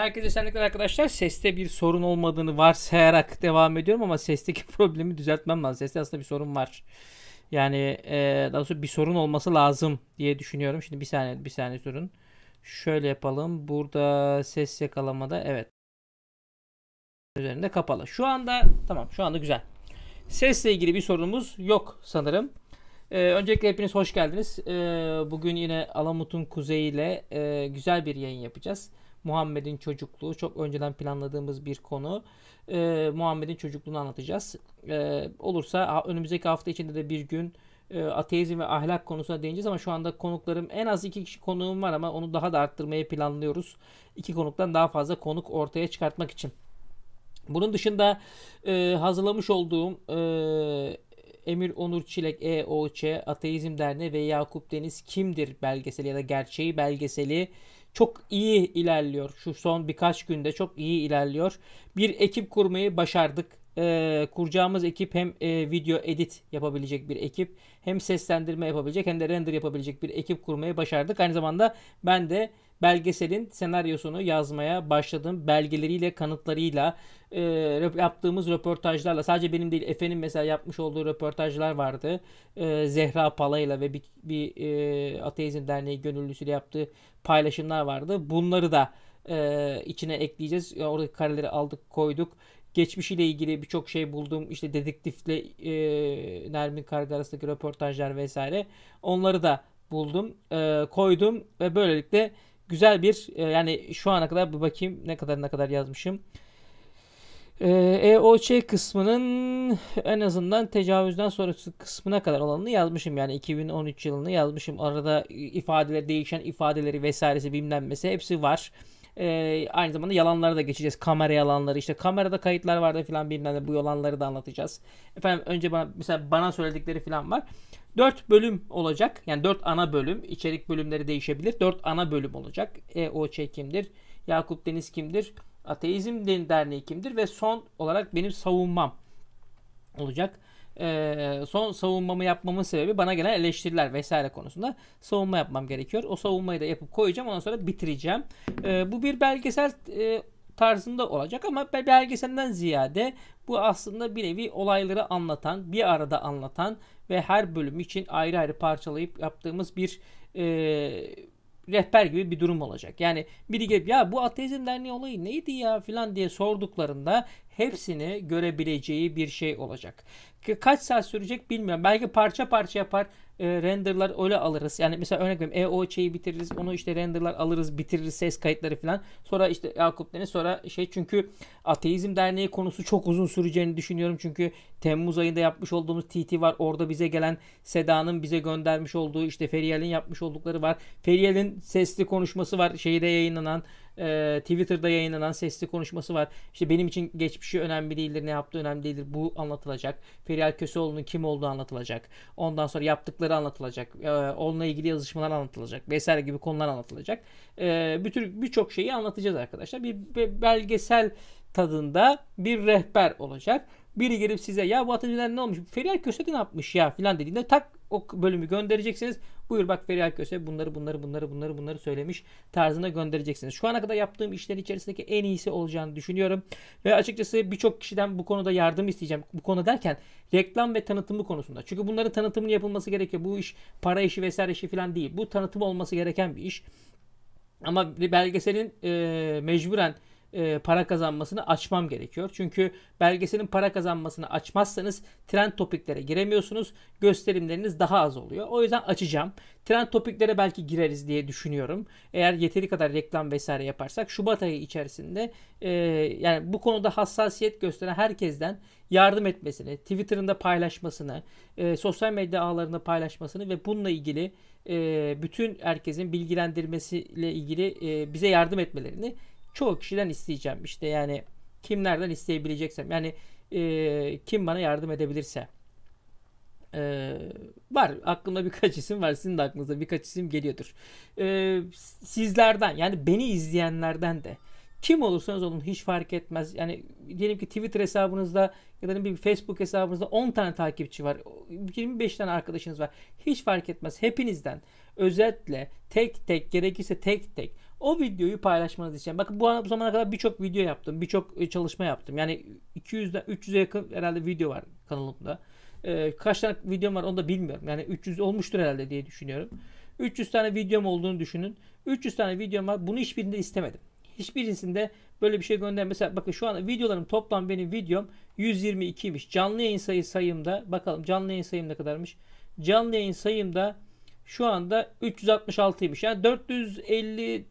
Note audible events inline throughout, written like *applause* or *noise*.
Herkese selamlar arkadaşlar. Seste bir sorun olmadığını varsayarak devam ediyorum ama sesteki *laughs* problemi düzeltmem lazım. Seste aslında bir sorun var. Yani e, daha doğrusu bir sorun olması lazım diye düşünüyorum. Şimdi bir saniye bir saniye sorun. Şöyle yapalım. Burada ses yakalamada evet. Üzerinde kapalı. Şu anda tamam şu anda güzel. Sesle ilgili bir sorunumuz yok sanırım. Ee, öncelikle hepiniz hoş geldiniz. Ee, bugün yine Alamut'un kuzeyiyle e, güzel bir yayın yapacağız. Muhammed'in çocukluğu çok önceden planladığımız bir konu. E, Muhammed'in çocukluğunu anlatacağız. E, olursa önümüzdeki hafta içinde de bir gün e, ateizm ve ahlak konusuna değineceğiz ama şu anda konuklarım en az iki kişi konuğum var ama onu daha da arttırmayı planlıyoruz. İki konuktan daha fazla konuk ortaya çıkartmak için. Bunun dışında e, hazırlamış olduğum e, Emir Onur Çilek EOÇ Ateizm Derneği ve Yakup Deniz Kimdir belgeseli ya da Gerçeği belgeseli çok iyi ilerliyor. Şu son birkaç günde çok iyi ilerliyor. Bir ekip kurmayı başardık. Ee, kuracağımız ekip hem e, video edit yapabilecek bir ekip hem seslendirme yapabilecek hem de render yapabilecek bir ekip kurmayı başardık. Aynı zamanda ben de belgeselin senaryosunu yazmaya başladım. Belgeleriyle, kanıtlarıyla, e, yaptığımız röportajlarla sadece benim değil Efe'nin mesela yapmış olduğu röportajlar vardı. E, Zehra Pala'yla ve bir, bir e, Ateizm Derneği gönüllüsüyle yaptığı paylaşımlar vardı. Bunları da e, içine ekleyeceğiz. E, oradaki kareleri aldık koyduk. Geçmişiyle ilgili birçok şey buldum. İşte dedektifle e, Nermin Karga arasındaki röportajlar vesaire. Onları da buldum, e, koydum ve böylelikle güzel bir e, yani şu ana kadar bir bakayım ne kadar ne kadar yazmışım. E EOC kısmının en azından tecavüzden sonrası kısmına kadar olanını yazmışım. Yani 2013 yılını yazmışım. Arada ifadeler değişen ifadeleri vesairesi bilmemesi hepsi var. Ee, aynı zamanda yalanlara da geçeceğiz. Kamera yalanları işte kamerada kayıtlar vardı filan bilmem ne bu yalanları da anlatacağız. Efendim önce bana mesela bana söyledikleri filan var. 4 bölüm olacak. Yani 4 ana bölüm. İçerik bölümleri değişebilir. 4 ana bölüm olacak. EOÇ kimdir? Yakup Deniz kimdir? Ateizm Derneği kimdir? Ve son olarak benim savunmam olacak. Ee, son savunmamı yapmamın sebebi bana gelen eleştiriler vesaire konusunda savunma yapmam gerekiyor. O savunmayı da yapıp koyacağım. Ondan sonra bitireceğim. Ee, bu bir belgesel e, tarzında olacak ama belgeselden ziyade bu aslında bir nevi olayları anlatan, bir arada anlatan ve her bölüm için ayrı ayrı parçalayıp yaptığımız bir e, rehber gibi bir durum olacak. Yani biri gelip ya bu ateizm derneği olayı neydi ya filan diye sorduklarında hepsini görebileceği bir şey olacak. Kaç saat sürecek bilmiyorum. Belki parça parça yapar e, renderlar öyle alırız. Yani mesela örnek veriyorum e şeyi bitiririz. Onu işte renderlar alırız, bitiririz ses kayıtları falan. Sonra işte Yakup Deniz sonra şey çünkü Ateizm Derneği konusu çok uzun süreceğini düşünüyorum. Çünkü Temmuz ayında yapmış olduğumuz TT var. Orada bize gelen Seda'nın bize göndermiş olduğu işte Feriyel'in yapmış oldukları var. Feriyel'in sesli konuşması var. Şeyde yayınlanan e, Twitter'da yayınlanan sesli konuşması var. İşte benim için geçmişi önemli değildir, ne yaptığı önemli değildir. Bu anlatılacak. Ferihal Köseoğlu'nun kim olduğu anlatılacak. Ondan sonra yaptıkları anlatılacak. E, onunla ilgili yazışmalar anlatılacak. Vesaire gibi konular anlatılacak. E, ee, bütün birçok şeyi anlatacağız arkadaşlar. Bir, bir belgesel tadında bir rehber olacak biri gelip size ya bu atıncalar ne olmuş? Feriyal Köse ne yapmış ya filan dediğinde tak o bölümü göndereceksiniz. Buyur bak Ferihal Köse bunları bunları bunları bunları bunları söylemiş tarzına göndereceksiniz. Şu ana kadar yaptığım işler içerisindeki en iyisi olacağını düşünüyorum. Ve açıkçası birçok kişiden bu konuda yardım isteyeceğim. Bu konu derken reklam ve tanıtımı konusunda. Çünkü bunların tanıtımının yapılması gerekiyor. Bu iş para işi vesaire işi falan değil. Bu tanıtım olması gereken bir iş. Ama belgeselin e, mecburen e, para kazanmasını açmam gerekiyor. Çünkü belgeselin para kazanmasını açmazsanız trend topiklere giremiyorsunuz. Gösterimleriniz daha az oluyor. O yüzden açacağım. Trend topiklere belki gireriz diye düşünüyorum. Eğer yeteri kadar reklam vesaire yaparsak Şubat ayı içerisinde e, yani bu konuda hassasiyet gösteren herkesten yardım etmesini, Twitter'ında paylaşmasını, e, sosyal medya ağlarında paylaşmasını ve bununla ilgili e, bütün herkesin bilgilendirmesiyle ilgili e, bize yardım etmelerini çoğu kişiden isteyeceğim. İşte yani kimlerden isteyebileceksem yani e, kim bana yardım edebilirse. E, var aklımda birkaç isim var sizin de aklınızda birkaç isim geliyordur. E, sizlerden yani beni izleyenlerden de kim olursanız olun hiç fark etmez. Yani diyelim ki Twitter hesabınızda ya da bir Facebook hesabınızda 10 tane takipçi var. 25 tane arkadaşınız var. Hiç fark etmez. Hepinizden özetle tek tek gerekirse tek tek o videoyu paylaşmanızı için. Bakın bu, zamana kadar birçok video yaptım. Birçok e, çalışma yaptım. Yani 200'den 300'e yakın herhalde video var kanalımda. Ee, kaç tane videom var onu da bilmiyorum. Yani 300 olmuştur herhalde diye düşünüyorum. 300 tane videom olduğunu düşünün. 300 tane videom var. Bunu hiçbirinde istemedim. Hiçbirisinde böyle bir şey gönder. Mesela bakın şu an videolarım toplam benim videom 122'ymiş. Canlı yayın sayı sayımda bakalım canlı yayın sayım ne kadarmış. Canlı yayın sayımda şu anda 366'ymış. Yani 450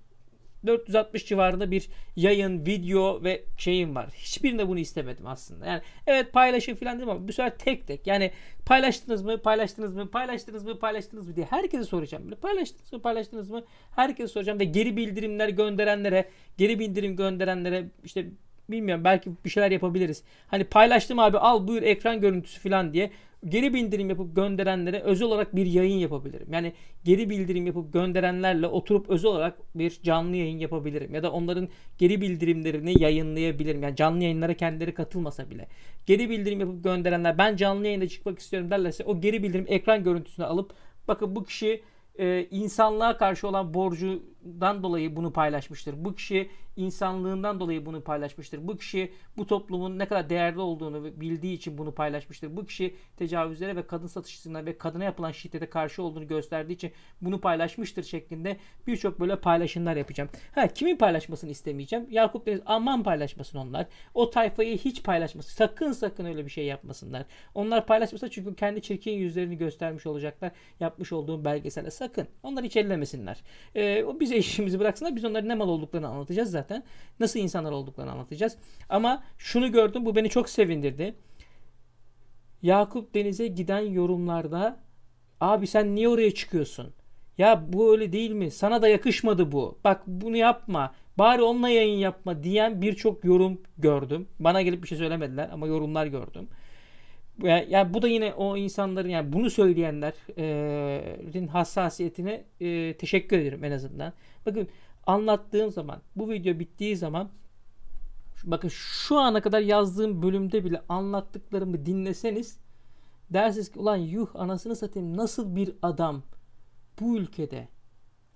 460 civarında bir yayın, video ve şeyim var. Hiçbirinde bunu istemedim aslında. Yani evet paylaşın filan dedim ama bu sefer tek tek. Yani paylaştınız mı, paylaştınız mı, paylaştınız mı, paylaştınız mı diye herkese soracağım. Böyle paylaştınız mı, paylaştınız mı herkese soracağım ve geri bildirimler gönderenlere, geri bildirim gönderenlere işte bilmiyorum belki bir şeyler yapabiliriz. Hani paylaştım abi al buyur ekran görüntüsü falan diye geri bildirim yapıp gönderenlere özel olarak bir yayın yapabilirim. Yani geri bildirim yapıp gönderenlerle oturup özel olarak bir canlı yayın yapabilirim. Ya da onların geri bildirimlerini yayınlayabilirim. Yani canlı yayınlara kendileri katılmasa bile. Geri bildirim yapıp gönderenler ben canlı yayında çıkmak istiyorum derlerse o geri bildirim ekran görüntüsünü alıp bakın bu kişi e, insanlığa karşı olan borcu insanlığından dolayı bunu paylaşmıştır. Bu kişi insanlığından dolayı bunu paylaşmıştır. Bu kişi bu toplumun ne kadar değerli olduğunu bildiği için bunu paylaşmıştır. Bu kişi tecavüzlere ve kadın satışına ve kadına yapılan şiddete karşı olduğunu gösterdiği için bunu paylaşmıştır şeklinde birçok böyle paylaşımlar yapacağım. Ha kimin paylaşmasını istemeyeceğim? Yakup Deniz Alman paylaşmasın onlar. O tayfayı hiç paylaşmasın. Sakın sakın öyle bir şey yapmasınlar. Onlar paylaşmasa çünkü kendi çirkin yüzlerini göstermiş olacaklar. Yapmış olduğum belgesele sakın. Onlar hiç ellemesinler. Ee, o biz bize işimizi bıraksınlar. Biz onların ne mal olduklarını anlatacağız zaten. Nasıl insanlar olduklarını anlatacağız. Ama şunu gördüm. Bu beni çok sevindirdi. Yakup Deniz'e giden yorumlarda abi sen niye oraya çıkıyorsun? Ya bu öyle değil mi? Sana da yakışmadı bu. Bak bunu yapma. Bari onunla yayın yapma diyen birçok yorum gördüm. Bana gelip bir şey söylemediler ama yorumlar gördüm. Yani, yani bu da yine o insanların yani bunu söyleyenlerin hassasiyetine e, teşekkür ederim en azından. Bakın anlattığım zaman bu video bittiği zaman bakın şu ana kadar yazdığım bölümde bile anlattıklarımı dinleseniz dersiniz ki ulan yuh anasını satayım nasıl bir adam bu ülkede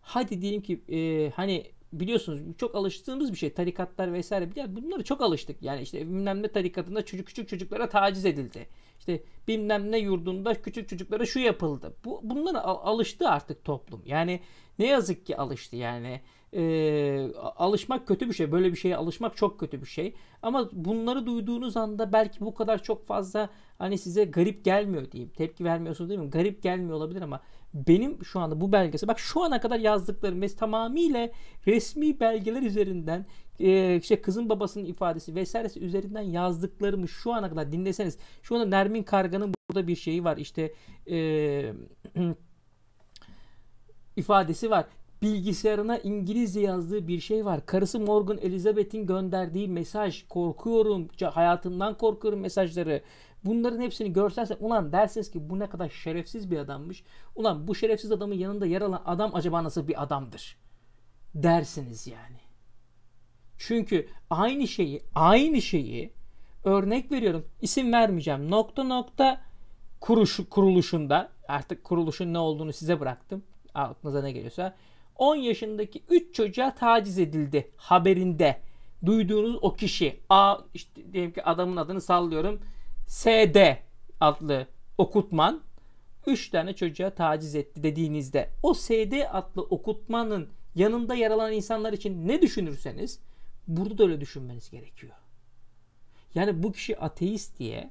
hadi diyelim ki e, hani biliyorsunuz çok alıştığımız bir şey tarikatlar vesaire bunları çok alıştık yani işte bilmem ne tarikatında çocuk küçük çocuklara taciz edildi işte bilmem ne yurdunda küçük çocuklara şu yapıldı. Bu, bunlara alıştı artık toplum. Yani ne yazık ki alıştı yani. E, alışmak kötü bir şey. Böyle bir şeye alışmak çok kötü bir şey. Ama bunları duyduğunuz anda belki bu kadar çok fazla hani size garip gelmiyor diyeyim. Tepki vermiyorsunuz değil mi? Garip gelmiyor olabilir ama benim şu anda bu belgesi bak şu ana kadar yazdıklarım ve tamamıyla resmi belgeler üzerinden e, işte kızın babasının ifadesi vesairesi üzerinden yazdıklarımı şu ana kadar dinleseniz şu anda Nermin Karga'nın burada bir şeyi var işte e, *clears throat* ifadesi var bilgisayarına İngilizce yazdığı bir şey var. Karısı Morgan Elizabeth'in gönderdiği mesaj, korkuyorum, hayatımdan korkuyorum mesajları. Bunların hepsini görsersek ulan dersiniz ki bu ne kadar şerefsiz bir adammış. Ulan bu şerefsiz adamın yanında yer alan adam acaba nasıl bir adamdır? Dersiniz yani. Çünkü aynı şeyi, aynı şeyi örnek veriyorum. isim vermeyeceğim. Nokta nokta kuruş, kuruluşunda artık kuruluşun ne olduğunu size bıraktım. Aklınıza ne geliyorsa. 10 yaşındaki 3 çocuğa taciz edildi haberinde. Duyduğunuz o kişi A işte diyelim ki adamın adını sallıyorum. SD adlı okutman 3 tane çocuğa taciz etti dediğinizde o SD adlı okutmanın yanında yer alan insanlar için ne düşünürseniz Burada da öyle düşünmeniz gerekiyor. Yani bu kişi ateist diye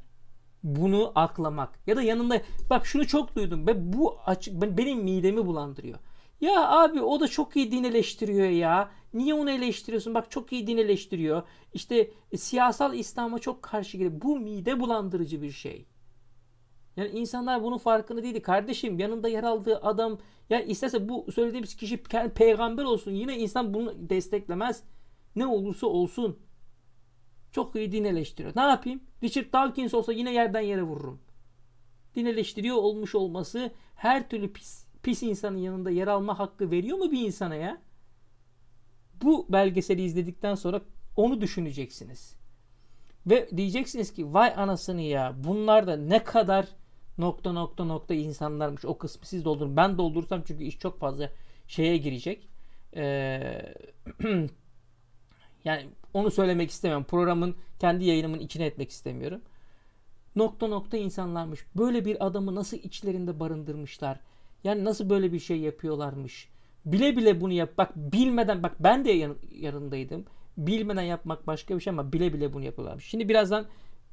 bunu aklamak ya da yanında bak şunu çok duydum ve bu açık benim midemi bulandırıyor. Ya abi o da çok iyi din eleştiriyor ya. Niye onu eleştiriyorsun? Bak çok iyi din eleştiriyor. İşte e, siyasal İslam'a çok karşı geliyor. Bu mide bulandırıcı bir şey. Yani insanlar bunun farkında değildi. Kardeşim yanında yer aldığı adam ya yani isterse bu söylediğimiz kişi peygamber olsun yine insan bunu desteklemez. Ne olursa olsun. Çok iyi din eleştiriyor. Ne yapayım? Richard Dawkins olsa yine yerden yere vururum. Din eleştiriyor olmuş olması her türlü pis, pis insanın yanında yer alma hakkı veriyor mu bir insana ya? Bu belgeseli izledikten sonra onu düşüneceksiniz. Ve diyeceksiniz ki vay anasını ya bunlar da ne kadar nokta nokta nokta insanlarmış. O kısmı siz doldurun. Ben doldursam çünkü iş çok fazla şeye girecek. Ee, *clears throat* Yani onu söylemek istemem. Programın kendi yayınımın içine etmek istemiyorum. Nokta nokta insanlarmış. Böyle bir adamı nasıl içlerinde barındırmışlar? Yani nasıl böyle bir şey yapıyorlarmış? Bile bile bunu yap. Bak bilmeden bak ben de yan, yanındaydım. Bilmeden yapmak başka bir şey ama bile bile bunu yapıyorlarmış. Şimdi birazdan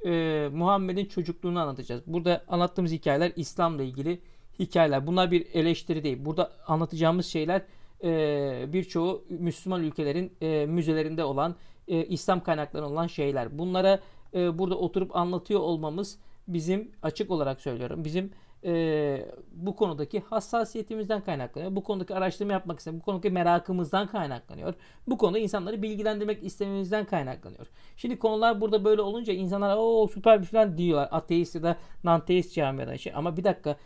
e, Muhammed'in çocukluğunu anlatacağız. Burada anlattığımız hikayeler İslam'la ilgili hikayeler. Bunlar bir eleştiri değil. Burada anlatacağımız şeyler e, birçoğu Müslüman ülkelerin e, müzelerinde olan e, İslam kaynakları olan şeyler. Bunlara e, burada oturup anlatıyor olmamız bizim açık olarak söylüyorum bizim e, bu konudaki hassasiyetimizden kaynaklanıyor. Bu konudaki araştırma yapmak istemek, bu konudaki merakımızdan kaynaklanıyor. Bu konuda insanları bilgilendirmek istememizden kaynaklanıyor. Şimdi konular burada böyle olunca insanlar o süper bir falan diyorlar. Ateist ya da nanteist camiada şey. Ama bir dakika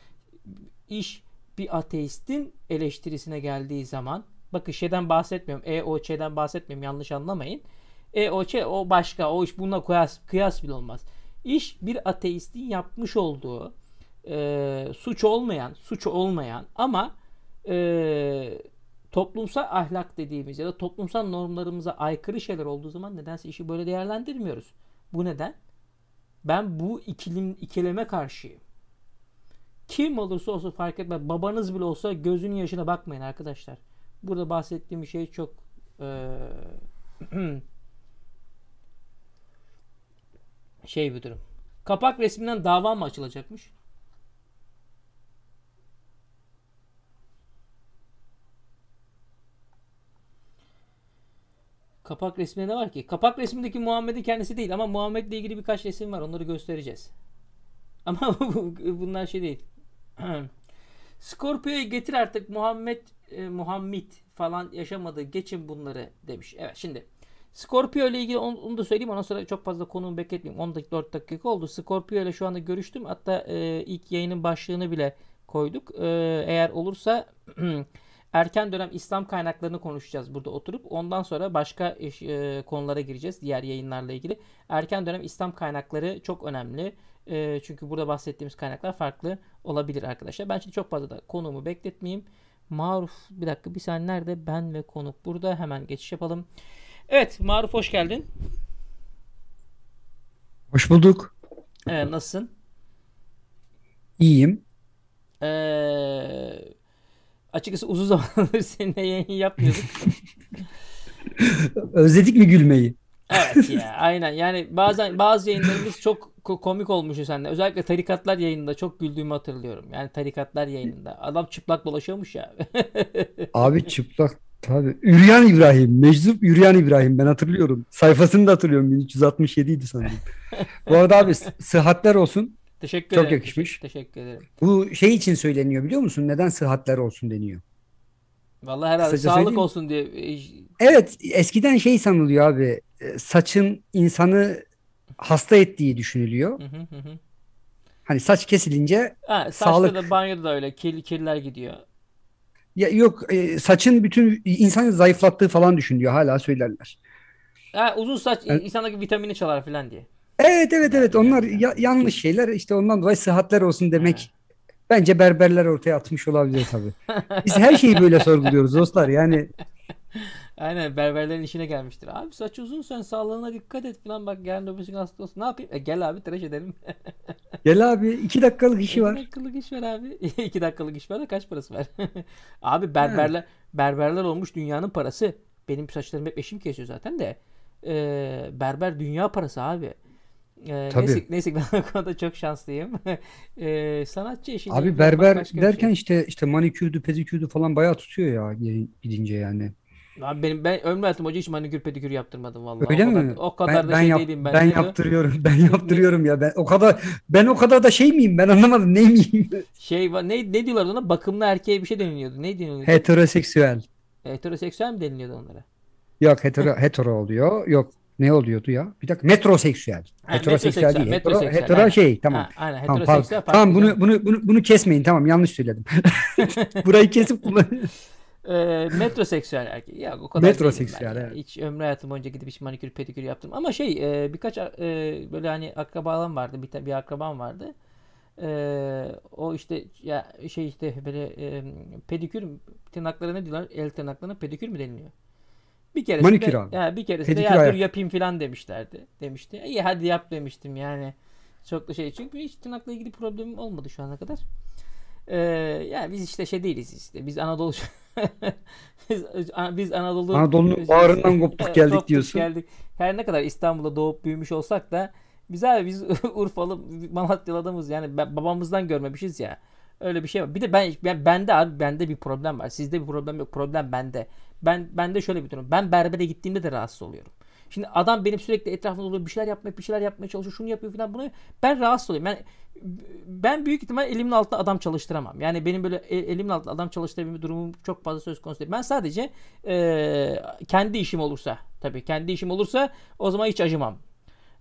iş bir ateistin eleştirisine geldiği zaman bakın şeyden bahsetmiyorum. EOÇ'den bahsetmiyorum yanlış anlamayın. EOÇ o başka o iş bununla kıyas, kıyas bile olmaz. İş bir ateistin yapmış olduğu e, suç olmayan suç olmayan ama e, toplumsal ahlak dediğimiz ya da toplumsal normlarımıza aykırı şeyler olduğu zaman nedense işi böyle değerlendirmiyoruz. Bu neden? Ben bu ikilim, ikileme karşıyım. Kim olursa olsun fark etmez. Babanız bile olsa gözünün yaşına bakmayın arkadaşlar. Burada bahsettiğim bir şey çok ee, *clears throat* şey bir durum. Kapak resminden dava mı açılacakmış? Kapak resminde ne var ki? Kapak resmindeki Muhammed'i kendisi değil ama Muhammed'le ilgili birkaç resim var. Onları göstereceğiz. Ama *laughs* bunlar şey değil. *clears throat* Scorpio'yu getir artık Muhammed e, Muhammed falan yaşamadı. Geçin bunları demiş. Evet şimdi Scorpio ile ilgili onu, onu da söyleyeyim. Ondan sonra çok fazla konumu bekletmeyeyim. 10 dakika 4 dakika oldu. Scorpio ile şu anda görüştüm. Hatta e, ilk yayının başlığını bile koyduk. E, eğer olursa *clears throat* erken dönem İslam kaynaklarını konuşacağız burada oturup. Ondan sonra başka e, konulara gireceğiz diğer yayınlarla ilgili. Erken dönem İslam kaynakları çok önemli. E, çünkü burada bahsettiğimiz kaynaklar farklı olabilir arkadaşlar. Ben şimdi çok fazla da konuğumu bekletmeyeyim. Maruf bir dakika bir saniye nerede? Ben ve konuk burada. Hemen geçiş yapalım. Evet Maruf hoş geldin. Hoş bulduk. Ee, nasılsın? İyiyim. Ee, açıkçası uzun *laughs* zamandır seninle yayın yapmıyorduk. *laughs* Özledik mi gülmeyi? Evet ya aynen yani bazen bazı yayınlarımız çok komik olmuştu sende. Özellikle tarikatlar yayında çok güldüğümü hatırlıyorum. Yani tarikatlar yayında Adam çıplak dolaşıyormuş ya. *laughs* Abi çıplak tabi. Üryan İbrahim. Meczup Üryan İbrahim. Ben hatırlıyorum. Sayfasını da hatırlıyorum. 1367 idi sanırım. *laughs* Bu arada abi sıhhatler olsun. Teşekkür Çok yakışmış. Teşekkür ederim. Bu şey için söyleniyor biliyor musun? Neden sıhhatler olsun deniyor. Vallahi herhalde Kısaca sağlık olsun diye. E, evet eskiden şey sanılıyor abi. E, saçın insanı hasta ettiği düşünülüyor. Hı hı hı. Hani saç kesilince ha, sağlık. da banyoda da öyle kirli kirler gidiyor. Ya yok e, saçın bütün insanı zayıflattığı falan düşünüyor hala söylerler. Ha, uzun saç yani... insandaki vitamini çalar falan diye. Evet evet evet onlar ya, yanlış şeyler işte ondan dolayı sıhhatler olsun demek. Ha. Bence berberler ortaya atmış olabilir tabii. Biz her şeyi böyle sorguluyoruz dostlar yani. *laughs* Aynen berberlerin işine gelmiştir. Abi saç uzun sen sağlığına dikkat et falan bak yarın öbür gün hasta olsun. Ne yapayım? E, gel abi tıraş edelim. *laughs* Gel abi iki dakikalık işi var. *laughs* İki dakikalık iş var abi. İki dakikalık iş var da kaç parası var? *laughs* abi berberler berberler olmuş dünyanın parası. Benim saçlarım hep eşim kesiyor zaten de. Ee, berber dünya parası abi. Ee, Tabii. Neyse, neyse ben o konuda çok şanslıyım. ee, sanatçı eşi. Abi berber şey derken şey. işte işte manikürdü, pedikürdü falan bayağı tutuyor ya gidince yani. Lan benim ben ömrüm hayatım hoca hiç manikür pedikür yaptırmadım vallahi. Öyle o kadar, mi? O kadar ben, da ben şey yap, değilim ben. Ben diyor. yaptırıyorum. Ben yaptırıyorum ya. Ben o kadar ben o kadar da şey miyim? Ben anlamadım. Ne miyim? *laughs* Şey ne ne diyorlar ona? Bakımlı erkeğe bir şey deniliyordu. Ne deniliyordu? Heteroseksüel. Heteroseksüel mi deniliyordu onlara? Yok hetero hetero oluyor. Yok ne oluyordu ya? Bir dakika metroseksüel. Ha, heteroseksüel, değil. Hetero, hetero aynen. şey tamam. Ha, aynen, tamam, pardon. tamam bunu, bunu bunu bunu kesmeyin tamam yanlış söyledim. *laughs* *laughs* Burayı kesip kullanın. E, metroseksüel erkek. Ya o kadar metroseksüel evet. Hiç ömrü hayatım boyunca gidip hiç manikür pedikür yaptım. Ama şey e, birkaç e, böyle hani akrabalarım vardı. Bir, bir akrabam vardı. E, o işte ya şey işte böyle e, pedikür tırnakları ne diyorlar? El tırnaklarına pedikür mü deniliyor? Bir keresinde manikür abi. Ya bir keresinde pedikür ya ayak. dur yapayım falan demişlerdi. Demişti. İyi hadi yap demiştim yani. Çok da şey çünkü hiç tırnakla ilgili problemim olmadı şu ana kadar. Ee, yani biz işte şey değiliz işte. Biz Anadolu biz, biz Anadolu bağrından koptuk geldik koptuk diyorsun. Geldik. Her ne kadar İstanbul'da doğup büyümüş olsak da biz abi biz *laughs* Urfalı Malatyalı adamız yani babamızdan görmemişiz ya. Öyle bir şey var. Bir de ben, ben bende abi bende bir problem var. Sizde bir problem yok. Problem bende. Ben bende şöyle bir durum. Ben berbere gittiğimde de rahatsız oluyorum. Şimdi adam benim sürekli etrafımda oluyor. Bir şeyler yapmaya, bir şeyler yapmaya çalışıyor. Şunu yapıyor falan bunu. Ben rahatsız oluyorum. Yani ben büyük ihtimal elimin altında adam çalıştıramam. Yani benim böyle e, elimin altında adam çalıştırabilme durumum çok fazla söz konusu değil. Ben sadece e, kendi işim olursa tabii kendi işim olursa o zaman hiç acımam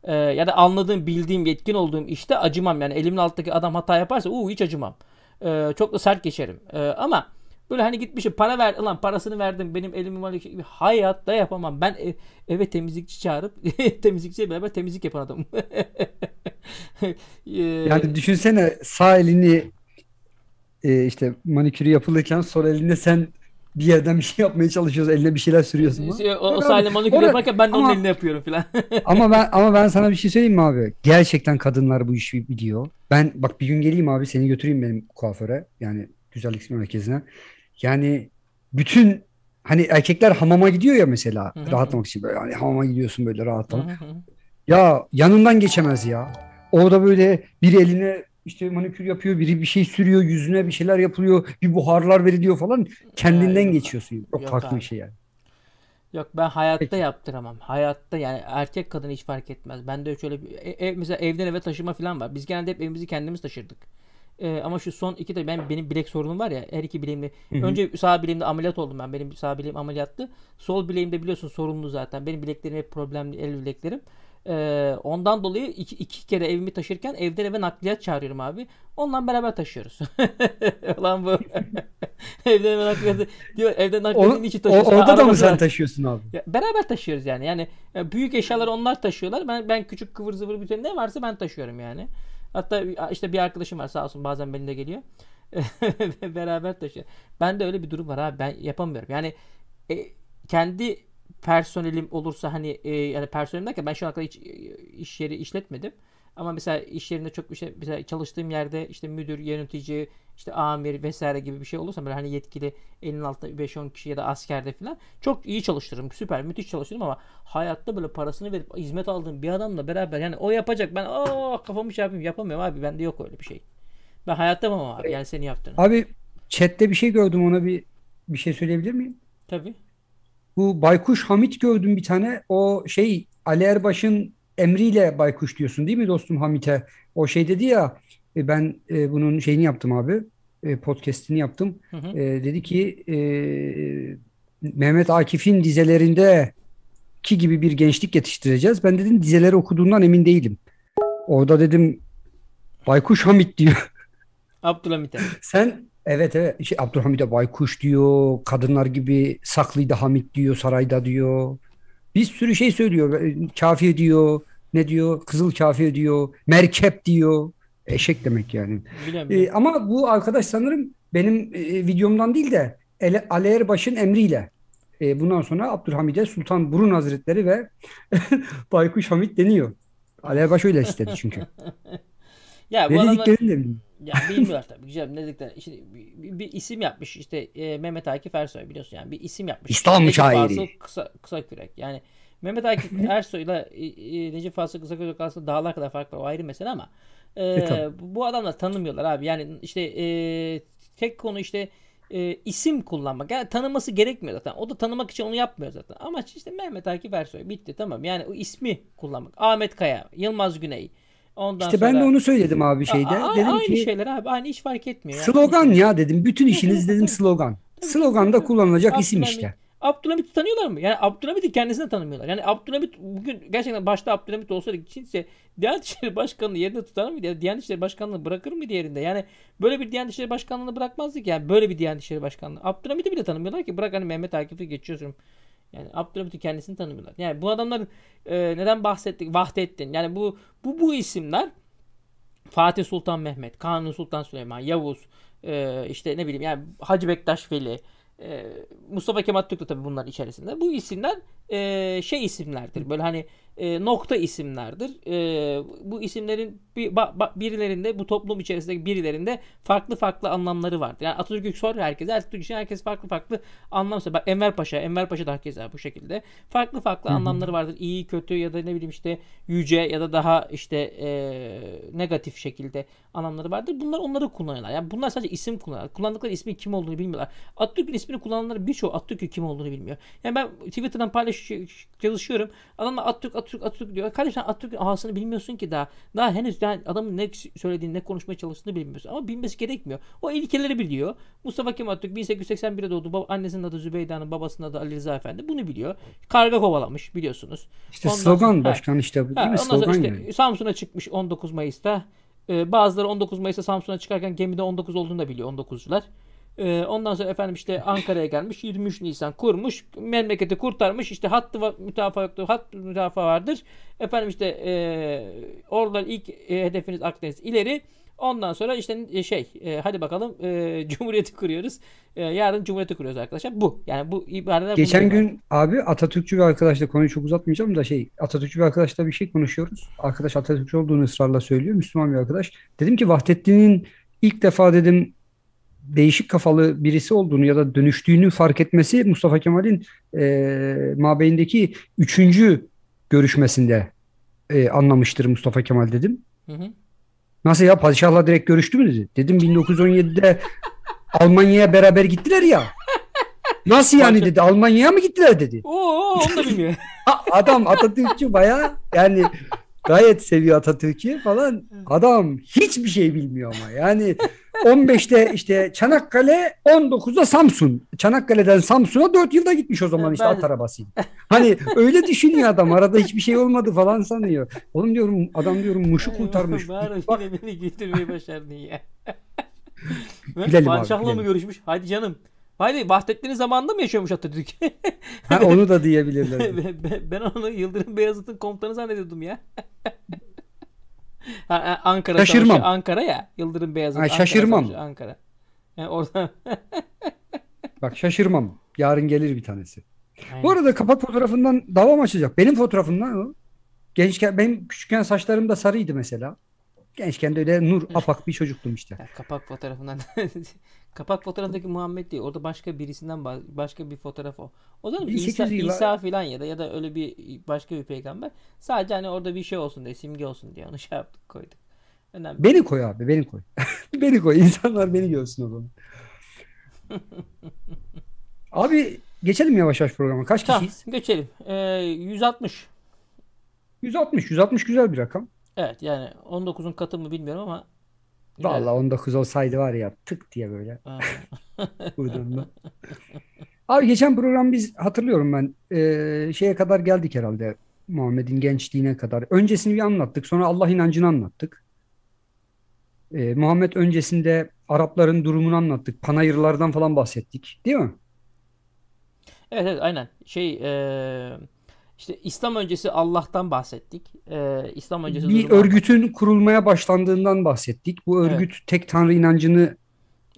e, ya da anladığım, bildiğim, yetkin olduğum işte acımam. Yani elimin altındaki adam hata yaparsa uu hiç acımam. E, çok da sert geçerim. E, ama Böyle hani gitmişim para ver lan parasını verdim benim elimi var şey gibi hayatta yapamam. Ben ev, eve temizlikçi çağırıp *laughs* temizlikçiyle beraber temizlik yapan adamım. *laughs* Ee, yani düşünsene sağ elini e, işte manikürü yapılırken sol elinde sen bir yerden bir şey yapmaya çalışıyoruz. Eline bir şeyler sürüyorsun. mu? Şey, o, o sahne manikür yaparken ben de onun ama, yapıyorum filan. *laughs* ama ben ama ben sana bir şey söyleyeyim mi abi? Gerçekten kadınlar bu işi biliyor. Ben bak bir gün geleyim abi seni götüreyim benim kuaföre. Yani güzellik merkezine. Yani bütün hani erkekler hamama gidiyor ya mesela Hı-hı. rahatlamak için böyle hani hamama gidiyorsun böyle rahatlamak. Hı-hı. Ya yanından geçemez ya. Orada böyle bir eline işte manikür yapıyor, biri bir şey sürüyor, yüzüne bir şeyler yapılıyor, bir buharlar veriliyor falan. Kendinden yok. geçiyorsun. Çok yok farklı abi. bir şey yani. Yok ben hayatta Peki. yaptıramam. Hayatta yani erkek kadın hiç fark etmez. Ben de şöyle bir, ev, e, mesela evden eve taşıma falan var. Biz genelde hep evimizi kendimiz taşırdık. E, ama şu son iki de ben benim bilek sorunum var ya her iki bileğimde. Hı-hı. Önce sağ bileğimde ameliyat oldum ben. Benim sağ bileğim ameliyatlı. Sol bileğimde biliyorsun sorunlu zaten. Benim bileklerim hep problemli el bileklerim. E, ondan dolayı iki, iki kere evimi taşırken evden eve nakliyat çağırıyorum abi. Ondan beraber taşıyoruz. *laughs* Lan bu. *laughs* evden eve nakliyat. Diyor evden nakliyatın içi taşıyorsun. orada da mı sen taşıyorsun abi? Ya, beraber taşıyoruz yani. Yani e, büyük eşyaları onlar taşıyorlar. Ben ben küçük kıvır zıvır bütün ne varsa ben taşıyorum yani. Hatta işte bir arkadaşım var sağ olsun bazen benimle geliyor. *laughs* beraber taşıyor. Ben de öyle bir durum var abi. Ben yapamıyorum. Yani e, kendi personelim olursa hani e, yani personelim derken ben şu ana kadar hiç e, iş yeri işletmedim. Ama mesela iş yerinde çok şey mesela çalıştığım yerde işte müdür, yönetici, işte amir vesaire gibi bir şey olursa böyle hani yetkili elin altında 5-10 kişi ya da askerde falan çok iyi çalıştırırım. Süper, müthiş çalıştırırım ama hayatta böyle parasını verip hizmet aldığım bir adamla beraber yani o yapacak ben aa kafamı şey yapayım yapamıyorum abi bende yok öyle bir şey. Ben hayatta yapamam abi yani seni yaptığını. Abi chatte bir şey gördüm ona bir bir şey söyleyebilir miyim? Tabii. Bu Baykuş Hamit gördüm bir tane. O şey Ali Erbaş'ın emriyle baykuş diyorsun değil mi dostum Hamit'e? O şey dedi ya e, ben e, bunun şeyini yaptım abi e, podcastini yaptım. Hı hı. E, dedi ki e, Mehmet Akif'in dizelerinde ki gibi bir gençlik yetiştireceğiz. Ben dedim dizeleri okuduğundan emin değilim. Orada dedim Baykuş Hamit diyor. *laughs* Abdülhamit'e. Sen evet evet şey, Abdülhamit'e Baykuş diyor. Kadınlar gibi saklıydı Hamit diyor. Sarayda diyor. Bir sürü şey söylüyor. Kafir diyor ne diyor? Kızıl kafir diyor. Merkep diyor. Eşek demek yani. Bilmiyorum. E, ee, ama bu arkadaş sanırım benim e, videomdan değil de Ele, Ali Erbaş'ın emriyle e, bundan sonra Abdülhamid'e Sultan Burun Hazretleri ve *laughs* Baykuş Hamit deniyor. Ali Erbaş öyle istedi çünkü. *laughs* ya, ne dediklerini de bilmiyorum. *laughs* Ya bilmiyorlar tabii güzel ne dedikler. İşte bir, bir, isim yapmış işte e, Mehmet Akif Ersoy biliyorsun yani bir isim yapmış. İstanbul şairi. Kısa, kısa kürek yani Mehmet Akif *laughs* Ersoy ile e, Necip Fazıl Kısaközök arasında dağlar kadar fark var. O ayrı mesele ama e, e, bu adamlar tanımıyorlar abi. Yani işte e, tek konu işte e, isim kullanmak. Yani tanıması gerekmiyor zaten. O da tanımak için onu yapmıyor zaten. Ama işte Mehmet Akif Ersoy bitti tamam. Yani o ismi kullanmak. Ahmet Kaya, Yılmaz Güney. Ondan işte sonra... ben de onu söyledim abi şeyde. A- a- dedim aynı ki, şeyler abi. Aynı iş fark etmiyor. Slogan ya dedim. Bütün işiniz dedim slogan. slogan da kullanılacak isim işte. Hani Abdülhamit'i tanıyorlar mı? Yani Abdülhamit'i kendisini tanımıyorlar. Yani Abdülhamit bugün gerçekten başta Abdülhamit olsaydı kimse Diyanet İşleri Başkanı'nı yerine tutar mıydı? Ya Diyanet İşleri başkanını bırakır mıydı yerinde? Yani böyle bir Diyanet İşleri Başkanlığı'nı bırakmazdık. Yani böyle bir Diyanet İşleri Başkanlığı. Abdülhamit'i bile tanımıyorlar ki. Bırak hani Mehmet Akif'i geçiyorsun. Yani Abdülhamit'i kendisini tanımıyorlar. Yani bu adamların e, neden bahsettik? Vahdettin. Yani bu bu bu isimler Fatih Sultan Mehmet, Kanuni Sultan Süleyman, Yavuz, e, işte ne bileyim yani Hacı Bektaş Veli, ee, Mustafa Kemal Türk de tabii bunlar içerisinde. Bu isimler e, şey isimlerdir. Böyle hani e, nokta isimlerdir. E, bu isimlerin bir, ba, ba, birilerinde bu toplum içerisindeki birilerinde farklı farklı anlamları vardır. Yani Atatürk sor herkese. Atatürk için herkes farklı farklı anlam Bak Enver Paşa, Enver Paşa da herkes bu şekilde. Farklı farklı Hı-hı. anlamları vardır. İyi, kötü ya da ne bileyim işte yüce ya da daha işte e, negatif şekilde anlamları vardır. Bunlar onları kullanıyorlar. Yani bunlar sadece isim kullanıyorlar. Kullandıkları ismin kim olduğunu bilmiyorlar. Atatürk'ün ismini kullananları birçoğu Atatürk'ün kim olduğunu bilmiyor. Yani ben Twitter'dan paylaş çalışıyorum. Adamla Atatürk, Atatürk, Atatürk diyor. Kardeşim sen Atatürk'ün ağasını bilmiyorsun ki daha. Daha henüz yani adamın ne söylediğini, ne konuşmaya çalıştığını bilmiyorsun. Ama bilmesi gerekmiyor. O ilkeleri biliyor. Mustafa Kemal Türk 1881'de doğdu. Baba, annesinin adı Zübeyde Hanım, babasının adı Ali Rıza Efendi. Bunu biliyor. Karga kovalamış biliyorsunuz. İşte ondan slogan sonra, başkan işte bu değil ha, mi? Slogan işte, yani. Samsun'a çıkmış 19 Mayıs'ta. Ee, bazıları 19 Mayıs'ta Samsun'a çıkarken gemide 19 olduğunu da biliyor 19'cular. Ee, ondan sonra efendim işte Ankara'ya gelmiş 23 Nisan kurmuş memleketi kurtarmış işte hattı müdafaa yoktu hat müdafaa vardır efendim işte e, oradan ilk e, hedefiniz Akdeniz ileri ondan sonra işte e, şey e, hadi bakalım e, *laughs* Cumhuriyeti kuruyoruz e, yarın Cumhuriyeti kuruyoruz arkadaşlar bu yani bu ibareler geçen gün var. abi Atatürkçü bir arkadaşla konuyu çok uzatmayacağım da şey Atatürkçü bir arkadaşla bir şey konuşuyoruz arkadaş Atatürkçü olduğunu ısrarla söylüyor Müslüman bir arkadaş dedim ki Vahdettin'in ilk defa dedim değişik kafalı birisi olduğunu ya da dönüştüğünü fark etmesi Mustafa Kemal'in e, mabeyindeki üçüncü görüşmesinde e, anlamıştır Mustafa Kemal dedim. Hı hı. Nasıl ya padişahla direkt görüştü mü dedi. Dedim 1917'de *laughs* Almanya'ya beraber gittiler ya. Nasıl yani dedi Almanya'ya mı gittiler dedi. Oo, onu da bilmiyor. *laughs* Adam Atatürkçü baya yani Gayet seviyor Atatürk'ü falan. Adam hiçbir şey bilmiyor ama. Yani 15'te işte Çanakkale, 19'da Samsun. Çanakkale'den Samsun'a 4 yılda gitmiş o zaman işte ben... at arabasıyla. Hani öyle düşünüyor adam. Arada hiçbir şey olmadı falan sanıyor. Oğlum diyorum adam diyorum Muş'u kurtarmış. Bari beni getirmeyi başardın ya. Bilelim Panşah'la mı görüşmüş? Hadi canım. Hayır Vahdettin'in zamanında mı yaşıyormuş Atatürk? *laughs* ha, onu da diyebilirler. *laughs* ben, ben onu Yıldırım Beyazıt'ın komutanı zannediyordum ya. *laughs* ha, Ankara Şaşırmam. Savaşı, Ankara ya. Yıldırım Beyazıt. Ha, Ankara şaşırmam. Savaşı, Ankara. Yani orada... Bak şaşırmam. Yarın gelir bir tanesi. Aynen. Bu arada kapak fotoğrafından dava mı açacak? Benim fotoğrafımdan o. Gençken, benim küçükken saçlarım da sarıydı mesela. Gençken de öyle nur apak bir çocuktum işte. Ya, kapak fotoğrafından Kapak fotoğrafındaki Muhammed değil. Orada başka birisinden başka bir fotoğraf o. O da İsa, İsa filan ya da ya da öyle bir başka bir peygamber. Sadece hani orada bir şey olsun diye simge olsun diye onu *laughs* şey yaptık koyduk. Önemli. Beni koy abi beni koy. *laughs* beni koy. İnsanlar beni görsün o zaman. *laughs* abi geçelim yavaş yavaş programa. Kaç tamam, kişiyiz? Geçelim. Ee, 160. 160. 160 güzel bir rakam. Evet yani 19'un katı mı bilmiyorum ama Vallahi 19 olsaydı var ya tık diye böyle. Buradan *laughs* Abi geçen program biz hatırlıyorum ben e, şeye kadar geldik herhalde Muhammed'in gençliğine kadar. Öncesini bir anlattık sonra Allah inancını anlattık. E, Muhammed öncesinde Arapların durumunu anlattık. Panayırlardan falan bahsettik değil mi? Evet evet aynen. Şey e, işte İslam öncesi Allah'tan bahsettik. Ee, İslam öncesi bir örgütün var. kurulmaya başlandığından bahsettik. Bu örgüt evet. tek tanrı inancını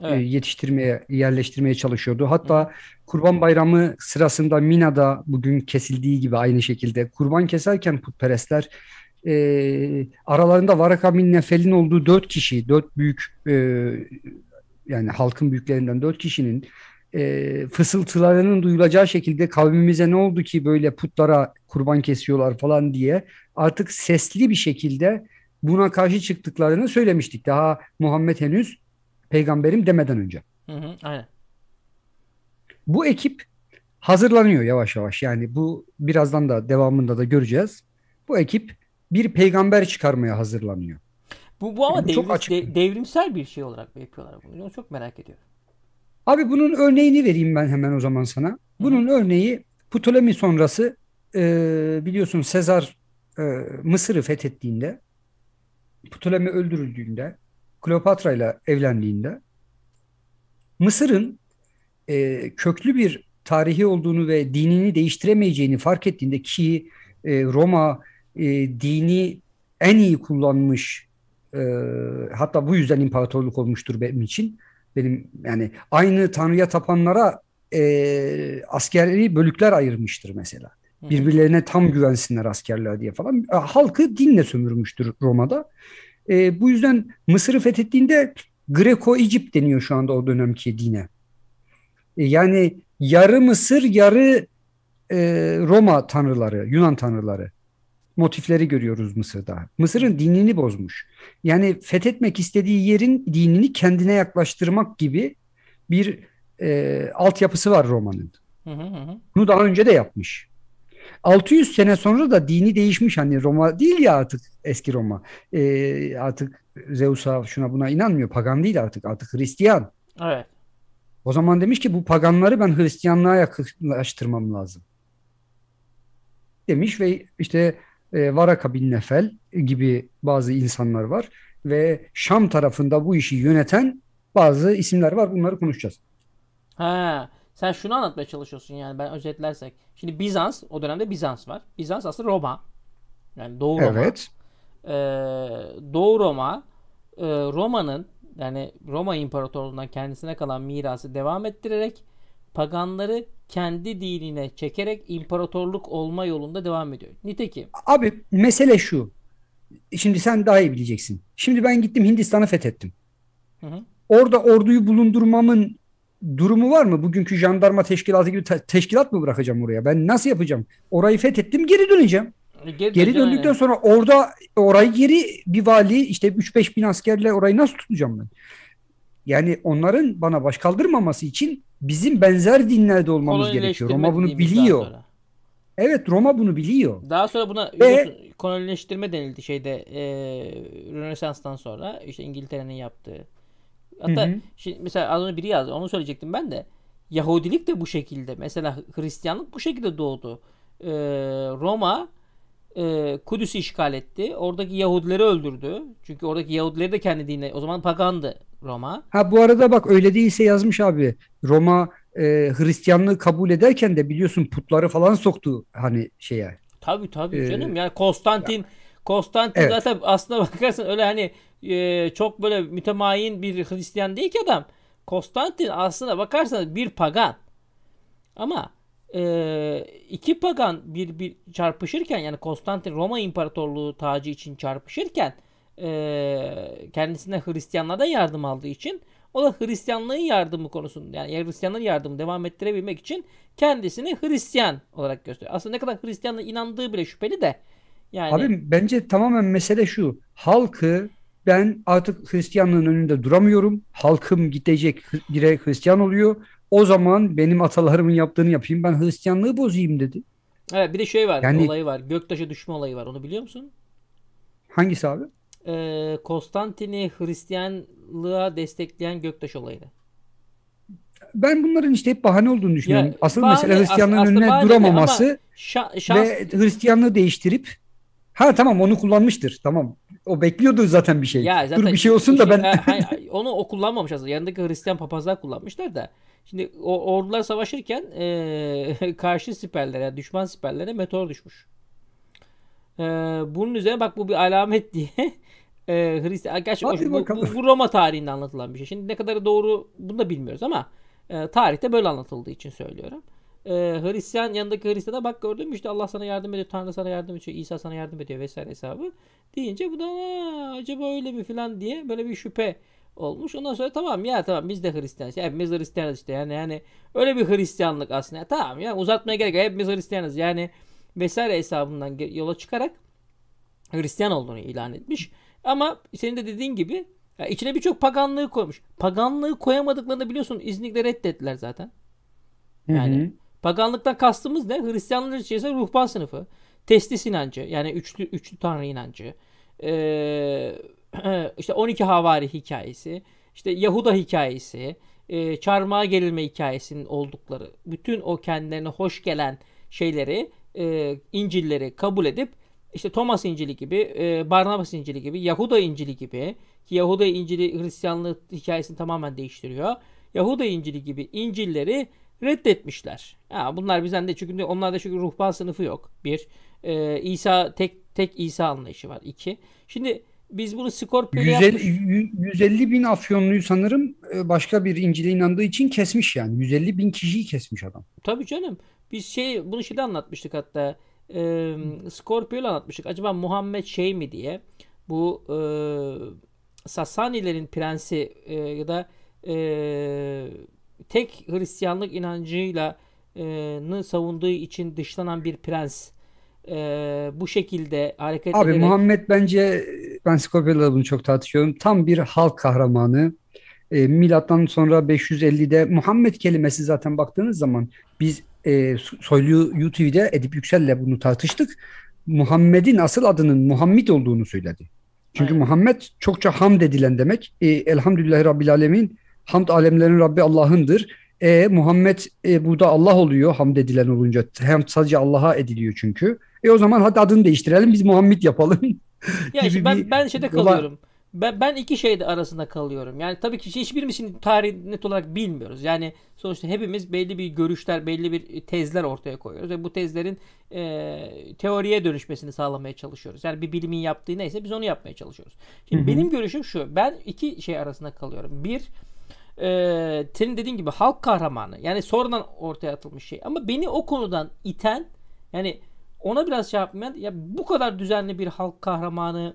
e, evet. e, yetiştirmeye, yerleştirmeye çalışıyordu. Hatta Hı. Kurban Bayramı sırasında Mina'da bugün kesildiği gibi aynı şekilde kurban keserken putperestler e, aralarında Varaka bin Nefel'in olduğu dört kişi, dört büyük e, yani halkın büyüklerinden dört kişinin e, fısıltılarının duyulacağı şekilde kavmimize ne oldu ki böyle putlara kurban kesiyorlar falan diye artık sesli bir şekilde buna karşı çıktıklarını söylemiştik. Daha Muhammed henüz peygamberim demeden önce. Hı hı, aynen. Bu ekip hazırlanıyor yavaş yavaş. Yani bu birazdan da devamında da göreceğiz. Bu ekip bir peygamber çıkarmaya hazırlanıyor. Bu, bu ama yani devrim, çok açık. De, devrimsel bir şey olarak mı yapıyorlar bunu? Onu çok merak ediyorum. Abi bunun örneğini vereyim ben hemen o zaman sana. Bunun Hı. örneği Ptolemy sonrası e, biliyorsun Sezar e, Mısır'ı fethettiğinde Ptolemy öldürüldüğünde Kleopatra ile evlendiğinde Mısır'ın e, köklü bir tarihi olduğunu ve dinini değiştiremeyeceğini fark ettiğinde ki e, Roma e, dini en iyi kullanmış e, hatta bu yüzden imparatorluk olmuştur benim için benim yani aynı Tanrı'ya tapanlara e, askeri bölükler ayırmıştır mesela. Birbirlerine tam güvensinler askerler diye falan. E, halkı dinle sömürmüştür Roma'da. E, bu yüzden Mısır'ı fethettiğinde Greko-İcip deniyor şu anda o dönemki dine. E, yani yarı Mısır, yarı e, Roma tanrıları, Yunan tanrıları motifleri görüyoruz Mısır'da. Mısır'ın dinini bozmuş. Yani fethetmek istediği yerin dinini kendine yaklaştırmak gibi bir e, altyapısı var romanın. Hı Bunu daha önce de yapmış. 600 sene sonra da dini değişmiş hani Roma değil ya artık eski Roma. E, artık Zeus'a şuna buna inanmıyor. Pagan değil artık artık Hristiyan. Evet. O zaman demiş ki bu paganları ben Hristiyanlığa yaklaştırmam lazım. Demiş ve işte e, Varaka bin Nefel gibi bazı insanlar var ve Şam tarafında bu işi yöneten bazı isimler var. Bunları konuşacağız. Ha, sen şunu anlatmaya çalışıyorsun yani ben özetlersek. Şimdi Bizans o dönemde Bizans var. Bizans aslında Roma. Yani Doğu Roma. Evet. Ee, Doğu Roma e, Roma'nın yani Roma İmparatorluğundan kendisine kalan mirası devam ettirerek paganları kendi dinine çekerek imparatorluk olma yolunda devam ediyor. Nitekim. Abi mesele şu. Şimdi sen daha iyi bileceksin. Şimdi ben gittim Hindistan'ı fethettim. Hı hı. Orada orduyu bulundurmamın durumu var mı? Bugünkü jandarma teşkilatı gibi te- teşkilat mı bırakacağım oraya? Ben nasıl yapacağım? Orayı fethettim geri döneceğim. E, geri, geri döndükten aynen. sonra orada orayı geri bir vali işte 3-5 bin askerle orayı nasıl tutacağım ben? Yani onların bana baş kaldırmaması için bizim benzer dinlerde olmamız gerekiyor. Roma bunu biliyor. Evet Roma bunu biliyor. Daha sonra buna Ve, kolonileştirme denildi şeyde e, Rönesans'tan sonra işte İngiltere'nin yaptığı. Hatta hı Şimdi mesela az önce biri yazdı onu söyleyecektim ben de. Yahudilik de bu şekilde mesela Hristiyanlık bu şekilde doğdu. E, Roma e, Kudüs'ü işgal etti. Oradaki Yahudileri öldürdü. Çünkü oradaki Yahudileri de kendi dinine o zaman pagandı Roma. Ha bu arada bak öyle değilse yazmış abi. Roma e, Hristiyanlığı kabul ederken de biliyorsun putları falan soktu hani şeye. Tabii tabii ee, canım yani Konstantin ya. Konstantin evet. zaten aslına *laughs* bakarsan öyle hani e, çok böyle mütemayin bir Hristiyan değil ki adam. Konstantin aslına bakarsanız bir pagan. Ama e, iki pagan bir, bir çarpışırken yani Konstantin Roma İmparatorluğu tacı için çarpışırken e, kendisine Hristiyanlardan yardım aldığı için o da Hristiyanlığın yardımı konusunda yani Hristiyanların yardımı devam ettirebilmek için kendisini Hristiyan olarak gösteriyor. Aslında ne kadar Hristiyanla inandığı bile şüpheli de. Yani... Abi bence tamamen mesele şu. Halkı ben artık Hristiyanlığın önünde duramıyorum. Halkım gidecek bire Hristiyan oluyor. O zaman benim atalarımın yaptığını yapayım. Ben Hristiyanlığı bozayım dedi. Evet bir de şey var. Yani, olayı var. göktaşı düşme olayı var. Onu biliyor musun? Hangisi abi? e, Konstantin'i Hristiyanlığa destekleyen Göktaş olayını? Ben bunların işte hep bahane olduğunu düşünüyorum. Ya, asıl bahane, mesele Hristiyanlığın as, önüne duramaması şa- şans... ve Hristiyanlığı değiştirip ha tamam onu kullanmıştır. Tamam. O bekliyordu zaten bir şey. Ya, zaten Dur bir şey olsun da ben hayır, onu o kullanmamış aslında. Yanındaki Hristiyan papazlar kullanmışlar da. Şimdi o, ordular savaşırken e, *laughs* karşı siperlere, düşman siperlere meteor düşmüş. E, bunun üzerine bak bu bir alamet diye *laughs* e, ee, Hristiyan. Gerçi o, bu, bu, bu Roma tarihinde anlatılan bir şey. Şimdi ne kadar doğru bunu da bilmiyoruz ama e, tarihte böyle anlatıldığı için söylüyorum. E, Hristiyan yanındaki Hristiyan'a bak gördün işte Allah sana yardım ediyor, Tanrı sana yardım ediyor, İsa sana yardım ediyor vesaire hesabı. Deyince bu da acaba öyle mi filan diye böyle bir şüphe olmuş. Ondan sonra tamam ya tamam biz de Hristiyanız. Ya, hepimiz Hristiyanız işte yani yani öyle bir Hristiyanlık aslında. Ya, tamam ya uzatmaya gerek yok. Hepimiz Hristiyanız yani vesaire hesabından yola çıkarak Hristiyan olduğunu ilan etmiş. Ama senin de dediğin gibi ya içine birçok paganlığı koymuş. Paganlığı koyamadıklarını biliyorsun İznik'te reddettiler zaten. Yani hı hı. paganlıktan kastımız ne? Hristiyanlar içerisinde ruhban sınıfı. Testis inancı yani üçlü, üçlü tanrı inancı. Ee, *clears throat* işte 12 havari hikayesi. işte Yahuda hikayesi. E, çarmıha gerilme hikayesinin oldukları. Bütün o kendilerine hoş gelen şeyleri e, İncil'leri kabul edip işte Thomas İncili gibi, e, Barnabas İncili gibi, Yahuda İncili gibi ki Yahuda İncili Hristiyanlık hikayesini tamamen değiştiriyor. Yahuda İncili gibi İncilleri reddetmişler. Ya bunlar bizden de çünkü onlarda çünkü ruhban sınıfı yok. Bir, e, İsa tek tek İsa anlayışı var. İki, şimdi biz bunu Scorpio'ya 150, yapmış... 150 bin Afyonlu'yu sanırım e, başka bir İncil'e inandığı için kesmiş yani. 150 bin kişiyi kesmiş adam. Tabii canım. Biz şey bunu şeyde anlatmıştık hatta e, Scorpio'yla anlatmıştık. Acaba Muhammed şey mi diye bu e, Sasanilerin prensi e, ya da e, tek Hristiyanlık inancıyla e, savunduğu için dışlanan bir prens e, bu şekilde hareket Abi, ederek... Abi Muhammed bence ben Scorpio'yla bunu çok tartışıyorum. Tam bir halk kahramanı. E, milattan sonra 550'de Muhammed kelimesi zaten baktığınız zaman biz e, Soylu UTV'de Edip Yüksel'le bunu tartıştık. Muhammed'in asıl adının Muhammed olduğunu söyledi. Çünkü Aynen. Muhammed çokça hamd edilen demek. E, Elhamdülillahi Rabbil Alemin. Hamd alemlerin Rabbi Allah'ındır. E, Muhammed e, burada Allah oluyor hamd edilen olunca. Hem sadece Allah'a ediliyor çünkü. E o zaman hadi adını değiştirelim biz Muhammed yapalım. ya *laughs* işte ben, ben şeyde kalıyorum. Olan ben, ben iki şey arasında kalıyorum. Yani tabii ki hiçbirimizin tarihi net olarak bilmiyoruz. Yani sonuçta hepimiz belli bir görüşler, belli bir tezler ortaya koyuyoruz ve bu tezlerin e, teoriye dönüşmesini sağlamaya çalışıyoruz. Yani bir bilimin yaptığı neyse biz onu yapmaya çalışıyoruz. Şimdi Hı-hı. benim görüşüm şu. Ben iki şey arasında kalıyorum. Bir, e, senin dediğin gibi halk kahramanı. Yani sonradan ortaya atılmış şey. Ama beni o konudan iten yani ona biraz şey yapmayan ya bu kadar düzenli bir halk kahramanı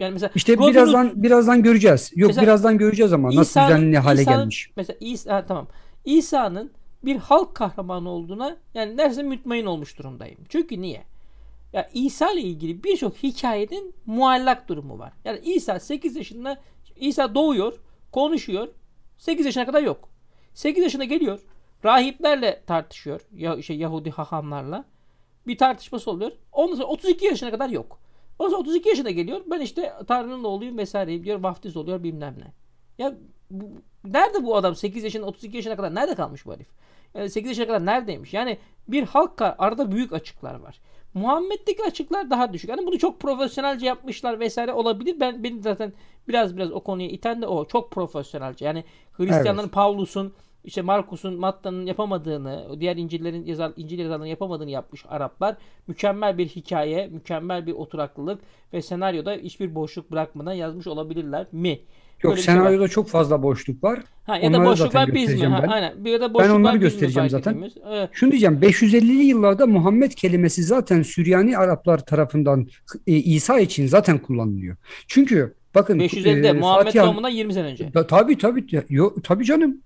yani mesela işte Robin birazdan birazdan göreceğiz. Yok mesela, birazdan göreceğiz ama nasıl düzenli hale İsa'nın, gelmiş. Mesela İsa ha, tamam. İsa'nın bir halk kahramanı olduğuna yani neredeyse mütmain olmuş durumdayım. Çünkü niye? Ya İsa ile ilgili birçok hikayenin muallak durumu var. Yani İsa 8 yaşında İsa doğuyor, konuşuyor. 8 yaşına kadar yok. 8 yaşına geliyor. Rahiplerle tartışıyor. Ya, şey, Yahudi hahamlarla. Bir tartışması oluyor. Ondan sonra 32 yaşına kadar yok. O zaman 32 yaşına geliyor. Ben işte Tanrı'nın oğluyum vesaireyim diyor. Vaftiz oluyor bilmem ne. Ya bu, nerede bu adam 8 yaşında 32 yaşına kadar nerede kalmış bu herif? Yani 8 yaşına kadar neredeymiş? Yani bir halka arada büyük açıklar var. Muhammed'deki açıklar daha düşük. Yani bunu çok profesyonelce yapmışlar vesaire olabilir. Ben beni zaten biraz biraz o konuya iten de o. Çok profesyonelce. Yani Hristiyanların evet. Pavlus'un işte Markus'un Matta'nın yapamadığını, diğer İncil'lerin yazar, İncil yazarlarının yapamadığını yapmış Araplar. Mükemmel bir hikaye, mükemmel bir oturaklılık ve senaryoda hiçbir boşluk bırakmadan yazmış olabilirler mi? Yok Böyle şey senaryoda şey çok fazla boşluk var. Ha, ya onları da var biz mi? Ha, ben. aynen. Bir de boşluklar ben onları göstereceğim zaten. Edilmiş. Şunu diyeceğim 550'li yıllarda Muhammed kelimesi zaten Süryani Araplar tarafından e, İsa için zaten kullanılıyor. Çünkü bakın 550'de e, Muhammed Fatiha, 20 sene önce. Tabii tabii. Yo, tabii canım.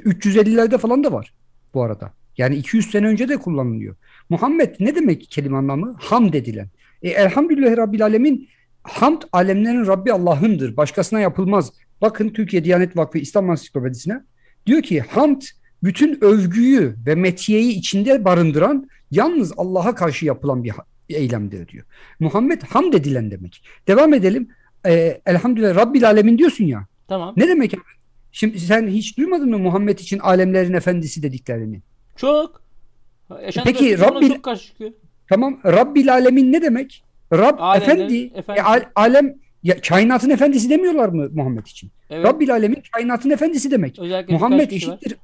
350'lerde falan da var bu arada. Yani 200 sene önce de kullanılıyor. Muhammed ne demek kelime anlamı? Ham dedilen. E, Elhamdülillahi Rabbil Alemin hamd alemlerin Rabbi Allah'ındır. Başkasına yapılmaz. Bakın Türkiye Diyanet Vakfı İslam Ansiklopedisine diyor ki hamd bütün övgüyü ve metiyeyi içinde barındıran yalnız Allah'a karşı yapılan bir eylemdir diyor. Muhammed ham dedilen demek. Devam edelim. Ee, elhamdülillah Rabbil Alemin diyorsun ya. Tamam. Ne demek? Şimdi sen hiç duymadın mı Muhammed için alemlerin efendisi dediklerini? Çok. E Yaşan Peki Rabbil çok Tamam Rabbil alemin ne demek? Rab Alemler, efendi, efendi. E, alem ya, kainatın efendisi demiyorlar mı Muhammed için? Evet. Rabbil alemin kainatın efendisi demek. Özellikle Muhammed eşittir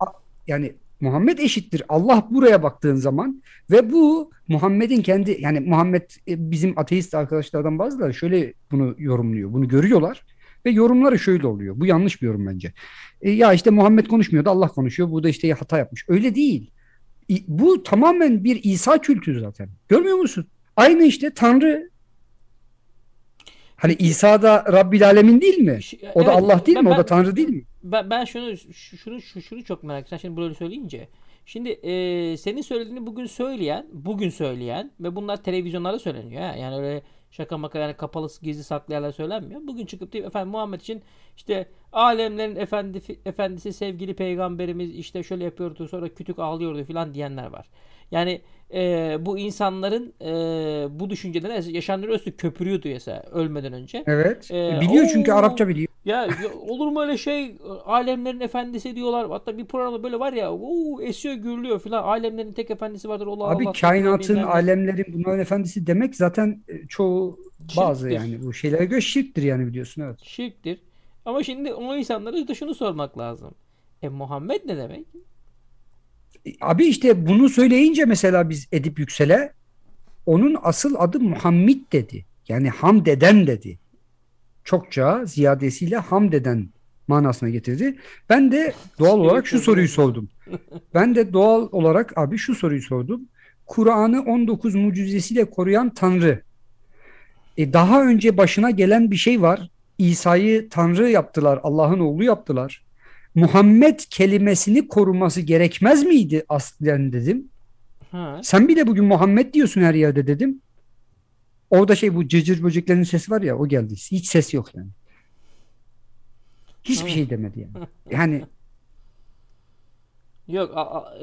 yani Muhammed eşittir. Allah buraya baktığın zaman ve bu Muhammed'in kendi yani Muhammed e, bizim ateist arkadaşlardan bazıları şöyle bunu yorumluyor. Bunu görüyorlar ve yorumları şöyle oluyor. Bu yanlış bir yorum bence. E, ya işte Muhammed konuşmuyor da Allah konuşuyor. Bu da işte hata yapmış. Öyle değil. Bu tamamen bir İsa kültürü zaten. Görmüyor musun? Aynı işte Tanrı Hani İsa da Rabbil Alemin değil mi? E, o da evet, Allah değil ben, mi? O da Tanrı değil mi? Ben, ben şunu şunu şunu çok merak ediyorum. Şimdi böyle söyleyince. Şimdi e, senin söylediğini bugün söyleyen, bugün söyleyen ve bunlar televizyonlarda söyleniyor. He? Yani öyle şaka maka yani kapalı gizli saklı yerler söylenmiyor. Bugün çıkıp deyip efendim Muhammed için işte alemlerin efendisi efendisi sevgili peygamberimiz işte şöyle yapıyordu sonra kütük ağlıyordu filan diyenler var. Yani e, bu insanların e, bu düşünceleri Yaşar Nuri Öztürk köpürüyordu mesela ölmeden önce. Evet. E, biliyor o, çünkü Arapça biliyor. Ya olur mu öyle şey alemlerin efendisi diyorlar. Hatta bir programda böyle var ya o esiyor gürlüyor falan alemlerin tek efendisi vardır. Allah Abi Allah, kainatın alemlerin bunların efendisi demek zaten e, çoğu bazı yani bu şeylere göre şirktir yani biliyorsun evet. Şirktir. Ama şimdi o insanlara da şunu sormak lazım. E Muhammed ne demek? Abi işte bunu söyleyince mesela biz Edip Yüksel'e onun asıl adı Muhammed dedi. Yani Ham deden dedi. Çokça ziyadesiyle Ham deden manasına getirdi. Ben de doğal şey olarak şu soruyu sordum. Ben de doğal olarak abi şu soruyu sordum. Kur'an'ı 19 mucizesiyle koruyan Tanrı. E daha önce başına gelen bir şey var. İsa'yı Tanrı yaptılar, Allah'ın oğlu yaptılar. Muhammed kelimesini koruması gerekmez miydi aslen dedim. Ha. Sen bile bugün Muhammed diyorsun her yerde dedim. Orada şey bu cırcır böceklerin sesi var ya o geldi. Hiç ses yok yani. Hiçbir şey demedi yani. Yani *laughs* Yok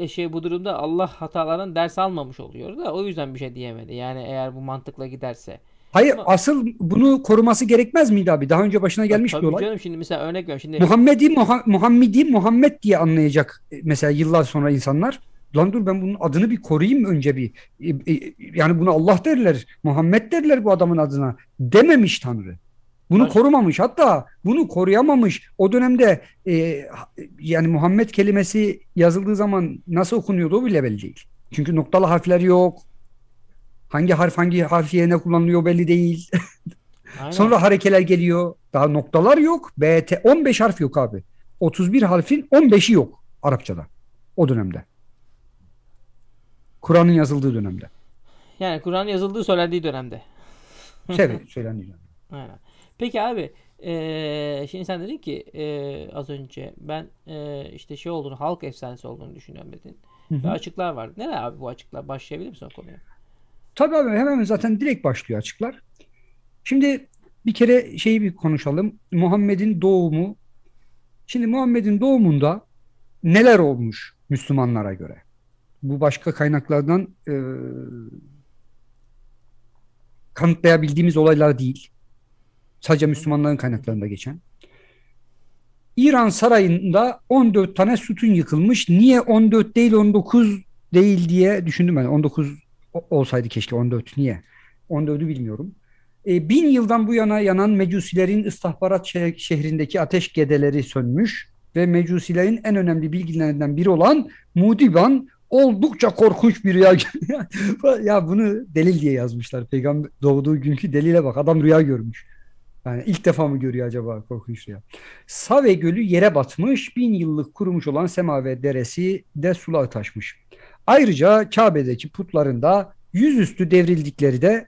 şey bu durumda Allah hatalarından ders almamış oluyor da o yüzden bir şey diyemedi. Yani eğer bu mantıkla giderse. Hayır Ama... asıl bunu koruması gerekmez miydi abi? Daha önce başına gelmiş Tabii bir olay. canım şimdi mesela örnek ver. Şimdi... Muhammedi, Muhammedi, Muhammed diye anlayacak e, mesela yıllar sonra insanlar. Lan dur ben bunun adını bir koruyayım önce bir. E, e, yani bunu Allah derler, Muhammed derler bu adamın adına. Dememiş Tanrı. Bunu Hayır. korumamış hatta bunu koruyamamış. O dönemde e, yani Muhammed kelimesi yazıldığı zaman nasıl okunuyordu o bile belli değil. Çünkü noktalı harfler yok, Hangi harf hangi harf ne kullanılıyor belli değil. Sonra harekeler geliyor. Daha noktalar yok. BT 15 harf yok abi. 31 harfin 15'i yok Arapçada. O dönemde. Kur'an'ın yazıldığı dönemde. Yani Kur'an'ın yazıldığı söylendiği dönemde. Evet *laughs* söylendiği dönemde. Aynen. Peki abi ee, şimdi sen dedin ki e, az önce ben e, işte şey olduğunu halk efsanesi olduğunu düşünüyorum dedin. Hı hı. Ve açıklar var. Neler abi bu açıklar? Başlayabilir misin o konuya? Tabii abi hemen zaten direkt başlıyor açıklar. Şimdi bir kere şeyi bir konuşalım. Muhammed'in doğumu. Şimdi Muhammed'in doğumunda neler olmuş Müslümanlara göre? Bu başka kaynaklardan e, kanıtlayabildiğimiz olaylar değil. Sadece Müslümanların kaynaklarında geçen. İran sarayında 14 tane sütun yıkılmış. Niye 14 değil 19 değil diye düşündüm ben. 19 olsaydı keşke 14 niye? 14'ü bilmiyorum. E, bin yıldan bu yana yanan Mecusilerin istihbarat şehrindeki ateş gedeleri sönmüş ve Mecusilerin en önemli bilgilerinden biri olan Mudiban oldukça korkunç bir rüya *laughs* ya bunu delil diye yazmışlar. Peygamber doğduğu günkü delile bak adam rüya görmüş. Yani ilk defa mı görüyor acaba korkunç rüya? Save Gölü yere batmış, bin yıllık kurumuş olan Semave Deresi de sulağa taşmış. Ayrıca Kabe'deki putların da yüzüstü devrildikleri de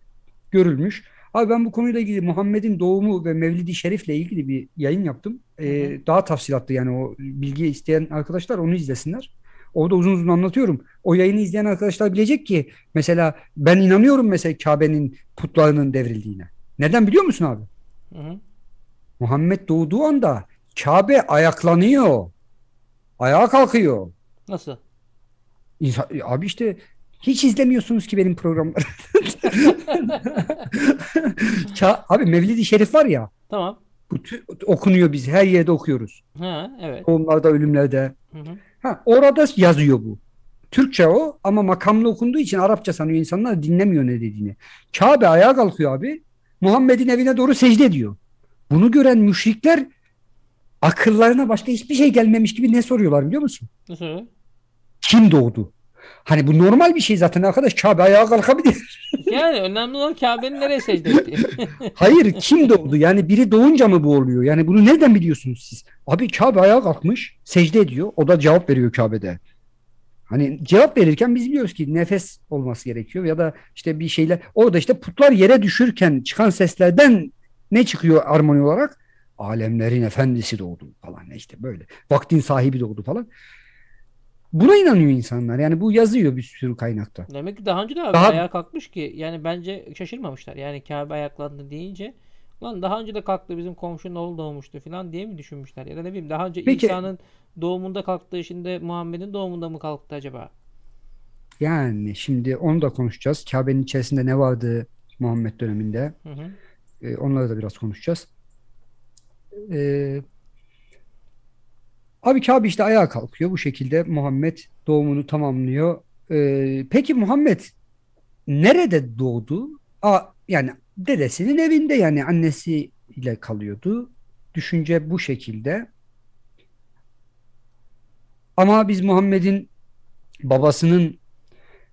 görülmüş. Abi ben bu konuyla ilgili Muhammed'in doğumu ve mevlidi i Şerif'le ilgili bir yayın yaptım. Ee, hı hı. Daha tafsilatlı yani o bilgiyi isteyen arkadaşlar onu izlesinler. Orada uzun uzun anlatıyorum. O yayını izleyen arkadaşlar bilecek ki mesela ben inanıyorum mesela Kabe'nin putlarının devrildiğine. Neden biliyor musun abi? Hı hı. Muhammed doğduğu anda Kabe ayaklanıyor. Ayağa kalkıyor. Nasıl? E, abi işte hiç izlemiyorsunuz ki benim programları. *laughs* abi Mevlid-i Şerif var ya. Tamam. Bütün, okunuyor biz. Her yerde okuyoruz. Ha, evet. Onlarda ölümlerde. Hı Ha, orada yazıyor bu. Türkçe o ama makamlı okunduğu için Arapça sanıyor insanlar dinlemiyor ne dediğini. Kabe ayağa kalkıyor abi. Muhammed'in evine doğru secde diyor. Bunu gören müşrikler akıllarına başka hiçbir şey gelmemiş gibi ne soruyorlar biliyor musun? Hı hı kim doğdu? Hani bu normal bir şey zaten arkadaş. Kabe ayağa kalkabilir. *laughs* yani önemli olan Kabe'nin nereye secde *laughs* ettiği. Hayır kim doğdu? Yani biri doğunca mı bu oluyor? Yani bunu nereden biliyorsunuz siz? Abi Kabe ayağa kalkmış secde ediyor. O da cevap veriyor Kabe'de. Hani cevap verirken biz biliyoruz ki nefes olması gerekiyor ya da işte bir şeyler. Orada işte putlar yere düşürken çıkan seslerden ne çıkıyor armoni olarak? Alemlerin efendisi doğdu falan işte böyle. Vaktin sahibi doğdu falan. Buna inanıyor insanlar. Yani bu yazıyor bir sürü kaynakta. Demek ki daha önce de abi daha... ayağa kalkmış ki yani bence şaşırmamışlar. Yani Kabe ayaklandı deyince lan daha önce de kalktı bizim komşunun oğlu doğmuştu falan diye mi düşünmüşler? Ya da ne bileyim daha önce Peki, İsa'nın doğumunda kalktı şimdi Muhammed'in doğumunda mı kalktı acaba? Yani şimdi onu da konuşacağız. Kabe'nin içerisinde ne vardı Muhammed döneminde? Hı hı. Ee, onları da biraz konuşacağız. Ee, Abi Kabe işte ayağa kalkıyor. Bu şekilde Muhammed doğumunu tamamlıyor. Ee, peki Muhammed nerede doğdu? Aa, yani dedesinin evinde yani annesiyle kalıyordu. Düşünce bu şekilde. Ama biz Muhammed'in babasının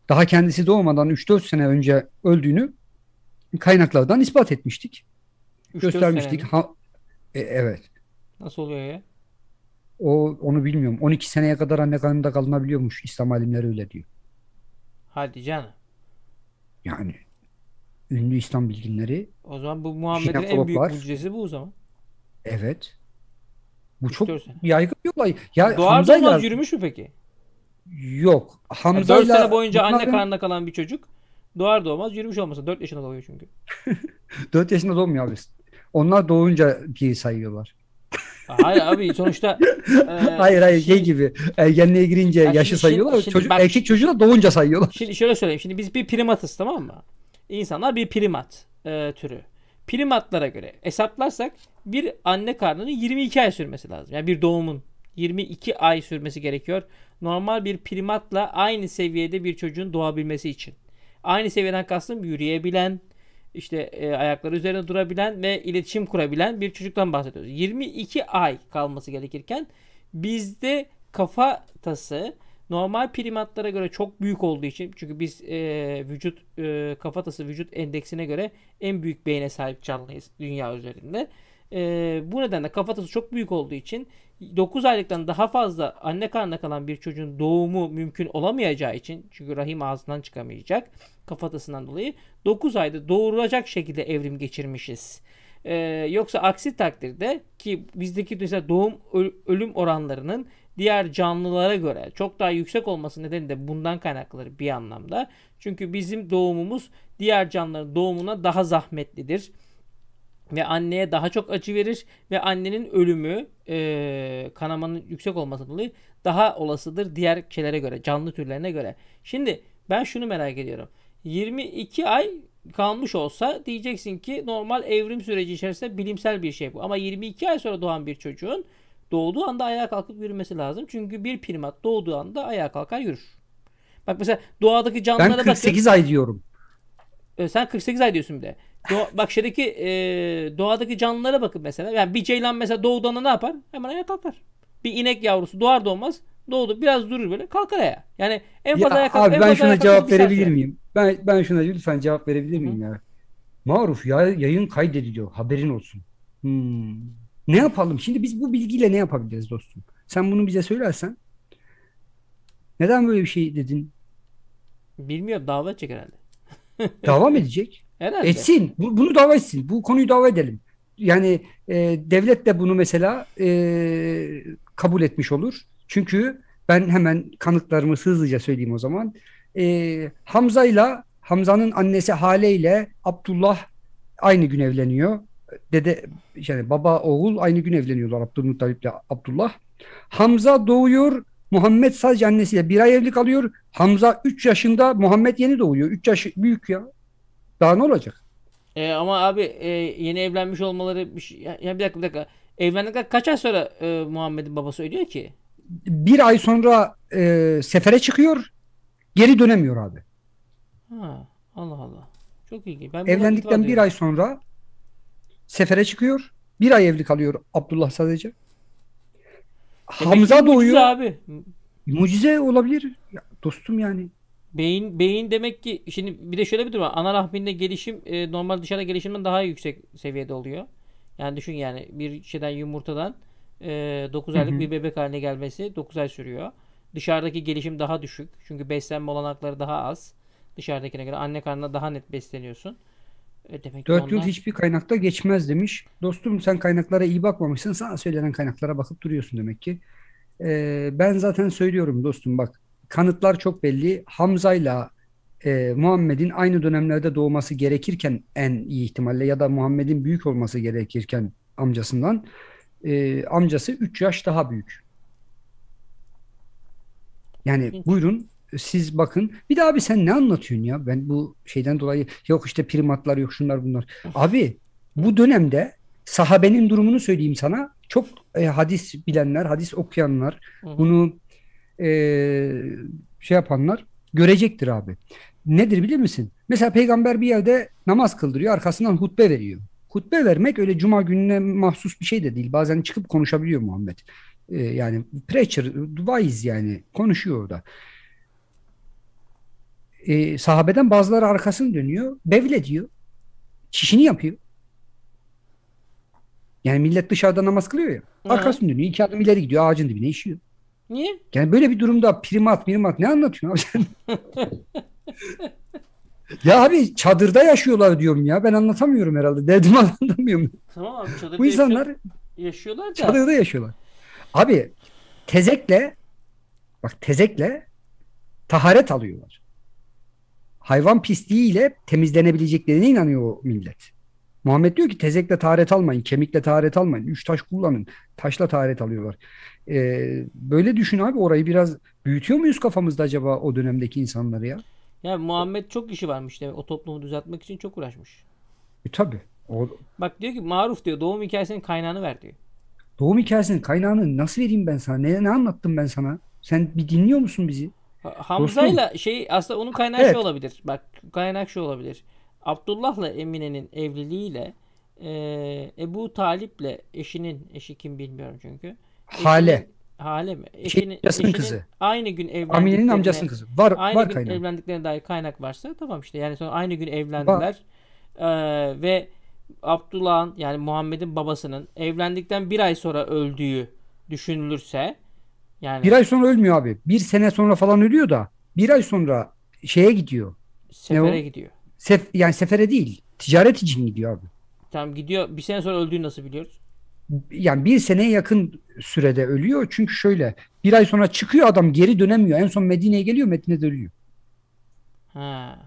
daha kendisi doğmadan 3-4 sene önce öldüğünü kaynaklardan ispat etmiştik. Göstermiştik. Ha, e, evet. Nasıl oluyor ya? O onu bilmiyorum. 12 seneye kadar anne karnında kalınabiliyormuş. İslam alimleri öyle diyor. Hadi canım. Yani ünlü İslam bilginleri. O zaman bu Muhammed'in en büyük mucizesi bu o zaman. Evet. Bu çok yaygın bir olay. Ya Doğar Hamza doğmaz yürümüş mü peki? Yok. Hamza yani 4 sene boyunca bunların... anne karnında kalan bir çocuk doğar doğmaz yürümüş olmasa 4 yaşında doğuyor çünkü. 4 *laughs* yaşında doğmuyor abi. Onlar doğunca diye sayıyorlar. Hayır abi sonuçta *laughs* e, Hayır hayır şey gibi ergenliğe girince yani yaşı şimdi, sayıyorlar. Şimdi, çocuk, bak, erkek çocuğu da doğunca sayıyorlar. Şimdi şöyle söyleyeyim. Şimdi biz bir primatız tamam mı? İnsanlar bir primat e, türü. Primatlara göre hesaplarsak bir anne karnının 22 ay sürmesi lazım. Yani bir doğumun 22 ay sürmesi gerekiyor. Normal bir primatla aynı seviyede bir çocuğun doğabilmesi için. Aynı seviyeden kastım yürüyebilen, işte e, ayakları üzerine durabilen ve iletişim kurabilen bir çocuktan bahsediyoruz. 22 ay kalması gerekirken bizde kafa tası normal primatlara göre çok büyük olduğu için çünkü biz e, vücut e, kafatası vücut endeksine göre en büyük beyne sahip canlıyız dünya üzerinde. E, bu nedenle kafatası çok büyük olduğu için 9 aylıktan daha fazla anne karnında kalan bir çocuğun doğumu mümkün olamayacağı için çünkü rahim ağzından çıkamayacak kafatasından dolayı 9 ayda doğurulacak şekilde evrim geçirmişiz. Ee, yoksa aksi takdirde ki bizdeki mesela doğum ölüm oranlarının diğer canlılara göre çok daha yüksek olması nedeni de bundan kaynaklıdır bir anlamda. Çünkü bizim doğumumuz diğer canlıların doğumuna daha zahmetlidir ve anneye daha çok acı verir ve annenin ölümü e, kanamanın yüksek olması dolayı daha olasıdır diğer şeylere göre canlı türlerine göre. Şimdi ben şunu merak ediyorum. 22 ay kalmış olsa diyeceksin ki normal evrim süreci içerisinde bilimsel bir şey bu. Ama 22 ay sonra doğan bir çocuğun doğduğu anda ayağa kalkıp yürümesi lazım. Çünkü bir primat doğduğu anda ayağa kalkar yürür. Bak mesela doğadaki canlılara bak. Ben 48 bakın. ay diyorum. E, sen 48 ay diyorsun bir de. Doğa, bak şeydeki e, doğadaki canlılara bakın mesela. Yani bir ceylan mesela doğudana ne yapar? Hemen ayağa kalkar. Bir inek yavrusu doğar doğmaz doğdu biraz durur böyle kalkar ayağa. Yani en fazla ya ayağa kalkar. Abi ben şuna cevap verebilir miyim? Ben ben şuna lütfen cevap verebilir miyim Hı. ya? Maruf ya yayın kaydediliyor haberin olsun. Hmm. Ne yapalım? Şimdi biz bu bilgiyle ne yapabiliriz dostum? Sen bunu bize söylersen. Neden böyle bir şey dedin? Bilmiyorum dava edecek herhalde. dava mı edecek? Herhalde. Etsin. Bu, bunu dava etsin. Bu konuyu dava edelim. Yani e, devlet de bunu mesela e, kabul etmiş olur. Çünkü ben hemen kanıtlarımı hızlıca söyleyeyim o zaman. E, ile Hamza'nın annesi Hale ile Abdullah aynı gün evleniyor. Dede yani baba oğul aynı gün evleniyorlar Abdülmuttalip ile Abdullah. Hamza doğuyor. Muhammed sadece annesiyle bir ay evlilik alıyor. Hamza 3 yaşında Muhammed yeni doğuyor. 3 yaş büyük ya. Daha ne olacak? E, ama abi e, yeni evlenmiş olmaları bir şey, ya, ya bir dakika bir dakika. Evlendikten kaç ay sonra e, Muhammed'in babası ölüyor ki? Bir ay sonra e, sefere çıkıyor. Geri dönemiyor abi. Ha, Allah Allah. Çok ilginç. Ben Evlendikten bir ay sonra sefere çıkıyor. Bir ay evli kalıyor Abdullah sadece. Demek Hamza doğuyor. Mucize abi. Mucize olabilir. Ya, dostum yani. Beyin beyin demek ki şimdi bir de şöyle bir durum var. Ana rahminde gelişim e, normal dışarıda gelişimden daha yüksek seviyede oluyor. Yani düşün yani bir şeyden yumurtadan e, 9 aylık hı hı. bir bebek haline gelmesi 9 ay sürüyor. Dışarıdaki gelişim daha düşük. Çünkü beslenme olanakları daha az. Dışarıdakine göre anne karnında daha net besleniyorsun. E demek 4 ondan... yıl hiçbir kaynakta geçmez demiş. Dostum sen kaynaklara iyi bakmamışsın. Sana söylenen kaynaklara bakıp duruyorsun demek ki. Ee, ben zaten söylüyorum dostum bak kanıtlar çok belli. Hamza'yla e, Muhammed'in aynı dönemlerde doğması gerekirken en iyi ihtimalle ya da Muhammed'in büyük olması gerekirken amcasından e, amcası 3 yaş daha büyük. Yani buyurun siz bakın. Bir de abi sen ne anlatıyorsun ya? Ben bu şeyden dolayı yok işte primatlar yok şunlar bunlar. *laughs* Abi bu dönemde sahabenin durumunu söyleyeyim sana. Çok e, hadis bilenler, hadis okuyanlar, bunu e, şey yapanlar görecektir abi. Nedir bilir misin? Mesela peygamber bir yerde namaz kıldırıyor arkasından hutbe veriyor. Hutbe vermek öyle cuma gününe mahsus bir şey de değil. Bazen çıkıp konuşabiliyor Muhammed. E, yani preacher, vaiz yani konuşuyor orada e, sahabeden bazıları arkasını dönüyor. Bevle diyor. Çişini yapıyor. Yani millet dışarıda namaz kılıyor ya. Arkasını dönüyor. iki adım ileri gidiyor. Ağacın dibine işiyor. Niye? Yani böyle bir durumda primat primat ne anlatıyorsun abi sen? *laughs* ya abi çadırda yaşıyorlar diyorum ya. Ben anlatamıyorum herhalde. Derdimi anlatamıyorum. Tamam abi çadırda Bu insanlar yaşıyorlar da. Çadırda yaşıyorlar. Abi tezekle bak tezekle taharet alıyorlar. Hayvan pisliğiyle temizlenebileceklerine inanıyor o millet. Muhammed diyor ki tezekle taharet almayın, kemikle taharet almayın, üç taş kullanın. Taşla taharet alıyorlar. Ee, böyle düşün abi orayı biraz büyütüyor muyuz kafamızda acaba o dönemdeki insanları ya? Ya Muhammed çok işi varmış demek. O toplumu düzeltmek için çok uğraşmış. E tabi. O... Bak diyor ki maruf diyor doğum hikayesinin kaynağını ver diyor. Doğum hikayesinin kaynağını nasıl vereyim ben sana? Ne, ne anlattım ben sana? Sen bir dinliyor musun bizi? Hamza'yla şey aslında onun kaynağı evet. şey olabilir. Bak kaynak şey olabilir. Abdullah'la Emine'nin evliliğiyle e, Ebu Talip'le eşinin eşi kim bilmiyorum çünkü. Hale. Hale mi? Şey, Eşini, eşinin kızı. Aynı gün evlendiklerine. Amine'nin amcasının kızı. Var, aynı var gün evlendiklerine dair kaynak varsa tamam işte. Yani sonra aynı gün evlendiler. Ee, ve Abdullah'ın yani Muhammed'in babasının evlendikten bir ay sonra öldüğü düşünülürse yani bir ay sonra ölmüyor abi. Bir sene sonra falan ölüyor da bir ay sonra şeye gidiyor. Sefere gidiyor. Sef, yani sefere değil. Ticaret için gidiyor abi. Tamam gidiyor. Bir sene sonra öldüğünü nasıl biliyoruz? yani bir seneye yakın sürede ölüyor. Çünkü şöyle bir ay sonra çıkıyor adam geri dönemiyor. En son Medine'ye geliyor Medine'de ölüyor. Ha.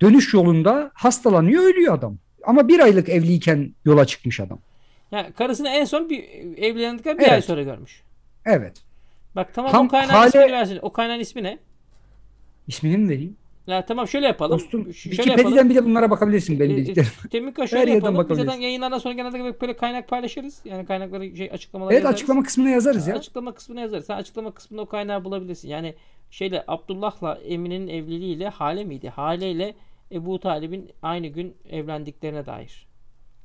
Dönüş yolunda hastalanıyor ölüyor adam. Ama bir aylık evliyken yola çıkmış adam. Yani karısını en son bir evlendikten bir evet. ay sonra görmüş. Evet. Bak tamam Tam o kaynağın hale... ismini versin. O kaynağın ismi ne? İsmini vereyim? Ya tamam şöyle yapalım. Dostum, şöyle Wikipedia'dan bile bunlara bakabilirsin benim e, e, bildiklerim. *laughs* Temika şöyle Her yapalım. Biz zaten yayınlardan sonra genelde böyle kaynak paylaşırız. Yani kaynakları şey açıklamalara Evet yazarız. açıklama kısmına yazarız ya. ya. Açıklama kısmına yazarız. Sen açıklama kısmında o kaynağı bulabilirsin. Yani şeyle Abdullah'la Emine'nin evliliğiyle Hale miydi? Hale ile Ebu Talib'in aynı gün evlendiklerine dair.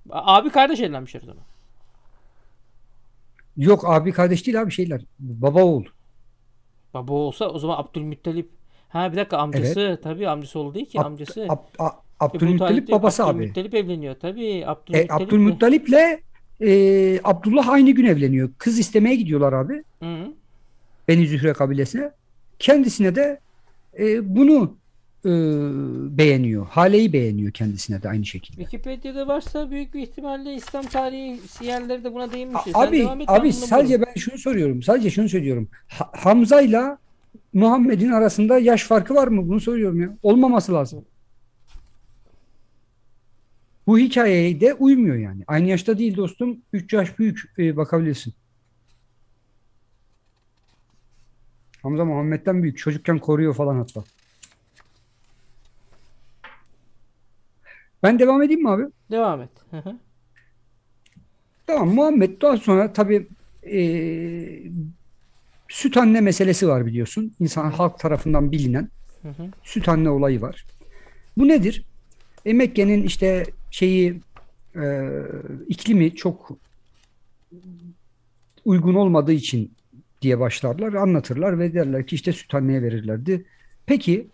Abi kardeş evlenmişler o zaman. Yok abi kardeş değil abi şeyler. Baba oğul. Baba olsa o zaman Abdülmuttalip Ha bir dakika amcası evet. tabii amcası olduğu için Ab, amcası. Ab, Ab, e, Abdülmuttalip e, babası Abdülmuttalip abi. Abdülmuttalip evleniyor tabii. E, Abdülmuttalip e, Abdülmuttalip'le e, Abdullah aynı gün evleniyor. Kız istemeye gidiyorlar abi. Hı Beni Zühre kabilesine. Kendisine de e, bunu e, beğeniyor. Hale'yi beğeniyor kendisine de aynı şekilde. Wikipedia'da varsa büyük bir ihtimalle İslam tarihi siyerleri de buna değinmiştir. Abi, abi ben sadece ben şunu soruyorum. Sadece şunu söylüyorum. Ha, Hamza'yla Muhammed'in arasında yaş farkı var mı? Bunu soruyorum ya. Olmaması lazım. Bu hikayeye de uymuyor yani. Aynı yaşta değil dostum. 3 yaş büyük e, bakabilirsin. Hamza Muhammed'den büyük. Çocukken koruyor falan hatta. Ben devam edeyim mi abi? Devam et. Tamam Muhammed daha sonra tabii e, Süt anne meselesi var biliyorsun. İnsan halk tarafından bilinen süt anne olayı var. Bu nedir? E, işte şeyi e, iklimi çok uygun olmadığı için diye başlarlar, anlatırlar ve derler ki işte süt anneye verirlerdi. Peki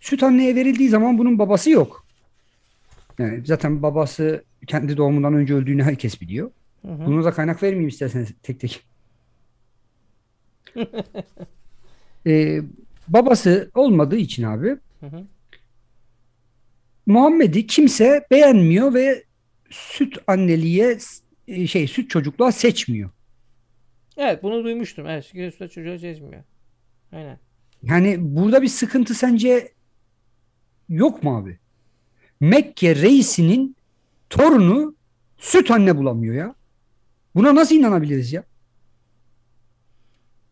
süt anneye verildiği zaman bunun babası yok. Yani zaten babası kendi doğumundan önce öldüğünü herkes biliyor. Hı hı. Buna da kaynak vermeyeyim isterseniz tek tek ee, babası olmadığı için abi Muhammed'i kimse beğenmiyor ve süt anneliğe e, şey süt çocukluğa seçmiyor. Evet bunu duymuştum. Evet süt çocuğa seçmiyor. Aynen. Yani burada bir sıkıntı sence yok mu abi? Mekke reisinin torunu süt anne bulamıyor ya. Buna nasıl inanabiliriz ya?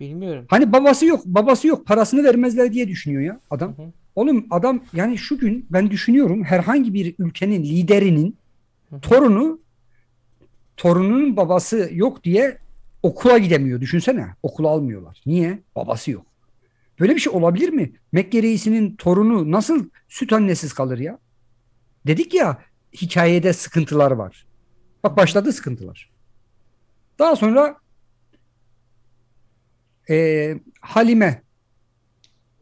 Bilmiyorum. Hani babası yok, babası yok. Parasını vermezler diye düşünüyor ya adam. Hı hı. Oğlum adam yani şu gün ben düşünüyorum herhangi bir ülkenin liderinin torunu torununun babası yok diye okula gidemiyor. Düşünsene okula almıyorlar. Niye? Babası yok. Böyle bir şey olabilir mi? Mekke reisinin torunu nasıl süt annesiz kalır ya? Dedik ya hikayede sıkıntılar var. Bak başladı sıkıntılar. Daha sonra e, Halime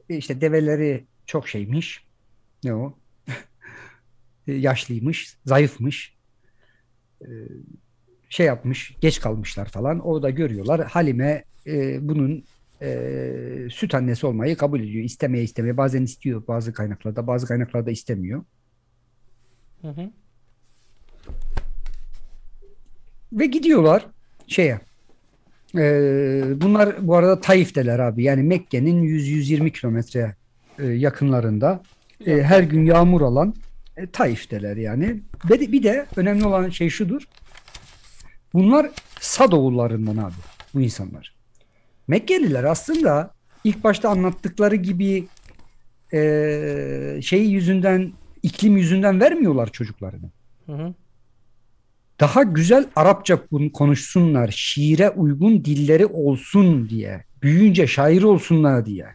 işte develeri çok şeymiş. Ne o? *laughs* E, yaşlıymış, zayıfmış. E, şey yapmış, geç kalmışlar falan. Orada görüyorlar. Halime e, bunun e, süt annesi olmayı kabul ediyor. İstemeye istemeye. Bazen istiyor bazı kaynaklarda, bazı kaynaklarda istemiyor. Hı hı. Ve gidiyorlar şeye ee, bunlar bu arada Taif'teler abi. Yani Mekke'nin 100-120 kilometre e, yakınlarında. Ee, her gün yağmur alan e, Taif'teler yani. Bir de, bir de önemli olan şey şudur. Bunlar Sadoğullarından abi bu insanlar. Mekkeliler aslında ilk başta anlattıkları gibi e, şey yüzünden iklim yüzünden vermiyorlar çocuklarını. Hı hı daha güzel Arapça konuşsunlar, şiire uygun dilleri olsun diye, büyüyünce şair olsunlar diye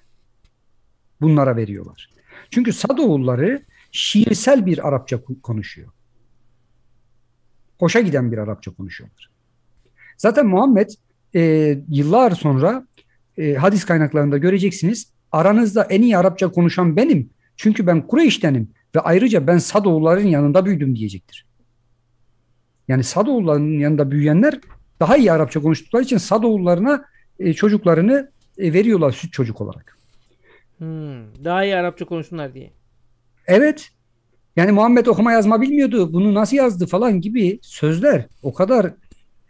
bunlara veriyorlar. Çünkü Sadoğulları şiirsel bir Arapça konuşuyor. Hoşa giden bir Arapça konuşuyorlar. Zaten Muhammed e, yıllar sonra e, hadis kaynaklarında göreceksiniz. Aranızda en iyi Arapça konuşan benim. Çünkü ben Kureyş'tenim ve ayrıca ben Sadoğulların yanında büyüdüm diyecektir yani sadoğulların yanında büyüyenler daha iyi Arapça konuştukları için Sadoğullarına e, çocuklarını e, veriyorlar süt çocuk olarak. Hmm, daha iyi Arapça konuşsunlar diye. Evet. Yani Muhammed okuma yazma bilmiyordu. Bunu nasıl yazdı falan gibi sözler o kadar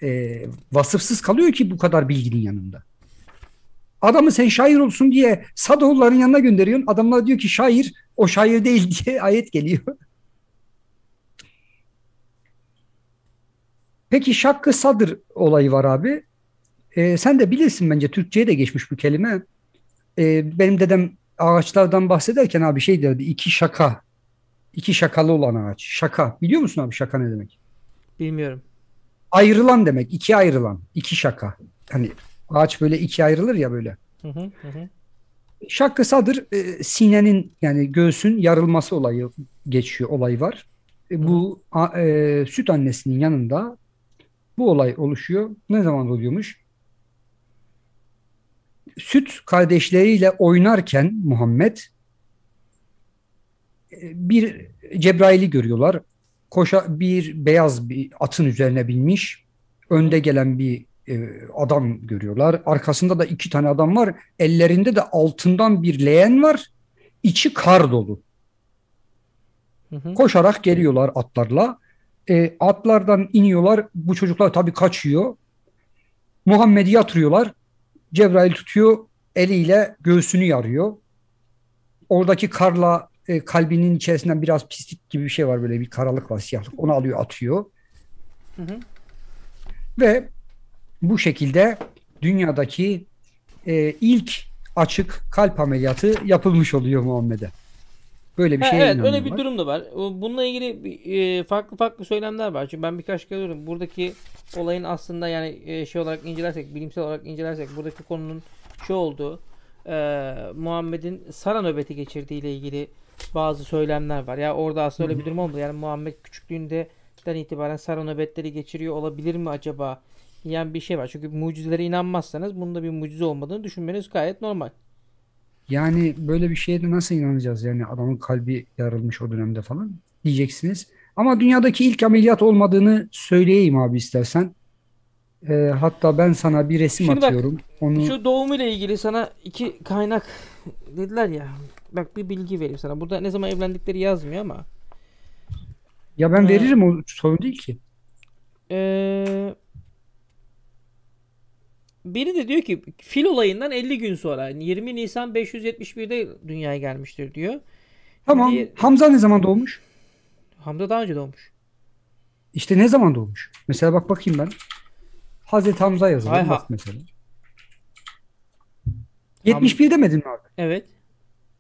e, vasıfsız kalıyor ki bu kadar bilginin yanında. Adamı sen şair olsun diye Sadoğulların yanına gönderiyorsun. Adamlar diyor ki şair o şair değil *laughs* diye ayet geliyor. Peki şakkı sadır olayı var abi. E, sen de bilirsin bence Türkçe'ye de geçmiş bu kelime. E, benim dedem ağaçlardan bahsederken abi şey derdi iki şaka. İki şakalı olan ağaç. Şaka. Biliyor musun abi şaka ne demek? Bilmiyorum. Ayrılan demek. İkiye ayrılan. iki şaka. Hani ağaç böyle iki ayrılır ya böyle. Hı hı hı. Şakkı Sadır e, sinenin yani göğsün yarılması olayı geçiyor olay var. E, bu a, e, süt annesinin yanında bu olay oluşuyor. Ne zaman oluyormuş? Süt kardeşleriyle oynarken Muhammed e, bir Cebrail'i görüyorlar. Koşa bir beyaz bir atın üzerine binmiş. Önde gelen bir e, adam görüyorlar. Arkasında da iki tane adam var. Ellerinde de altından bir leğen var. İçi kar dolu. Hı hı. Koşarak geliyorlar atlarla. E, atlardan iniyorlar. Bu çocuklar tabii kaçıyor. Muhammed'i yatırıyorlar. Cebrail tutuyor eliyle göğsünü yarıyor. Oradaki karla e, kalbinin içerisinden biraz pislik gibi bir şey var böyle bir karalık var siyahlık. Onu alıyor atıyor. Hı hı. Ve bu şekilde dünyadaki e, ilk açık kalp ameliyatı yapılmış oluyor Muhammed'e. Böyle bir şey Evet öyle bir var. durum da var. Bununla ilgili e, farklı farklı söylemler var. Çünkü ben birkaç kere diyorum buradaki olayın aslında yani e, şey olarak incelersek, bilimsel olarak incelersek buradaki konunun şu olduğu e, Muhammed'in Sara nöbeti geçirdiği ile ilgili bazı söylemler var. Ya yani orada aslında öyle bir durum oldu. Yani Muhammed küçüklüğünde itibaren Sara nöbetleri geçiriyor olabilir mi acaba? Yani bir şey var. Çünkü mucizelere inanmazsanız bunun da bir mucize olmadığını düşünmeniz gayet normal. Yani böyle bir şeye de nasıl inanacağız? Yani adamın kalbi yarılmış o dönemde falan diyeceksiniz. Ama dünyadaki ilk ameliyat olmadığını söyleyeyim abi istersen. E, hatta ben sana bir resim Şimdi atıyorum. Bak, Onu... Şu doğumuyla ilgili sana iki kaynak dediler ya. Bak bir bilgi vereyim sana. Burada ne zaman evlendikleri yazmıyor ama. Ya ben ee, veririm o sorun değil ki. Ee, biri de diyor ki fil olayından 50 gün sonra yani 20 Nisan 571'de dünyaya gelmiştir diyor. Tamam. Diye... Hamza ne zaman doğmuş? Hamza daha önce doğmuş. İşte ne zaman doğmuş? Mesela bak bakayım ben. Hazreti Hamza yazılır. Hay bak mesela. 71 demedin mi abi? Evet.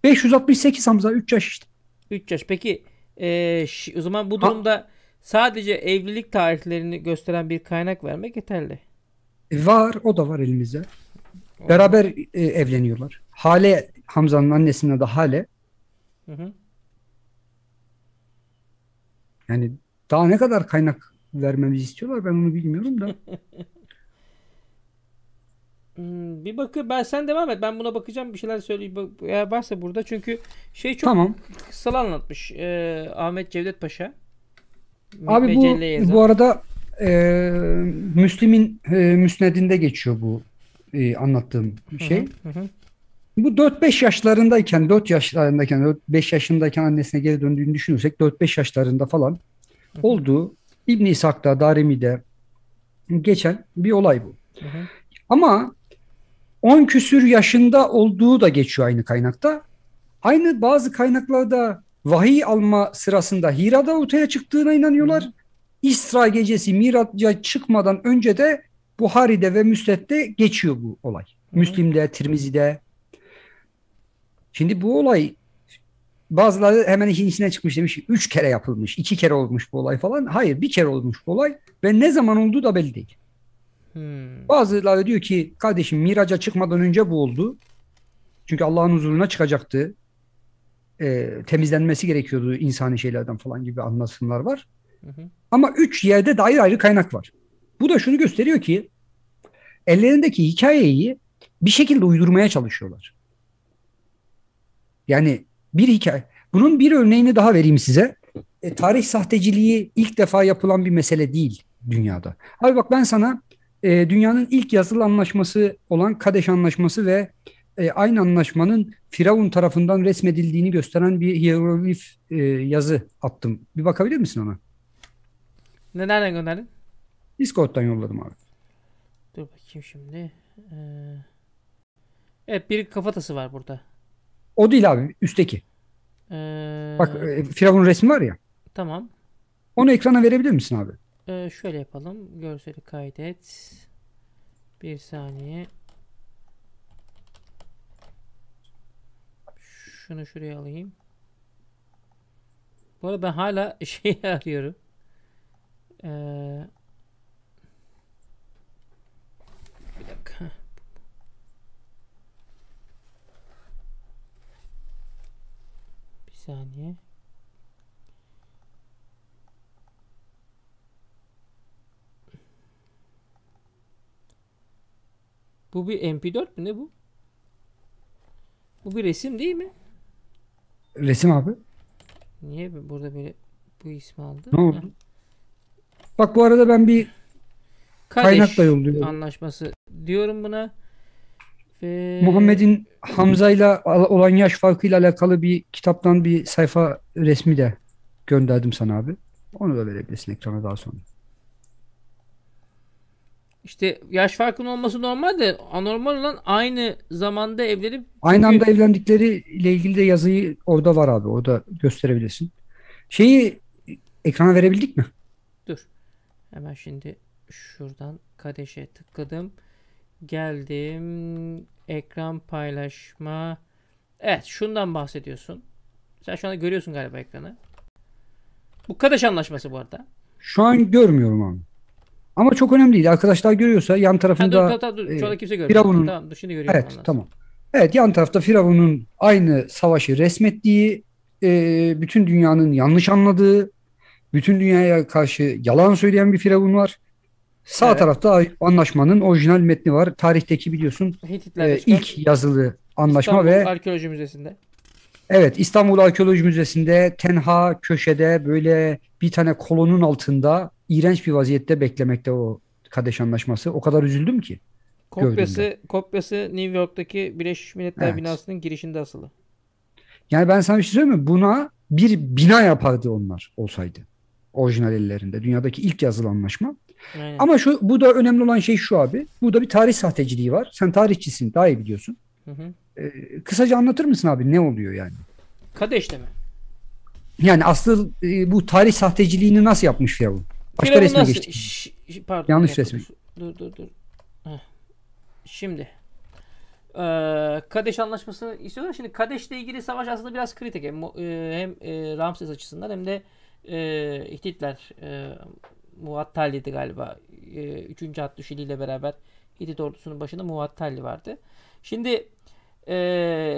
568 Hamza 3 yaş işte. 3 yaş. Peki e, o zaman bu durumda ha. sadece evlilik tarihlerini gösteren bir kaynak vermek yeterli. E, var o da var elimizde. Beraber e, evleniyorlar. Hale Hamza'nın annesinin adı Hale. Hı hı. Yani daha ne kadar kaynak vermemizi istiyorlar ben onu bilmiyorum da. *laughs* Hmm, bir bakı ben sen devam et. Ben buna bakacağım. Bir şeyler söyleyeyim. Eğer varsa burada. Çünkü şey çok tamam. kısal anlatmış. Ee, Ahmet Cevdet Paşa. Abi bu, bu arada e, Müslim'in e, müsnedinde geçiyor bu e, anlattığım şey. Hı hı hı. Bu 4-5 yaşlarındayken, 4 yaşlarındayken, 5 yaşındayken annesine geri döndüğünü düşünürsek 4-5 yaşlarında falan olduğu İbn İshak'ta, Darimi'de geçen bir olay bu. Ama 10 küsür yaşında olduğu da geçiyor aynı kaynakta. Aynı bazı kaynaklarda vahiy alma sırasında Hira'da ortaya çıktığına inanıyorlar. İsra gecesi Miraç'a çıkmadan önce de Buhari'de ve Müsned'de geçiyor bu olay. Hı. Müslim'de, Tirmizi'de. Şimdi bu olay bazıları hemen işin içine çıkmış demiş üç kere yapılmış, iki kere olmuş bu olay falan. Hayır bir kere olmuş bu olay ve ne zaman olduğu da belli değil. Hmm. Bazıları diyor ki kardeşim miraca çıkmadan önce bu oldu. Çünkü Allah'ın huzuruna çıkacaktı. E, temizlenmesi gerekiyordu insani şeylerden falan gibi anlatımlar var. Ama üç yerde de ayrı ayrı kaynak var. Bu da şunu gösteriyor ki ellerindeki hikayeyi bir şekilde uydurmaya çalışıyorlar. Yani bir hikaye. Bunun bir örneğini daha vereyim size. E, tarih sahteciliği ilk defa yapılan bir mesele değil dünyada. Abi bak ben sana e, dünyanın ilk yazılı anlaşması olan Kadeş Anlaşması ve e, aynı anlaşmanın Firavun tarafından resmedildiğini gösteren bir hieroglif e, yazı attım. Bir bakabilir misin ona? Ne nereden gönderdin? Discord'dan yolladım abi. Dur bakayım şimdi. Ee... Evet bir kafatası var burada. O değil abi üstteki. Ee... Bak e, Firavun resmi var ya. Tamam. Onu ekrana verebilir misin abi? Ee, şöyle yapalım. Görseli kaydet. Bir saniye. Şunu şuraya alayım. Bu arada ben hala *laughs* şeyi arıyorum. Ee, bir dakika. Bir saniye. Bu bir MP4 mü ne bu? Bu bir resim değil mi? Resim abi. Niye burada böyle bu ismi aldı? Ne oldu? Bak bu arada ben bir Kadeş kaynakla yolluyorum. anlaşması diyorum buna. Ve... Muhammed'in Hamza'yla olan yaş farkıyla alakalı bir kitaptan bir sayfa resmi de gönderdim sana abi. Onu da verebilirsin ekrana daha sonra. İşte yaş farkının olması normal de anormal olan aynı zamanda evlenip aynı anda evlendikleri ile ilgili de yazıyı orada var abi. Orada gösterebilirsin. Şeyi ekrana verebildik mi? Dur. Hemen şimdi şuradan Kadeş'e tıkladım. Geldim. Ekran paylaşma. Evet şundan bahsediyorsun. Sen şu anda görüyorsun galiba ekranı. Bu Kadeş anlaşması bu arada. Şu an görmüyorum abi. Ama çok önemli değil. Arkadaşlar görüyorsa yan tarafında... Ha, dur, dur, dur. E, Şu anda e, kimse görmüyor. Firavun'un... Tamam dur şimdi görüyorum. Evet tamam. Evet yan tarafta Firavun'un aynı savaşı resmettiği, e, bütün dünyanın yanlış anladığı bütün dünyaya karşı yalan söyleyen bir firavun var. Sağ evet. tarafta anlaşmanın orijinal metni var. Tarihteki biliyorsun e, ilk yazılı anlaşma İstanbul ve Arkeoloji Müzesi'nde. Evet İstanbul Arkeoloji Müzesi'nde tenha köşede böyle bir tane kolonun altında iğrenç bir vaziyette beklemekte o Kadeş Anlaşması. O kadar üzüldüm ki. Kopyası, kopyası New York'taki Birleşmiş Milletler evet. binasının girişinde asılı. Yani ben sana bir şey söyleyeyim mi? Buna bir bina yapardı onlar olsaydı orijinal ellerinde. Dünyadaki ilk yazılı anlaşma. Aynen. Ama şu bu da önemli olan şey şu abi. Burada bir tarih sahteciliği var. Sen tarihçisin daha iyi biliyorsun. Hı hı. Ee, kısaca anlatır mısın abi ne oluyor yani? Kadeş'te mi? Yani asıl e, bu tarih sahteciliğini nasıl yapmış Firavun? Başka Firavun resme nasıl? pardon. Yanlış yapalım. resmi. Dur dur dur. Şimdi. Ee, Kadeş anlaşmasını istiyorlar. Şimdi Kadeş'le ilgili savaş aslında biraz kritik. Hem, e, hem e, Ramses açısından hem de ee, e, Hititler e, Muattalli'di galiba. E, ee, 3. Hattuşili ile beraber Hitit ordusunun başında Muattalli vardı. Şimdi e,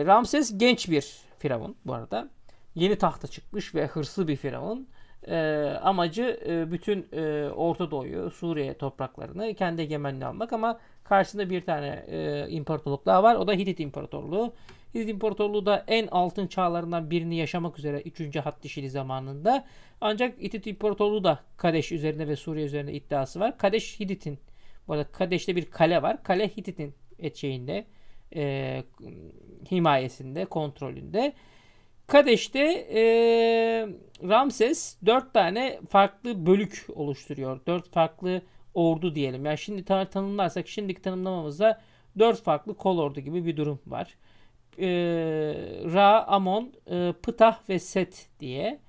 Ramses genç bir firavun bu arada. Yeni tahta çıkmış ve hırslı bir firavun. E, amacı e, bütün e, Orta Doğu'yu, Suriye topraklarını kendi egemenliğine almak ama karşısında bir tane e, imparatorluk daha var. O da Hitit İmparatorluğu. Hitit İmparatorluğu da en altın çağlarından birini yaşamak üzere 3. Hattişili zamanında. Ancak Hitit İmparatorluğu da Kadeş üzerine ve Suriye üzerine iddiası var. Kadeş Hitit'in, bu arada Kadeş'te bir kale var. Kale Hitit'in etçeğinde, e, himayesinde, kontrolünde. Kadeş'te e, Ramses 4 tane farklı bölük oluşturuyor. 4 farklı ordu diyelim. Yani şimdi tanımlarsak şimdiki tanımlamamızda 4 farklı kol ordu gibi bir durum var e, Ra, Amon, e, Ptah ve Set diye.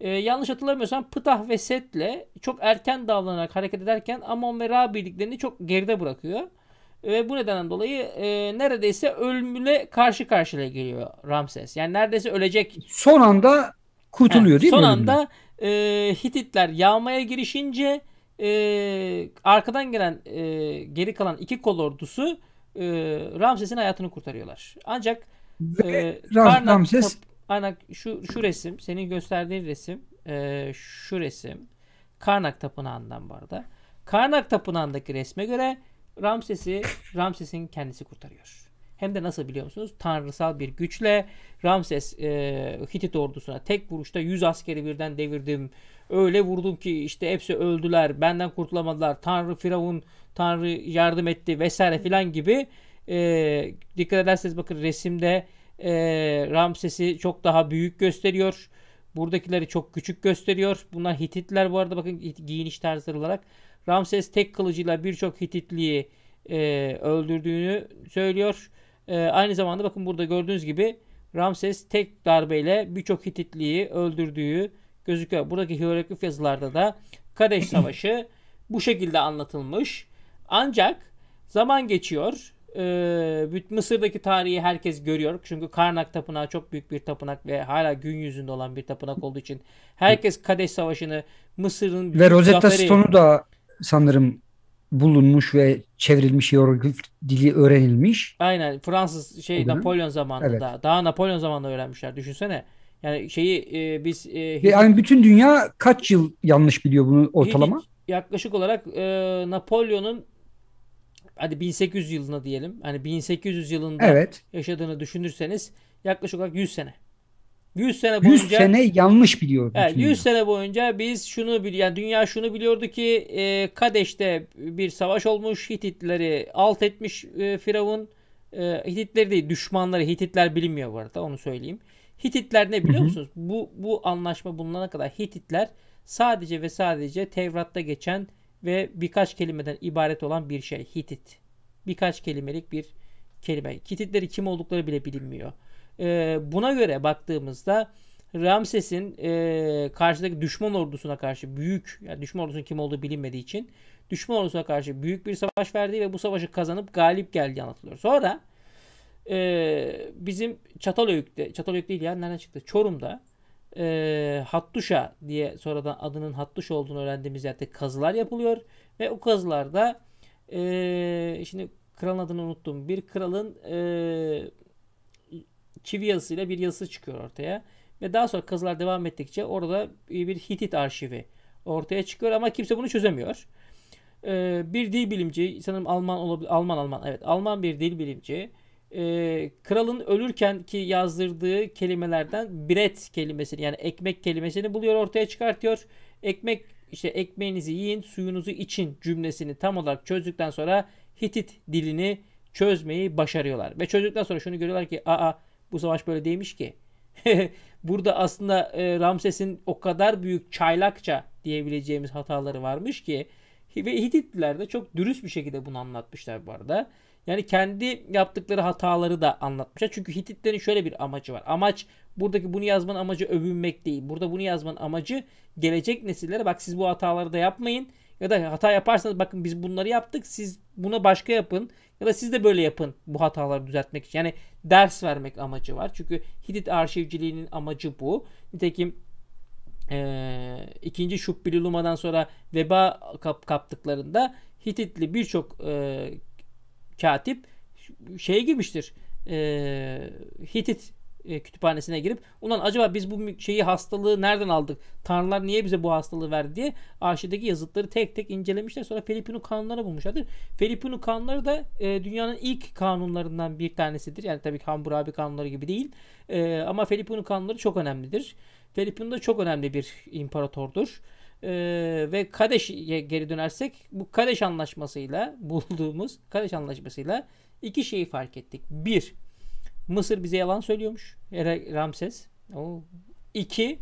E, yanlış hatırlamıyorsam Ptah ve Set'le çok erken davranarak hareket ederken Amon ve Ra birliklerini çok geride bırakıyor. Ve bu nedenden dolayı e, neredeyse ölümle karşı karşıya geliyor Ramses. Yani neredeyse ölecek. Son anda kurtuluyor Heh, değil son mi? Son anda e, Hititler yağmaya girişince e, arkadan gelen e, geri kalan iki kol ordusu e, Ramses'in hayatını kurtarıyorlar. Ancak e, Ram, Karnak, Ramses top, aynen, şu, şu resim senin gösterdiğin resim e, şu resim Karnak Tapınağı'ndan bu arada. Karnak Tapınağı'ndaki resme göre Ramses'i Ramses'in kendisi kurtarıyor. Hem de nasıl biliyor musunuz? Tanrısal bir güçle Ramses e, Hitit ordusuna tek vuruşta 100 askeri birden devirdim öyle vurdum ki işte hepsi öldüler benden kurtulamadılar Tanrı Firavun Tanrı yardım etti vesaire filan gibi e, dikkat ederseniz bakın resimde e, Ramses'i çok daha büyük gösteriyor. Buradakileri çok küçük gösteriyor. Bunlar Hititler bu arada bakın giyiniş tarzları olarak. Ramses tek kılıcıyla birçok Hititliği e, öldürdüğünü söylüyor. E, aynı zamanda bakın burada gördüğünüz gibi Ramses tek darbeyle birçok Hititliği öldürdüğü gözüküyor. Buradaki hieroglif yazılarda da Kadeş *clears throat* Savaşı bu şekilde anlatılmış. Ancak zaman geçiyor. Ee, Mısır'daki tarihi herkes görüyor. Çünkü Karnak Tapınağı çok büyük bir tapınak ve hala gün yüzünde olan bir tapınak olduğu için herkes Kadeş Savaşı'nı Mısır'ın ve Rosetta zaferi... Stone'u da sanırım bulunmuş ve çevrilmiş hieroglif dili öğrenilmiş. Aynen Fransız şey Napoleon zamanında evet. daha Napolyon zamanında öğrenmişler düşünsene. Yani şeyi e, biz... E, yani bütün dünya kaç yıl yanlış biliyor bunu ortalama? Hiç, yaklaşık olarak e, Napolyon'un hadi 1800 yılına diyelim. Hani 1800 yılında evet. yaşadığını düşünürseniz yaklaşık olarak 100 sene. 100 sene boyunca 100 sene yanlış biliyor. Evet, 100 dünya. sene boyunca biz şunu biliyor yani dünya şunu biliyordu ki e, Kadeş'te bir savaş olmuş. Hititleri alt etmiş e, Firavun. E, Hititleri değil düşmanları Hititler bilinmiyor bu arada onu söyleyeyim. Hititler ne biliyor musunuz? Bu bu anlaşma bulunana kadar Hititler sadece ve sadece Tevrat'ta geçen ve birkaç kelimeden ibaret olan bir şey Hitit. Birkaç kelimelik bir kelime. Hititleri kim oldukları bile bilinmiyor. Ee, buna göre baktığımızda Ramses'in e, karşıdaki düşman ordusuna karşı büyük, yani düşman ordusunun kim olduğu bilinmediği için düşman ordusuna karşı büyük bir savaş verdiği ve bu savaşı kazanıp galip geldiği anlatılıyor. Sonra e, bizim Çatalhöyük'te, Çatalhöyük değil ya nereden çıktı? Çorum'da e, Hattuşa diye sonradan adının Hattuş olduğunu öğrendiğimiz yerde kazılar yapılıyor. Ve o kazılarda e, şimdi kralın adını unuttum. Bir kralın e, çivi yazısıyla bir yazısı çıkıyor ortaya. Ve daha sonra kazılar devam ettikçe orada bir Hitit arşivi ortaya çıkıyor ama kimse bunu çözemiyor. E, bir dil bilimci sanırım Alman olabilir. Alman Alman evet Alman bir dil bilimci e, kralın ölürken ki yazdırdığı kelimelerden "bread" kelimesini yani ekmek kelimesini buluyor ortaya çıkartıyor. Ekmek işte ekmeğinizi yiyin suyunuzu için cümlesini tam olarak çözdükten sonra Hitit dilini çözmeyi başarıyorlar. Ve çözdükten sonra şunu görüyorlar ki aa bu savaş böyle değilmiş ki. *laughs* Burada aslında e, Ramses'in o kadar büyük çaylakça diyebileceğimiz hataları varmış ki ve Hititliler de çok dürüst bir şekilde bunu anlatmışlar bu arada. Yani kendi yaptıkları hataları da anlatmışlar. Çünkü Hititlerin şöyle bir amacı var. Amaç buradaki bunu yazmanın amacı övünmek değil. Burada bunu yazmanın amacı gelecek nesillere bak siz bu hataları da yapmayın. Ya da hata yaparsanız bakın biz bunları yaptık siz buna başka yapın. Ya da siz de böyle yapın bu hataları düzeltmek için. Yani ders vermek amacı var. Çünkü Hitit arşivciliğinin amacı bu. Nitekim ee, ikinci Şubbiluluma'dan sonra veba kap kaptıklarında Hititli birçok e, katip şeye girmiştir. E, Hitit e, kütüphanesine girip ulan acaba biz bu şeyi hastalığı nereden aldık? Tanrılar niye bize bu hastalığı verdi diye arşivdeki yazıtları tek tek incelemişler. Sonra Filipino kanunları bulmuşlardır. Filipino kanunları da e, dünyanın ilk kanunlarından bir tanesidir. Yani tabii ki Hammurabi kanunları gibi değil. E, ama Filipino kanunları çok önemlidir. Filipino da çok önemli bir imparatordur. Ee, ve Kadeş'e geri dönersek bu Kadeş anlaşmasıyla bulduğumuz Kadeş anlaşmasıyla iki şeyi fark ettik. Bir, Mısır bize yalan söylüyormuş. Ramses. O. İki,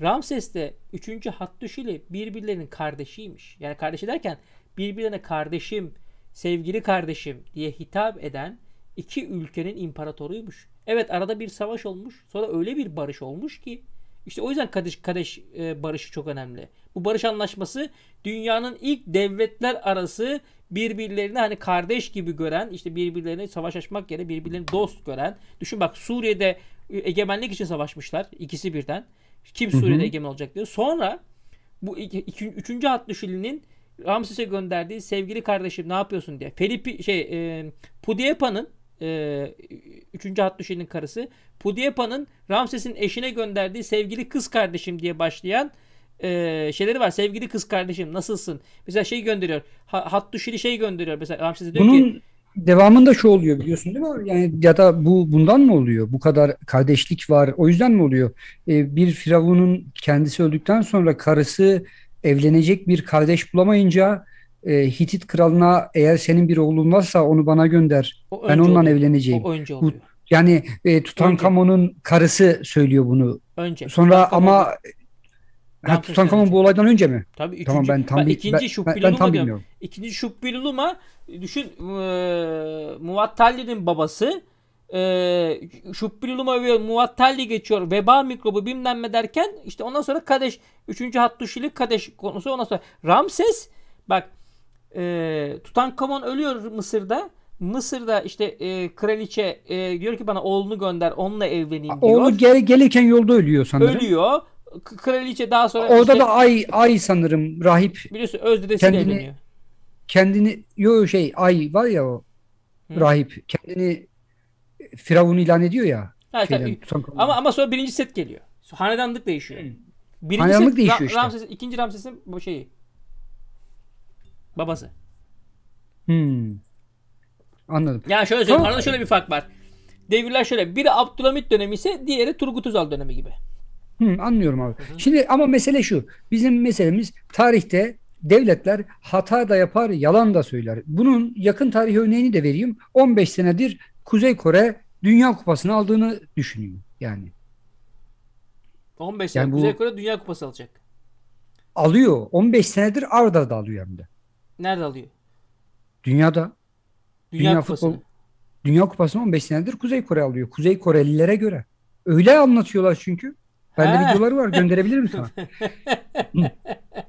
Ramses de üçüncü Hattuşili birbirlerinin kardeşiymiş. Yani kardeşi derken birbirine kardeşim, sevgili kardeşim diye hitap eden iki ülkenin imparatoruymuş. Evet arada bir savaş olmuş. Sonra öyle bir barış olmuş ki işte o yüzden Kadeş, Kadeş e, barışı çok önemli. Bu barış anlaşması dünyanın ilk devletler arası birbirlerini hani kardeş gibi gören işte birbirlerini savaş açmak yerine birbirlerini dost gören. Düşün bak Suriye'de e, egemenlik için savaşmışlar ikisi birden. Kim Suriye'de egemen olacak diyor. Sonra bu iki, iki, üçüncü Hattuşili'nin Ramses'e gönderdiği sevgili kardeşim ne yapıyorsun diye. Felipe şey e, Pudiepa'nın e, 3. Hattuşi'nin karısı Pudiepa'nın Ramses'in eşine gönderdiği sevgili kız kardeşim diye başlayan e, şeyleri var. Sevgili kız kardeşim nasılsın? Mesela şey gönderiyor. hat duşili şey gönderiyor. Mesela Ramses'e diyor Bunun... ki devamında şu oluyor biliyorsun değil mi? Yani ya da bu bundan mı oluyor? Bu kadar kardeşlik var. O yüzden mi oluyor? Ee, bir firavunun kendisi öldükten sonra karısı evlenecek bir kardeş bulamayınca e, Hitit kralına eğer senin bir oğlun varsa onu bana gönder. ben ondan oluyor. evleneceğim. O önce oluyor. Bu, yani e, Tutankamon'un karısı söylüyor bunu. Önce. Sonra ama Ha, Tutankamon bu olaydan önce mi? Tabii ikinci, tamam, ben tam ben, ikinci Şubbiluluma ben, ben tam bilmiyorum. İkinci Şubbiluluma düşün e, Muvattalli'nin babası e, Şubbiluluma ve Muattalli geçiyor. Veba mikrobu bilmem ne derken işte ondan sonra Kadeş Üçüncü Hattuşili Kadeş konusu ondan sonra Ramses bak e, Tutankamon ölüyor Mısır'da. Mısır'da işte e, kraliçe e, diyor ki bana oğlunu gönder onunla evleneyim diyor. Oğlu gel, gelirken yolda ölüyor sanırım. Ölüyor kraliçe daha sonra orada işte, da ay ay sanırım rahip biliyorsun özdedesiyle kendini, evleniyor. Kendini yo şey ay var ya o Hı. rahip kendini Firavun ilan ediyor ya. Evet, şeyden, ama ama sonra birinci set geliyor. Hanedanlık değişiyor. Hı. Birinci Hanedanlık set, değişiyor Ra- işte. Ramses, ikinci Ramses'in bu şeyi. Babası. Hmm. Anladım. Yani şöyle söyleyeyim. Tamam. Arada şöyle bir fark var. Devirler şöyle. Biri Abdülhamit dönemi ise diğeri Turgut Özal dönemi gibi. Hı, anlıyorum abi. Hı hı. Şimdi ama mesele şu. Bizim meselemiz tarihte devletler hata da yapar, yalan da söyler. Bunun yakın tarihi örneğini de vereyim. 15 senedir Kuzey Kore Dünya Kupası'nı aldığını düşünüyorum yani. 15 sene yani bu, Kuzey Kore Dünya Kupası alacak. Alıyor. 15 senedir Arda da alıyor hem de. Nerede alıyor? Dünyada. Dünya, Dünya Kupası. Futbol, Dünya Kupası 15 senedir Kuzey Kore alıyor. Kuzey Korelilere göre. Öyle anlatıyorlar çünkü. Bende videoları var gönderebilirim sana. *laughs*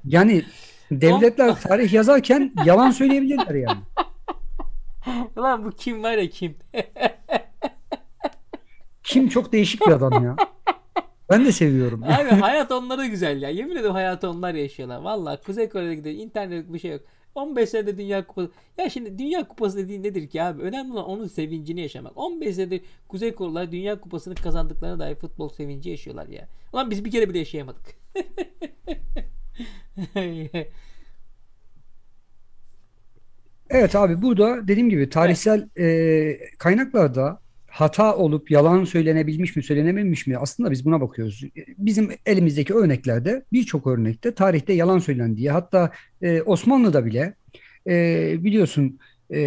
yani devletler tarih yazarken yalan söyleyebilirler yani. *laughs* Lan bu kim var ya kim? *laughs* kim çok değişik bir adam ya. Ben de seviyorum. Abi hayat onlara güzel ya. Yemin ederim hayatı onlar yaşıyorlar. Valla Kuzey Kore'de gidiyor. internet bir şey yok. 15 senede Dünya Kupası. Ya şimdi Dünya Kupası dediğin nedir ki abi? Önemli olan onun sevincini yaşamak. 15 senedir Kuzey Koreliler Dünya Kupası'nı kazandıklarına dair futbol sevinci yaşıyorlar ya. Ulan biz bir kere bile yaşayamadık. *laughs* evet abi burada dediğim gibi tarihsel evet. e, kaynaklarda hata olup yalan söylenebilmiş mi söylenememiş mi aslında biz buna bakıyoruz. Bizim elimizdeki örneklerde birçok örnekte tarihte yalan söylendiği hatta e, Osmanlı'da bile e, biliyorsun e,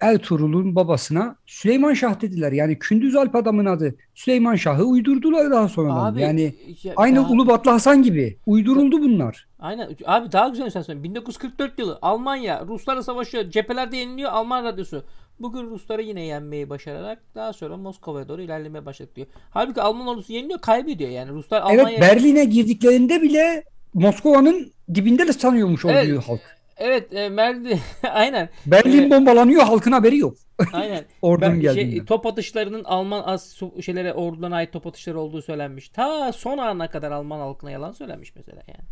Ertuğrul'un babasına Süleyman Şah dediler. Yani Kündüz Alp adamın adı Süleyman Şah'ı uydurdular daha sonra. Abi, yani ya, aynı ya, Ulubatlı Hasan gibi uyduruldu bunlar. Aynen. Abi daha güzel sen söyle. 1944 yılı Almanya Ruslarla savaşıyor. Cephelerde yeniliyor Alman radyosu. Bugün Rusları yine yenmeyi başararak daha sonra Moskova'ya doğru ilerleme başladık diyor. Halbuki Alman ordusu yeniliyor kaybediyor yani. Ruslar evet, Berlin'e girdiklerinde bile Moskova'nın dibinde de sanıyormuş oluyor halk. Evet e, Merdi *laughs* aynen. Berlin e, bombalanıyor halkın haberi yok. *laughs* Aynen. *laughs* Ordunun şey, geldiğinde. Şey, top atışlarının Alman as şeylere ordudan ait top atışları olduğu söylenmiş. Ta son ana kadar Alman halkına yalan söylenmiş mesela yani.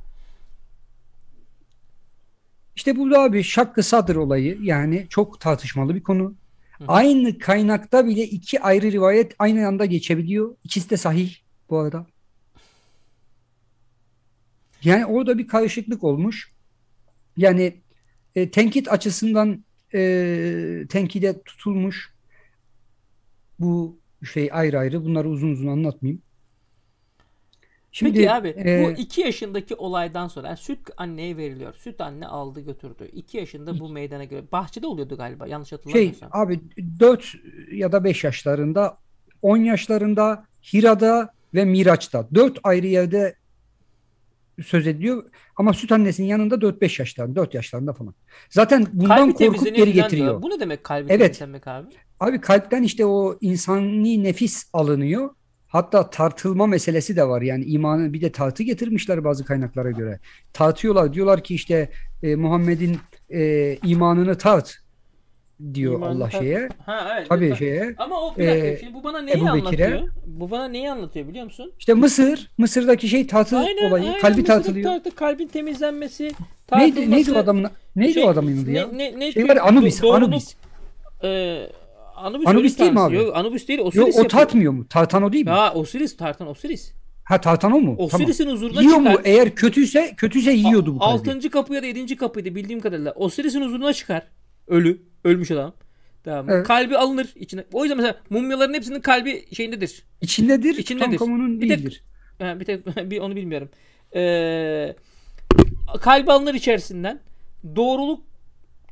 İşte burada abi şakkı sadır olayı yani çok tartışmalı bir konu. Hı. Aynı kaynakta bile iki ayrı rivayet aynı anda geçebiliyor. İkisi de sahih bu arada. Yani orada bir karışıklık olmuş. Yani e, tenkit açısından e, tenkide tutulmuş bu şey ayrı ayrı bunları uzun uzun anlatmayayım. Şimdi, Peki abi e... bu 2 yaşındaki olaydan sonra yani süt anneye veriliyor. Süt anne aldı götürdü. 2 yaşında bu meydana göre bahçede oluyordu galiba yanlış şey, hatırlamıyorsam. Şey abi 4 ya da 5 yaşlarında 10 yaşlarında Hira'da ve Miraç'ta 4 ayrı yerde söz ediliyor. Ama süt annesinin yanında 4-5 yaşlarında, 4 yaşlarında falan. Zaten bundan kalbi korkup geri getiriyor. Diyor. Bu ne demek kalbi evet. temizlenmek abi? Abi kalpten işte o insani nefis alınıyor. Hatta tartılma meselesi de var. Yani imanın bir de tartı getirmişler bazı kaynaklara göre. Tartıyorlar diyorlar ki işte e, Muhammed'in e, imanını tart diyor İmanı Allah tart. şeye. Ha evet. Tabii şeye. Ama o bir dakika. E, Şimdi bu bana neyi Ebu anlatıyor? Bu bana neyi anlatıyor biliyor musun? İşte Mısır, Mısır'daki şey tartı aynen, olayı, aynen. kalbi Mısır'da tartılıyor. Tartı, kalbin temizlenmesi, tartılması. Neydi, neydi o adamın? Neydi şey, o adamın adı ya? Ne, ne, şey var Anubis, do, Anubis. E, Anubis, Anubis değil mi abi? Yok Anubis değil Osiris Yok o tartmıyor mu? Tartan o değil mi? Ha Osiris tartan Osiris. Ha tartan o mu? Osiris'in tamam. huzuruna Yiyor çıkar. mu? Eğer kötüyse kötüyse yiyordu bu kalbi. Altıncı kapı da yedinci kapıydı bildiğim kadarıyla. Osiris'in huzuruna çıkar. Ölü. Ölmüş adam. Tamam. Evet. Kalbi alınır içine. O yüzden mesela mumyaların hepsinin kalbi şeyindedir. İçindedir. İçindedir. Tam kamunun bir değildir. Tek, bir tek *laughs* bir onu bilmiyorum. Ee, kalbi alınır içerisinden. Doğruluk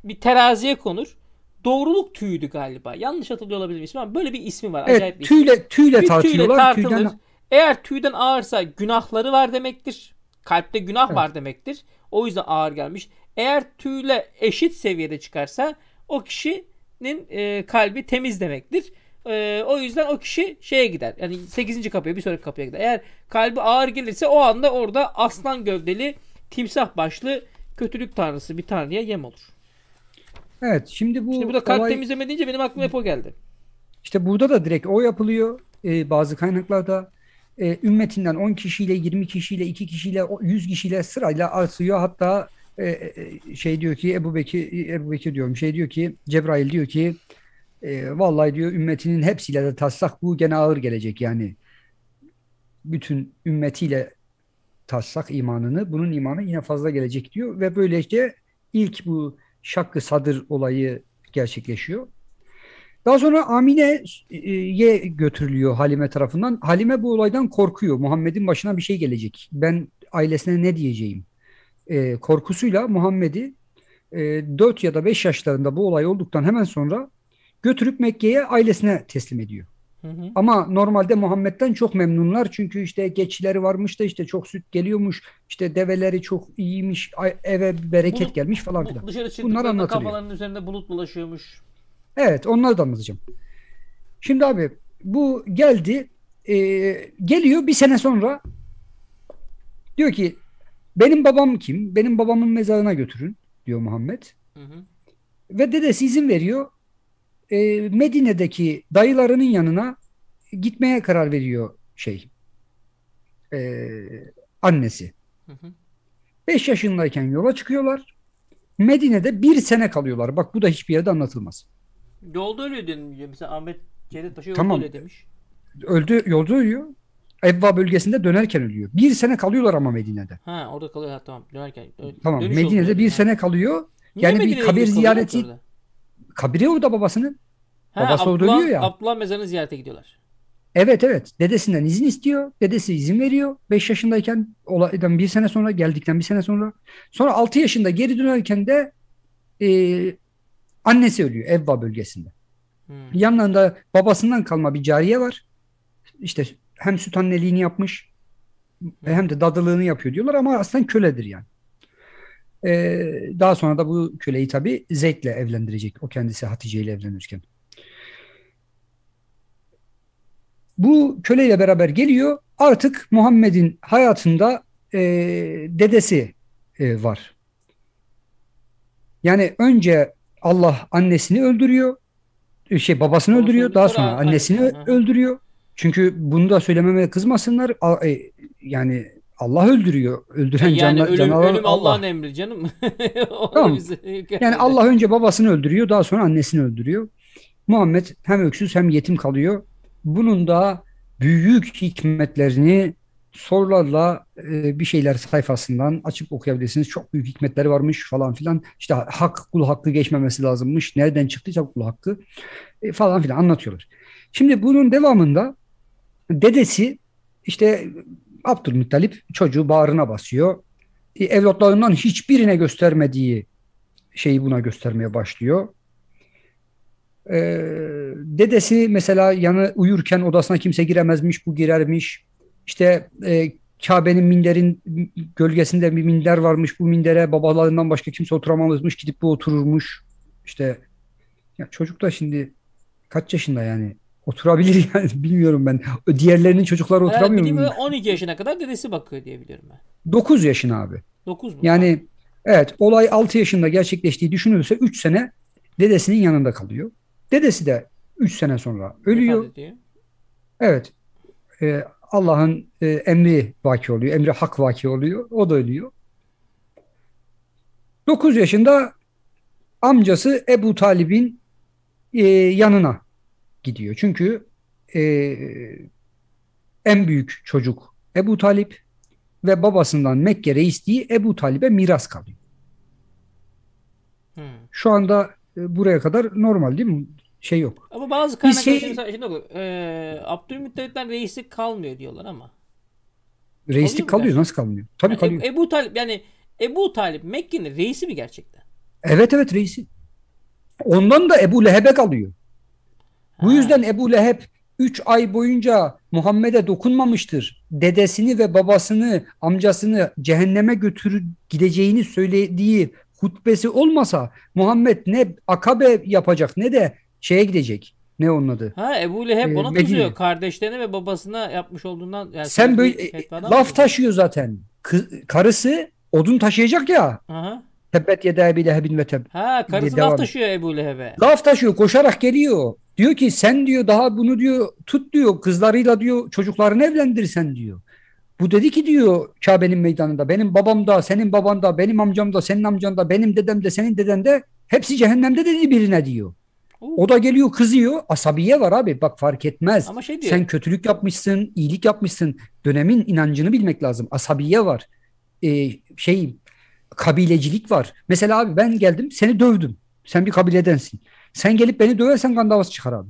bir teraziye konur doğruluk tüyüydü galiba. Yanlış hatırlıyor olabilirim ismi ama böyle bir ismi var. Evet, Acayip bir tüyle, ismi. tüyle tartıyorlar. Tüyle tartılır. Tüyden... Eğer tüyden ağırsa günahları var demektir. Kalpte günah evet. var demektir. O yüzden ağır gelmiş. Eğer tüyle eşit seviyede çıkarsa o kişinin e, kalbi temiz demektir. E, o yüzden o kişi şeye gider. Yani 8. kapıya bir sonraki kapıya gider. Eğer kalbi ağır gelirse o anda orada aslan gövdeli timsah başlı kötülük tanrısı bir tanrıya yem olur. Evet şimdi bu Şimdi burada kalp olay... temizleme deyince benim aklıma hep o geldi. İşte burada da direkt o yapılıyor e, bazı kaynaklarda. E, ümmetinden 10 kişiyle, 20 kişiyle, 2 kişiyle, 100 kişiyle sırayla artıyor. Hatta e, e, şey diyor ki Ebu Bekir, Ebu Bekir diyorum şey diyor ki Cebrail diyor ki e, vallahi diyor ümmetinin hepsiyle de tassak bu gene ağır gelecek yani. Bütün ümmetiyle tassak imanını bunun imanı yine fazla gelecek diyor ve böylece ilk bu Şakkı Sadır olayı gerçekleşiyor. Daha sonra Amine'ye götürülüyor Halime tarafından. Halime bu olaydan korkuyor. Muhammed'in başına bir şey gelecek. Ben ailesine ne diyeceğim? E, korkusuyla Muhammed'i e, 4 ya da 5 yaşlarında bu olay olduktan hemen sonra götürüp Mekke'ye ailesine teslim ediyor. Hı hı. Ama normalde Muhammed'den çok memnunlar. Çünkü işte keçileri varmış da işte çok süt geliyormuş. işte develeri çok iyiymiş. Eve bereket Bulut, gelmiş falan filan. Dışarı Bunlar anlatılıyor. Kafalarının üzerinde bulut bulaşıyormuş. Evet onları da anlatacağım. Şimdi abi bu geldi. E, geliyor bir sene sonra diyor ki benim babam kim? Benim babamın mezarına götürün diyor Muhammed. Hı hı. Ve dedesi izin veriyor. E, Medine'deki dayılarının yanına gitmeye karar veriyor şey e, annesi. Hı hı. Beş yaşındayken yola çıkıyorlar. Medine'de bir sene kalıyorlar. Bak bu da hiçbir yerde anlatılmaz. Yolda ölüyor dedim. Mesela Ahmet Cevdet Paşa tamam. ölüyor demiş. Öldü, yolda ölüyor. Evva bölgesinde dönerken ölüyor. Bir sene kalıyorlar ama Medine'de. Ha orada kalıyor. Ha, tamam dönerken. Ö tamam Medine'de bir yani. sene kalıyor. Niye yani Medine'de bir kabir ziyareti. Orada? kabiri orada babasının. Ha, Babası abla, orada ölüyor ya. Abla mezarını ziyarete gidiyorlar. Evet evet. Dedesinden izin istiyor. Dedesi izin veriyor. 5 yaşındayken olaydan bir sene sonra geldikten bir sene sonra. Sonra 6 yaşında geri dönerken de e, annesi ölüyor Evva bölgesinde. Hmm. Yanlarında babasından kalma bir cariye var. İşte hem süt anneliğini yapmış hmm. hem de dadılığını yapıyor diyorlar ama aslında köledir yani. Ee, daha sonra da bu köleyi tabi Zeyd'le evlendirecek. O kendisi Hatice ile evlenirken. Bu köleyle beraber geliyor. Artık Muhammed'in hayatında e, dedesi e, var. Yani önce Allah annesini öldürüyor. E, şey babasını öldürüyor. Daha sonra annesini öldürüyor. Çünkü bunu da söylememe kızmasınlar. E, yani Allah öldürüyor. Öldüren e, yani canlı, ölüm, canavar ölüm Allah'ın Allah. emri canım. *laughs* tamam. yani Allah önce babasını öldürüyor daha sonra annesini öldürüyor. Muhammed hem öksüz hem yetim kalıyor. Bunun da büyük hikmetlerini sorularla e, bir şeyler sayfasından açıp okuyabilirsiniz. Çok büyük hikmetleri varmış falan filan. İşte hak kul hakkı geçmemesi lazımmış. Nereden çıktıysa kul hakkı e, falan filan anlatıyorlar. Şimdi bunun devamında dedesi işte Abdülmuttalip çocuğu bağrına basıyor. E, evlatlarından hiçbirine göstermediği şeyi buna göstermeye başlıyor. E, dedesi mesela yanı uyurken odasına kimse giremezmiş, bu girermiş. İşte e, Kabe'nin minderin gölgesinde bir minder varmış. Bu mindere babalarından başka kimse oturamazmış. Gidip bu otururmuş. İşte ya çocuk da şimdi kaç yaşında yani? Oturabilir *laughs* yani bilmiyorum ben. Diğerlerinin çocukları oturamıyor mu? 12 yaşına kadar dedesi bakıyor diyebilirim ben. 9 yaşın abi. 9 mu? Yani evet olay 6 yaşında gerçekleştiği düşünülürse 3 sene dedesinin yanında kalıyor. Dedesi de 3 sene sonra ölüyor. Evet. E, Allah'ın e, emri vaki oluyor. Emri hak vaki oluyor. O da ölüyor. 9 yaşında amcası Ebu Talib'in e, yanına gidiyor. Çünkü e, en büyük çocuk Ebu Talip ve babasından Mekke reisliği Ebu Talip'e miras kalıyor. Hmm. Şu anda e, buraya kadar normal değil mi? Şey yok. Ama bazı şey- kaynaklar şey, şimdi, şimdi oku, e, Abdülmuttalip'ten reislik kalmıyor diyorlar ama. Reislik kalıyor, kalıyor nasıl kalmıyor? Tabii yani kalıyor. Ebu Talip yani Ebu Talip Mekke'nin reisi mi gerçekten? Evet evet reisi. Ondan da Ebu Leheb'e kalıyor. Bu yüzden Ebu Leheb 3 ay boyunca Muhammed'e dokunmamıştır. Dedesini ve babasını, amcasını cehenneme götürü gideceğini söylediği hutbesi olmasa Muhammed ne akabe yapacak ne de şeye gidecek. Ne onun adı? Ha Ebu Leheb ee, ona kızıyor. Kardeşlerine ve babasına yapmış olduğundan. Yani sen böyle e, laf taşıyor zaten. Kız, karısı odun taşıyacak ya. Aha. Tebbet yeda Ebu Leheb'in ve teb. Ha karısı laf taşıyor Ebu Leheb'e. Laf taşıyor koşarak geliyor. Diyor ki sen diyor daha bunu diyor tut diyor kızlarıyla diyor çocuklarını evlendirsen diyor. Bu dedi ki diyor Kabe'nin meydanında benim babam da senin baban da benim amcam da senin amcan da benim dedem de senin deden de hepsi cehennemde dedi birine diyor. O da geliyor kızıyor. Asabiye var abi bak fark etmez. Ama şey diyor. Sen kötülük yapmışsın, iyilik yapmışsın. Dönemin inancını bilmek lazım. Asabiye var. Ee, şey kabilecilik var. Mesela abi ben geldim seni dövdüm. Sen bir kabiledensin. Sen gelip beni döversen kan çıkar abi.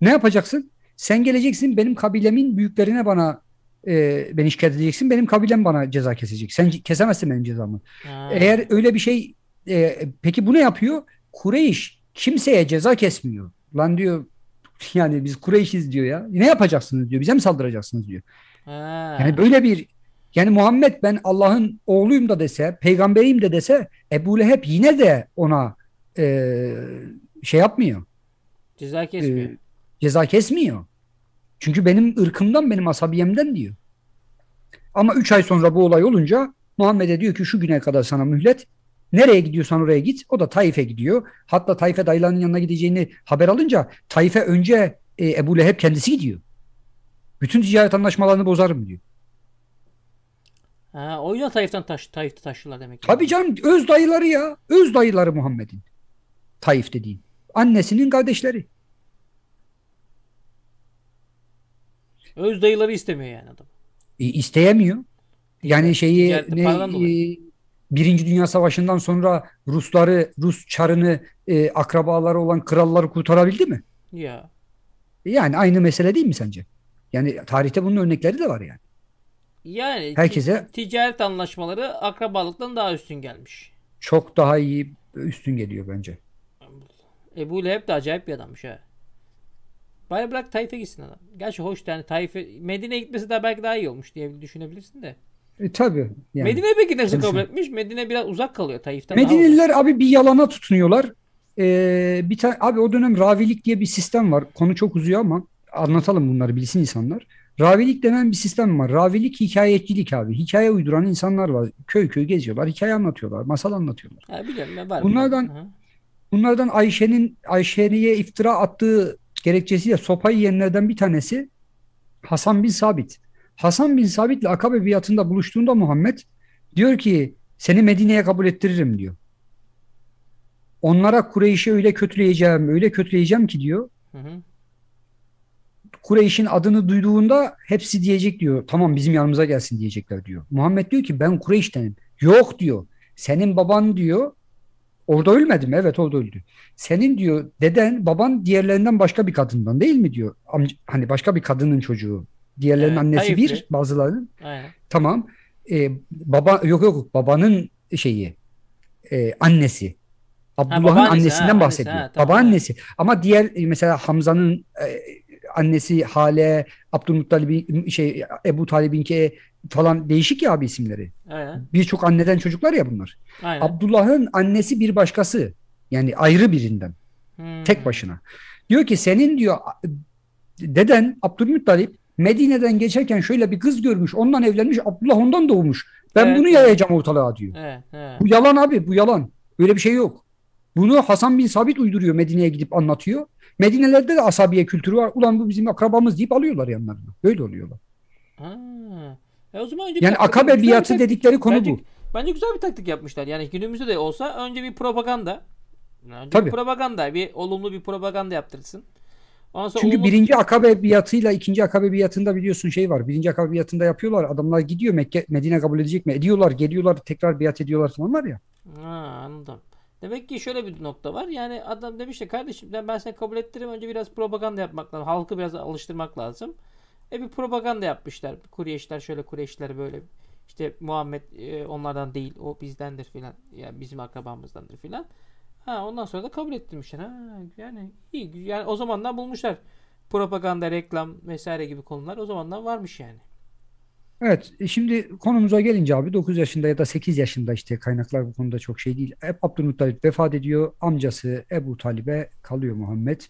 Ne yapacaksın? Sen geleceksin benim kabilemin büyüklerine bana e, beni şikayet edeceksin. Benim kabilem bana ceza kesecek. Sen kesemezsin benim cezamı. Ha. Eğer öyle bir şey e, peki bu ne yapıyor? Kureyş kimseye ceza kesmiyor. Lan diyor *laughs* yani biz Kureyş'iz diyor ya. Ne yapacaksınız diyor. Bize mi saldıracaksınız diyor. Ha. Yani böyle bir yani Muhammed ben Allah'ın oğluyum da dese, peygamberiyim de dese Ebu Leheb yine de ona e, şey yapmıyor. Ceza ee, kesmiyor. E, ceza kesmiyor. Çünkü benim ırkımdan, benim asabiyemden diyor. Ama 3 ay sonra bu olay olunca Muhammed'e diyor ki şu güne kadar sana mühlet. Nereye gidiyorsan oraya git. O da Taif'e gidiyor. Hatta Taif'e dayılarının yanına gideceğini haber alınca Taif'e önce e, Ebu Leheb kendisi gidiyor. Bütün ticaret anlaşmalarını bozarım diyor. Ha, o yüzden Taif'ten taş, Taif'te taşıyorlar demek ki. Tabii canım öz dayıları ya. Öz dayıları Muhammed'in. Taif dediğin. Annesinin kardeşleri. Öz dayıları istemiyor yani adam. E, isteyemiyor. Yani şeyi ne, e, Birinci Dünya Savaşı'ndan sonra Rusları, Rus çarını e, akrabaları olan kralları kurtarabildi mi? Ya. E, yani aynı mesele değil mi sence? Yani tarihte bunun örnekleri de var yani. Yani herkese ticaret anlaşmaları akrabalıktan daha üstün gelmiş. Çok daha iyi üstün geliyor bence. Ebu Leheb de acayip bir adammış ha. Bari bırak Taif'e gitsin adam. Gerçi hoş yani Taif'e Medine'ye gitmesi daha belki daha iyi olmuş diye düşünebilirsin de. E, tabii. Yani. Medine'ye bir giderse kabul etmiş. Medine biraz uzak kalıyor Taif'ten. Medineliler abi bir yalana tutunuyorlar. Ee, bir tane abi o dönem ravilik diye bir sistem var. Konu çok uzuyor ama anlatalım bunları bilsin insanlar. Ravilik denen bir sistem var. Ravilik hikayetçilik abi. Hikaye uyduran insanlar var. Köy köy geziyorlar, hikaye anlatıyorlar, masal anlatıyorlar. Ha, biliyorum ben var. Bunlardan Bunlardan Ayşe'nin Ayşe'ye iftira attığı gerekçesiyle sopayı yiyenlerden bir tanesi Hasan bin Sabit. Hasan bin Sabit'le Akabe biatında buluştuğunda Muhammed diyor ki seni Medine'ye kabul ettiririm diyor. Onlara Kureyş'i öyle kötüleyeceğim, öyle kötüleyeceğim ki diyor. Kureyş'in adını duyduğunda hepsi diyecek diyor. Tamam bizim yanımıza gelsin diyecekler diyor. Muhammed diyor ki ben Kureyş'tenim. Yok diyor. Senin baban diyor Orada ölmedi mi? Evet orada öldü. Senin diyor deden baban diğerlerinden başka bir kadından değil mi diyor. Amca, hani başka bir kadının çocuğu. Diğerlerinin evet, annesi bir bazılarının. Evet. Tamam. Ee, baba yok yok babanın şeyi e, annesi. Abdullah'ın annesinden ha, bahsediyor. Annesi, ha, tamam, Babaannesi. Ama diğer e, mesela Hamza'nın e, annesi Hale, Abdülmuttalib'in şey Ebu Talib'inki falan değişik ya abi isimleri. Birçok anneden çocuklar ya bunlar. Aynen. Abdullah'ın annesi bir başkası. Yani ayrı birinden. Hmm. Tek başına. Diyor ki senin diyor deden Abdülmuttalip Medine'den geçerken şöyle bir kız görmüş. Ondan evlenmiş. Abdullah ondan doğmuş. Ben evet, bunu yayacağım ortalığa diyor. Evet, evet. Bu yalan abi bu yalan. Böyle bir şey yok. Bunu Hasan bin Sabit uyduruyor Medine'ye gidip anlatıyor. Medinelerde de asabiye kültürü var. Ulan bu bizim akrabamız deyip alıyorlar yanlarına. Böyle oluyorlar. Ha. E o zaman önce yani akabe biatı dedikleri konu bence, bu. Bence güzel bir taktik yapmışlar. Yani günümüzde de olsa önce bir propaganda. Önce Tabii. bir propaganda. Bir olumlu bir propaganda yaptırsın. Ondan sonra Çünkü olumlu... birinci akabe biatıyla ikinci akabe biatında biliyorsun şey var. Birinci akabe biatında yapıyorlar. Adamlar gidiyor Mekke, Medine kabul edecek mi? Ediyorlar, geliyorlar, tekrar biat ediyorlar falan var ya. Ha, anladım. Demek ki şöyle bir nokta var. Yani adam demiş ya kardeşim ben seni kabul ettiririm Önce biraz propaganda yapmak lazım. Halkı biraz alıştırmak lazım. E bir propaganda yapmışlar. Kureyşler şöyle Kureyşler böyle işte Muhammed e, onlardan değil o bizdendir filan. Yani bizim akrabamızdandır filan. Ha ondan sonra da kabul ettirmişler. Ha yani iyi yani o zamandan bulmuşlar. Propaganda, reklam vesaire gibi konular o zamandan varmış yani. Evet e, şimdi konumuza gelince abi 9 yaşında ya da 8 yaşında işte kaynaklar bu konuda çok şey değil. Hep Abdülmuttalip vefat ediyor. Amcası Ebu Talib'e kalıyor Muhammed.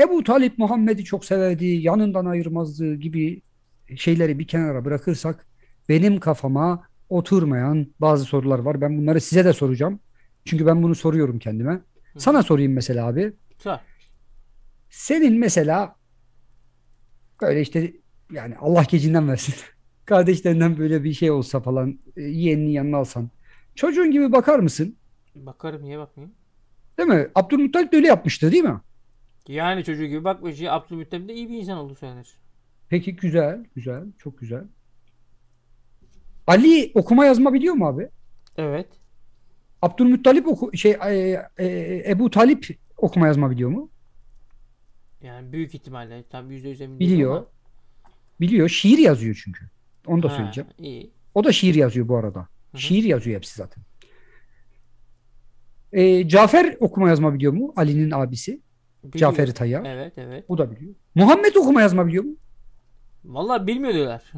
Ebu Talip Muhammed'i çok severdi, yanından ayırmazdı gibi şeyleri bir kenara bırakırsak benim kafama oturmayan bazı sorular var. Ben bunları size de soracağım. Çünkü ben bunu soruyorum kendime. Sana sorayım mesela abi. Senin mesela böyle işte yani Allah gecinden versin. *laughs* Kardeşlerinden böyle bir şey olsa falan e, yeğenini yanına alsan. Çocuğun gibi bakar mısın? Bakarım niye bakmayayım? Değil mi? Abdülmuttalip de öyle yapmıştı değil mi? Yani çocuğu gibi bakmış. Şey, Abdülmuttalip de iyi bir insan oldu söylenir. Peki güzel, güzel, çok güzel. Ali okuma yazma biliyor mu abi? Evet. Abdülmuttalip oku şey e, e, Ebu Talip okuma yazma biliyor mu? Yani büyük ihtimalle tam %100 emin Biliyor. Ama. Biliyor. Şiir yazıyor çünkü. Onu da ha, söyleyeceğim. Iyi. O da şiir yazıyor bu arada. Hı-hı. Şiir yazıyor hepsi zaten. E, Cafer okuma yazma biliyor mu? Ali'nin abisi. Biliyor. Caferi Tayyar. Evet evet. O da biliyor. Muhammed okuma yazma biliyor mu? Vallahi bilmiyor diyorlar.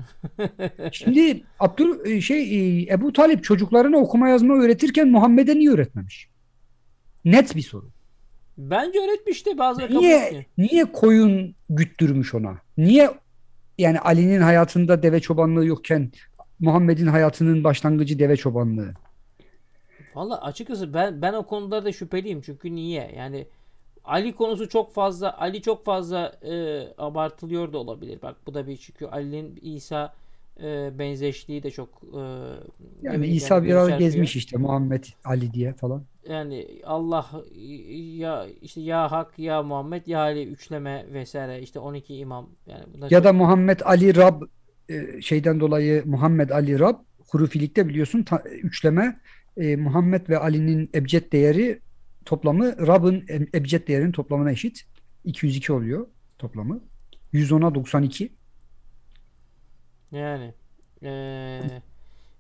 *laughs* Şimdi Abdül e, şey e, Ebu Talip çocuklarına okuma yazma öğretirken Muhammed'e niye öğretmemiş? Net bir soru. Bence öğretmişti bazı. niye, Niye koyun güttürmüş ona? Niye yani Ali'nin hayatında deve çobanlığı yokken Muhammed'in hayatının başlangıcı deve çobanlığı? Vallahi açıkçası ben ben o konularda şüpheliyim çünkü niye? Yani Ali konusu çok fazla Ali çok fazla e, abartılıyor da olabilir. Bak bu da bir çünkü Ali'nin İsa e, benzeşliği de çok e, yani İsa bir ara gezmiş işte Muhammed Ali diye falan. Yani Allah ya işte ya Hak ya Muhammed ya Ali üçleme vesaire işte 12 imam yani ya çok... da Muhammed Ali Rab e, şeyden dolayı Muhammed Ali Rab hurufilikte biliyorsun ta, üçleme e, Muhammed ve Ali'nin ebced değeri toplamı Rab'ın ebced değerinin toplamına eşit. 202 oluyor toplamı. 110'a 92. Yani ee,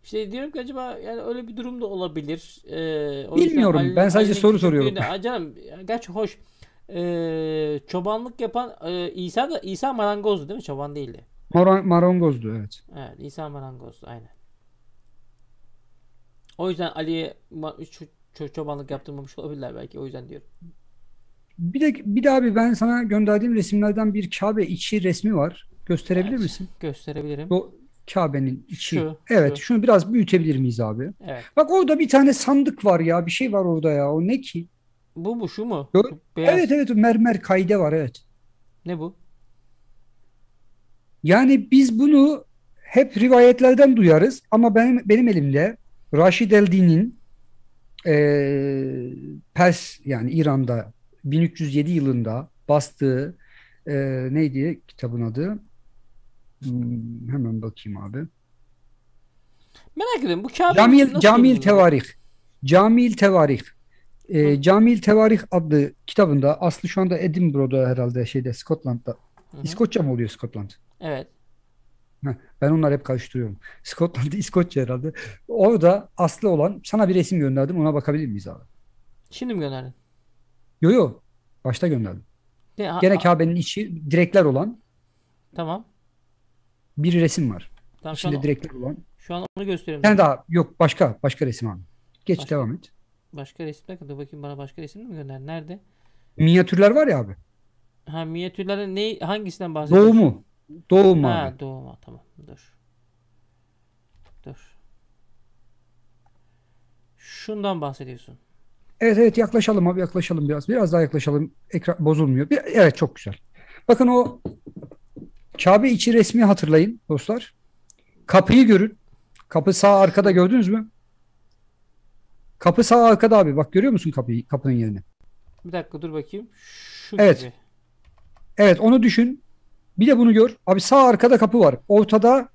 işte diyorum ki acaba yani öyle bir durum da olabilir. Ee, Bilmiyorum. ben sadece soru soruyorum. Canım gerçi hoş. Ee, çobanlık yapan e, İsa da İsa marangozdu değil mi? Çoban değildi. Maran, marangozdu evet. Evet İsa marangozdu aynen. O yüzden Ali çobanlık yaptırmamış olabilirler belki o yüzden diyorum. Bir de bir daha abi ben sana gönderdiğim resimlerden bir Kabe içi resmi var. Gösterebilir evet, misin? Gösterebilirim. Bu Kabe'nin içi. Şu, evet, şu. şunu biraz büyütebilir miyiz abi? Evet. Bak orada bir tane sandık var ya, bir şey var orada ya. O ne ki? Bu mu, şu mu? Gör- Beyaz. Evet evet, mermer kayde var evet. Ne bu? Yani biz bunu hep rivayetlerden duyarız ama benim benim elimde Raşid el-Din'in e, Pers yani İran'da 1307 yılında bastığı e, neydi kitabın adı? Hmm, hemen bakayım abi. Merak ediyorum bu Kabe Camil, Camil Tevarih. Camil Tevarih. E, Camil Tevarih adlı kitabında aslı şu anda Edinburgh'da herhalde şeyde Scotland'da. Hı-hı. İskoçya mı oluyor Scotland? Evet. Ben onları hep karıştırıyorum. Scotland, *laughs* İskoçya herhalde. Orada aslı olan sana bir resim gönderdim ona bakabilir miyiz abi? Şimdi mi gönderdin? Yo yo. Başta gönderdim. Ne, ha, Gene Kabe'nin içi direkler olan Tamam. bir resim var. Tamam, Şimdi direkler olan. şu an onu gösteriyorum. Sen daha yok başka başka resim abi. Geç Başka. devam et. Başka resim ne dur bakayım bana başka resim mi gönderdin? Nerede? Minyatürler var ya abi. Ha minyatürlerde ne hangisinden bahsediyorsun? Doğumu. Doğuma. Ha, doğuma tamam dur. Dur. Şundan bahsediyorsun. Evet evet yaklaşalım abi yaklaşalım biraz. Biraz daha yaklaşalım. Ekran bozulmuyor. Bir, evet çok güzel. Bakın o Kabe içi resmi hatırlayın dostlar. Kapıyı görün. Kapı sağ arkada gördünüz mü? Kapı sağ arkada abi. Bak görüyor musun kapıyı, kapının yerini? Bir dakika dur bakayım. Şu evet. gibi. Evet onu düşün. Bir de bunu gör. Abi sağ arkada kapı var. Ortada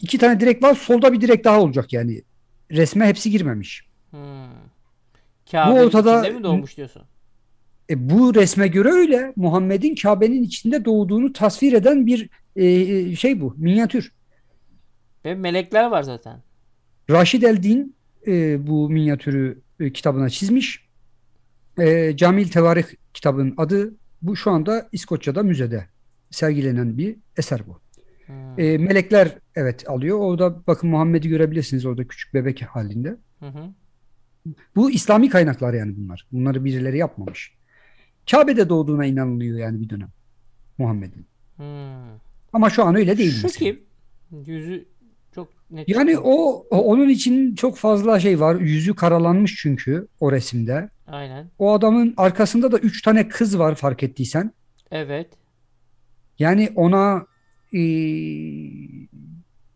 iki tane direk var. Solda bir direk daha olacak yani. Resme hepsi girmemiş. Hmm. bu ortada, içinde mi doğmuş diyorsun? E, bu resme göre öyle. Muhammed'in Kabe'nin içinde doğduğunu tasvir eden bir e, e şey bu. Minyatür. Ve melekler var zaten. Raşid Eldin e, bu minyatürü e, kitabına çizmiş. E, Camil Tevarih kitabının adı. Bu şu anda İskoçya'da müzede sergilenen bir eser bu. Hmm. E, melekler evet alıyor. Orada bakın Muhammed'i görebilirsiniz orada küçük bebek halinde. Hı hı. Bu İslami kaynaklar yani bunlar. Bunları birileri yapmamış. Kabe'de doğduğuna inanılıyor yani bir dönem Muhammed'in. Hmm. Ama şu an öyle değil. Şu mesela. kim? Yüzü çok net. Yani o, o onun için çok fazla şey var. Yüzü karalanmış çünkü o resimde. Aynen. O adamın arkasında da üç tane kız var fark ettiysen. Evet. Yani ona e,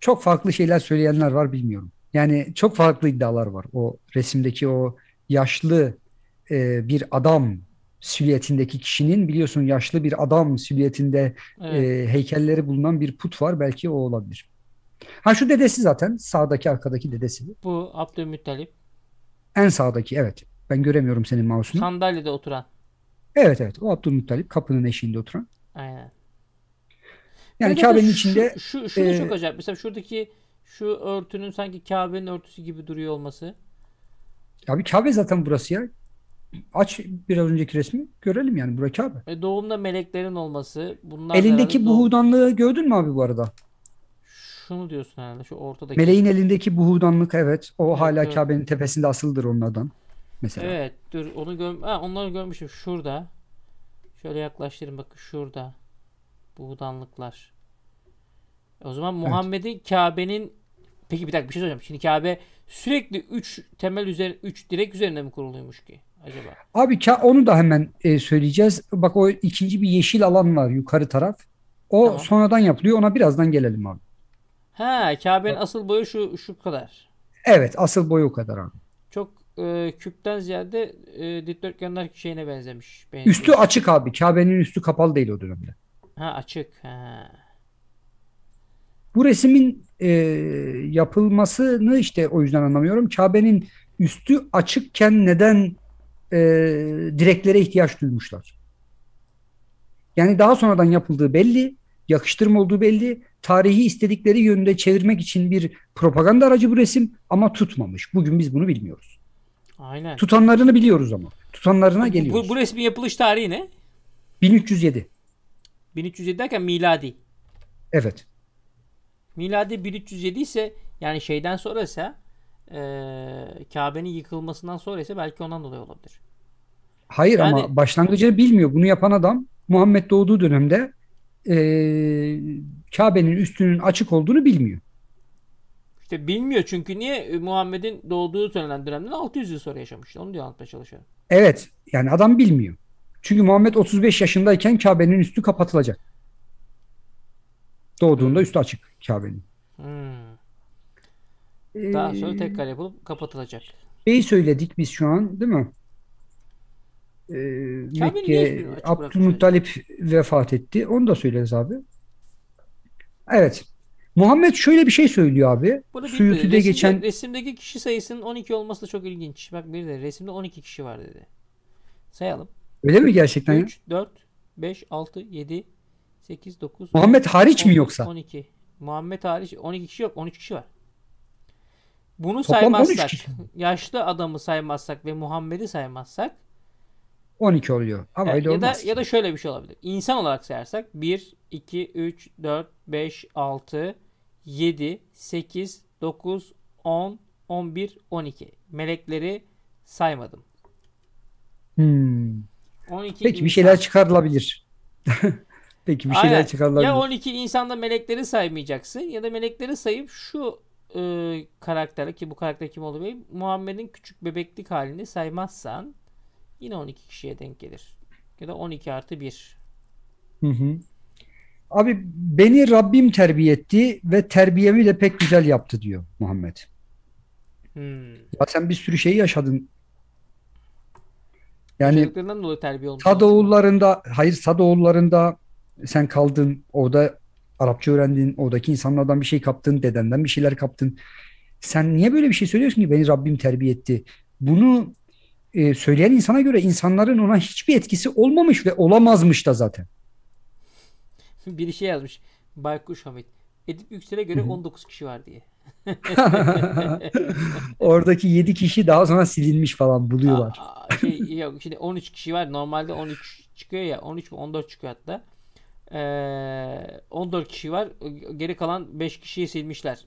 çok farklı şeyler söyleyenler var bilmiyorum. Yani çok farklı iddialar var. O resimdeki o yaşlı e, bir adam silüetindeki kişinin biliyorsun yaşlı bir adam silüetinde evet. e, heykelleri bulunan bir put var. Belki o olabilir. Ha şu dedesi zaten sağdaki arkadaki dedesi. Bu Abdülmuttalip. En sağdaki evet. Ben göremiyorum senin mouse'unu. Sandalyede oturan. Evet evet o Abdülmuttalip kapının eşiğinde oturan. Aynen. Yani Peki Kabe'nin içinde... Şu, şu, e, çok acayip. Mesela şuradaki şu örtünün sanki Kabe'nin örtüsü gibi duruyor olması. Abi Kabe zaten burası ya. Aç biraz önceki resmi görelim yani burası Kabe. E doğumda meleklerin olması. Bunlar Elindeki buhudanlığı gördün mü abi bu arada? Şunu diyorsun herhalde şu ortadaki. Meleğin elindeki buhudanlık evet. O evet, hala evet. Kabe'nin tepesinde asıldır onlardan. Mesela. Evet dur onu gör ha, onları görmüşüm şurada. Şöyle yaklaştırayım bakın şurada. Buğdanlıklar. O zaman Muhammed'in evet. Kabe'nin peki bir dakika bir şey soracağım. Şimdi Kabe sürekli 3 temel üzerine 3 direk üzerine mi kuruluymuş ki acaba? Abi onu da hemen e, söyleyeceğiz. Bak o ikinci bir yeşil alan var yukarı taraf. O tamam. sonradan yapılıyor. Ona birazdan gelelim abi. Ha, Kabe'nin asıl boyu şu şu kadar. Evet, asıl boyu o kadar abi. Çok e, küpten ziyade e, dikdörtgenler şeyine benzemiş. benzemiş. Üstü açık abi. Kabe'nin üstü kapalı değil o dönemde. Ha açık. Ha. Bu resmin e, yapılmasını işte o yüzden anlamıyorum. Kabe'nin üstü açıkken neden e, direklere ihtiyaç duymuşlar? Yani daha sonradan yapıldığı belli, yakıştırma olduğu belli. Tarihi istedikleri yönde çevirmek için bir propaganda aracı bu resim ama tutmamış. Bugün biz bunu bilmiyoruz. Aynen. Tutanlarını biliyoruz ama. Tutanlarına geliyoruz. Bu, bu resmin yapılış tarihi ne? 1307. 1307 derken miladi. Evet. Miladi 1307 ise yani şeyden sonrası, e, Kabe'nin yıkılmasından sonra ise belki ondan dolayı olabilir. Hayır yani, ama başlangıcını bilmiyor. Bunu yapan adam Muhammed doğduğu dönemde e, Kabe'nin üstünün açık olduğunu bilmiyor. İşte bilmiyor çünkü niye e, Muhammed'in doğduğu söylenen dönemden 600 yıl sonra yaşamıştı. Onu diyor anlatmaya çalışıyorum. Evet yani adam bilmiyor. Çünkü Muhammed 35 yaşındayken Kabe'nin üstü kapatılacak. Doğduğunda üstü açık Kabe'nin. Hmm. Daha sonra ee, tekrar yapılıp kapatılacak. Şeyi söyledik biz şu an değil mi? Ee, Mekke Abdülmuttalip vefat etti. Onu da söyleriz abi. Evet. Muhammed şöyle bir şey söylüyor abi. Bunu Suyutu'da geçen... Resimdeki kişi sayısının 12 olması da çok ilginç. Bak bir de resimde 12 kişi var dedi. Sayalım. Öyle mi gerçekten ya? 3, 4, 5, 6, 7, 8, 9. Muhammed hariç mi yoksa? 12. Muhammed hariç 12 kişi yok. 13 kişi var. Bunu Toplam saymazsak, yaşlı adamı saymazsak ve Muhammed'i saymazsak 12 oluyor. Ama evet, öyle ya Da, ya da şöyle bir şey olabilir. İnsan olarak sayarsak 1, 2, 3, 4, 5, 6, 7, 8, 9, 10, 11, 12. Melekleri saymadım. Hmm. 12 Peki insan... bir şeyler çıkarılabilir. *laughs* Peki bir şeyler Aynen. çıkarılabilir. Ya 12 insanda melekleri saymayacaksın ya da melekleri sayıp şu e, karakteri ki bu karakter kim olur Muhammed'in küçük bebeklik halini saymazsan yine 12 kişiye denk gelir. Ya da 12 artı 1. Hı hı. Abi beni Rabbim terbiye etti ve terbiyemi de pek güzel yaptı diyor Muhammed. Hmm. Ya sen bir sürü şey yaşadın yani dolayı terbiye olmuş. Sadoğullarında, hayır Sadoğullarında sen kaldın, orada Arapça öğrendin, oradaki insanlardan bir şey kaptın, dedenden bir şeyler kaptın. Sen niye böyle bir şey söylüyorsun ki beni Rabbim terbiye etti? Bunu e, söyleyen insana göre insanların ona hiçbir etkisi olmamış ve olamazmış da zaten. *laughs* bir şey yazmış Baykuş Hamit. Edip Yüksel'e göre Hı-hı. 19 kişi var diye. *laughs* Oradaki 7 kişi daha sonra silinmiş falan buluyorlar. Aa, şey, yok, şimdi 13 kişi var. Normalde 13 çıkıyor ya. 13 mi 14 çıkıyor hatta. Ee, 14 kişi var. Geri kalan 5 kişiyi silmişler.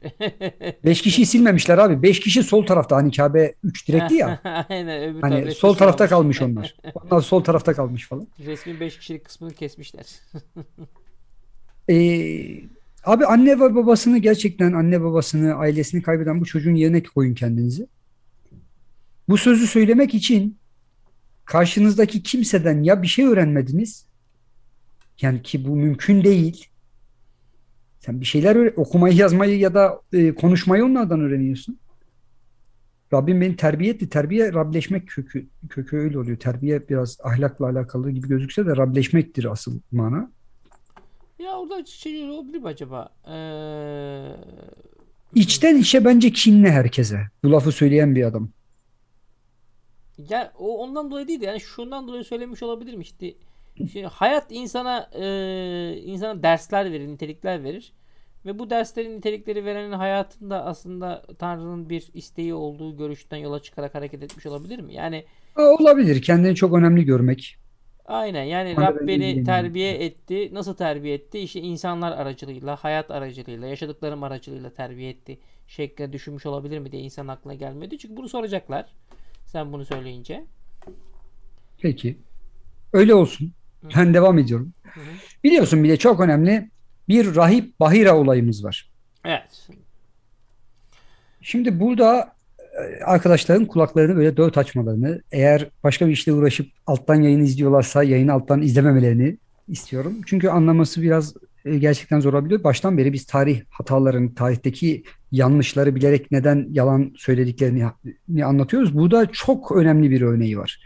5 *laughs* kişiyi silmemişler abi. 5 kişi sol tarafta. Hani Kabe 3 direkti ya. *laughs* Aynen. Öbür hani taraf, sol şey tarafta kalmış, kalmış onlar. onlar sol tarafta kalmış falan. Resmin 5 kişilik kısmını kesmişler. Eee Abi anne ve babasını gerçekten anne babasını, ailesini kaybeden bu çocuğun yerine koyun kendinizi. Bu sözü söylemek için karşınızdaki kimseden ya bir şey öğrenmediniz yani ki bu mümkün değil. Sen bir şeyler okumayı, yazmayı ya da e, konuşmayı onlardan öğreniyorsun. Rabbim beni terbiye etti. Terbiye Rableşmek kökü, kökü öyle oluyor. Terbiye biraz ahlakla alakalı gibi gözükse de Rableşmektir asıl mana. Ya orada şey olabilir mi acaba? Ee... İçten içe bence kinli herkese. Bu lafı söyleyen bir adam. Ya o ondan dolayı değil de yani şundan dolayı söylemiş olabilirim işte. Şimdi hayat insana e, insana dersler verir, nitelikler verir. Ve bu derslerin nitelikleri verenin hayatında aslında Tanrı'nın bir isteği olduğu görüşten yola çıkarak hareket etmiş olabilir mi? Yani olabilir. Kendini çok önemli görmek. Aynen yani Rab beni terbiye etti. Nasıl terbiye etti? İşte insanlar aracılığıyla, hayat aracılığıyla, yaşadıklarım aracılığıyla terbiye etti. Şekle düşünmüş olabilir mi diye insan aklına gelmedi. Çünkü bunu soracaklar. Sen bunu söyleyince. Peki. Öyle olsun. Ben devam ediyorum. Hı. Biliyorsun bir de çok önemli bir rahip Bahira olayımız var. Evet. Şimdi burada arkadaşların kulaklarını böyle dört açmalarını, eğer başka bir işle uğraşıp alttan yayın izliyorlarsa yayını alttan izlememelerini istiyorum. Çünkü anlaması biraz e, gerçekten zor olabiliyor. Baştan beri biz tarih hatalarını, tarihteki yanlışları bilerek neden yalan söylediklerini anlatıyoruz. Burada çok önemli bir örneği var.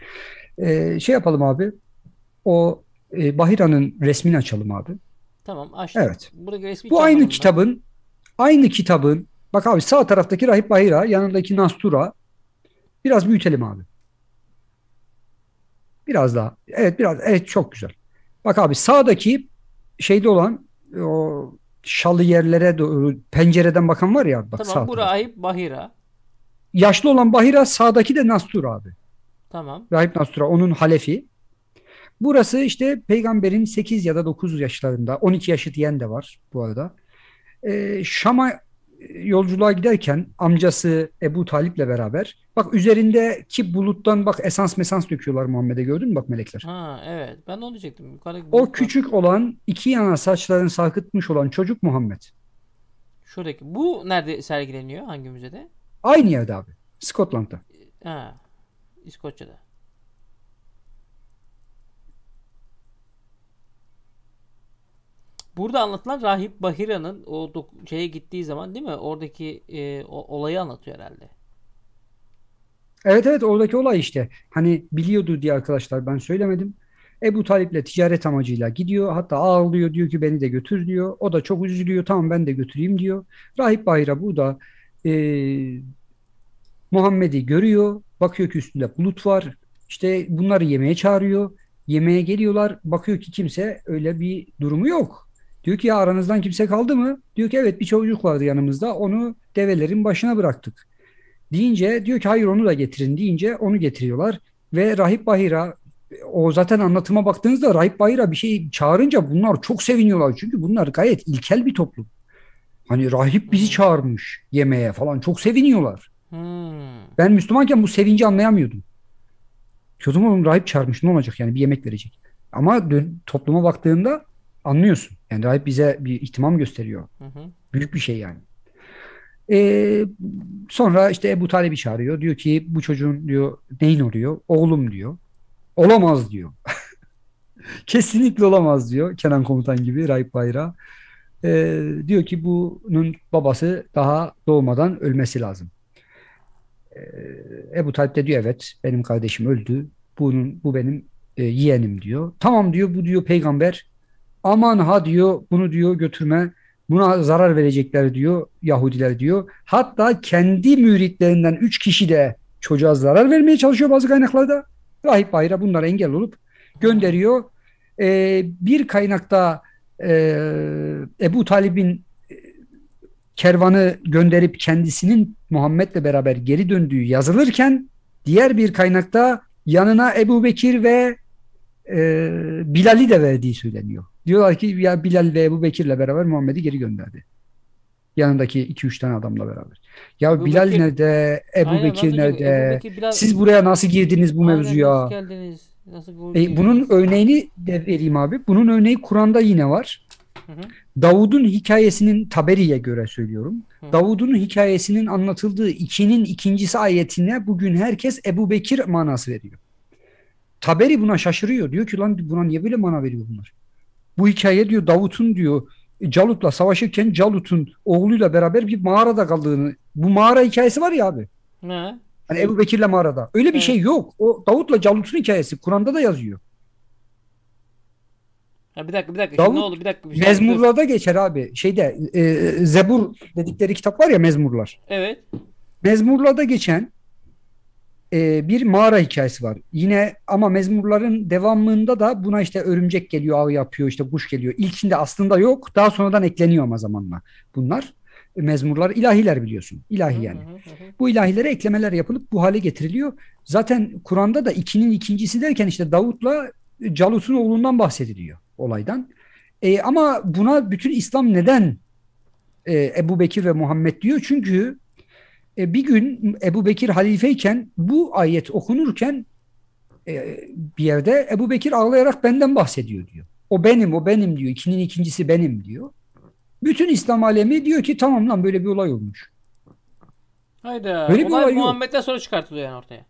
Ee, şey yapalım abi, o e, Bahira'nın resmini açalım abi. Tamam açtım. Evet. Burada resmi Bu aynı kitabın, ben. aynı kitabın Bak abi sağ taraftaki Rahip Bahira, yanındaki Nastura. Biraz büyütelim abi. Biraz daha. Evet biraz. Evet çok güzel. Bak abi sağdaki şeyde olan o şalı yerlere doğru pencereden bakan var ya. Bak, tamam bu Rahip Bahira. Yaşlı olan Bahira sağdaki de Nastur abi. Tamam. Rahip Nastura onun halefi. Burası işte peygamberin 8 ya da 9 yaşlarında 12 yaşı diyen de var bu arada. Ee, Şam'a yolculuğa giderken amcası Ebu Talip'le beraber bak üzerindeki buluttan bak esans mesans döküyorlar Muhammed'e gördün mü bak melekler. Ha evet ben onu diyecektim. Yukarı, o küçük olan iki yana saçların sarkıtmış olan çocuk Muhammed. Şuradaki bu nerede sergileniyor hangi müzede? Aynı yerde abi. Scotland'da. Ha, İskoçya'da. Burada anlatılan Rahip Bahira'nın o şeye gittiği zaman değil mi? Oradaki e, o, olayı anlatıyor herhalde. Evet evet oradaki olay işte. Hani biliyordu diye arkadaşlar ben söylemedim. Ebu Talip'le ticaret amacıyla gidiyor. Hatta ağlıyor diyor ki beni de götür diyor. O da çok üzülüyor. Tamam ben de götüreyim diyor. Rahip Bahira bu da e, Muhammed'i görüyor. Bakıyor ki üstünde bulut var. İşte bunları yemeğe çağırıyor. Yemeğe geliyorlar. Bakıyor ki kimse öyle bir durumu yok. Diyor ki ya aranızdan kimse kaldı mı? Diyor ki evet bir çocuk vardı yanımızda onu develerin başına bıraktık. Deyince diyor ki hayır onu da getirin deyince onu getiriyorlar. Ve Rahip Bahira o zaten anlatıma baktığınızda Rahip Bahira bir şey çağırınca bunlar çok seviniyorlar. Çünkü bunlar gayet ilkel bir toplum. Hani rahip bizi hmm. çağırmış yemeğe falan çok seviniyorlar. Hmm. Ben Müslümanken bu sevinci anlayamıyordum. Diyordum oğlum rahip çağırmış ne olacak yani bir yemek verecek. Ama dön, topluma baktığında anlıyorsun. Yani rahip bize bir ihtimam gösteriyor. Hı hı. Büyük bir şey yani. Ee, sonra işte Ebu Talib'i çağırıyor. Diyor ki bu çocuğun diyor neyin oluyor? Oğlum diyor. Olamaz diyor. *laughs* Kesinlikle olamaz diyor Kenan Komutan gibi Rahip Bayra. Ee, diyor ki bunun babası daha doğmadan ölmesi lazım. Ee, Ebu Talip de diyor evet benim kardeşim öldü. Bunun, bu benim e, yeğenim diyor. Tamam diyor bu diyor peygamber aman ha diyor bunu diyor götürme buna zarar verecekler diyor Yahudiler diyor. Hatta kendi müritlerinden üç kişi de çocuğa zarar vermeye çalışıyor bazı kaynaklarda. Rahip Bayra bunlara engel olup gönderiyor. Ee, bir kaynakta e, Ebu Talib'in e, kervanı gönderip kendisinin Muhammed'le beraber geri döndüğü yazılırken diğer bir kaynakta yanına Ebu Bekir ve e, Bilal'i de verdiği söyleniyor. Diyorlar ki ya Bilal ve Ebu Bekir'le beraber Muhammed'i geri gönderdi. Yanındaki 2-3 tane adamla beraber. Ya Ebu Bilal Bekir. nerede? Ebu Aynen, Bekir nerede? Ebu Bekir, Bilal... Siz buraya nasıl girdiniz bu Aynen, mevzuya? Nasıl geldiniz? Nasıl e, bunun örneğini de vereyim abi. Bunun örneği Kur'an'da yine var. Davud'un hikayesinin Taberi'ye göre söylüyorum. Davud'un hikayesinin anlatıldığı ikinin ikincisi ayetine bugün herkes Ebu Bekir manası veriyor. Taberi buna şaşırıyor. Diyor ki lan buna niye böyle mana veriyor bunlar? Bu hikaye diyor Davut'un diyor e, Calut'la savaşırken Calut'un oğluyla beraber bir mağarada kaldığını. Bu mağara hikayesi var ya abi. Ne? Hani Ebu Bekir'le mağarada. Öyle bir evet. şey yok. O Davut'la Calut'un hikayesi Kur'an'da da yazıyor. Ha bir dakika bir dakika. Davut, ne olur Bir dakika. Bir şey Mezmurlarda dur. geçer abi. Şeyde e, e Zebur dedikleri kitap var ya Mezmurlar. Evet. Mezmurlarda geçen e, bir mağara hikayesi var. Yine ama mezmurların devamında da buna işte örümcek geliyor, av yapıyor, işte kuş geliyor. İlkinde aslında yok. Daha sonradan ekleniyor ama zamanla bunlar. Mezmurlar ilahiler biliyorsun. İlahi yani. Hı hı hı. Bu ilahilere eklemeler yapılıp bu hale getiriliyor. Zaten Kur'an'da da ikinin ikincisi derken işte Davut'la Calut'un oğlundan bahsediliyor olaydan. E, ama buna bütün İslam neden e, Ebu Bekir ve Muhammed diyor? Çünkü e, bir gün Ebu Bekir halifeyken bu ayet okunurken e, bir yerde Ebu Bekir ağlayarak benden bahsediyor diyor. O benim, o benim diyor. İkinin ikincisi benim diyor. Bütün İslam alemi diyor ki tamam lan böyle bir olay olmuş. Hayda. Böyle olay, olay Muhammed'den sonra çıkartılıyor yani ortaya.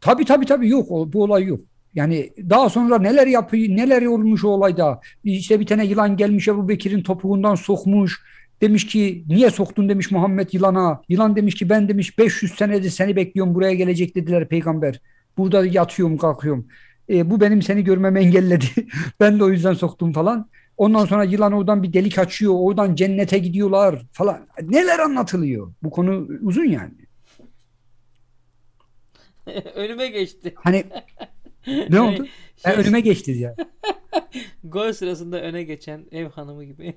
Tabii tabii tabii yok. Bu olay yok. Yani daha sonra neler yapıyor, neler olmuş o olayda. İşte bir tane yılan gelmiş Ebu Bekir'in topuğundan sokmuş. Demiş ki niye soktun demiş Muhammed yılana. Yılan demiş ki ben demiş 500 senedir seni bekliyorum buraya gelecek dediler peygamber. Burada yatıyorum kalkıyorum. E, bu benim seni görmemi engelledi. *laughs* ben de o yüzden soktum falan. Ondan sonra yılan oradan bir delik açıyor. Oradan cennete gidiyorlar falan. Neler anlatılıyor? Bu konu uzun yani. *laughs* önüme geçti. Hani ne şey, oldu? Şey... önüme geçti ya. *laughs* Gol sırasında öne geçen ev hanımı gibi.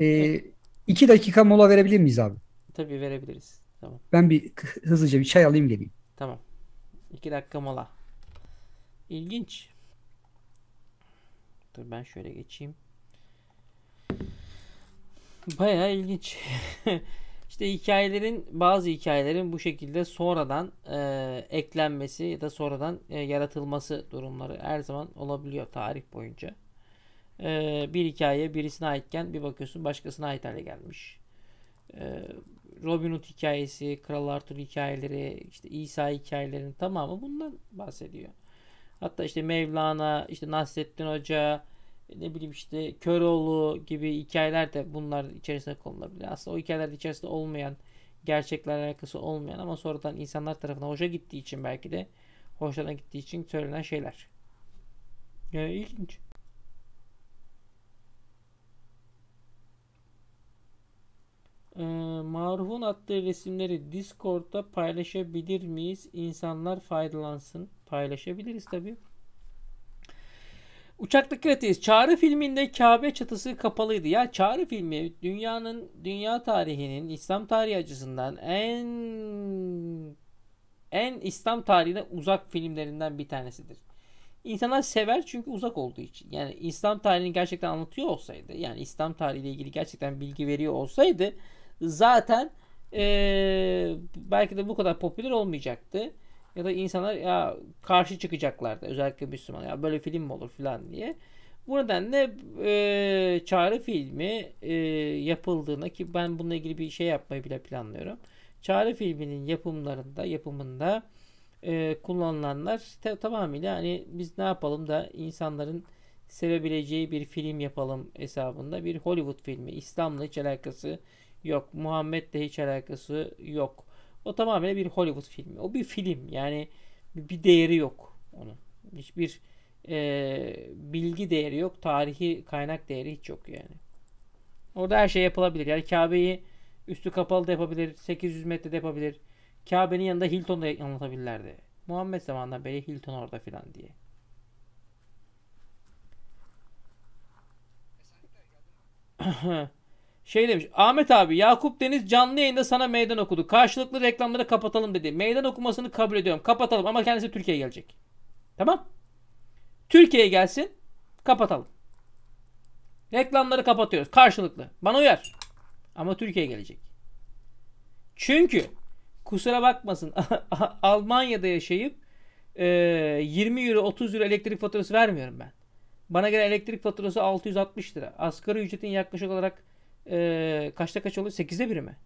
ee, İki dakika mola verebilir miyiz abi? Tabii verebiliriz. Tamam. Ben bir hızlıca bir çay alayım geleyim. Tamam. İki dakika mola. İlginç. Dur ben şöyle geçeyim. Baya ilginç. *laughs* İşte hikayelerin bazı hikayelerin bu şekilde sonradan e, eklenmesi ya da sonradan e, yaratılması durumları her zaman olabiliyor tarih boyunca e, bir hikaye birisine aitken bir bakıyorsun başkasına ait hale gelmiş. E, Robin Hood hikayesi, Kral Arthur hikayeleri, işte İsa hikayelerinin tamamı bundan bahsediyor. Hatta işte Mevlana, işte Nasrettin Hoca, ne bileyim işte Köroğlu gibi hikayeler de bunlar içerisine konulabilir. Aslında o hikayeler içerisinde olmayan, gerçeklerle alakası olmayan ama sonradan insanlar tarafından hoşa gittiği için belki de hoşlarına gittiği için söylenen şeyler. Yani ilginç. E, attığı resimleri Discord'da paylaşabilir miyiz? İnsanlar faydalansın. Paylaşabiliriz tabi. Uçaklı Krates. Çağrı filminde Kabe çatısı kapalıydı. Ya Çağrı filmi dünyanın, dünya tarihinin İslam tarihi açısından en en İslam tarihine uzak filmlerinden bir tanesidir. İnsanlar sever çünkü uzak olduğu için. Yani İslam tarihini gerçekten anlatıyor olsaydı, yani İslam tarihiyle ilgili gerçekten bilgi veriyor olsaydı zaten ee, belki de bu kadar popüler olmayacaktı. Ya da insanlar ya karşı çıkacaklardı özellikle Müslüman ya böyle film mi olur filan diye. Bu nedenle e, Çağrı filmi e, yapıldığına ki ben bununla ilgili bir şey yapmayı bile planlıyorum. Çağrı filminin yapımlarında yapımında e, kullanılanlar te, tamamıyla hani biz ne yapalım da insanların sevebileceği bir film yapalım hesabında bir Hollywood filmi. İslam'la hiç alakası Yok Muhammed'le hiç alakası yok. O tamamen bir Hollywood filmi. O bir film yani bir değeri yok onun. Hiçbir e, bilgi değeri yok. Tarihi kaynak değeri hiç yok yani. Orada her şey yapılabilir. Yani Kabe'yi üstü kapalı da yapabilir. 800 metre de yapabilir. Kabe'nin yanında Hilton'da anlatabilirlerdi. Muhammed zamanında beri Hilton orada filan diye. *laughs* Şey demiş Ahmet abi Yakup Deniz canlı yayında sana meydan okudu. Karşılıklı reklamları kapatalım dedi. Meydan okumasını kabul ediyorum. Kapatalım ama kendisi Türkiye'ye gelecek. Tamam. Türkiye'ye gelsin. Kapatalım. Reklamları kapatıyoruz. Karşılıklı. Bana uyar. Ama Türkiye'ye gelecek. Çünkü kusura bakmasın *laughs* Almanya'da yaşayıp 20 euro 30 euro elektrik faturası vermiyorum ben. Bana gelen elektrik faturası 660 lira. Asgari ücretin yaklaşık olarak e, kaçta kaç oluyor? 8'de biri mi?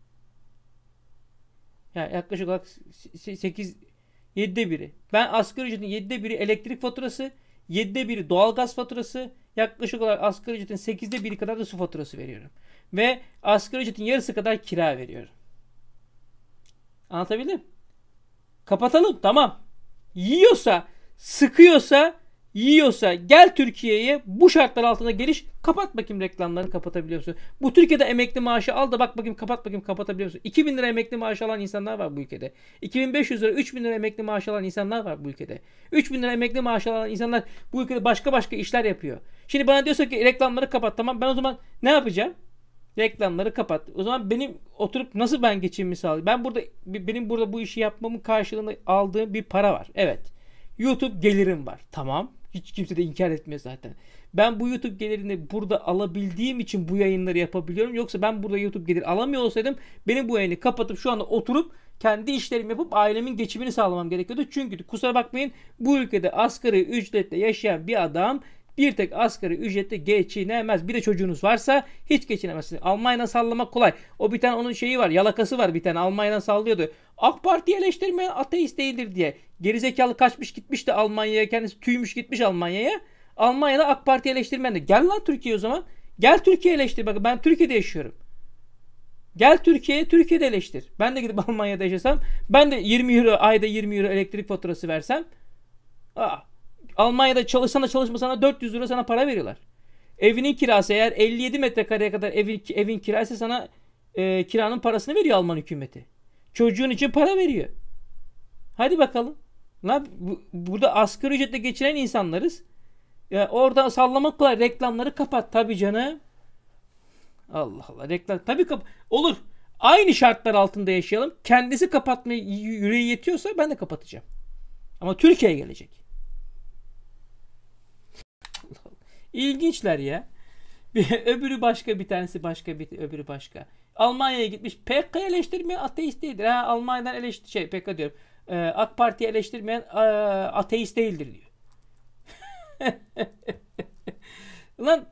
Yani yaklaşık olarak 8 7'de biri. Ben asgari ücretin 7'de biri elektrik faturası, 7'de biri doğalgaz faturası, yaklaşık olarak asgari ücretin 8'de biri kadar da su faturası veriyorum. Ve asgari ücretin yarısı kadar kira veriyorum. Anlatabildim? Kapatalım tamam. Yiyorsa, sıkıyorsa yiyorsa gel Türkiye'ye bu şartlar altında geliş kapat bakayım reklamlarını kapatabiliyorsun. Bu Türkiye'de emekli maaşı al da bak bakayım kapat bakayım kapatabiliyorsun. musun? 2000 lira emekli maaşı alan insanlar var bu ülkede. 2500 lira 3000 lira emekli maaşı alan insanlar var bu ülkede. 3000 lira emekli maaşı alan insanlar bu ülkede başka başka işler yapıyor. Şimdi bana diyorsa ki reklamları kapat tamam ben o zaman ne yapacağım? reklamları kapat. O zaman benim oturup nasıl ben geçimimi sağlayayım? Ben burada benim burada bu işi yapmamın karşılığını aldığım bir para var. Evet. YouTube gelirim var. Tamam. Hiç kimse de inkar etmiyor zaten. Ben bu YouTube gelirini burada alabildiğim için bu yayınları yapabiliyorum. Yoksa ben burada YouTube gelir alamıyor olsaydım benim bu yayını kapatıp şu anda oturup kendi işlerimi yapıp ailemin geçimini sağlamam gerekiyordu. Çünkü kusura bakmayın bu ülkede asgari ücretle yaşayan bir adam bir tek asgari ücretle geçinemez. Bir de çocuğunuz varsa hiç geçinemezsiniz. Almanya'dan sallamak kolay. O bir tane onun şeyi var. Yalakası var bir tane. Almanya'dan sallıyordu. AK Parti eleştirmeyen ateist değildir diye. Gerizekalı kaçmış gitmiş de Almanya'ya. Kendisi tüymüş gitmiş Almanya'ya. Almanya'da AK Parti eleştirmen de. Gel lan Türkiye o zaman. Gel Türkiye eleştir. Bakın ben Türkiye'de yaşıyorum. Gel Türkiye'ye, Türkiye'de eleştir. Ben de gidip *laughs* Almanya'da yaşasam, ben de 20 euro, ayda 20 euro elektrik faturası versem. Aa, Almanya'da çalışsan da çalışmasan da 400 lira sana para veriyorlar. Evinin kirası eğer 57 metrekareye kadar evin, evin kirası sana e, kiranın parasını veriyor Alman hükümeti. Çocuğun için para veriyor. Hadi bakalım. La, bu, burada asgari ücretle geçinen insanlarız. Ya orada sallamak kolay. Reklamları kapat tabii canım. Allah Allah reklam. Tabii kap olur. Aynı şartlar altında yaşayalım. Kendisi kapatmaya yüreği yetiyorsa ben de kapatacağım. Ama Türkiye'ye gelecek. İlginçler ya. *laughs* Bir, öbürü başka bir tanesi başka bir öbürü başka. Almanya'ya gitmiş. PK eleştirmeyen ateist değildir. Ha, Almanya'dan eleştir şey PK diyorum. Ee, AK Parti eleştirmeyen e, ateist değildir diyor. *laughs* Lan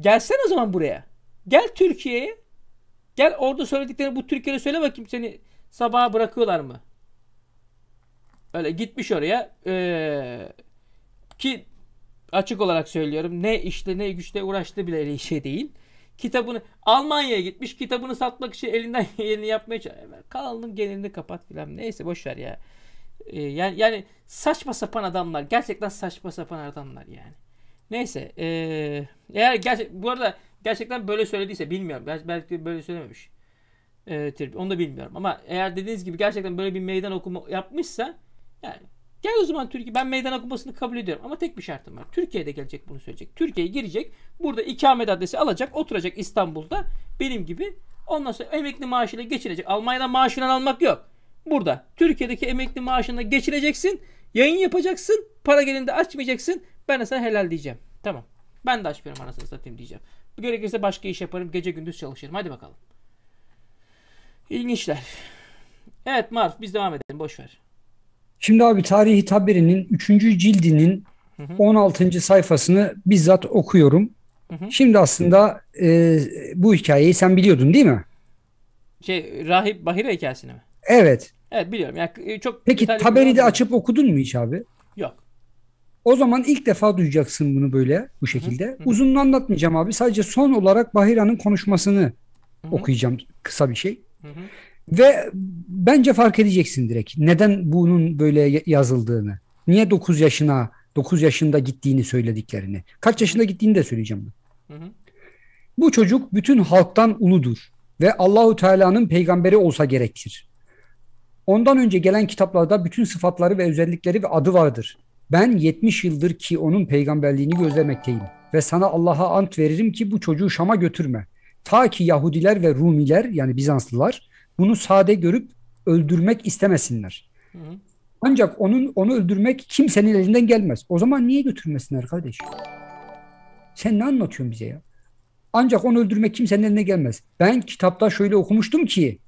gelsen o zaman buraya. Gel Türkiye'ye. Gel orada söylediklerini bu Türkiye'de söyle bakayım seni sabaha bırakıyorlar mı? Öyle gitmiş oraya. Ee, ki açık olarak söylüyorum. Ne işte ne güçle uğraştı bile şey değil. Kitabını Almanya'ya gitmiş. Kitabını satmak için elinden *laughs* geleni yapmaya çalışıyor. Kanalının genelini kapat filan. Neyse boşver ya. Ee, yani, yani saçma sapan adamlar. Gerçekten saçma sapan adamlar yani. Neyse. Ee, eğer gerçek, bu arada gerçekten böyle söylediyse bilmiyorum. Belki böyle söylememiş. Ee, onu da bilmiyorum. Ama eğer dediğiniz gibi gerçekten böyle bir meydan okuma yapmışsa yani Gel o zaman Türkiye ben meydan okumasını kabul ediyorum ama tek bir şartım var. Türkiye'de gelecek bunu söyleyecek. Türkiye'ye girecek. Burada ikamet adresi alacak. Oturacak İstanbul'da benim gibi. Ondan sonra emekli maaşıyla geçinecek. Almanya'da maaşından almak yok. Burada Türkiye'deki emekli maaşına geçineceksin. Yayın yapacaksın. Para gelinde açmayacaksın. Ben de sana helal diyeceğim. Tamam. Ben de açmıyorum anasını satayım diyeceğim. Gerekirse başka iş yaparım. Gece gündüz çalışırım. Hadi bakalım. İlginçler. Evet Marf biz devam edelim. Boş ver. Şimdi abi Tarihi Taberi'nin 3. cildinin hı hı. 16. sayfasını bizzat okuyorum. Hı hı. Şimdi aslında e, bu hikayeyi sen biliyordun değil mi? Şey Rahip Bahire hikayesini mi? Evet. Evet biliyorum. Yani e, çok Peki de açıp okudun mu hiç abi? Yok. O zaman ilk defa duyacaksın bunu böyle bu şekilde. Hı hı. Uzununu anlatmayacağım abi. Sadece son olarak Bahira'nın konuşmasını hı hı. okuyacağım kısa bir şey. Hı hı. Ve bence fark edeceksin direkt. Neden bunun böyle yazıldığını. Niye 9 yaşına 9 yaşında gittiğini söylediklerini. Kaç yaşında gittiğini de söyleyeceğim ben. Hı hı. Bu çocuk bütün halktan uludur ve Allahu Teala'nın peygamberi olsa gerektir. Ondan önce gelen kitaplarda bütün sıfatları ve özellikleri ve adı vardır. Ben 70 yıldır ki onun peygamberliğini gözlemekteyim ve sana Allah'a ant veririm ki bu çocuğu Şam'a götürme. Ta ki Yahudiler ve Rumiler yani Bizanslılar bunu sade görüp öldürmek istemesinler. Hı Ancak onun onu öldürmek kimsenin elinden gelmez. O zaman niye götürmesinler kardeş? Sen ne anlatıyorsun bize ya? Ancak onu öldürmek kimsenin eline gelmez. Ben kitapta şöyle okumuştum ki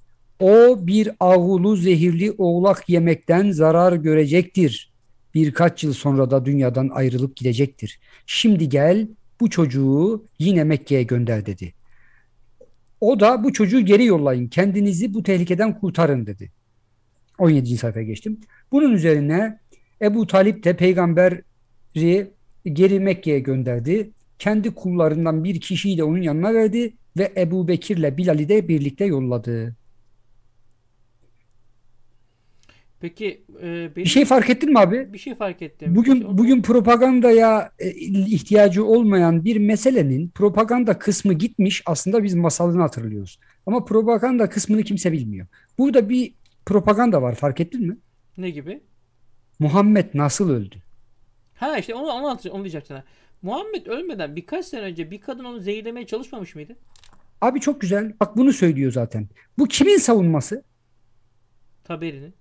o bir ağulu zehirli oğlak yemekten zarar görecektir. Birkaç yıl sonra da dünyadan ayrılıp gidecektir. Şimdi gel bu çocuğu yine Mekke'ye gönder dedi. O da bu çocuğu geri yollayın. Kendinizi bu tehlikeden kurtarın dedi. 17. sayfaya geçtim. Bunun üzerine Ebu Talip de peygamberi geri Mekke'ye gönderdi. Kendi kullarından bir kişiyi de onun yanına verdi ve Ebu Bekir'le Bilal'i de birlikte yolladı. Peki e, benim, bir şey fark ettin mi abi? Bir şey fark ettim. Bugün şey bugün propagandaya e, ihtiyacı olmayan bir meselenin propaganda kısmı gitmiş. Aslında biz masalını hatırlıyoruz. Ama propaganda kısmını kimse bilmiyor. Burada bir propaganda var fark ettin mi? Ne gibi? Muhammed nasıl öldü? Ha işte onu onu, onu diyecektim. Muhammed ölmeden birkaç sene önce bir kadın onu zehirlemeye çalışmamış mıydı? Abi çok güzel. Bak bunu söylüyor zaten. Bu kimin savunması? Taberi'nin.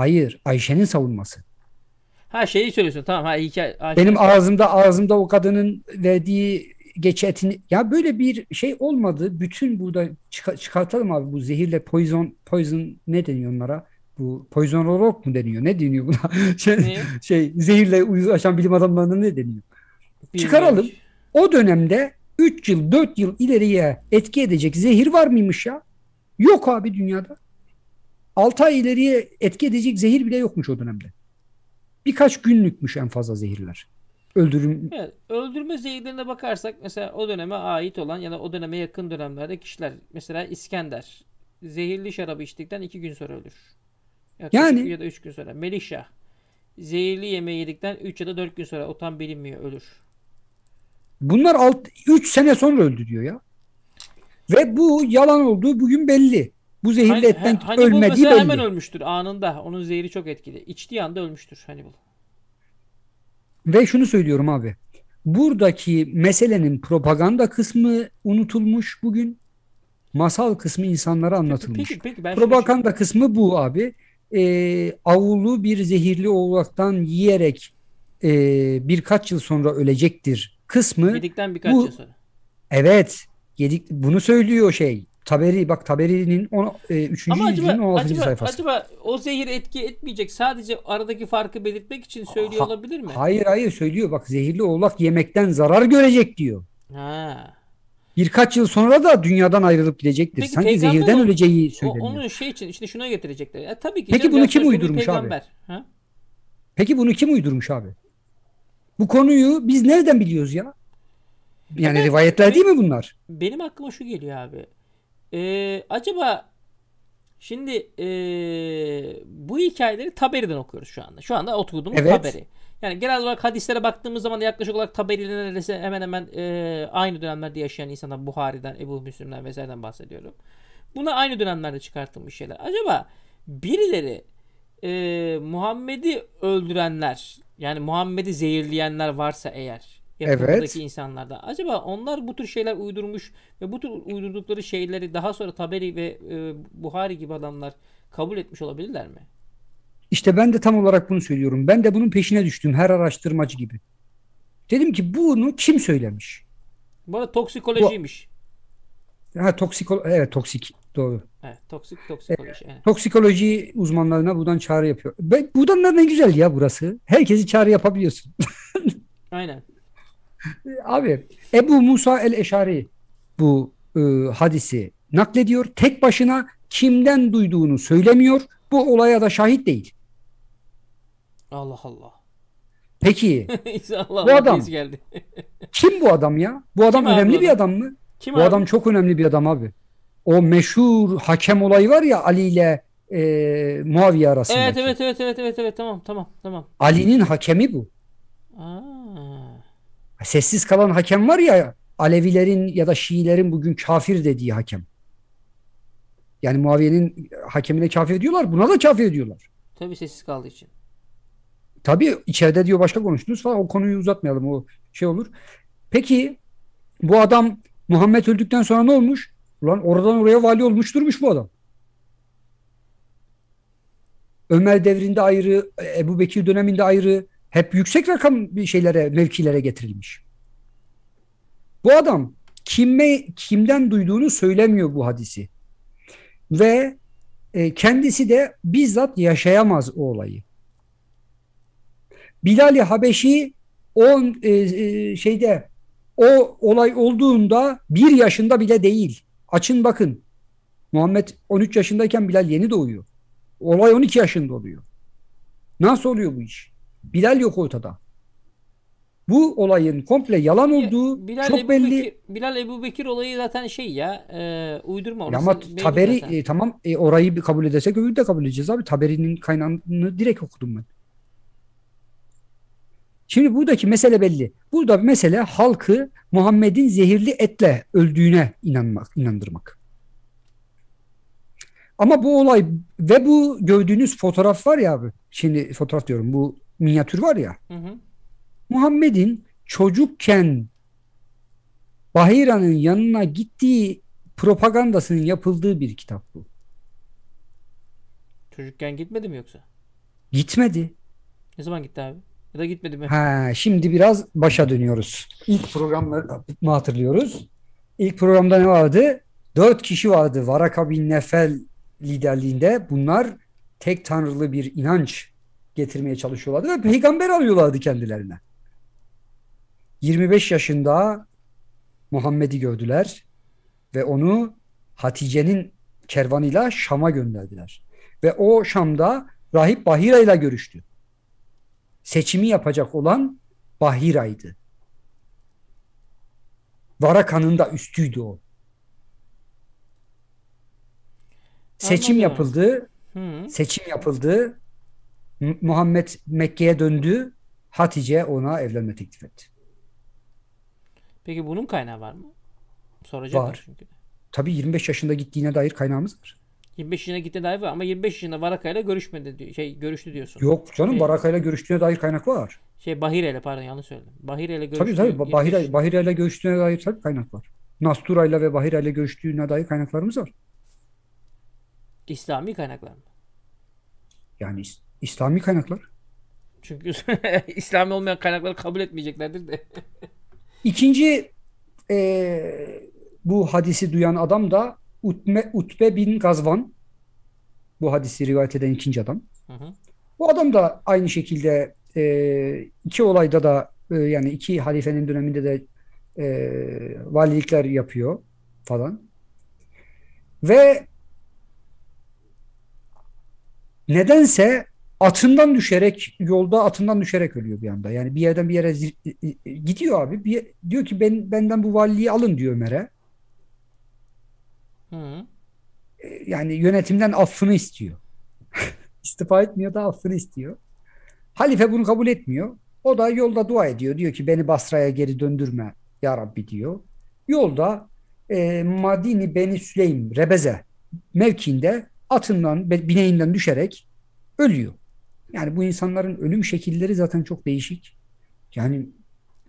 Hayır, Ayşe'nin savunması. Ha şeyi söylüyorsun. Tamam ha hikaye. Ayşe. Benim ağzımda ağzımda o kadının verdiği geç etini ya böyle bir şey olmadı. Bütün burada çık çıkartalım abi bu zehirle poison poison ne deniyor onlara? Bu poison rock mu deniyor? Ne deniyor buna? *laughs* şey, ne? şey zehirle uzlaşan bilim adamlarına ne deniyor? Bilmiyorum. Çıkaralım. O dönemde 3 yıl 4 yıl ileriye etki edecek zehir var mıymış ya? Yok abi dünyada. 6 ay ileriye etki edecek zehir bile yokmuş o dönemde. Birkaç günlükmüş en fazla zehirler. Öldürüm... Evet, öldürme zehirlerine bakarsak mesela o döneme ait olan ya da o döneme yakın dönemlerde kişiler mesela İskender zehirli şarabı içtikten 2 gün sonra ölür. Yaklaşık yani ya da 3 gün sonra. Melisha zehirli yemeği yedikten 3 ya da 4 gün sonra o tam bilinmiyor ölür. Bunlar 3 sene sonra öldü diyor ya. Ve bu yalan olduğu bugün belli. Bu zehirli hani- etten hani, ölmediği belli. hemen ölmüştür anında. Onun zehri çok etkili. İçtiği anda ölmüştür Hannibal. Ve şunu söylüyorum abi. Buradaki meselenin propaganda kısmı unutulmuş bugün. Masal kısmı insanlara anlatılmış. Peki, peki, peki, propaganda şey- kısmı bu abi. Ee, avulu bir zehirli oğlaktan yiyerek e, birkaç yıl sonra ölecektir kısmı. Yedikten birkaç bu, yıl sonra. Evet. Yedik, bunu söylüyor şey Taberi bak Taberi'nin 3. E, yüzyılın 16. Acaba, sayfası. Acaba o zehir etki etmeyecek sadece aradaki farkı belirtmek için söylüyor ha, olabilir mi? Hayır hayır söylüyor bak zehirli oğlak yemekten zarar görecek diyor. Ha. Birkaç yıl sonra da dünyadan ayrılıp gidecektir. Peki, Sanki zehirden o, öleceği söyleniyor. Onun şey için işte şuna getirecekler. Ya, e, tabii ki. Peki bunu kim uydurmuş abi? Ha? Peki bunu kim uydurmuş abi? Bu konuyu biz nereden biliyoruz ya? Yani evet, rivayetler benim, değil mi bunlar? Benim aklıma şu geliyor abi. Ee, acaba şimdi ee, bu hikayeleri Taberi'den okuyoruz şu anda. Şu anda oturduğumuz evet. Taberi. Yani genel olarak hadislere baktığımız zaman yaklaşık olarak Taberi'yle neredeyse hemen hemen ee, aynı dönemlerde yaşayan insanlar Buhari'den, Ebu Müslim'den vesaireden bahsediyorum. Buna aynı dönemlerde çıkartılmış şeyler. Acaba birileri e, Muhammed'i öldürenler yani Muhammed'i zehirleyenler varsa eğer Yakınındaki evet. insanlarda. Acaba onlar bu tür şeyler uydurmuş ve bu tür uydurdukları şeyleri daha sonra Taberi ve e, Buhari gibi adamlar kabul etmiş olabilirler mi? İşte ben de tam olarak bunu söylüyorum. Ben de bunun peşine düştüm her araştırmacı gibi. Dedim ki bunu kim söylemiş? Bana toksikolojiymiş. Bu, ha toksikolo evet toksik doğru. Evet, toksik toksikoloji. Evet. evet. Toksikoloji uzmanlarına buradan çağrı yapıyor. Ben, buradan da ne güzel ya burası. Herkesi çağrı yapabiliyorsun. *laughs* Aynen. *laughs* Abi Ebu Musa el-Eşari bu e, hadisi naklediyor. Tek başına kimden duyduğunu söylemiyor. Bu olaya da şahit değil. Allah Allah. Peki. *laughs* İnşallah bu adam geldi. *laughs* kim bu adam ya? Bu adam kim önemli adam? bir adam mı? Kim bu abi? adam çok önemli bir adam abi. O meşhur hakem olayı var ya Ali ile e, Muaviye arasında. Evet evet evet evet evet evet tamam tamam tamam. Ali'nin hakemi bu. Aa. Sessiz kalan hakem var ya Alevilerin ya da Şiilerin bugün kafir dediği hakem. Yani Muaviye'nin hakemine kafir diyorlar. Buna da kafir diyorlar. Tabii sessiz kaldığı için. Tabii içeride diyor başka konuştunuz falan. O konuyu uzatmayalım. O şey olur. Peki bu adam Muhammed öldükten sonra ne olmuş? Ulan oradan oraya vali olmuş durmuş bu adam. Ömer devrinde ayrı, Ebu Bekir döneminde ayrı, hep yüksek rakam bir şeylere, mevkilere getirilmiş. Bu adam kime, kimden duyduğunu söylemiyor bu hadisi. Ve e, kendisi de bizzat yaşayamaz o olayı. Bilal-i Habeşi on e, e, şeyde o olay olduğunda bir yaşında bile değil. Açın bakın. Muhammed 13 yaşındayken Bilal yeni doğuyor. Olay 12 yaşında oluyor. Nasıl oluyor bu iş? Bilal yok ortada. Bu olayın komple yalan olduğu Bilal çok Ebu belli. Bekir, Bilal Ebu Bekir olayı zaten şey ya e, uydurma orası. Ya ama Taberi e, tamam e, orayı bir kabul edesek öbürü de kabul edeceğiz abi. Taberi'nin kaynağını direkt okudum ben. Şimdi buradaki mesele belli. Burada mesele halkı Muhammed'in zehirli etle öldüğüne inanmak, inandırmak. Ama bu olay ve bu gördüğünüz fotoğraf var ya abi. Şimdi fotoğraf diyorum bu minyatür var ya. Hı hı. Muhammed'in çocukken Bahira'nın yanına gittiği propagandasının yapıldığı bir kitap bu. Çocukken gitmedi mi yoksa? Gitmedi. Ne zaman gitti abi? Ya da gitmedi mi? Ha, şimdi biraz başa dönüyoruz. İlk programları mı hatırlıyoruz? İlk programda ne vardı? Dört kişi vardı. Varaka bin Nefel liderliğinde. Bunlar tek tanrılı bir inanç getirmeye çalışıyorlardı ve peygamber arıyorlardı kendilerine. 25 yaşında Muhammed'i gördüler ve onu Hatice'nin kervanıyla Şam'a gönderdiler. Ve o Şam'da rahip Bahira ile görüştü. Seçimi yapacak olan Bahira'ydı. Varakan'ın da üstüydü o. Seçim Anladım. yapıldı. Hı. Seçim yapıldı Muhammed Mekke'ye döndü. Hatice ona evlenme teklif etti. Peki bunun kaynağı var mı? Soracak var. çünkü. Tabii 25 yaşında gittiğine dair kaynağımız var. 25 yaşında gittiğine dair var ama 25 yaşında Barakayla görüşmedi diyor. Şey görüştü diyorsun. Yok canım şey, Varaka'yla görüştüğüne dair kaynak var. Şey Bahire'yle pardon yanlış söyledim. Bahire'yle görüştüğü. Tabii tabii Bahire, Bahire'yle görüştüğüne dair tabii kaynak var. Nastura'yla ve Bahire'yle görüştüğüne dair kaynaklarımız var. İslami kaynaklar mı? Yani İslami kaynaklar. Çünkü *laughs* İslami olmayan kaynakları kabul etmeyeceklerdir de. İkinci e, bu hadisi duyan adam da Utme, Utbe bin Gazvan. Bu hadisi rivayet eden ikinci adam. Hı hı. Bu adam da aynı şekilde e, iki olayda da e, yani iki halifenin döneminde de e, valilikler yapıyor falan. Ve nedense atından düşerek yolda atından düşerek ölüyor bir anda. Yani bir yerden bir yere gidiyor abi. Bir, diyor ki ben benden bu valiliği alın diyor Ömer'e. E, yani yönetimden affını istiyor. *laughs* İstifa etmiyor da affını istiyor. Halife bunu kabul etmiyor. O da yolda dua ediyor. Diyor ki beni Basra'ya geri döndürme ya Rabbi diyor. Yolda e, Madini Beni Süleym Rebeze mevkiinde atından bineğinden düşerek ölüyor. Yani bu insanların ölüm şekilleri zaten çok değişik. Yani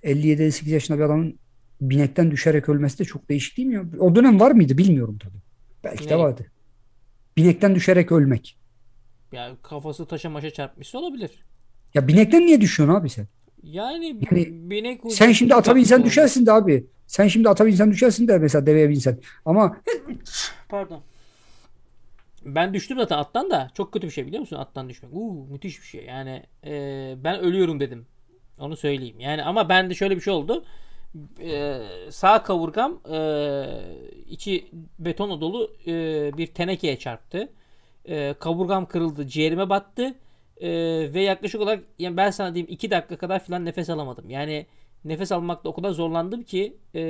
57-58 yaşında bir adamın binekten düşerek ölmesi de çok değişik değil mi? O dönem var mıydı bilmiyorum tabii. Belki ne? de vardı. Binekten düşerek ölmek. Ya kafası taşa maşa çarpmışsa olabilir. Ya binekten niye düşüyorsun abi sen? Yani, yani binek sen şimdi ata binsen düşersin de abi. Sen şimdi ata binsen düşersin de mesela deveye binsen. Ama pardon ben düştüm zaten attan da çok kötü bir şey biliyor musun attan düşmek. Uuu müthiş bir şey. Yani e, ben ölüyorum dedim. Onu söyleyeyim. Yani ama bende şöyle bir şey oldu. E, sağ kavurgam e, içi betonla dolu e, bir tenekeye çarptı. E, kaburgam kırıldı, ciğerime battı. E, ve yaklaşık olarak yani ben sana diyeyim 2 dakika kadar falan nefes alamadım. Yani nefes almakta o kadar zorlandım ki e,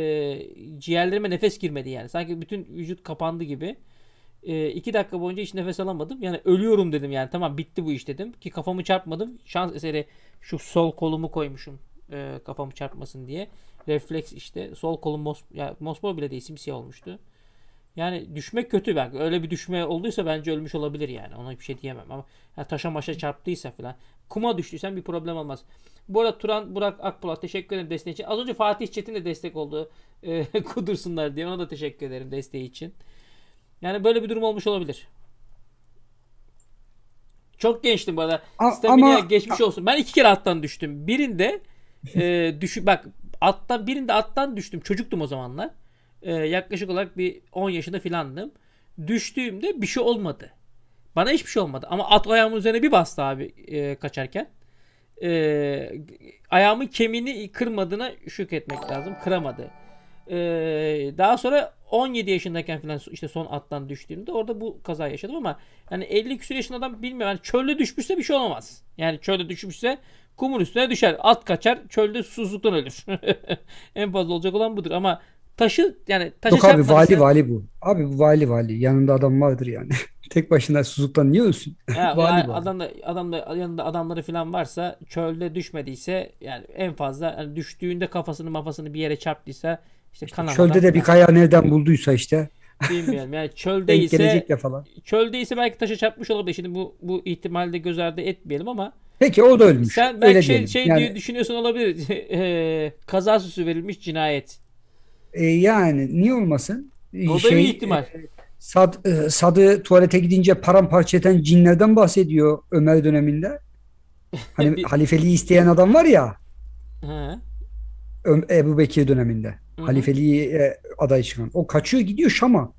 ciğerlerime nefes girmedi yani. Sanki bütün vücut kapandı gibi. E, iki dakika boyunca hiç nefes alamadım. Yani ölüyorum dedim yani tamam bitti bu iş dedim. Ki kafamı çarpmadım. Şans eseri şu sol kolumu koymuşum e, kafamı çarpmasın diye. Refleks işte sol kolum mos, ya, mosmor bile değil simsiyah olmuştu. Yani düşmek kötü belki. Öyle bir düşme olduysa bence ölmüş olabilir yani. Ona bir şey diyemem ama ya taşa maşa çarptıysa falan. Kuma düştüysen bir problem olmaz. Bu arada Turan Burak Akpolat teşekkür ederim desteği için. Az önce Fatih Çetin de destek oldu. E, *laughs* kudursunlar diye. Ona da teşekkür ederim desteği için. Yani böyle bir durum olmuş olabilir. Çok gençtim bana. Stamina geçmiş olsun. Ben iki kere attan düştüm. Birinde e, *laughs* düşü bak attan birinde attan düştüm. Çocuktum o zamanlar. E, yaklaşık olarak bir 10 yaşında filandım. Düştüğümde bir şey olmadı. Bana hiçbir şey olmadı. Ama at ayağımın üzerine bir bastı abi e, kaçarken. E, ayağımın kemiğini kırmadığına şükretmek lazım. Kıramadı. Ee, daha sonra 17 yaşındayken falan işte son attan düştüğümde orada bu kaza yaşadım ama yani 50 küsur yaşında adam bilmiyorum. Yani çölde düşmüşse bir şey olmaz. Yani çölde düşmüşse kumun üstüne düşer. At kaçar. Çölde susuzluktan ölür. *laughs* en fazla olacak olan budur ama taşı yani taşı Yok abi vali vali bu. Abi bu vali vali. Yanında adam vardır yani. *laughs* Tek başına susuzluktan niye ölsün? Ya, *laughs* vali yani vali. Adam da, adam da yanında adamları falan varsa çölde düşmediyse yani en fazla yani düştüğünde kafasını mafasını bir yere çarptıysa işte, işte çölde de bir kaya nereden bulduysa işte. Bilmiyorum yani *laughs* çölde ise falan. çölde ise belki taşa çarpmış olabilir. Şimdi bu bu ihtimalde göz ardı etmeyelim ama Peki o da ölmüş. Sen belki Öyle şey, şey yani, düşünüyorsun olabilir. *laughs* E, kaza süsü verilmiş cinayet. E, yani niye olmasın? E, o şey, da bir şey, ihtimal. E, Sad, Sadı tuvalete gidince paramparça eden cinlerden bahsediyor Ömer döneminde. Hani *laughs* halifeliği isteyen adam var ya. He. Ebu Bekir döneminde. Hı-hı. Halifeliğe aday çıkan. O kaçıyor gidiyor Şam'a.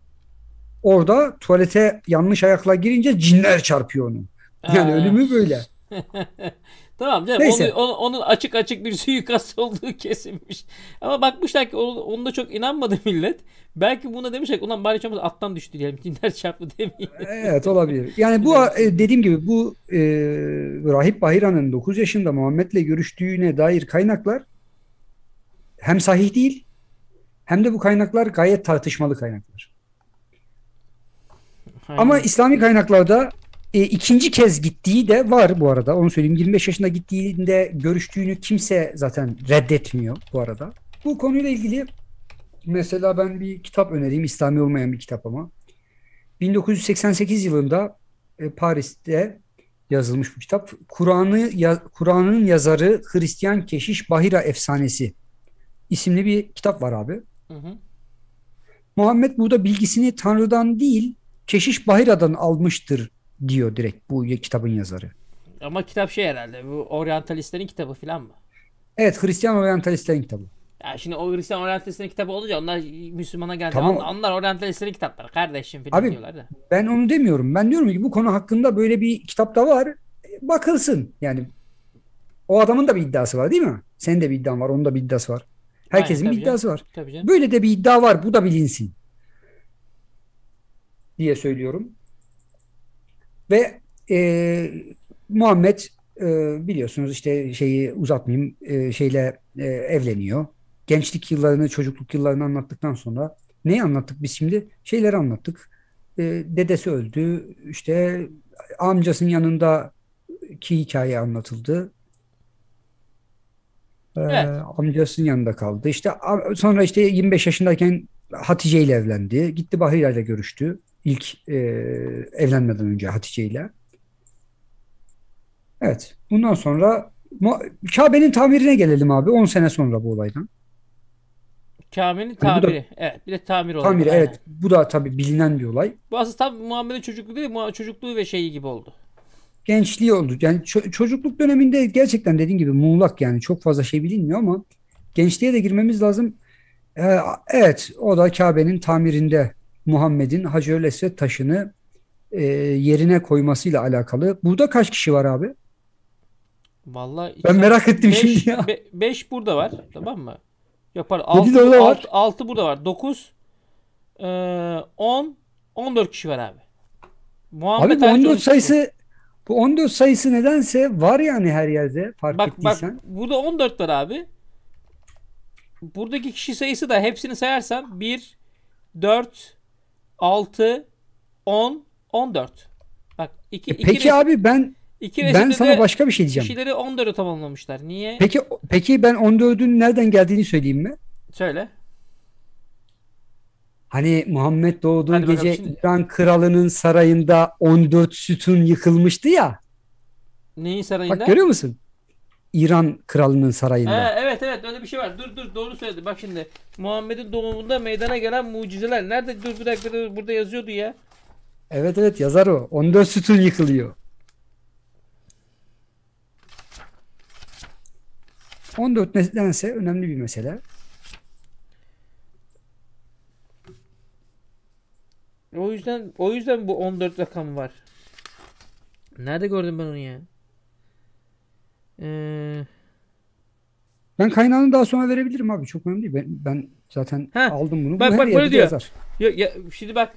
Orada tuvalete yanlış ayakla girince cinler çarpıyor onu. Yani Aa. ölümü böyle. *laughs* tamam canım Neyse. Onu, onun açık açık bir suikast *laughs* olduğu kesinmiş. Ama bakmışlar ki onu, da çok inanmadı millet. Belki buna demişler ki ulan bari çamur attan düştü diyelim. Dinler çarptı demeyin. evet olabilir. Yani bu *laughs* e, dediğim gibi bu e, Rahip Bahira'nın 9 yaşında Muhammed'le görüştüğüne dair kaynaklar hem sahih değil hem de bu kaynaklar gayet tartışmalı kaynaklar. Aynen. Ama İslami kaynaklarda e, ikinci kez gittiği de var bu arada. Onu söyleyeyim. 25 yaşında gittiğinde görüştüğünü kimse zaten reddetmiyor bu arada. Bu konuyla ilgili mesela ben bir kitap önereyim. İslami olmayan bir kitap ama. 1988 yılında e, Paris'te yazılmış bu kitap. Kur'an'ı ya, Kur'an'ın yazarı Hristiyan keşiş Bahira efsanesi isimli bir kitap var abi. Hı hı. Muhammed burada bilgisini Tanrı'dan değil Keşiş Bahira'dan almıştır diyor direkt bu kitabın yazarı. Ama kitap şey herhalde bu oryantalistlerin kitabı falan mı? Evet Hristiyan oryantalistlerin kitabı. Ya şimdi o Hristiyan oryantalistlerin kitabı olunca onlar Müslümana geldi. Tamam. Onlar, onlar oryantalistlerin kitapları kardeşim falan Abi, diyorlar da. Ben onu demiyorum. Ben diyorum ki bu konu hakkında böyle bir kitap da var. E, bakılsın yani. O adamın da bir iddiası var değil mi? Senin de bir iddian var. Onun da bir iddiası var. Herkesin Aynen, bir iddiası canım. var. Tabii canım. Böyle de bir iddia var. Bu da bilinsin. Diye söylüyorum. Ve e, Muhammed e, biliyorsunuz işte şeyi uzatmayayım e, şeyle e, evleniyor. Gençlik yıllarını, çocukluk yıllarını anlattıktan sonra neyi anlattık biz şimdi? Şeyleri anlattık. E, dedesi öldü. İşte amcasının yanındaki hikaye anlatıldı. Ee, evet. amcasının yanında kaldı. İşte sonra işte 25 yaşındayken Hatice ile evlendi. Gitti Bahriye ile görüştü. İlk e, evlenmeden önce Hatice ile. Evet. Bundan sonra Kabe'nin tamirine gelelim abi. 10 sene sonra bu olaydan. Kabe'nin hani tamiri. Yani da, evet. Bir de tamir olayı. Tamir evet. Bu da tabi bilinen bir olay. Bu aslında tam Muhammed'in çocukluğu değil. Çocukluğu ve şeyi gibi oldu gençliği oldu. Yani ço- çocukluk döneminde gerçekten dediğin gibi muğlak yani çok fazla şey bilinmiyor ama gençliğe de girmemiz lazım. Ee, evet o da Kabe'nin tamirinde Muhammed'in Hacı Öl taşını e, yerine koymasıyla alakalı. Burada kaç kişi var abi? Vallahi ben merak ettim beş, şimdi ya. 5 be, burada var tamam mı? Yapar. 6 alt, altı burada var. 9 10 e, 14 kişi var abi. Muhammed abi 14 sayısı bu 14 sayısı nedense var yani her yerde fark bak, ettiysen. Bak burada 14 var abi. Buradaki kişi sayısı da hepsini sayarsam 1, 4, 6, 10, 14. Bak iki, e iki Peki resim, abi ben iki ben sana başka bir şey diyeceğim. Kişileri 14'ü tamamlamışlar. Niye? Peki peki ben 14'ün nereden geldiğini söyleyeyim mi? Söyle. Hani Muhammed doğduğu Hadi gece şimdi. İran kralının sarayında 14 sütun yıkılmıştı ya. Neyin sarayında? Bak görüyor musun? İran kralının sarayında. Ee, evet evet öyle bir şey var. Dur dur doğru söyledi. Bak şimdi Muhammed'in doğumunda meydana gelen mucizeler. Nerede dur bir dakika dur, burada yazıyordu ya. Evet evet yazar o. 14 sütun yıkılıyor. 14 nedense önemli bir mesele. O yüzden o yüzden bu 14 rakam var. Nerede gördüm ben onu ya? Ee... Ben kaynağını daha sonra verebilirim abi. Çok önemli değil. Ben, ben zaten ha. aldım bunu. Bak, bu bak böyle diyor. Yazar. Ya, ya, şimdi bak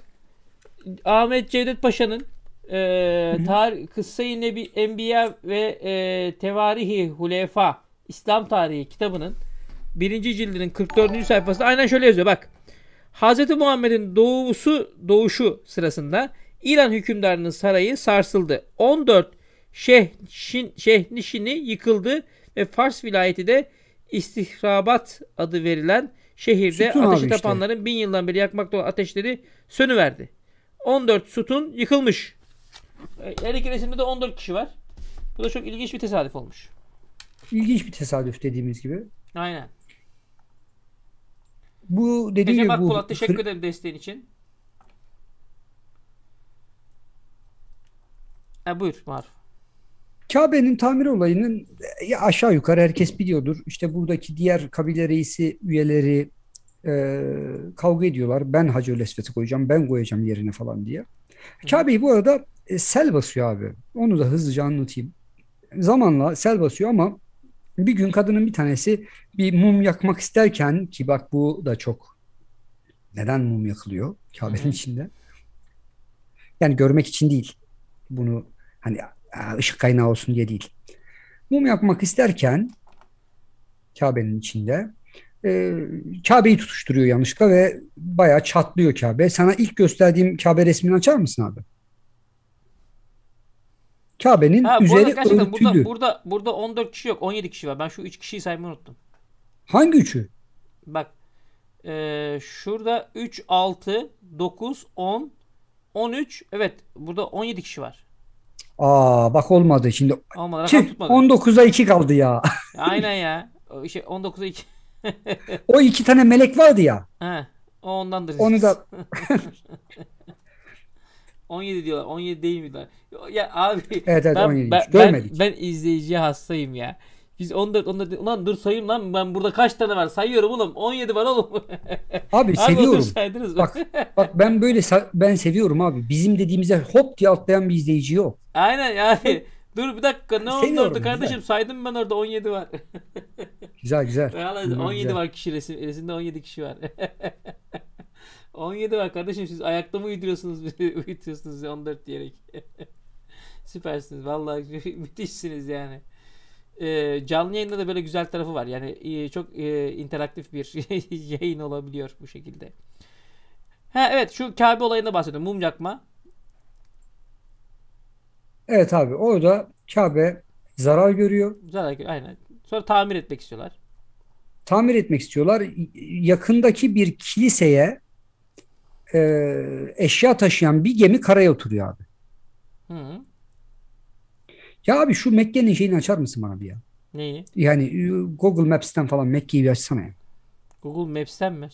Ahmet Cevdet Paşa'nın e, tar Kıssayı Nebi Enbiya ve e, Tevarihi Hulefa İslam Tarihi kitabının birinci cildinin 44. sayfasında aynen şöyle yazıyor bak. Hz. Muhammed'in doğusu, doğuşu sırasında İran hükümdarının sarayı sarsıldı. 14 şehnişin, şehnişini yıkıldı ve Fars vilayeti de istihrabat adı verilen şehirde Sütun ateşi tapanların işte. bin yıldan beri yakmakta olan ateşleri sönüverdi. 14 sütun yıkılmış. E, her iki resimde de 14 kişi var. Bu da çok ilginç bir tesadüf olmuş. İlginç bir tesadüf dediğimiz gibi. Aynen bu dediğim gibi bu... Polat teşekkür ederim desteğin için. E, buyur Maruf. Kabe'nin tamir olayının e, ya aşağı yukarı herkes biliyordur. İşte buradaki diğer kabile reisi üyeleri e, kavga ediyorlar. Ben Hacı Lesvet'i koyacağım, ben koyacağım yerine falan diye. Kabe'yi bu arada e, sel basıyor abi. Onu da hızlıca anlatayım. Zamanla sel basıyor ama bir gün kadının bir tanesi bir mum yakmak isterken ki bak bu da çok neden mum yakılıyor Kabe'nin içinde? Yani görmek için değil. Bunu hani ışık kaynağı olsun diye değil. Mum yakmak isterken Kabe'nin içinde e, Kabe'yi tutuşturuyor yanlışlıkla ve bayağı çatlıyor Kabe. Sana ilk gösterdiğim Kabe resmini açar mısın abi? Kabe'nin ha, üzeri gerçekten örtülü. Burada, burada, burada 14 kişi yok 17 kişi var. Ben şu 3 kişiyi saymayı unuttum. Hangi üçü? Bak e, şurada 3, 6, 9, 10, 13 evet burada 17 kişi var. Aa bak olmadı şimdi. Olmadı, Çi, 19'a 2 kaldı ya. *laughs* Aynen ya. Şey, 19'a 2. o iki tane melek vardı ya. He, o ondandır. Onu da *laughs* 17 diyorlar. 17 değil mi lan? Ya abi evet, evet, ben, 17. Ben, Görmedik. ben, ben izleyiciye hastayım ya. Biz 14 14 Lan dur sayayım lan ben burada kaç tane var sayıyorum oğlum 17 var oğlum. Abi, *laughs* abi seviyorum. bak bak ben böyle ben seviyorum abi. Bizim dediğimize hop diye atlayan bir izleyici yok. Aynen yani. Dur bir dakika ne oldu orada kardeşim güzel. saydım ben orada 17 var. güzel güzel. Vallahi 17 güzel. var kişi resim, resimde 17 kişi var. *laughs* 17 var kardeşim siz ayakta mı uyduruyorsunuz *laughs* uyutuyorsunuz 14 diyerek. *laughs* Süpersiniz vallahi *laughs* müthişsiniz yani. E, canlı yayında da böyle güzel tarafı var. Yani e, çok e, interaktif bir yayın olabiliyor bu şekilde. Ha evet şu Kabe olayında bahsediyorum. Mum yakma. Evet abi orada Kabe zarar görüyor. Zarar görüyor aynen. Sonra tamir etmek istiyorlar. Tamir etmek istiyorlar. Yakındaki bir kiliseye e, eşya taşıyan bir gemi karaya oturuyor abi. Hı. Ya abi şu Mekke'nin şeyini açar mısın bana bir ya? Neyi? Yani e, Google Maps'ten falan Mekke'yi bir açsana ya. Google Maps'ten mi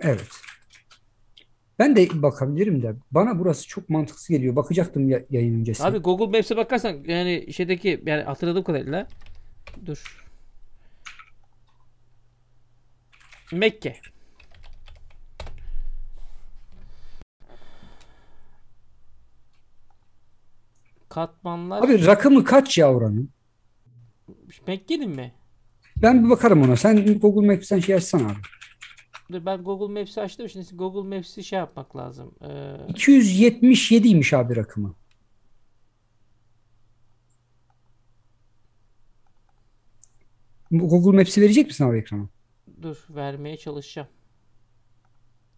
Evet. Ben de bakabilirim de bana burası çok mantıksız geliyor. Bakacaktım ya, yayın öncesinde. Abi Google Maps'e bakarsan yani şeydeki yani hatırladığım kadarıyla dur. Mekke. Katmanlar. Abi rakımı kaç ya oranın? Mekke'nin mi? Ben bir bakarım ona. Sen Google Maps'ten şey açsana abi. Dur ben Google Maps'i açtım. Şimdi Google Maps'i şey yapmak lazım. Ee... 277'ymiş abi rakımı. Google Maps'i verecek misin abi ekrana? Dur vermeye çalışacağım.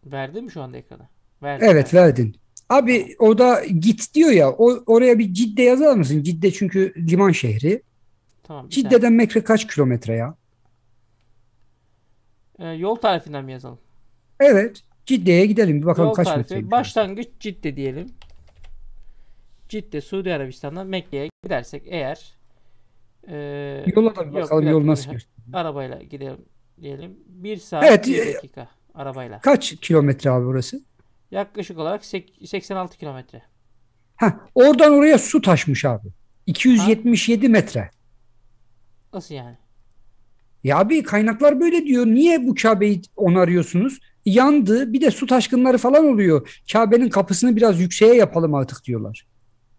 Verdin mi şu anda ekrana? Verdim, evet verdim. verdin. Abi o da git diyor ya o, oraya bir Cidde yazar mısın? Cidde çünkü liman şehri. Tamam, güzel. Cidde'den Mekke kaç kilometre ya? Ee, yol tarifinden mi yazalım? Evet. Cidde'ye gidelim bir bakalım Yol kaç tarifi, metre. Başlangıç Cidde diyelim. Cidde Suudi Arabistan'dan Mekke'ye gidersek eğer e, yola da bir bakalım yok, yol nasıl gösteriyor. Arabayla gidelim diyelim. 1 saat evet, 1 e, dakika arabayla. Kaç kilometre abi burası? Yaklaşık olarak 86 kilometre. Ha, Oradan oraya su taşmış abi. 277 ha? metre. Nasıl yani? Ya abi kaynaklar böyle diyor. Niye bu Kabe'yi onarıyorsunuz? Yandı. Bir de su taşkınları falan oluyor. Kabe'nin kapısını biraz yükseğe yapalım artık diyorlar.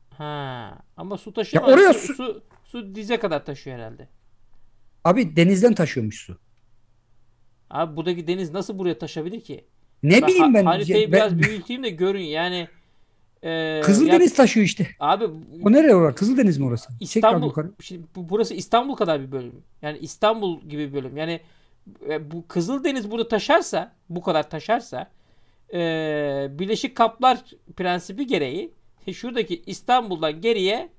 Ha. Ama su taşıyor. oraya su, su, su, su dize kadar taşıyor herhalde. Abi denizden taşıyormuş su. Abi buradaki deniz nasıl buraya taşabilir ki? Ne ben, bileyim ben. Haritayı ben, biraz büyüteyim de görün yani. E, Kızıldeniz ya, taşıyor işte. Abi o nereye orası? Kızıldeniz mi orası? İstanbul. Şimdi burası İstanbul kadar bir bölüm. Yani İstanbul gibi bir bölüm. Yani e, bu Kızıldeniz burada taşarsa, bu kadar taşarsa e, Birleşik Kaplar prensibi gereği e, şuradaki İstanbul'dan geriye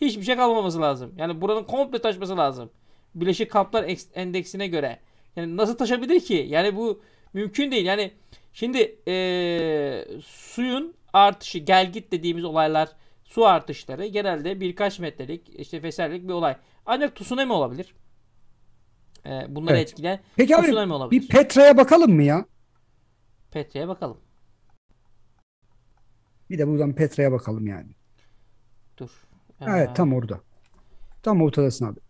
hiçbir şey kalmaması lazım. Yani buranın komple taşması lazım. Birleşik Kaplar Endeksine göre. Yani nasıl taşabilir ki? Yani bu mümkün değil. Yani Şimdi e, suyun artışı gelgit dediğimiz olaylar su artışları genelde birkaç metrelik işte vesairelik bir olay. Ancak tsunami olabilir. E, bunları evet. etkileyen Peki abi, tsunami olabilir. Bir Petra'ya bakalım mı ya? Petra'ya bakalım. Bir de buradan Petra'ya bakalım yani. Dur. Ha. Evet tam orada. Tam ortadasın abi.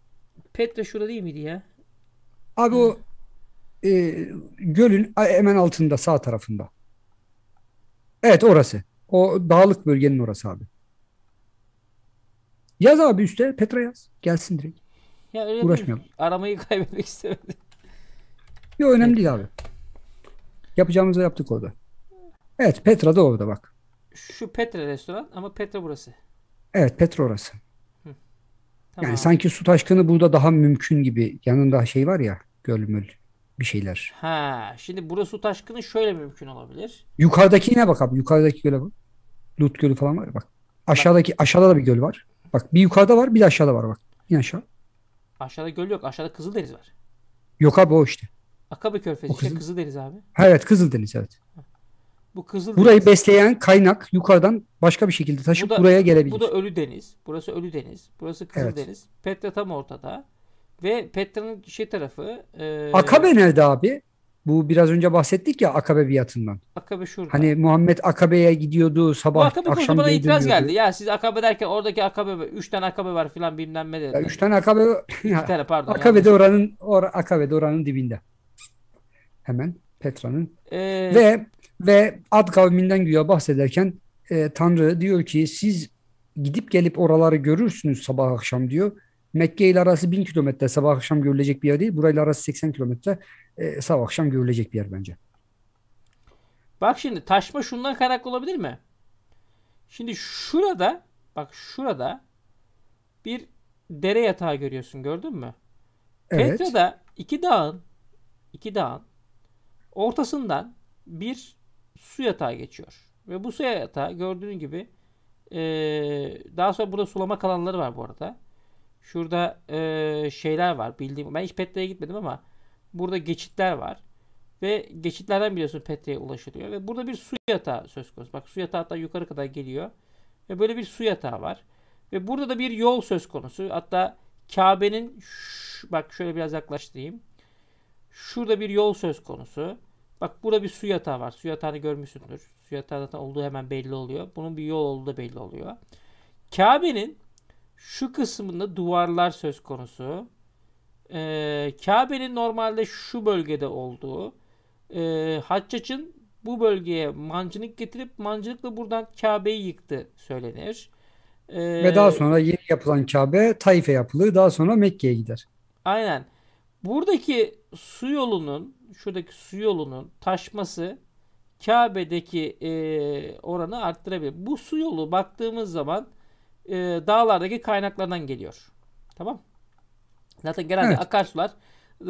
Petra şurada değil miydi ya? Abi Hı. o e, gölün hemen altında sağ tarafında. Evet orası. O dağlık bölgenin orası abi. Yaz abi üstte Petra yaz. Gelsin direkt. Ya öyle Uğraşmayalım. Bir, aramayı kaybetmek istemedim. Yok önemli değil abi. Yapacağımızı yaptık orada. Evet Petra da orada bak. Şu Petra restoran ama Petra burası. Evet Petra orası. Tamam. Yani sanki su taşkını burada daha mümkün gibi. Yanında şey var ya gölmül bir şeyler. Ha, şimdi burası taşkını şöyle mümkün olabilir. Yukarıdakine bak abi. Yukarıdaki göle bak. Lut gölü falan var ya bak. Aşağıdaki aşağıda da bir göl var. Bak bir yukarıda var bir de aşağıda var bak. Yine aşağı. Aşağıda göl yok. Aşağıda Kızıldeniz var. Yok abi o işte. Akabe Körfezi. Kızıl... İşte Kızıldeniz abi. Ha, evet Kızıldeniz evet. Bu Kızıl. Burayı besleyen kaynak yukarıdan başka bir şekilde taşıp bu da, buraya gelebilir. Bu da Ölü Deniz. Burası Ölü Deniz. Burası Kızıl Evet. Petra tam ortada. Ve Petra'nın şey tarafı... E, Akabe nerede abi? Bu biraz önce bahsettik ya Akabe biatından. Akabe şurada. Hani Muhammed Akabe'ye gidiyordu sabah Bu Akabe akşam bana itiraz geldi. Ya siz Akabe derken oradaki Akabe 3 tane Akabe var filan bilmem ne dedi. 3 tane Akabe ya, *laughs* tane, pardon. *laughs* Akabe de oranın or, Akabe de oranın dibinde. Hemen Petra'nın. Ee... Ve ve Ad kavminden güya bahsederken e, Tanrı diyor ki siz gidip gelip oraları görürsünüz sabah akşam diyor. Mekke ile arası 1000 kilometre sabah akşam görülecek bir yer değil. Burayla arası 80 kilometre e, sabah akşam görülecek bir yer bence. Bak şimdi taşma şundan kaynaklı olabilir mi? Şimdi şurada bak şurada bir dere yatağı görüyorsun gördün mü? Evet. Petra'da iki dağın iki dağın ortasından bir su yatağı geçiyor. Ve bu su yatağı gördüğün gibi ee, daha sonra burada sulama kanalları var bu arada. Şurada e, şeyler var. Bildiğim ben hiç Petra'ya gitmedim ama burada geçitler var. Ve geçitlerden biliyorsun Petra'ya ulaşılıyor. Ve burada bir su yatağı söz konusu. Bak su yatağı hatta yukarı kadar geliyor. Ve böyle bir su yatağı var. Ve burada da bir yol söz konusu. Hatta Kabe'nin bak şöyle biraz yaklaştırayım. Şurada bir yol söz konusu. Bak burada bir su yatağı var. Su yatağını görmüşsündür. Su yatağı zaten olduğu hemen belli oluyor. Bunun bir yol olduğu da belli oluyor. Kabe'nin şu kısmında duvarlar söz konusu. Ee, Kabe'nin normalde şu bölgede olduğu. Ee, Haccaç'ın bu bölgeye mancınık getirip mancınıkla buradan Kabe'yi yıktı söylenir. Ee, Ve daha sonra yeni yapılan Kabe Taif'e yapılır. Daha sonra Mekke'ye gider. Aynen. Buradaki su yolunun, şuradaki su yolunun taşması Kabe'deki e, oranı arttırabilir. Bu su yolu baktığımız zaman e, dağlardaki kaynaklardan geliyor. Tamam. Zaten genelde evet. akarsular e,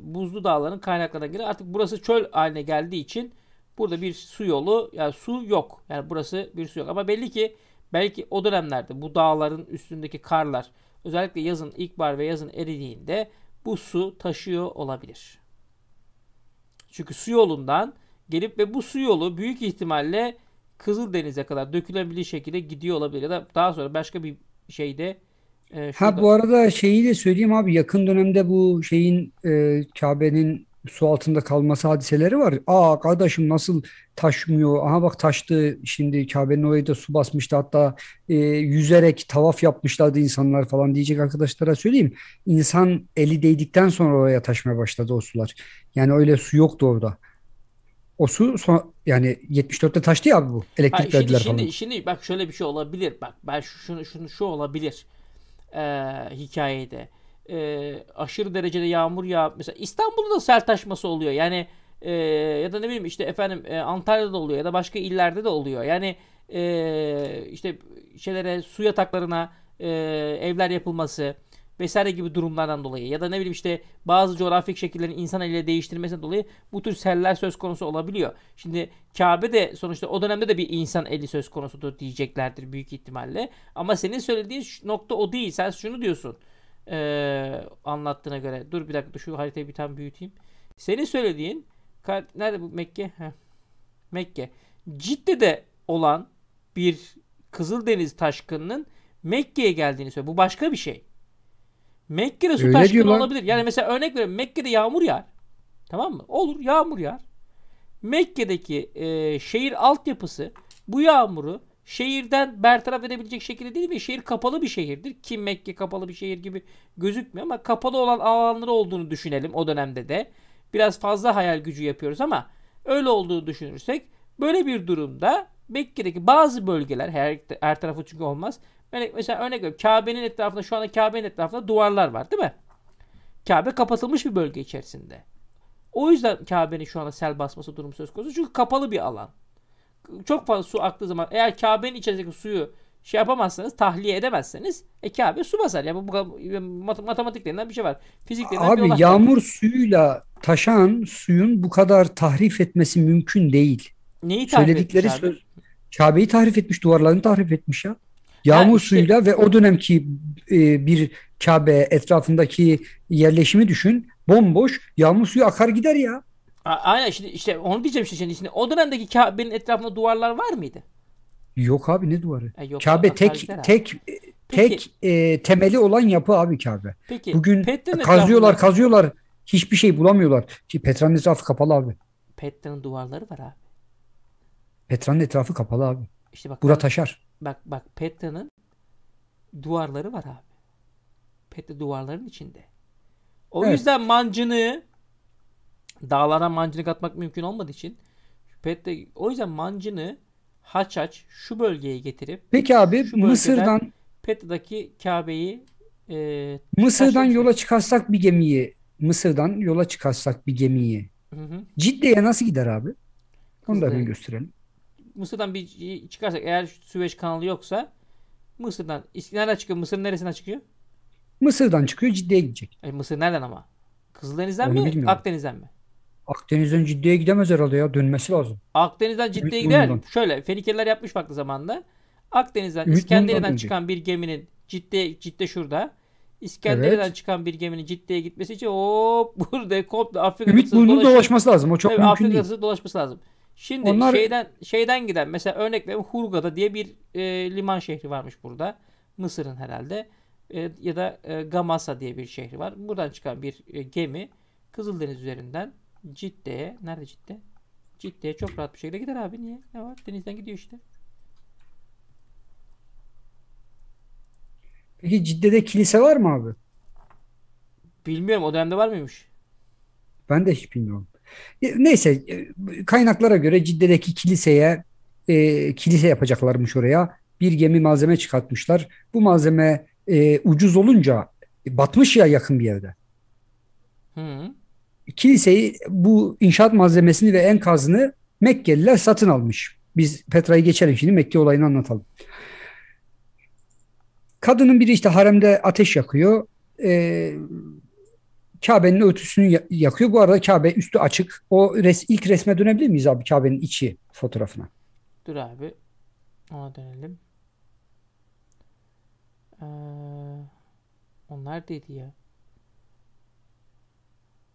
buzlu dağların kaynaklarından geliyor. Artık burası çöl haline geldiği için burada bir su yolu yani su yok. Yani burası bir su yok. Ama belli ki belki o dönemlerde bu dağların üstündeki karlar özellikle yazın ilkbahar ve yazın eridiğinde bu su taşıyor olabilir. Çünkü su yolundan gelip ve bu su yolu büyük ihtimalle Kızıl Denize kadar dökülebilir şekilde gidiyor olabilir ya da daha sonra başka bir şeyde e, Ha bu arada şeyi de söyleyeyim abi yakın dönemde bu şeyin e, Kabe'nin su altında kalması hadiseleri var. Aa kardeşim nasıl taşmıyor? Aha bak taştı şimdi Kabe'nin orayı da su basmıştı. Hatta e, yüzerek tavaf yapmışlardı insanlar falan diyecek arkadaşlara söyleyeyim. İnsan eli değdikten sonra oraya taşmaya başladı o sular. Yani öyle su yoktu orada. O su son, yani 74'te taştı ya bu. Elektrik ha, şimdi, falan. Şimdi, şimdi bak şöyle bir şey olabilir. Bak ben şu, şunu, şunu şu olabilir. Ee, hikayede. Ee, aşırı derecede yağmur yağ. Mesela İstanbul'da da sel taşması oluyor. Yani e, ya da ne bileyim işte efendim e, Antalya'da da oluyor ya da başka illerde de oluyor. Yani e, işte şeylere su yataklarına e, evler yapılması vesaire gibi durumlardan dolayı ya da ne bileyim işte bazı coğrafik şekillerin insan eliyle değiştirmesine dolayı bu tür seller söz konusu olabiliyor. Şimdi Kabe de sonuçta o dönemde de bir insan eli söz konusudur diyeceklerdir büyük ihtimalle. Ama senin söylediğin nokta o değil. Sen şunu diyorsun ee, anlattığına göre. Dur bir dakika şu haritayı bir tam büyüteyim. Senin söylediğin nerede bu Mekke? Heh. Mekke. Cidde'de olan bir Kızıldeniz taşkınının Mekke'ye geldiğini söylüyor. Bu başka bir şey. Mekke'de su Öyle taşkını olabilir. Yani mesela örnek veriyorum. Mekke'de yağmur yağar. Tamam mı? Olur yağmur yağar. Mekke'deki e, şehir altyapısı bu yağmuru şehirden bertaraf edebilecek şekilde değil ve şehir kapalı bir şehirdir. Kim Mekke kapalı bir şehir gibi gözükmüyor ama kapalı olan alanları olduğunu düşünelim o dönemde de. Biraz fazla hayal gücü yapıyoruz ama öyle olduğunu düşünürsek böyle bir durumda Mekke'deki bazı bölgeler her, her tarafı çünkü olmaz. Örnek, mesela örnek veriyorum. Kabe'nin etrafında şu anda Kabe'nin etrafında duvarlar var değil mi? Kabe kapatılmış bir bölge içerisinde. O yüzden Kabe'nin şu anda sel basması durumu söz konusu. Çünkü kapalı bir alan. Çok fazla su aktığı zaman eğer Kabe'nin içerisindeki suyu şey yapamazsanız, tahliye edemezseniz e Kabe su basar. Yani bu, bu matematiklerinden bir şey var. Fiziklerinden Abi bir yağmur var. suyuyla taşan suyun bu kadar tahrif etmesi mümkün değil. Neyi tahrif Söyledikleri söz Kabe'yi tahrif etmiş, duvarlarını tahrif etmiş ya. Yağmur yani işte, ve o dönemki e, bir Kabe etrafındaki yerleşimi düşün. Bomboş yağmur suyu akar gider ya. A- aynen şimdi işte onu diyeceğim işte şimdi, o dönemdeki Kabe'nin etrafında duvarlar var mıydı? Yok abi ne duvarı? E, yok, Kabe tek tek Peki. tek e, temeli olan yapı abi Kabe. Peki, Bugün Petra'nın kazıyorlar etrafında... kazıyorlar hiçbir şey bulamıyorlar. Petra'nın etrafı kapalı abi. Petra'nın duvarları var abi. Petra'nın etrafı kapalı abi. İşte bak burada Taşar. Bak bak Petra'nın duvarları var abi. Petra duvarların içinde. O evet. yüzden mancını dağlara mancınık atmak mümkün olmadığı için Petra o yüzden mancını haç haç şu bölgeye getirip Peki abi Mısır'dan Petra'daki Kabe'yi e, Mısır'dan yola çıkarsak bir gemiyi Mısır'dan yola çıkarsak bir gemiyi Hı hı. Cidde'ye nasıl gider abi? Onu da hemen gösterelim. Mısır'dan bir şey çıkarsak eğer Süveyş kanalı yoksa Mısır'dan nereden çıkıyor? Mısır neresinden çıkıyor? Mısır'dan çıkıyor ciddiye gidecek. E, Mısır nereden ama? Kızıldeniz'den Onu mi? Bilmiyorum. Akdeniz'den mi? Akdeniz'den ciddiye gidemez herhalde ya. Dönmesi lazım. Akdeniz'den Cidde'ye gider. Bundan. Şöyle Fenikeliler yapmış farklı zamanda. Akdeniz'den Ümit İskenderiye'den çıkan bir geminin ciddi ciddi şurada. İskenderiye'den evet. çıkan bir geminin ciddiye gitmesi için o *laughs* burada komple Afrika Ümit burnunu dolaşması lazım. O çok evet, mümkün Afrika değil. dolaşması lazım. Şimdi Onlar... şeyden şeyden giden mesela örnek veriyorum Hurgada diye bir e, liman şehri varmış burada. Mısır'ın herhalde. E, ya da e, Gamasa diye bir şehri var. Buradan çıkan bir e, gemi Kızıldeniz üzerinden Cidde'ye nerede Cidde? Cidde'ye çok rahat bir şekilde gider abi niye? Ne var? Denizden gidiyor işte. Peki Cidde'de kilise var mı abi? Bilmiyorum o dönemde var mıymış? Ben de hiç bilmiyorum. E, neyse e, kaynaklara göre Cidde'deki kiliseye e, kilise yapacaklarmış oraya. Bir gemi malzeme çıkartmışlar. Bu malzeme e, ucuz olunca batmış ya yakın bir yerde. Hı. Kiliseyi bu inşaat malzemesini ve enkazını Mekkeliler satın almış. Biz Petra'yı geçelim şimdi Mekke olayını anlatalım. Kadının biri işte haremde ateş yakıyor. Ee, Kabe'nin ötüsünü yakıyor. Bu arada Kabe üstü açık. O res, ilk resme dönebilir miyiz abi Kabe'nin içi fotoğrafına? Dur abi. Ona dönelim. Ee, onlar dedi ya.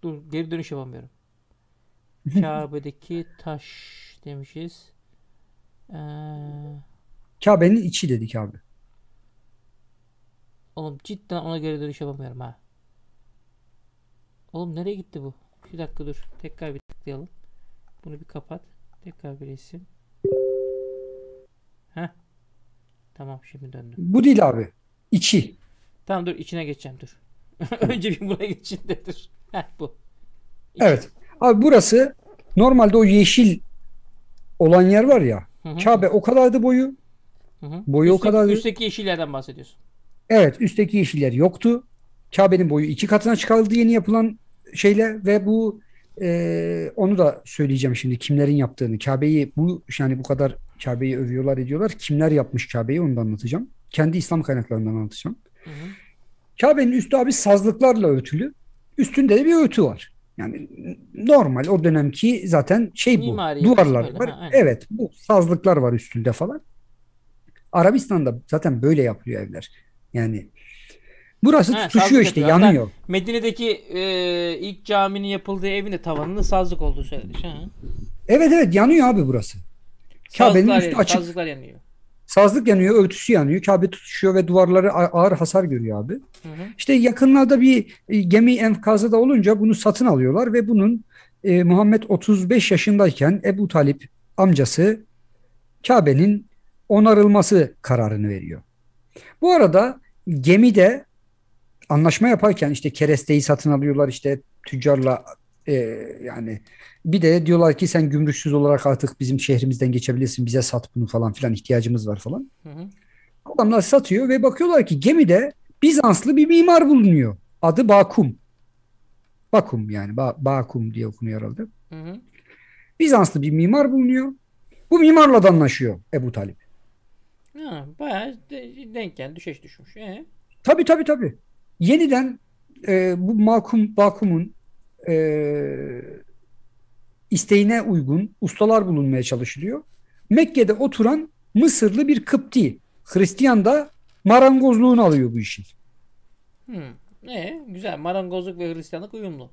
Dur geri dönüş yapamıyorum. *laughs* Kabe'deki taş demişiz. Ee... Kabe'nin içi dedik abi. Oğlum cidden ona geri dönüş yapamıyorum ha. Oğlum nereye gitti bu? Bir dakika dur. Tekrar bir tıklayalım. Bunu bir kapat. Tekrar bir resim. Heh. Tamam şimdi döndüm. Bu değil abi. İçi. Tamam dur içine geçeceğim dur. *laughs* Önce bir buraya geçin de dur. Heh bu. İçi. Evet. Abi burası normalde o yeşil olan yer var ya. Hı hı. Kabe o kadardı boyu. Hı hı. Boyu üstteki, o kadar. Üstteki yeşillerden bahsediyorsun. Evet üstteki yeşiller yoktu. Kabe'nin boyu iki katına çıkarıldı yeni yapılan şeyle ve bu e, onu da söyleyeceğim şimdi kimlerin yaptığını. Kabe'yi bu yani bu kadar Kabe'yi övüyorlar ediyorlar. Kimler yapmış Kabe'yi onu da anlatacağım. Kendi İslam kaynaklarından anlatacağım. Hı Kabe'nin üstü abi sazlıklarla örtülü. Üstünde de bir örtü var. Yani normal o dönemki zaten şey Mimari bu. Duvarlar böyle, var. Ha, evet bu sazlıklar var üstünde falan. Arabistan'da zaten böyle yapılıyor evler. Yani Burası He, tutuşuyor işte ediyor. yanıyor. Hatta Medine'deki e, ilk caminin yapıldığı evin de tavanında sazlık olduğu söylenir. Şey- şey, evet evet yanıyor abi burası. Kabe'nin üstü yanıyor, açık. Sazlıklar yanıyor. Sazlık yanıyor, örtüsü yanıyor. Kabe tutuşuyor ve duvarları ağır hasar görüyor abi. Hı hı. İşte yakınlarda bir e, gemi enkazı da olunca bunu satın alıyorlar ve bunun e, Muhammed 35 yaşındayken Ebu Talip amcası Kabe'nin onarılması kararını veriyor. Bu arada gemide anlaşma yaparken işte keresteyi satın alıyorlar işte tüccarla e, yani bir de diyorlar ki sen gümrüksüz olarak artık bizim şehrimizden geçebilirsin bize sat bunu falan filan ihtiyacımız var falan. Hı hı. Adamlar satıyor ve bakıyorlar ki gemide Bizanslı bir mimar bulunuyor. Adı Bakum. Bakum yani ba Bakum diye okunuyor herhalde. Hı hı. Bizanslı bir mimar bulunuyor. Bu mimarla da anlaşıyor Ebu Talip. Ha, bayağı denk geldi düşeş düşmüş. Ee? Tabii tabii tabii yeniden e, bu makum vakumun e, isteğine uygun ustalar bulunmaya çalışılıyor. Mekke'de oturan Mısırlı bir Kıpti. Hristiyan da marangozluğunu alıyor bu işin. Hmm. E, güzel marangozluk ve Hristiyanlık uyumlu.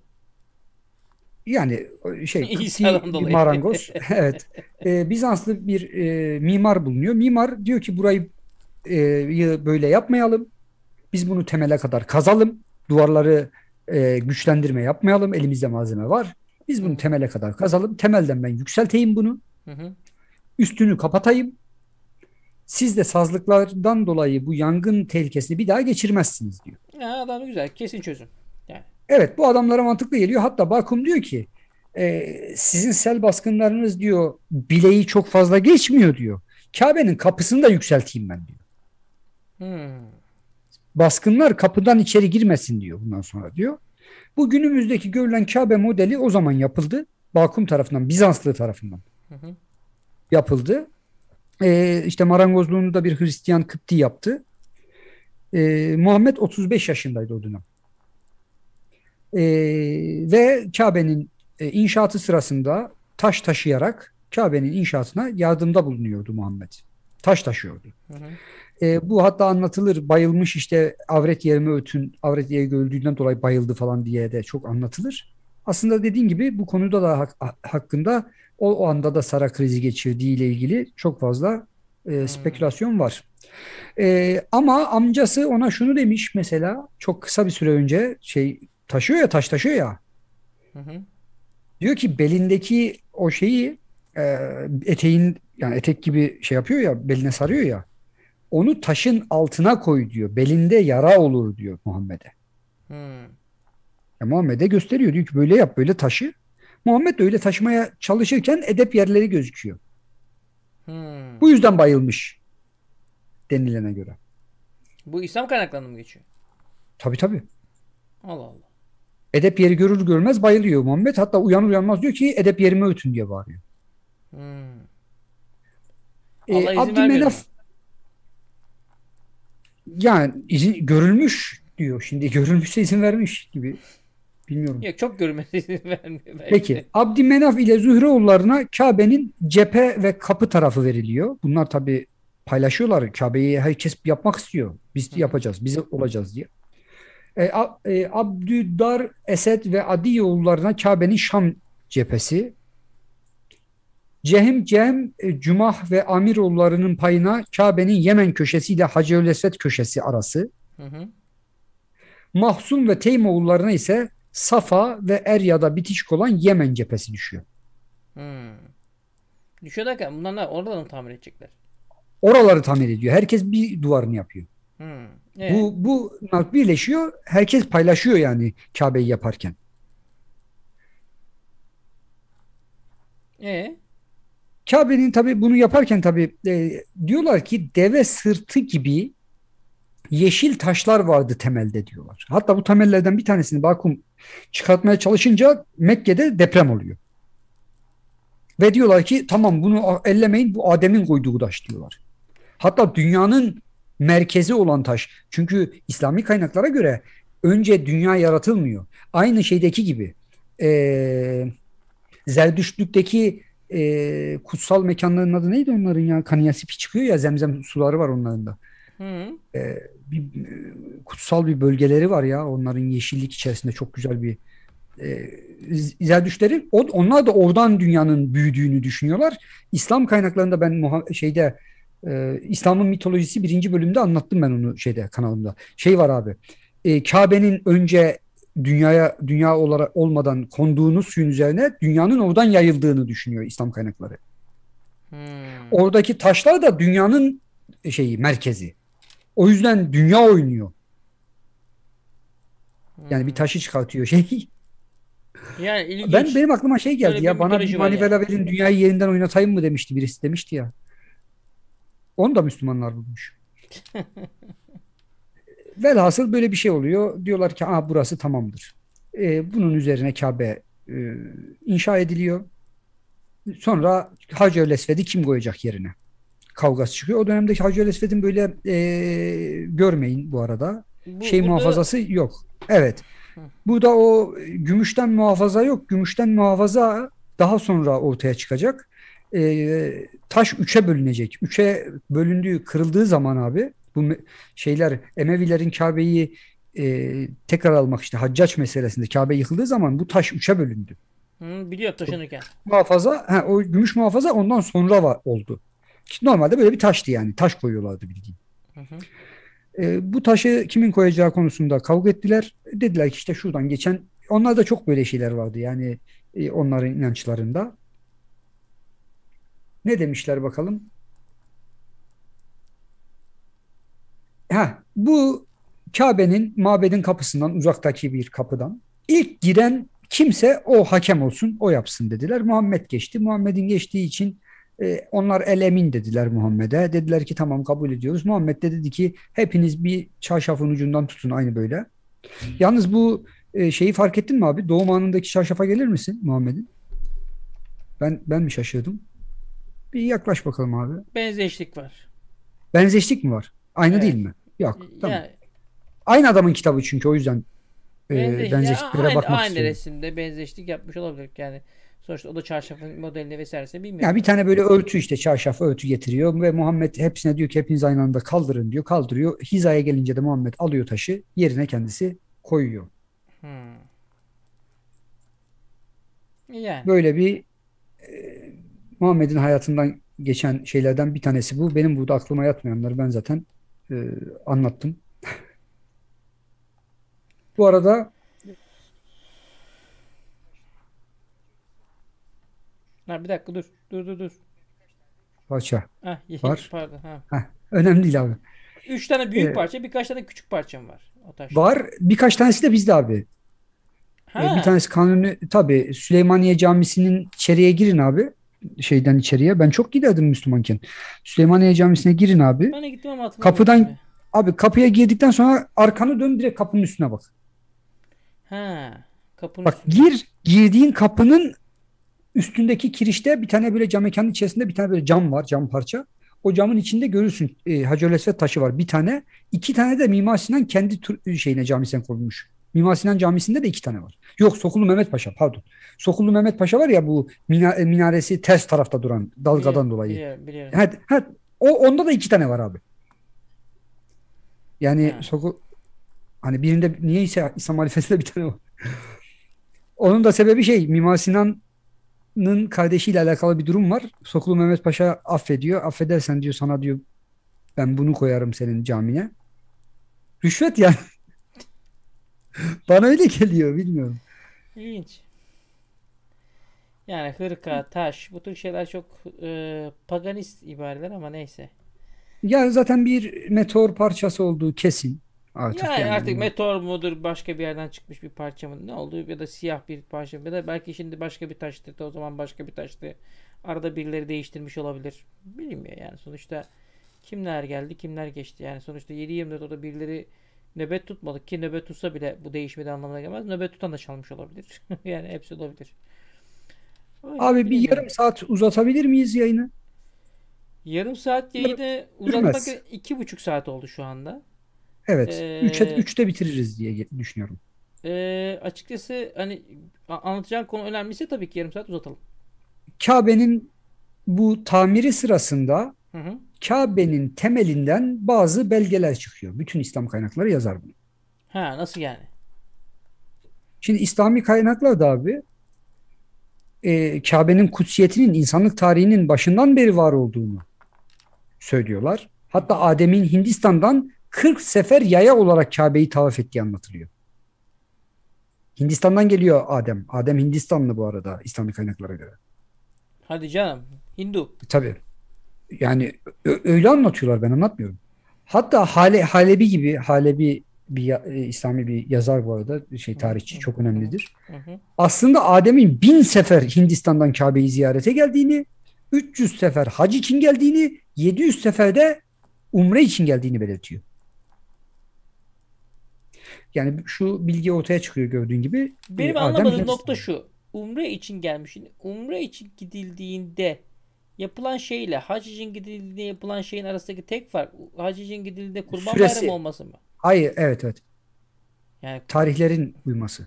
Yani şey *laughs* Kıpti marangoz. *laughs* evet. E, Bizanslı bir e, mimar bulunuyor. Mimar diyor ki burayı e, böyle yapmayalım. Biz bunu temele kadar kazalım. Duvarları e, güçlendirme yapmayalım. Elimizde malzeme var. Biz bunu temele kadar kazalım. Temelden ben yükselteyim bunu. Hı hı. Üstünü kapatayım. Siz de sazlıklardan dolayı bu yangın tehlikesini bir daha geçirmezsiniz diyor. Ya adam güzel. Kesin çözüm. Yani. Evet bu adamlara mantıklı geliyor. Hatta Bakum diyor ki e, sizin sel baskınlarınız diyor bileği çok fazla geçmiyor diyor. Kabe'nin kapısını da yükselteyim ben diyor. Hmm baskınlar kapıdan içeri girmesin diyor bundan sonra diyor. Bu günümüzdeki görülen Kabe modeli o zaman yapıldı. Bakum tarafından, Bizanslı tarafından yapıldı. Ee, işte marangozluğunu da bir Hristiyan Kıpti yaptı. Ee, Muhammed 35 yaşındaydı o dönem. Ee, ve Kabe'nin e, inşaatı sırasında taş taşıyarak Kabe'nin inşaatına yardımda bulunuyordu Muhammed. Taş taşıyordu. Hı hı. E, bu hatta anlatılır. Bayılmış işte avret yerime ötün, avret yeri görüldüğünden dolayı bayıldı falan diye de çok anlatılır. Aslında dediğin gibi bu konuda da hak, hakkında o, o anda da Sara krizi geçirdiği ile ilgili çok fazla e, hmm. spekülasyon var. E, ama amcası ona şunu demiş mesela çok kısa bir süre önce şey taşıyor ya taş taşıyor ya. Hı hı. Diyor ki belindeki o şeyi e, eteğin yani etek gibi şey yapıyor ya beline sarıyor ya onu taşın altına koy diyor. Belinde yara olur diyor Muhammed'e. Hmm. E Muhammed'e gösteriyor. Diyor ki böyle yap böyle taşı. Muhammed de öyle taşımaya çalışırken edep yerleri gözüküyor. Hmm. Bu yüzden bayılmış denilene göre. Bu İslam kaynaklarına mı geçiyor? Tabii tabii. Allah Allah. Edep yeri görür görmez bayılıyor Muhammed. Hatta uyanır uyanmaz diyor ki edep yerimi ötün diye bağırıyor. Hmm. Ee, Abdülmenaf yani izin, görülmüş diyor. Şimdi görülmüşse izin vermiş gibi. Bilmiyorum. Yok çok görülmesi izin vermiyor. Belki. Peki. Abdi Menaf ile Zühre oğullarına Kabe'nin cephe ve kapı tarafı veriliyor. Bunlar tabi paylaşıyorlar. Kabe'yi herkes yapmak istiyor. Biz Hı. yapacağız. Biz olacağız diye. E, a, e, Abdüdar Esed ve Adi oğullarına Kabe'nin Şam cephesi Cehim Cem, e, Cumah ve Amirullarının payına Kabe'nin Yemen köşesiyle Hacı Esved köşesi arası. Hı ve Teymoğullarına ise Safa ve Erya'da bitişik olan Yemen cephesi düşüyor. Hmm. Düşüyor derken bunlar ne? Oraları mı tamir edecekler? Oraları tamir ediyor. Herkes bir duvarını yapıyor. Hmm. Evet. Bu, e. bu birleşiyor. Herkes paylaşıyor yani Kabe'yi yaparken. Ee? Kabe'nin tabi bunu yaparken tabi e, diyorlar ki deve sırtı gibi yeşil taşlar vardı temelde diyorlar. Hatta bu temellerden bir tanesini Bakum çıkartmaya çalışınca Mekke'de deprem oluyor. Ve diyorlar ki tamam bunu ellemeyin bu Adem'in koyduğu taş diyorlar. Hatta dünyanın merkezi olan taş. Çünkü İslami kaynaklara göre önce dünya yaratılmıyor. Aynı şeydeki gibi e, Zerdüştlük'teki e, kutsal mekanların adı neydi onların ya? Kaniyasipi çıkıyor ya zemzem suları var onların da. Hı. E, bir, kutsal bir bölgeleri var ya onların yeşillik içerisinde çok güzel bir e, Zerdüştlerin onlar da oradan dünyanın büyüdüğünü düşünüyorlar. İslam kaynaklarında ben muha- şeyde e, İslam'ın mitolojisi birinci bölümde anlattım ben onu şeyde kanalımda. Şey var abi. E, Kabe'nin önce dünyaya dünya olarak olmadan konduğunu suyun üzerine dünyanın oradan yayıldığını düşünüyor İslam kaynakları. Hmm. Oradaki taşlar da dünyanın e, şeyi merkezi. O yüzden dünya oynuyor. Yani hmm. bir taşı çıkartıyor şey. *laughs* Yani ilginç. Ben benim aklıma şey geldi Böyle ya bir bana bir manivela yani. verin dünyayı yerinden oynatayım mı demişti birisi demişti ya. Onu da Müslümanlar bulmuş. *laughs* velhasıl böyle bir şey oluyor. Diyorlar ki Aa, burası tamamdır. E, bunun üzerine Kabe e, inşa ediliyor. Sonra Hacer Lesved'i kim koyacak yerine? Kavgası çıkıyor. O dönemdeki Hacer Lesved'in böyle e, görmeyin bu arada. Bu, şey burada... muhafazası yok. Evet. bu da o gümüşten muhafaza yok. Gümüşten muhafaza daha sonra ortaya çıkacak. E, taş üçe bölünecek. Üçe bölündüğü, kırıldığı zaman abi bu şeyler Emevilerin Kabe'yi e, tekrar almak işte Haccaç meselesinde Kabe yıkıldığı zaman bu taş üçe bölündü. Hı, biliyor taşınırken. Muhafaza, he, o gümüş muhafaza ondan sonra var, oldu. Normalde böyle bir taştı yani. Taş koyuyorlardı bildiğin. Hı hı. E, bu taşı kimin koyacağı konusunda kavga ettiler. Dediler ki işte şuradan geçen onlar da çok böyle şeyler vardı yani e, onların inançlarında. Ne demişler bakalım? ha, bu Kabe'nin mabedin kapısından uzaktaki bir kapıdan ilk giren kimse o hakem olsun o yapsın dediler. Muhammed geçti. Muhammed'in geçtiği için e, onlar elemin dediler Muhammed'e. Dediler ki tamam kabul ediyoruz. Muhammed de dedi ki hepiniz bir çarşafın ucundan tutun aynı böyle. Yalnız bu e, şeyi fark ettin mi abi? Doğum anındaki çarşafa gelir misin Muhammed'in? Ben ben mi şaşırdım? Bir yaklaş bakalım abi. Benzeşlik var. Benzeşlik mi var? Aynı evet. değil mi? Yok. Tamam. Ya, aynı adamın kitabı çünkü o yüzden e, benzeştiklere ya, aynı, bakmak aynı istiyorum. resimde benzeşlik yapmış olabilir yani. Sonuçta o da çarşafın modeline vesairesine bilmiyorum. Ya bir tane böyle örtü işte çarşaf örtü getiriyor ve Muhammed hepsine diyor ki hepiniz aynı anda kaldırın diyor. Kaldırıyor. Hizaya gelince de Muhammed alıyor taşı yerine kendisi koyuyor. Hmm. Yani. Böyle bir e, Muhammed'in hayatından geçen şeylerden bir tanesi bu. Benim burada aklıma yatmayanları ben zaten e, anlattım. Bu arada Ha, bir dakika dur. Dur dur dur. Parça. Heh, var. Pardon. Ha. Heh, önemli değil abi. Üç tane büyük ee, parça birkaç tane küçük parçam var. O taşta. Var. Birkaç tanesi de bizde abi. Ha. Ee, bir tanesi kanuni tabi Süleymaniye Camisi'nin içeriye girin abi şeyden içeriye. Ben çok giderdim Müslümanken. Süleymaniye Camisi'ne girin abi. Ben de gittim ama Kapıdan mi? abi kapıya girdikten sonra arkanı dön direkt kapının üstüne bak. Ha, kapının Bak üstüne. gir girdiğin kapının üstündeki kirişte bir tane böyle cam mekanın içerisinde bir tane böyle cam var, cam parça. O camın içinde görürsün e, Hacı Öl taşı var bir tane. iki tane de Mimar Sinan kendi tur, şeyine camisen koymuş. Mimar Sinan Camisi'nde de iki tane var. Yok Sokullu Mehmet Paşa pardon. Sokullu Mehmet Paşa var ya bu e, minaresi ters tarafta duran dalgadan biliyorum, dolayı. Biliyorum, biliyorum. Ha, ha, o, onda da iki tane var abi. Yani ha. Sokul hani birinde niyeyse İsa Marifesi'nde bir tane var. Onun da sebebi şey Mimar Sinan'ın kardeşiyle alakalı bir durum var. Sokulu Mehmet Paşa affediyor. Affedersen diyor sana diyor ben bunu koyarım senin camine. Rüşvet yani. *laughs* Bana öyle geliyor bilmiyorum. İlginç. Yani hırka, taş bu tür şeyler çok e, paganist ibareler ama neyse. Yani zaten bir meteor parçası olduğu kesin. Artık yani, yani artık meteor mudur başka bir yerden çıkmış bir parça mı ne oldu ya da siyah bir parça mı ya da belki şimdi başka bir taştı o zaman başka bir taştı. Arada birileri değiştirmiş olabilir. bilmiyorum yani sonuçta kimler geldi kimler geçti yani sonuçta 7-24 orada birileri nöbet tutmadık ki nöbet tutsa bile bu değişmedi anlamına gelmez. Nöbet tutan da çalmış olabilir. *laughs* yani hepsi olabilir. Öyle Abi bir yarım saat uzatabilir miyiz yayını? Yarım saat yayını uzatmak iki buçuk saat oldu şu anda. Evet. Ee, üçe, üçte bitiririz diye düşünüyorum. E, açıkçası hani anlatacağım konu önemliyse tabii ki yarım saat uzatalım. Kabe'nin bu tamiri sırasında hı hı. Kabe'nin temelinden bazı belgeler çıkıyor. Bütün İslam kaynakları yazar bunu. Ha nasıl yani? Şimdi İslami kaynaklar da abi e, Kabe'nin kutsiyetinin insanlık tarihinin başından beri var olduğunu söylüyorlar. Hatta Adem'in Hindistan'dan 40 sefer yaya olarak Kabe'yi tavaf ettiği anlatılıyor. Hindistan'dan geliyor Adem. Adem Hindistanlı bu arada İslami kaynaklara göre. Hadi canım. Hindu. Tabii yani öyle anlatıyorlar ben anlatmıyorum. Hatta Hale, Halebi gibi Halebi bir e, İslami bir yazar bu arada şey tarihçi çok önemlidir. Aslında Adem'in bin sefer Hindistan'dan Kabe'yi ziyarete geldiğini, 300 sefer hac için geldiğini, 700 seferde umre için geldiğini belirtiyor. Yani şu bilgi ortaya çıkıyor gördüğün gibi. E, Benim Adem anlamadığım nokta şu. Umre için gelmiş. Umre için gidildiğinde Yapılan şey ile hac için gidildiğinde yapılan şeyin arasındaki tek fark hac için gidildiğinde kurban Süresi. bayramı olması mı? Hayır evet evet. Yani Tarihlerin uyması.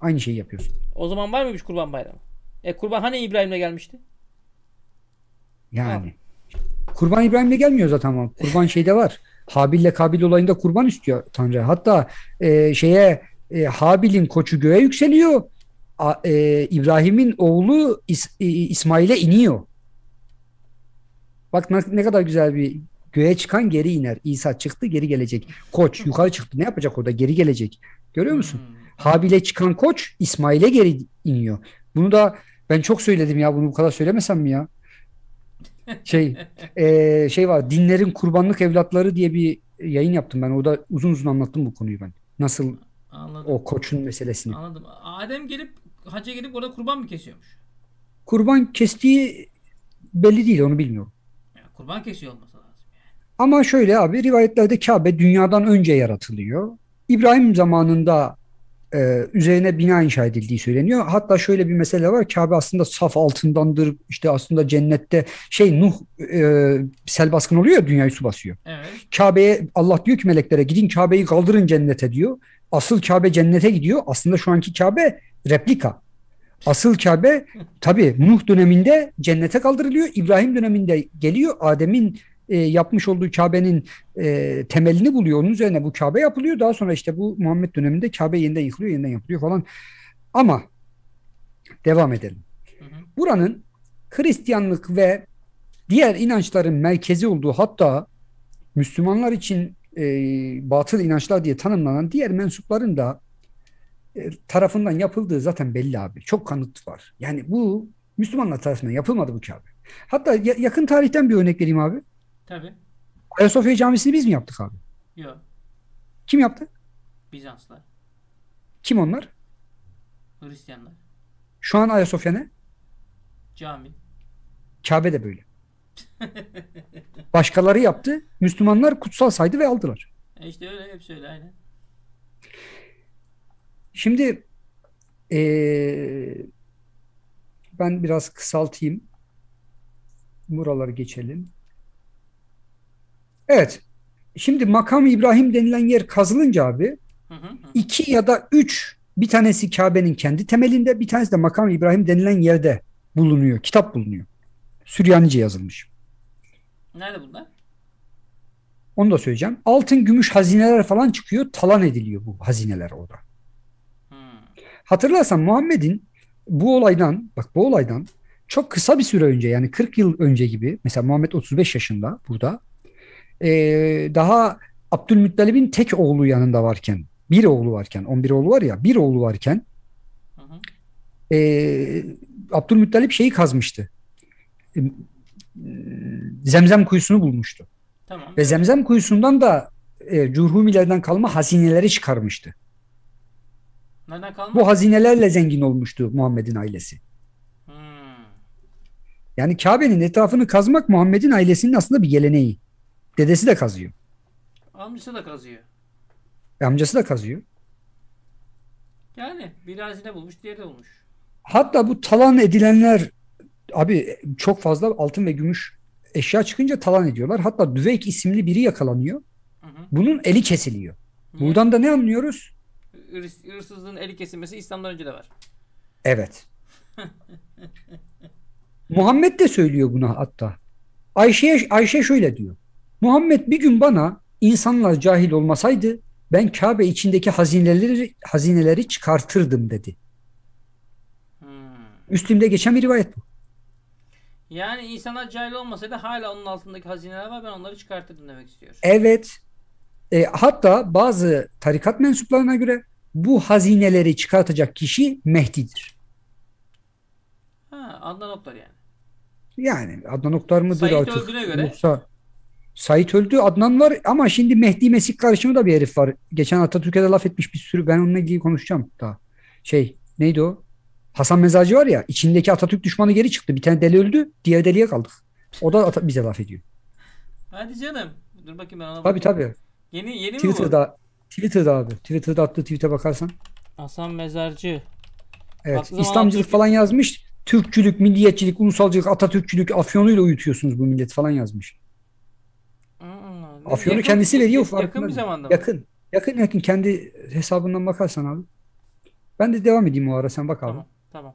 Aynı şeyi yapıyorsun. o zaman var mı bir kurban bayramı? E kurban hani İbrahim'le gelmişti? Yani. Kurban İbrahim'le gelmiyor zaten ama kurban *laughs* şeyde var. Habil'le Kabil olayında kurban istiyor Tanrı. Hatta e, şeye e, Habil'in koçu göğe yükseliyor. A- e, İbrahim'in oğlu İs- e, İsmail'e iniyor. Bak ne kadar güzel bir göğe çıkan geri iner. İsa çıktı geri gelecek. Koç yukarı çıktı ne yapacak orada geri gelecek. Görüyor musun? Hmm. Habil'e çıkan koç İsmail'e geri iniyor. Bunu da ben çok söyledim ya bunu bu kadar söylemesem mi ya? Şey *laughs* e, şey var dinlerin kurbanlık evlatları diye bir yayın yaptım ben. Orada uzun uzun anlattım bu konuyu ben. Nasıl Anladım. o koçun meselesini. Anladım. Adem gelip hacca gelip orada kurban mı kesiyormuş? Kurban kestiği belli değil onu bilmiyorum. Kurban kesiyor olması lazım yani. Ama şöyle abi rivayetlerde Kabe dünyadan önce yaratılıyor. İbrahim zamanında e, üzerine bina inşa edildiği söyleniyor. Hatta şöyle bir mesele var. Kabe aslında saf altındandır. İşte aslında cennette şey Nuh e, sel baskın oluyor ya dünyayı su basıyor. Evet. Kabe'ye Allah diyor ki meleklere gidin Kabe'yi kaldırın cennete diyor. Asıl Kabe cennete gidiyor. Aslında şu anki Kabe replika. Asıl Kabe tabi Nuh döneminde cennete kaldırılıyor. İbrahim döneminde geliyor. Adem'in e, yapmış olduğu Kabe'nin e, temelini buluyor. Onun üzerine bu Kabe yapılıyor. Daha sonra işte bu Muhammed döneminde Kabe yeniden yıkılıyor, yeniden yapılıyor falan. Ama devam edelim. Buranın Hristiyanlık ve diğer inançların merkezi olduğu hatta Müslümanlar için e, batıl inançlar diye tanımlanan diğer mensupların da e, tarafından yapıldığı zaten belli abi. Çok kanıt var. Yani bu Müslümanlar tarafından yapılmadı bu Kabe. Hatta ya, yakın tarihten bir örnek vereyim abi. Tabii. Ayasofya Camisi'ni biz mi yaptık abi? Yok. Kim yaptı? Bizanslar. Kim onlar? Hristiyanlar. Şu an Ayasofya ne? Cami. Kabe de böyle. Başkaları yaptı. Müslümanlar kutsal saydı ve aldılar. E işte öyle hep öyle aynen. Şimdi ee, ben biraz kısaltayım. Buraları geçelim. Evet. Şimdi makam İbrahim denilen yer kazılınca abi hı hı. iki ya da üç bir tanesi Kabe'nin kendi temelinde bir tanesi de makam İbrahim denilen yerde bulunuyor. Kitap bulunuyor. Süryanice yazılmış. Nerede bunlar? Onu da söyleyeceğim. Altın, gümüş hazineler falan çıkıyor. Talan ediliyor bu hazineler orada. Hatırlarsan Muhammed'in bu olaydan bak bu olaydan çok kısa bir süre önce yani 40 yıl önce gibi mesela Muhammed 35 yaşında burada ee, daha Abdülmuttalib'in tek oğlu yanında varken bir oğlu varken 11 oğlu var ya bir oğlu varken hı e, Abdülmuttalip şeyi kazmıştı e, zemzem kuyusunu bulmuştu tamam. ve zemzem kuyusundan da e, cürhumilerden kalma hazineleri çıkarmıştı Nereden kalmış? Bu hazinelerle zengin olmuştu Muhammed'in ailesi. Hmm. Yani Kabe'nin etrafını kazmak Muhammed'in ailesinin aslında bir geleneği. Dedesi de kazıyor. Amcası da kazıyor. E, amcası da kazıyor. Yani bir hazine bulmuş, diğeri de bulmuş. Hatta bu talan edilenler abi çok fazla altın ve gümüş eşya çıkınca talan ediyorlar. Hatta Düveyk isimli biri yakalanıyor. Hı hı. Bunun eli kesiliyor. Niye? Buradan da ne anlıyoruz? hırsızlığın eli kesilmesi İslam'dan önce de var. Evet. Muhammed de söylüyor bunu hatta. Ayşe Ayşe şöyle diyor. Muhammed bir gün bana insanlar cahil olmasaydı ben Kabe içindeki hazineleri hazineleri çıkartırdım dedi. Hmm. Müslim'de geçen bir rivayet bu. Yani insanlar cahil olmasaydı hala onun altındaki hazineler var ben onları çıkartırdım demek istiyor. Evet. E, hatta bazı tarikat mensuplarına göre bu hazineleri çıkartacak kişi Mehdi'dir. Ha, Adnan Oktar yani. Yani Adnan Oktar mıdır Said artık? öldüğüne göre. Yoksa Sait öldü Adnan var ama şimdi Mehdi Mesih karışımı da bir herif var. Geçen Atatürk'e de laf etmiş bir sürü. Ben onunla ilgili konuşacağım daha. Şey neydi o? Hasan Mezacı var ya içindeki Atatürk düşmanı geri çıktı. Bir tane deli öldü. Diğer deliye kaldık. O da bize laf ediyor. Hadi canım. Dur bakayım ben ona Tabii bakayım. tabii. Yeni, yeni Twitter'da, mi bu? Twitter'da abi. Twitter'da attığı tweet'e bakarsan. Hasan Mezarcı. Evet. Aklım İslamcılık Atatürk... falan yazmış. Türkçülük, milliyetçilik, ulusalcılık, Atatürkçülük afyonuyla uyutuyorsunuz bu millet falan yazmış. Afyonu yakın, kendisi veriyor yakın, farkında. bir zamanda mı? Yakın. Yakın yakın kendi hesabından bakarsan abi. Ben de devam edeyim o ara sen bak abi. Tamam. tamam.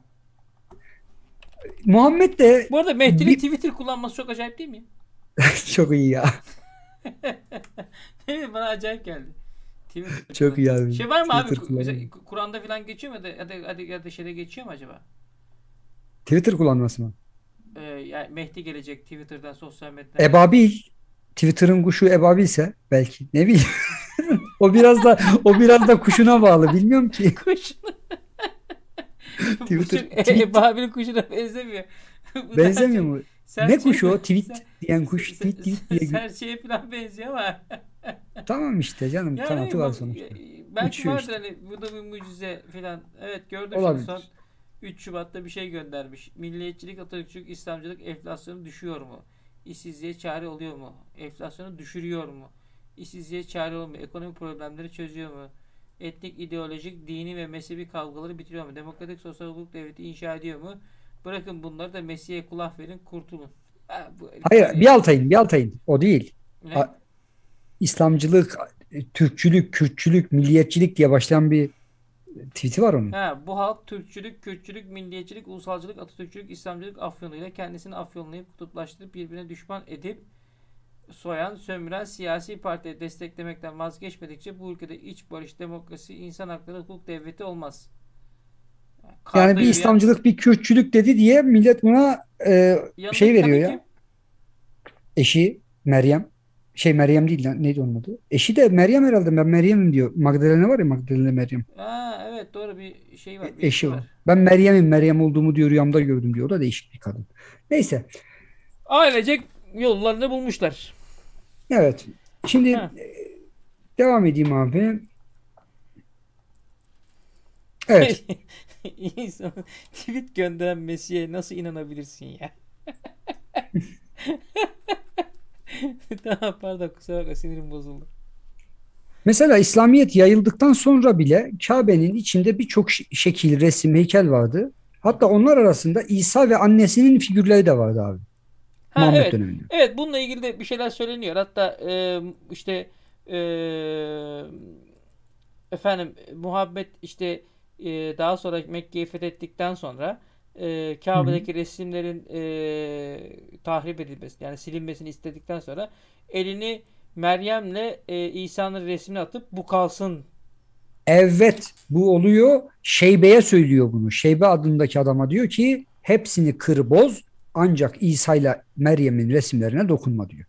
Muhammed de Bu arada Mehdi'nin bir... Twitter kullanması çok acayip değil mi? *laughs* çok iyi ya. *laughs* Bana acayip geldi. *laughs* Twitter. Çok iyi abi. Şey var mı Twitter abi? Kur'an'da falan geçiyor mu ya da, ya da, ya da şeyde geçiyor mu acaba? Twitter kullanması mı? Ee, yani Mehdi gelecek Twitter'dan sosyal medyadan. Ebabil. Twitter'ın kuşu Ebabil ise belki ne bileyim. *laughs* o biraz da o biraz da kuşuna bağlı bilmiyorum ki. *laughs* Kuşuna. Twitter. Kuşun, e, Ebabil kuşuna benzemiyor. benzemiyor mu? Serçe, ne şey kuşu o? Tweet sen, diyen kuş. Tweet, tweet diye. Serçeye falan benziyor ama tamam işte canım yani kanatı var sonuçta. E, belki Uçuyor vardır işte. hani bu da bir mucize falan. Evet gördüm Olabilir. son 3 Şubat'ta bir şey göndermiş. Milliyetçilik, Atatürkçülük, İslamcılık enflasyonu düşüyor mu? İşsizliğe çare oluyor mu? Enflasyonu düşürüyor mu? İşsizliğe çare oluyor mu? Ekonomik problemleri çözüyor mu? Etnik, ideolojik, dini ve mezhebi kavgaları bitiriyor mu? Demokratik sosyal hukuk devleti inşa ediyor mu? Bırakın bunları da Mesih'e kulak verin, kurtulun. Ha, bu Hayır, bir altayın, bir altayın. O değil. Ne? A- İslamcılık, e, Türkçülük, Kürtçülük, milliyetçilik diye başlayan bir tweet'i var onun. He, bu halk Türkçülük, Kürtçülük, milliyetçilik, ulusalcılık, Atatürkçülük, İslamcılık afyonuyla kendisini afyonlayıp kutuplaştırıp birbirine düşman edip soyan, sömüren siyasi partiyi desteklemekten vazgeçmedikçe bu ülkede iç barış, demokrasi, insan hakları, hukuk devleti olmaz. Karda yani bir yürüyen... İslamcılık, bir Kürtçülük dedi diye millet buna e, şey veriyor ya. Kim? Eşi Meryem şey Meryem değil lan neydi onun adı? Eşi de Meryem herhalde ben Meryem'im diyor. Magdalena var ya Magdalena Meryem. Aa, evet doğru bir şey var. Bir Eşi var. var. Ben Meryem'im Meryem olduğumu diyor rüyamda gördüm diyor. O da değişik bir kadın. Neyse. Ailecek yollarını bulmuşlar. Evet. Şimdi ha. E, devam edeyim abi. Evet. *laughs* İnsan tweet gönderen Mesih'e nasıl inanabilirsin ya? *laughs* *laughs* tamam pardon kusura bakma sinirim bozuldu. Mesela İslamiyet yayıldıktan sonra bile Kabe'nin içinde birçok şekil, resim, heykel vardı. Hatta onlar arasında İsa ve annesinin figürleri de vardı abi. Ha, Mahmut evet. döneminde. Evet bununla ilgili de bir şeyler söyleniyor. Hatta e, işte e, efendim muhabbet işte e, daha sonra Mekke'yi fethettikten sonra e, Kabe'deki Hı-hı. resimlerin e, tahrip edilmesini yani silinmesini istedikten sonra elini Meryem'le e, İsa'nın resmini atıp bu kalsın. Evet bu oluyor. Şeybe'ye söylüyor bunu. Şeybe adındaki adama diyor ki hepsini kır boz ancak İsa ile Meryem'in resimlerine dokunma diyor.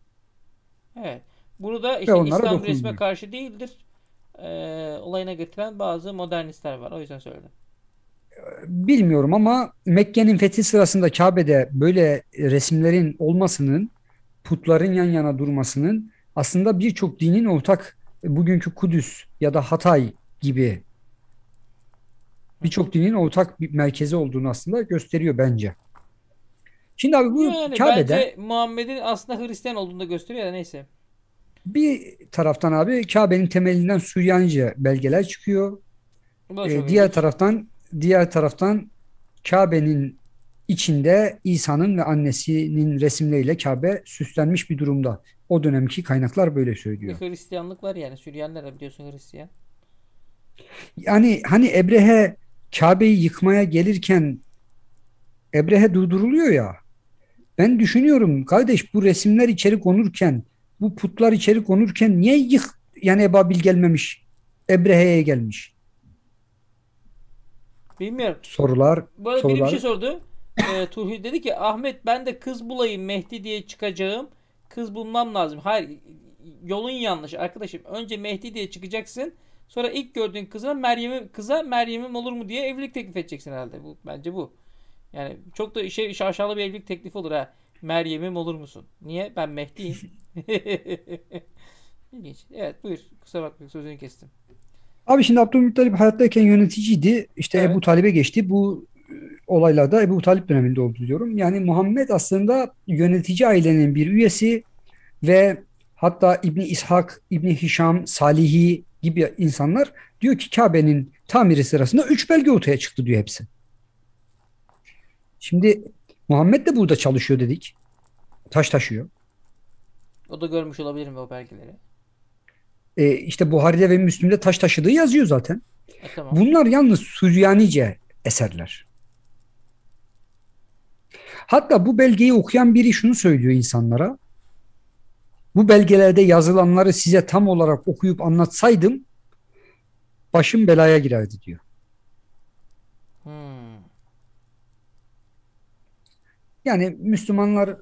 Evet. Bunu da işte İslam dokunmuyor. resme karşı değildir e, olayına getiren bazı modernistler var. O yüzden söyledim bilmiyorum ama Mekke'nin fethi sırasında Kabe'de böyle e, resimlerin olmasının, putların yan yana durmasının aslında birçok dinin ortak e, bugünkü Kudüs ya da Hatay gibi birçok dinin ortak bir merkezi olduğunu aslında gösteriyor bence. Şimdi abi bu yani Kabe'de... Muhammed'in aslında Hristiyan olduğunu da gösteriyor ya neyse. Bir taraftan abi Kabe'nin temelinden Süryanice belgeler çıkıyor. Ee, diğer taraftan diğer taraftan Kabe'nin içinde İsa'nın ve annesinin resimleriyle Kabe süslenmiş bir durumda. O dönemki kaynaklar böyle söylüyor. Bir Hristiyanlık var yani. Süryaniler de biliyorsun Hristiyan. Yani hani Ebrehe Kabe'yi yıkmaya gelirken Ebrehe durduruluyor ya. Ben düşünüyorum kardeş bu resimler içeri konurken bu putlar içeri konurken niye yık yani Ebabil gelmemiş? Ebrehe'ye gelmiş. Bilmiyorum. Sorular. Bu arada sorular. biri bir şey sordu. E, ee, Turhi dedi ki Ahmet ben de kız bulayım Mehdi diye çıkacağım. Kız bulmam lazım. Hayır yolun yanlış arkadaşım. Önce Mehdi diye çıkacaksın. Sonra ilk gördüğün kızına Meryem'im kıza Meryem'im olur mu diye evlilik teklif edeceksin herhalde. Bu bence bu. Yani çok da şey aşağılı bir evlilik teklifi olur ha. Meryem'im olur musun? Niye? Ben Mehdi'yim. *laughs* *laughs* İlginç. Evet buyur. Kusura bakma sözünü kestim. Abi şimdi Abdülmuttalip hayattayken yöneticiydi. İşte evet. Ebu Talib'e geçti. Bu e, olaylarda Ebu Talip döneminde oldu diyorum. Yani Muhammed aslında yönetici ailenin bir üyesi ve hatta İbni İshak, İbni Hişam, Salihi gibi insanlar diyor ki Kabe'nin tamiri sırasında üç belge ortaya çıktı diyor hepsi. Şimdi Muhammed de burada çalışıyor dedik. Taş taşıyor. O da görmüş olabilir mi o belgeleri? e, işte Buhari'de ve Müslim'de taş taşıdığı yazıyor zaten. E, tamam. Bunlar yalnız Süryanice eserler. Hatta bu belgeyi okuyan biri şunu söylüyor insanlara. Bu belgelerde yazılanları size tam olarak okuyup anlatsaydım başım belaya girerdi diyor. Hmm. Yani Müslümanlar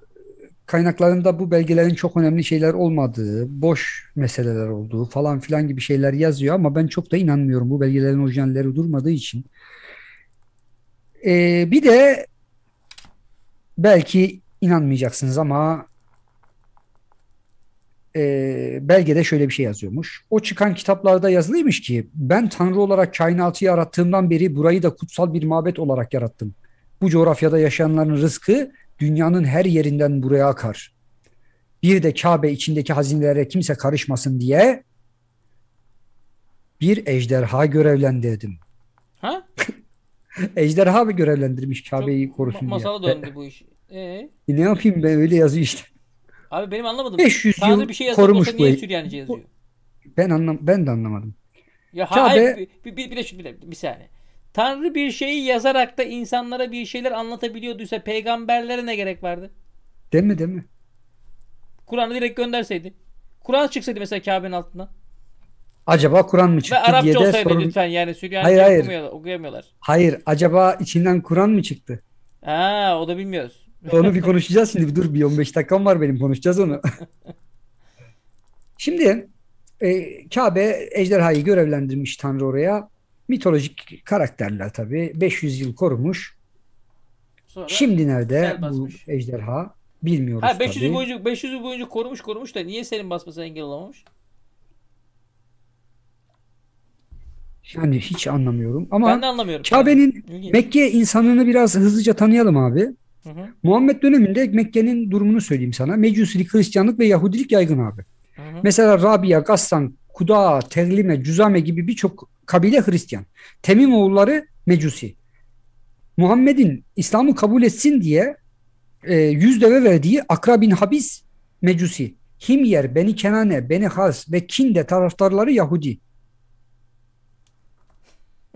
kaynaklarında bu belgelerin çok önemli şeyler olmadığı, boş meseleler olduğu falan filan gibi şeyler yazıyor ama ben çok da inanmıyorum bu belgelerin orijinalleri durmadığı için. Ee, bir de belki inanmayacaksınız ama e, belgede şöyle bir şey yazıyormuş. O çıkan kitaplarda yazılıymış ki ben tanrı olarak kainatı yarattığımdan beri burayı da kutsal bir mabet olarak yarattım. Bu coğrafyada yaşayanların rızkı dünyanın her yerinden buraya akar. Bir de Kabe içindeki hazinelere kimse karışmasın diye bir ejderha görevlendirdim. Ha? *laughs* ejderha mı görevlendirmiş Kabe'yi korusun diye. Masala döndü bu iş. Ee? E ne yapayım ben öyle yazıyor işte. Abi benim anlamadım. 500 yıl bir şey korumuş bu. Niye yazıyor? Ben anlam ben de anlamadım. Ya Kabe... hayır bir, bir, bir, de şu bir, de, bir saniye. Tanrı bir şeyi yazarak da insanlara bir şeyler anlatabiliyorduysa peygamberlere ne gerek vardı? Değil mi değil mi? Kur'an'ı direkt gönderseydi. Kur'an çıksaydı mesela Kabe'nin altına. Acaba Kur'an mı çıktı Ve Arapça diye de olsaydı sorun... lütfen yani Süryanice hayır, hayır. okuyamıyorlar. Hayır acaba içinden Kur'an mı çıktı? Ha o da bilmiyoruz. Onu bir konuşacağız şimdi dur bir 15 dakikam var benim konuşacağız onu. *laughs* şimdi e, Kabe ejderhayı görevlendirmiş Tanrı oraya mitolojik karakterler tabii. 500 yıl korumuş. Sonra Şimdi nerede bu ejderha? Bilmiyoruz ha, 500 tabii. boyunca 500 yıl boyunca korumuş korumuş da niye senin basmasına engel olamamış? Yani hiç anlamıyorum ama ben de anlamıyorum. Kabe'nin yani. Mekke insanını biraz hızlıca tanıyalım abi. Hı hı. Muhammed döneminde Mekke'nin durumunu söyleyeyim sana. Mecusilik, Hristiyanlık ve Yahudilik yaygın abi. Hı hı. Mesela Rabia, Gassan, Kuda, Terlime, Cüzame gibi birçok kabile Hristiyan. Temim oğulları Mecusi. Muhammed'in İslam'ı kabul etsin diye e, yüz deve verdiği Akra bin Habis Mecusi. Himyer, Beni Kenane, Beni Has ve Kinde taraftarları Yahudi.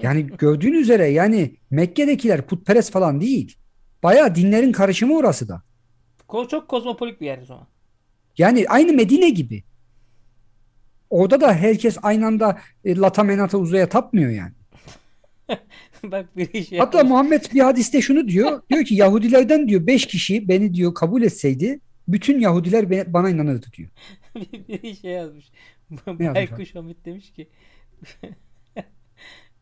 Yani gördüğün üzere yani Mekke'dekiler putperest falan değil. Baya dinlerin karışımı orası da. Çok kozmopolit bir yer o zaman. Yani aynı Medine gibi. Orada da herkes aynı anda e, lata menata uzaya tapmıyor yani. *laughs* Bak bir şey Hatta Muhammed bir hadiste şunu diyor. *laughs* diyor ki Yahudilerden diyor beş kişi beni diyor kabul etseydi bütün Yahudiler bana inanırdı diyor. *laughs* bir şey yazmış. Baykuş Hamit demiş ki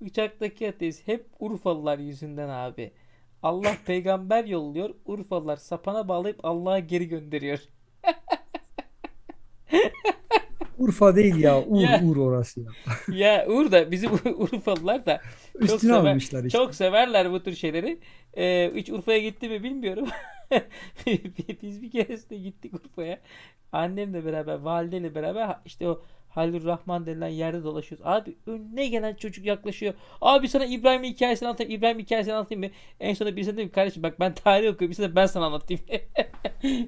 uçaktaki ateist hep Urfalılar yüzünden abi. Allah peygamber yolluyor. Urfalılar sapana bağlayıp Allah'a geri gönderiyor. Urfa değil ya. Ur ya, Uğur orası ya. *laughs* ya Ur da bizim Urfalılar da Üstüne çok, sever, almışlar işte. çok severler bu tür şeyleri. Ee, hiç Urfa'ya gitti mi bilmiyorum. *laughs* Biz bir keresinde gittik Urfa'ya. Annemle beraber, valideyle beraber işte o Halil Rahman denilen yerde dolaşıyoruz. Abi önüne gelen çocuk yaklaşıyor. Abi sana İbrahim hikayesini anlatayım. İbrahim hikayesini anlatayım mı? En sonunda birisine dedim kardeşim bak ben tarih okuyorum. Birisine ben sana anlatayım.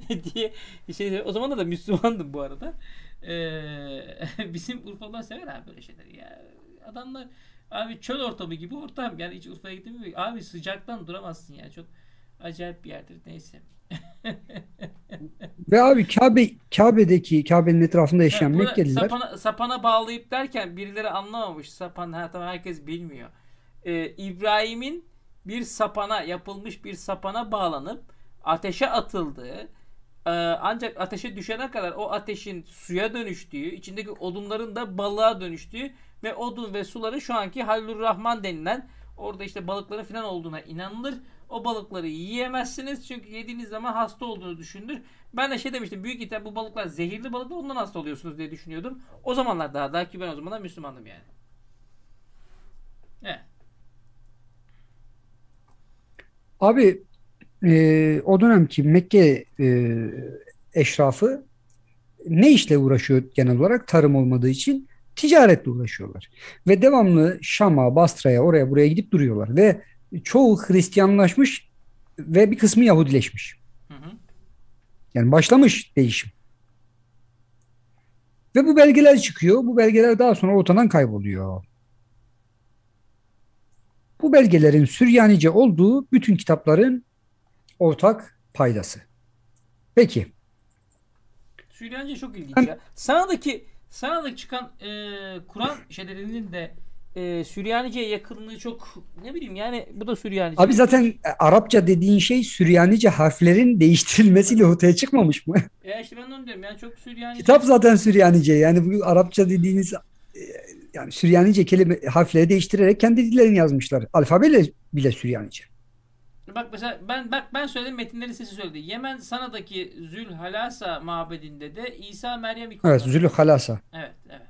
*laughs* diye şey, o zaman da Müslümandım bu arada. Ee, *laughs* bizim Urfalılar sever abi böyle şeyleri ya. Adamlar abi çöl ortamı gibi ortam. Yani hiç Urfa'ya gittim Abi sıcaktan duramazsın ya. Çok acayip bir yerdir. Neyse. Ve abi Kabe Kabe'deki Kabe'nin etrafında yaşayan evet, Mekkeliler sapana, sapana bağlayıp derken birileri anlamamış. Sapan ha, tamam herkes bilmiyor. Ee, İbrahim'in bir sapana yapılmış bir sapana bağlanıp ateşe atıldığı ee, ancak ateşe düşene kadar o ateşin suya dönüştüğü, içindeki odunların da balığa dönüştüğü ve odun ve suların şu anki Halilur Rahman denilen orada işte balıkların falan olduğuna inanılır. O balıkları yiyemezsiniz çünkü yediğiniz zaman hasta olduğunu düşündür. Ben de şey demiştim büyük ihtimal bu balıklar zehirli balıklar ondan hasta oluyorsunuz diye düşünüyordum. O zamanlar daha daha ki ben o zamanlar Müslümandım yani. Evet. Abi e, o dönemki Mekke e, eşrafı ne işle uğraşıyor genel olarak tarım olmadığı için? Ticaretle uğraşıyorlar. Ve devamlı Şam'a, Basra'ya, oraya buraya gidip duruyorlar. Ve çoğu Hristiyanlaşmış ve bir kısmı Yahudileşmiş. Hı hı. Yani başlamış değişim. Ve bu belgeler çıkıyor. Bu belgeler daha sonra ortadan kayboluyor. Bu belgelerin Süryanice olduğu bütün kitapların ortak paydası. Peki. Süryanice çok ilginç ben, ya. Sana'daki Sana'daki çıkan e, Kur'an şeylerinin de e, Süryanice'ye yakınlığı çok ne bileyim yani bu da Süryanice. Abi zaten e, Arapça dediğin şey Süryanice harflerin değiştirilmesiyle ortaya çıkmamış mı? E *laughs* işte ben onu diyorum yani çok Süryanice. Kitap zaten Süryanice yani bu Arapça dediğiniz e, yani Süryanice kelime harfleri değiştirerek kendi dillerini yazmışlar. Alfabeyle bile Süryanice. Bak mesela ben bak ben söyledim metinleri sesi söyledi. Yemen Sana'daki Zülhalasa mabedinde de İsa Meryem ikonu. Evet Zülhalasa. Evet evet.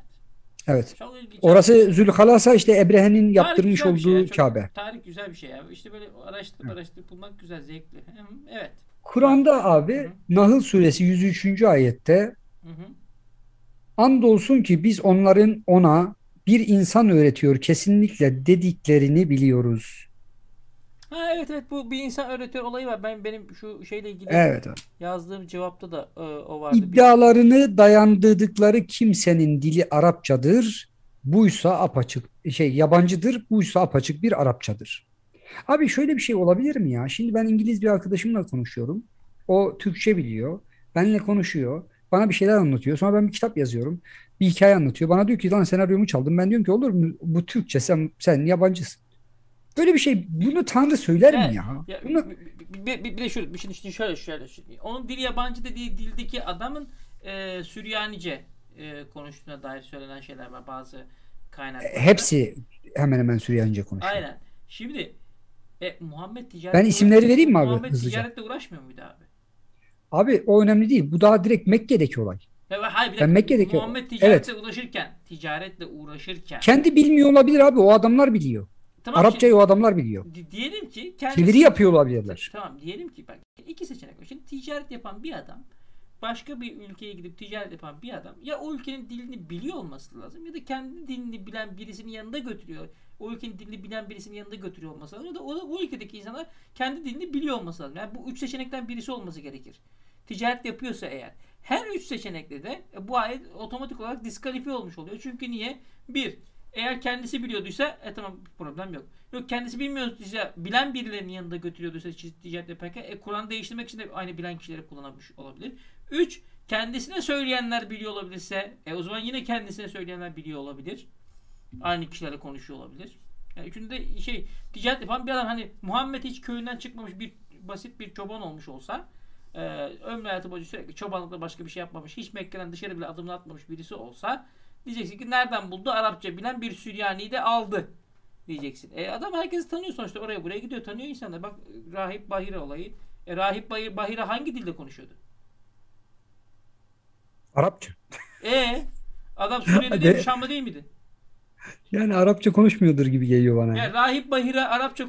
Evet. Çok ilginç. Orası Zülhalasa işte Ebrehe'nin yaptırmış olduğu şey ya. Çok, Kabe. Tarih güzel bir şey ya. İşte böyle araştırıp araştırıp bulmak güzel, zevkli. Evet. Kur'an'da abi Hı-hı. Nahıl suresi 103. ayette Hı-hı. andolsun ki biz onların ona bir insan öğretiyor kesinlikle dediklerini biliyoruz. Ha evet evet bu bir insan öğretiyor olayı var. Ben benim şu şeyle ilgili evet, evet. yazdığım cevapta da e, o vardı. İddialarını bir... dayandırdıkları kimsenin dili Arapçadır. Buysa apaçık şey yabancıdır. Buysa apaçık bir Arapçadır. Abi şöyle bir şey olabilir mi ya? Şimdi ben İngiliz bir arkadaşımla konuşuyorum. O Türkçe biliyor. Benle konuşuyor. Bana bir şeyler anlatıyor. Sonra ben bir kitap yazıyorum. Bir hikaye anlatıyor. Bana diyor ki lan senaryomu çaldın. Ben diyorum ki olur mu? Bu Türkçe sen, sen yabancısın. Böyle bir şey bunu Tanrı söyler evet. mi ya? ya bunu... bir, bir, bir de şöyle, bir şey, şimdi şöyle şöyle. Şimdi. Onun dil yabancı dediği dildeki adamın e, Süryanice e, konuştuğuna dair söylenen şeyler var bazı kaynaklarda. E, hepsi hemen hemen Süryanice konuşuyor. Aynen. Şimdi e, Muhammed ticaret Ben isimleri vereyim mi abi? Muhammed hızlıca. ticaretle uğraşmıyor muydu abi? Abi o önemli değil. Bu daha direkt Mekke'deki olay. Hayır, bir ben Mekke'deki Muhammed ticaretle evet. uğraşırken, ticaretle uğraşırken. Kendi bilmiyor olabilir abi. O adamlar biliyor. Tamam, Arapçayı şimdi, o adamlar biliyor. Di- diyelim ki kendisi, çeviri yapıyor olabilirler. Tamam diyelim ki bak iki seçenek var. Şimdi ticaret yapan bir adam başka bir ülkeye gidip ticaret yapan bir adam ya o ülkenin dilini biliyor olması lazım ya da kendi dilini bilen birisinin yanında götürüyor. O ülkenin dilini bilen birisinin yanında götürüyor olması lazım ya da o, da o ülkedeki insanlar kendi dilini biliyor olması lazım. Yani bu üç seçenekten birisi olması gerekir. Ticaret yapıyorsa eğer. Her üç seçenekle de e, bu ayet otomatik olarak diskalifiye olmuş oluyor. Çünkü niye? Bir, eğer kendisi biliyorduysa e tamam problem yok. Yok kendisi bilmiyorsa bilen birilerinin yanında götürüyorduysa ticaret yaparken e, Kur'an değiştirmek için de aynı bilen kişileri kullanmış olabilir. 3. Kendisine söyleyenler biliyor olabilirse e o zaman yine kendisine söyleyenler biliyor olabilir. Aynı kişilerle konuşuyor olabilir. Yani üçünde de şey ticaret yapan bir adam hani Muhammed hiç köyünden çıkmamış bir basit bir çoban olmuş olsa e, ömrü hayatı boyunca sürekli çobanlıkla başka bir şey yapmamış hiç Mekke'den dışarı bile adımını atmamış birisi olsa Diyeceksin ki nereden buldu? Arapça bilen bir Süryani de aldı diyeceksin. E adam herkesi tanıyor sonuçta oraya buraya gidiyor tanıyor insanlar. Bak Rahip Bahire olayı. E, Rahip Bahire, Bahire hangi dilde konuşuyordu? Arapça. E adam Suriye'de *laughs* değil mi? Şamlı değil miydi? Yani Arapça konuşmuyordur gibi geliyor bana. Ya yani Rahip Bahire Arapça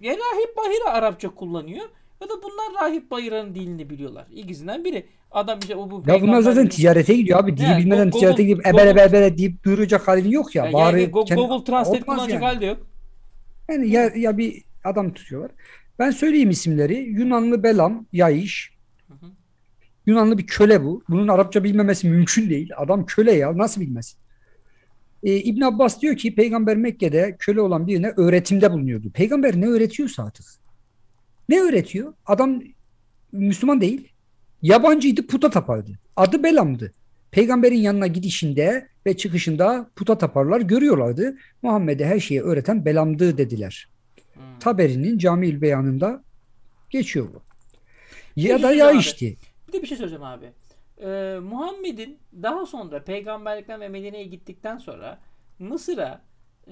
ya e, e, Rahip Bahire Arapça kullanıyor. Ya da bunlar rahip bayıranın dilini biliyorlar. İkisinden biri. Adam işte o bu Ya bunlar zaten biri. ticarete gidiyor abi. Dili yani, bilmeden Google, ticarete gidip ebele ebele ebele deyip duyuracak halin yok ya. Yani, yani, Google, Google Translate kullanacak yani. halde yok. Yani ya, ya bir adam tutuyorlar. Ben söyleyeyim isimleri. Yunanlı Belam, Yaiş. Yunanlı bir köle bu. Bunun Arapça bilmemesi mümkün değil. Adam köle ya. Nasıl bilmez? Ee, İbn Abbas diyor ki Peygamber Mekke'de köle olan birine öğretimde bulunuyordu. Peygamber ne öğretiyorsa artık. Ne öğretiyor? Adam Müslüman değil. Yabancıydı puta tapardı. Adı Belam'dı. Peygamberin yanına gidişinde ve çıkışında puta taparlar görüyorlardı. Muhammed'e her şeyi öğreten Belam'dı dediler. Hmm. Taberi'nin Camil Beyanı'nda geçiyor bu. ya bir da şey ya işti. Bir de bir şey söyleyeceğim abi. Ee, Muhammed'in daha sonra peygamberlikten ve Medine'ye gittikten sonra Mısır'a,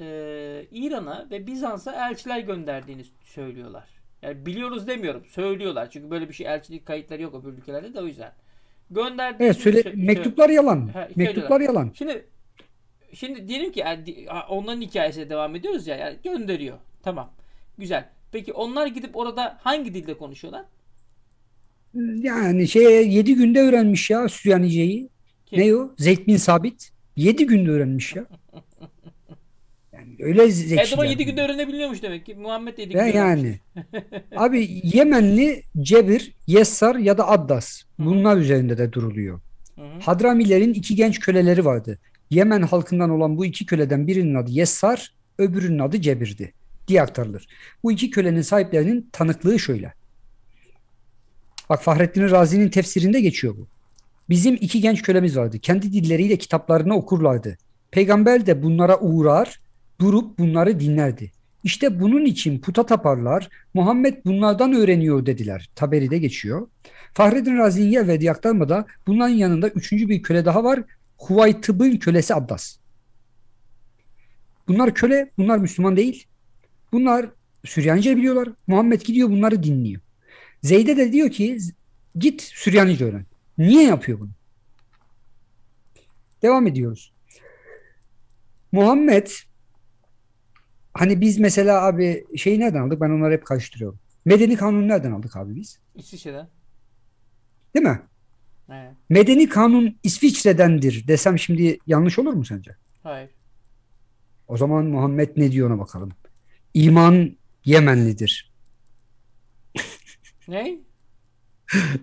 e, İran'a ve Bizans'a elçiler gönderdiğini söylüyorlar. Yani biliyoruz demiyorum. Söylüyorlar. Çünkü böyle bir şey elçilik kayıtları yok öbür ülkelerde de o yüzden. Gönderdiği evet, söyle, şey, şey, mektuplar yalan. He, mektuplar yalan. Şimdi şimdi diyelim ki yani, onların hikayesine devam ediyoruz ya. Yani gönderiyor. Tamam. Güzel. Peki onlar gidip orada hangi dilde konuşuyorlar? Yani şey 7 günde öğrenmiş ya Süryanice'yi. Ne o? Zeyd Sabit. 7 günde öğrenmiş ya. *laughs* öyle zeki. Erdoğan 7 günde öğrenebiliyormuş demek ki. Muhammed 7 günde. yani. *laughs* abi Yemenli Cebir, Yessar ya da Addas. Bunlar Hı-hı. üzerinde de duruluyor. Hı-hı. Hadramilerin iki genç köleleri vardı. Yemen halkından olan bu iki köleden birinin adı Yessar, öbürünün adı Cebir'di diye aktarılır. Bu iki kölenin sahiplerinin tanıklığı şöyle. Bak Fahrettin Razi'nin tefsirinde geçiyor bu. Bizim iki genç kölemiz vardı. Kendi dilleriyle kitaplarını okurlardı. Peygamber de bunlara uğrar, durup bunları dinlerdi. İşte bunun için puta taparlar, Muhammed bunlardan öğreniyor dediler. Taberi'de geçiyor. Fahreddin Razinye ve Diyaktarma'da bunların yanında üçüncü bir köle daha var. Huvaytıb'ın kölesi Abbas. Bunlar köle, bunlar Müslüman değil. Bunlar Süryanice biliyorlar. Muhammed gidiyor bunları dinliyor. Zeyd'e de diyor ki git Süryanice öğren. Niye yapıyor bunu? Devam ediyoruz. Muhammed Hani biz mesela abi şeyi nereden aldık? Ben onları hep karıştırıyorum. Medeni kanun nereden aldık abi biz? İsviçre'den. Değil mi? Evet. Medeni kanun İsviçre'dendir desem şimdi yanlış olur mu sence? Hayır. O zaman Muhammed ne diyor ona bakalım. İman Yemenlidir. *laughs* ne?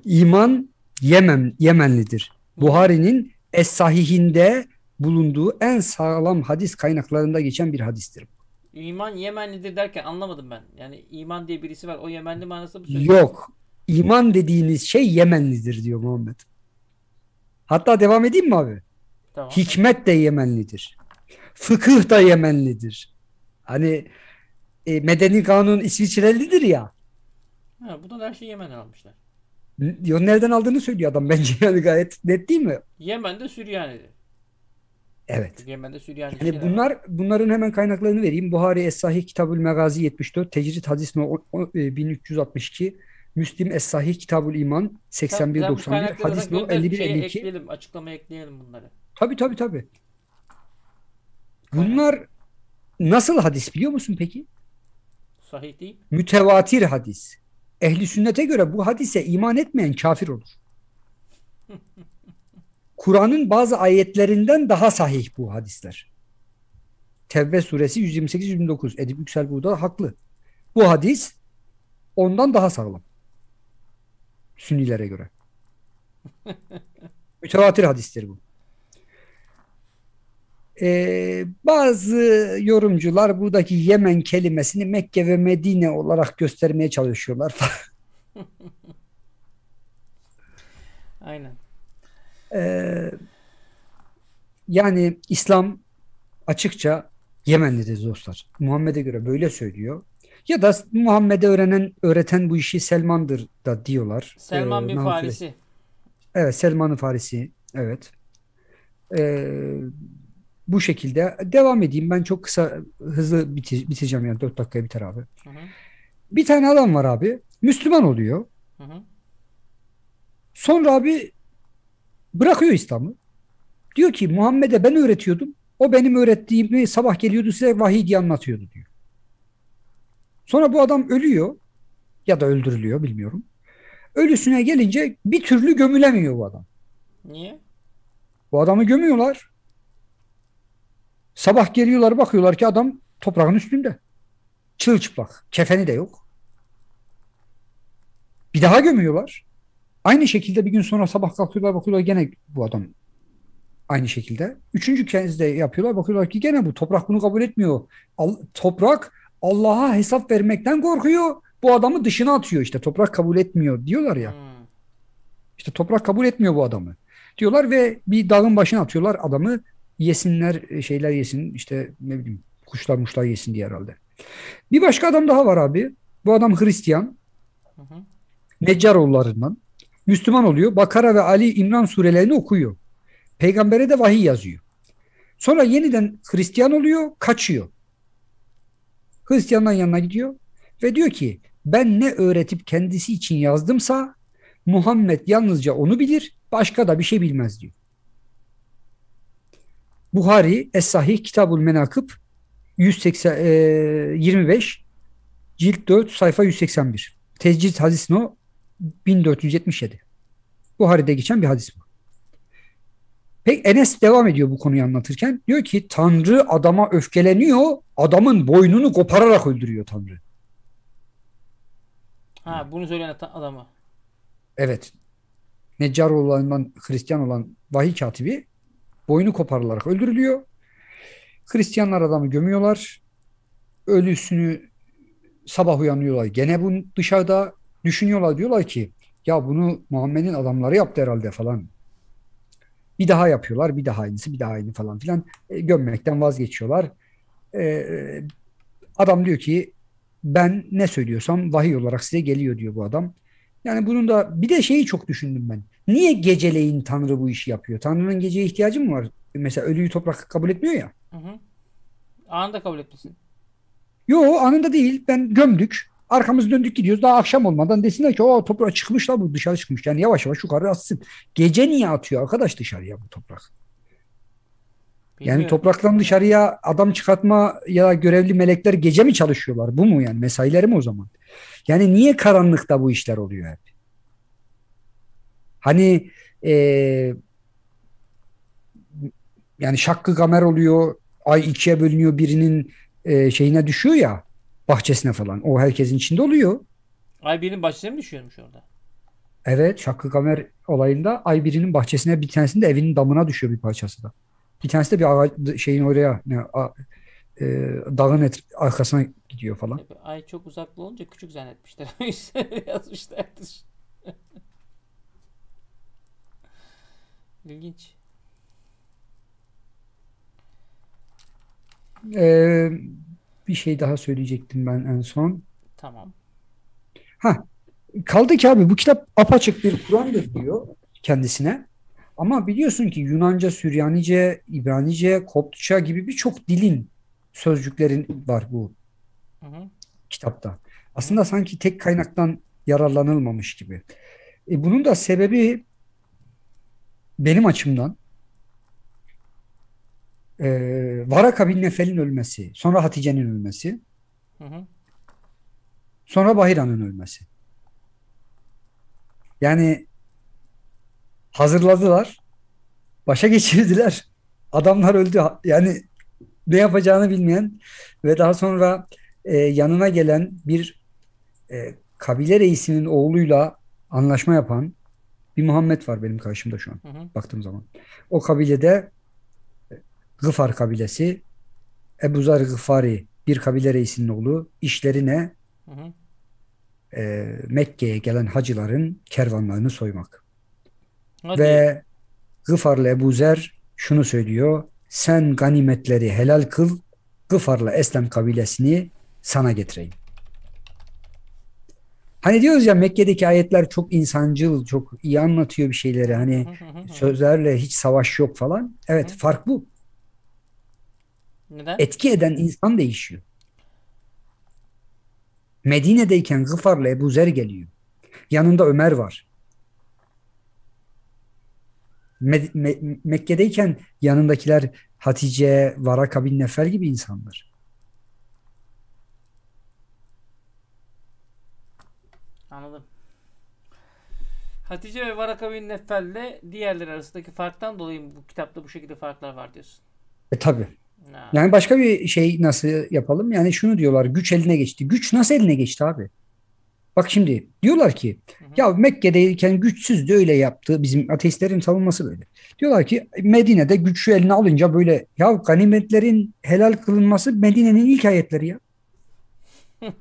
İman Yemen, Yemenlidir. Buhari'nin Es-Sahihinde bulunduğu en sağlam hadis kaynaklarında geçen bir hadistir. İman Yemenlidir derken anlamadım ben. Yani iman diye birisi var. O Yemenli manasında mı söylüyorsun? Yok. İman dediğiniz şey Yemenlidir diyor Muhammed. Hatta devam edeyim mi abi? Tamam. Hikmet de Yemenlidir. Fıkıh da Yemenlidir. Hani e, medeni kanun İsviçrelidir ya. Ha, da her şeyi Yemen'den almışlar. Yo, nereden aldığını söylüyor adam bence *laughs* yani gayet net değil mi? Yemen'de Süryani'de. Evet. Yemen'de Süryani hani yani bunlar var. bunların hemen kaynaklarını vereyim. Buhari Es-Sahih Kitabül Megazi 74, Tecrid Hadis No 1362, e, Müslim Es-Sahih Kitabül İman 81 91, Hadis No 51 52. Ekleyelim, açıklamaya ekleyelim bunları. Tabii tabii tabii. Bunlar Aynen. nasıl hadis biliyor musun peki? Sahih değil. Mütevatir hadis. Ehli sünnete göre bu hadise iman etmeyen kafir olur. *laughs* Kur'an'ın bazı ayetlerinden daha sahih bu hadisler. Tevbe suresi 128-129. Edip Yüksel burada haklı. Bu hadis ondan daha sağlam. Sünnilere göre. *laughs* Mütevatir hadistir bu. Ee, bazı yorumcular buradaki Yemen kelimesini Mekke ve Medine olarak göstermeye çalışıyorlar. *laughs* Aynen. Ee, yani İslam açıkça Yemenlidir dostlar. Muhammed'e göre böyle söylüyor. Ya da Muhammed'e öğrenen, öğreten bu işi Selman'dır da diyorlar. Selman ee, bir Farisi. Farisi. Evet Selman'ın Farisi. Evet. Ee, bu şekilde devam edeyim. Ben çok kısa hızlı bitir, bitireceğim yani 4 dakikaya biter abi. Hı hı. Bir tane adam var abi. Müslüman oluyor. Hı hı. Sonra abi Bırakıyor İslam'ı. Diyor ki Muhammed'e ben öğretiyordum. O benim öğrettiğimi sabah geliyordu size vahiy diye anlatıyordu diyor. Sonra bu adam ölüyor ya da öldürülüyor bilmiyorum. Ölüsüne gelince bir türlü gömülemiyor bu adam. Niye? Bu adamı gömüyorlar. Sabah geliyorlar bakıyorlar ki adam toprağın üstünde. Çılçıplak. Kefeni de yok. Bir daha gömüyorlar. Aynı şekilde bir gün sonra sabah kalkıyorlar bakıyorlar gene bu adam aynı şekilde. Üçüncü kez de yapıyorlar bakıyorlar ki gene bu toprak bunu kabul etmiyor. Al, toprak Allah'a hesap vermekten korkuyor. Bu adamı dışına atıyor işte toprak kabul etmiyor diyorlar ya. Hmm. İşte toprak kabul etmiyor bu adamı diyorlar ve bir dağın başına atıyorlar adamı yesinler e, şeyler yesin işte ne bileyim kuşlar muşlar yesin diye herhalde. Bir başka adam daha var abi. Bu adam Hristiyan. Hı hı. Neccaroğullarından. Müslüman oluyor. Bakara ve Ali İmran surelerini okuyor. Peygambere de vahiy yazıyor. Sonra yeniden Hristiyan oluyor, kaçıyor. Hristiyanların yanına gidiyor ve diyor ki ben ne öğretip kendisi için yazdımsa Muhammed yalnızca onu bilir, başka da bir şey bilmez diyor. Buhari Es-Sahih Kitabul Menakıb 180, 25 e, cilt 4 sayfa 181. Tezcid hadis no 1477. Buhari'de geçen bir hadis bu. Pek Enes devam ediyor bu konuyu anlatırken. Diyor ki Tanrı adama öfkeleniyor. Adamın boynunu kopararak öldürüyor Tanrı. Ha bunu söyleyen adamı. Evet. Neccar olan, Hristiyan olan vahiy katibi boynu koparılarak öldürülüyor. Hristiyanlar adamı gömüyorlar. Ölüsünü sabah uyanıyorlar. Gene bunun dışarıda düşünüyorlar diyorlar ki ya bunu Muhammed'in adamları yaptı herhalde falan. Bir daha yapıyorlar, bir daha aynısı, bir daha aynı falan filan. E, gömmekten vazgeçiyorlar. E, adam diyor ki ben ne söylüyorsam vahiy olarak size geliyor diyor bu adam. Yani bunun da bir de şeyi çok düşündüm ben. Niye geceleyin Tanrı bu işi yapıyor? Tanrı'nın geceye ihtiyacı mı var? Mesela ölüyü toprak kabul etmiyor ya. Hı hı. Anında kabul etmesin. Yo anında değil. Ben gömdük. Arkamız döndük gidiyoruz. Daha akşam olmadan desinler ki o toprağa çıkmış da bu dışarı çıkmış. Yani yavaş yavaş yukarı atsın. Gece niye atıyor arkadaş dışarıya bu toprak? Bilmiyorum. Yani topraktan dışarıya adam çıkartma ya görevli melekler gece mi çalışıyorlar? Bu mu yani? Mesaileri mi o zaman? Yani niye karanlıkta bu işler oluyor hep? Hani e, yani şakkı kamer oluyor. Ay ikiye bölünüyor birinin e, şeyine düşüyor ya bahçesine falan. O herkesin içinde oluyor. Ay bahçesine mi düşüyormuş orada? Evet Şakkı Kamer olayında ay bahçesine bir tanesinin de evinin damına düşüyor bir parçası da. Bir tanesi de bir ağaç şeyin oraya ne, a, e, dağın et, arkasına gidiyor falan. Ay çok uzaklı olunca küçük zannetmişler. *laughs* Yazmışlardır. İlginç. Ee, bir şey daha söyleyecektim ben en son. Tamam. Ha kaldı ki abi bu kitap apaçık bir Kur'an'dır diyor kendisine. Ama biliyorsun ki Yunanca, Süryanice, İbranice, Koptça gibi birçok dilin sözcüklerin var bu hı hı. kitapta. Aslında hı. sanki tek kaynaktan yararlanılmamış gibi. E bunun da sebebi benim açımdan e, ee, Varaka bin Nefel'in ölmesi, sonra Hatice'nin ölmesi, hı hı. sonra Bahira'nın ölmesi. Yani hazırladılar, başa *laughs* geçirdiler. Adamlar öldü. Yani ne yapacağını bilmeyen ve daha sonra e, yanına gelen bir e, kabile reisinin oğluyla anlaşma yapan bir Muhammed var benim karşımda şu an hı hı. baktığım zaman. O kabilede Gıfar kabilesi, Ebu Zar Gıfari bir kabile reisinin oğlu işlerine ne? e, Mekke'ye gelen hacıların kervanlarını soymak. Hadi. Ve Gıfarlı Ebu Zer şunu söylüyor. Sen ganimetleri helal kıl, Gıfarlı Eslem kabilesini sana getireyim. Hani diyoruz ya Mekke'deki ayetler çok insancıl, çok iyi anlatıyor bir şeyleri. Hani sözlerle hiç savaş yok falan. Evet fark bu. Neden? Etki eden insan değişiyor. Medine'deyken Gıfar'la Ebu Zer geliyor. Yanında Ömer var. Me- Me- Mekke'deyken yanındakiler Hatice, Varaka bin Nefer gibi insanlar. Anladım. Hatice ve Varaka bin Nefer'le diğerleri arasındaki farktan dolayı bu kitapta bu şekilde farklar var diyorsun. E tabi. Yani başka bir şey nasıl yapalım? Yani şunu diyorlar güç eline geçti. Güç nasıl eline geçti abi? Bak şimdi diyorlar ki hı hı. ya Mekke'deyken güçsüz de öyle yaptı. Bizim ateistlerin savunması böyle. Diyorlar ki Medine'de güçlü eline alınca böyle ya ganimetlerin helal kılınması Medine'nin ilk ayetleri ya. *laughs*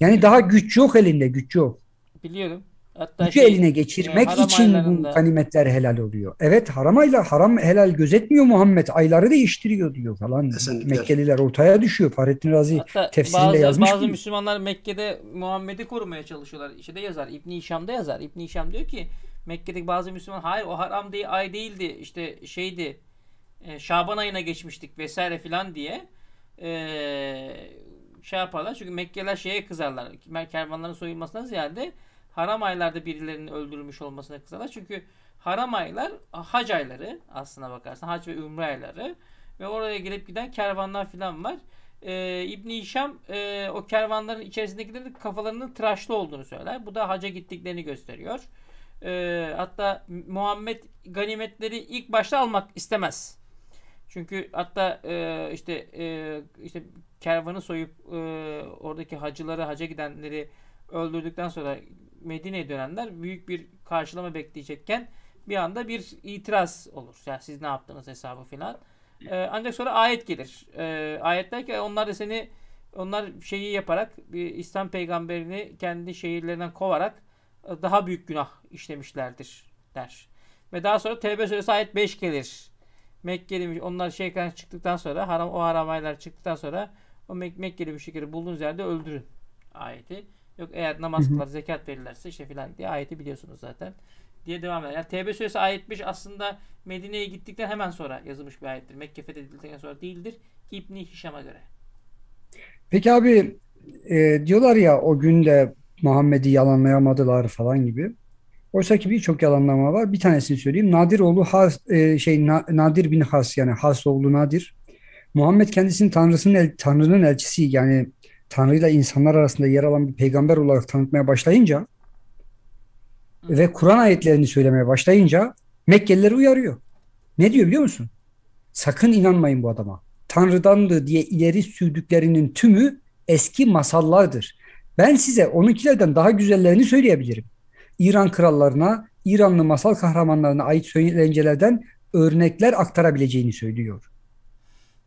yani daha güç yok elinde güç yok. Biliyorum. Hatta gücü şey, eline geçirmek e, için aylarında. bu ganimetler helal oluyor. Evet haramayla haram helal gözetmiyor Muhammed. Ayları değiştiriyor diyor falan. Kesinlikle. Mekkeliler ortaya düşüyor. Fahrettin Razi Hatta tefsirinde bazı, yazmış. Bazı gibi. Müslümanlar Mekke'de Muhammed'i korumaya çalışıyorlar. İşte yazar. İbni İşam'da yazar. İbni İşam diyor ki Mekke'deki bazı Müslüman hayır o haram değil ay değildi işte şeydi e, Şaban ayına geçmiştik vesaire filan diye e, şey yaparlar. Çünkü Mekkeliler şeye kızarlar. Kervanların soyulmasına ziyade haram aylarda birilerinin öldürülmüş olmasına kızarlar. Çünkü haram aylar hac ayları aslına bakarsan hac ve ümre ayları ve oraya gelip giden kervanlar filan var. Ee, İbni Hişam e, o kervanların içerisindekilerin kafalarının tıraşlı olduğunu söyler. Bu da haca gittiklerini gösteriyor. Ee, hatta Muhammed ganimetleri ilk başta almak istemez. Çünkü hatta e, işte e, işte kervanı soyup e, oradaki hacıları, haca gidenleri öldürdükten sonra Medine'ye dönenler büyük bir karşılama bekleyecekken bir anda bir itiraz olur. Yani siz ne yaptınız hesabı filan. Ee, ancak sonra ayet gelir. Ee, ayet ki e, onlar da seni onlar şeyi yaparak bir İslam peygamberini kendi şehirlerinden kovarak e, daha büyük günah işlemişlerdir der. Ve daha sonra Tevbe suresi ayet 5 gelir. Mekkeli onlar şeyden çıktıktan sonra haram o haramaylar çıktıktan sonra o Mek Mekkeli müşrikleri bulduğunuz yerde öldürün ayeti. Yok eğer namaz kılar, zekat verirlerse işte filan diye ayeti biliyorsunuz zaten. Diye devam eder. Yani TB suresi ayet 5 aslında Medine'ye gittikten hemen sonra yazılmış bir ayettir. Mekke fethedildikten sonra değildir. İbni Hişam'a göre. Peki abi e, diyorlar ya o günde Muhammed'i yalanlayamadılar falan gibi. Oysa ki birçok yalanlama var. Bir tanesini söyleyeyim. Nadir oğlu Has, e, şey Na, Nadir bin Has yani Has oğlu Nadir. Muhammed kendisinin Tanrısının el, Tanrı'nın elçisi yani Tanrı ile insanlar arasında yer alan bir peygamber olarak tanıtmaya başlayınca ve Kur'an ayetlerini söylemeye başlayınca Mekkelileri uyarıyor. Ne diyor biliyor musun? Sakın inanmayın bu adama. Tanrı'dandı diye ileri sürdüklerinin tümü eski masallardır. Ben size onunkilerden daha güzellerini söyleyebilirim. İran krallarına, İranlı masal kahramanlarına ait söylencelerden örnekler aktarabileceğini söylüyor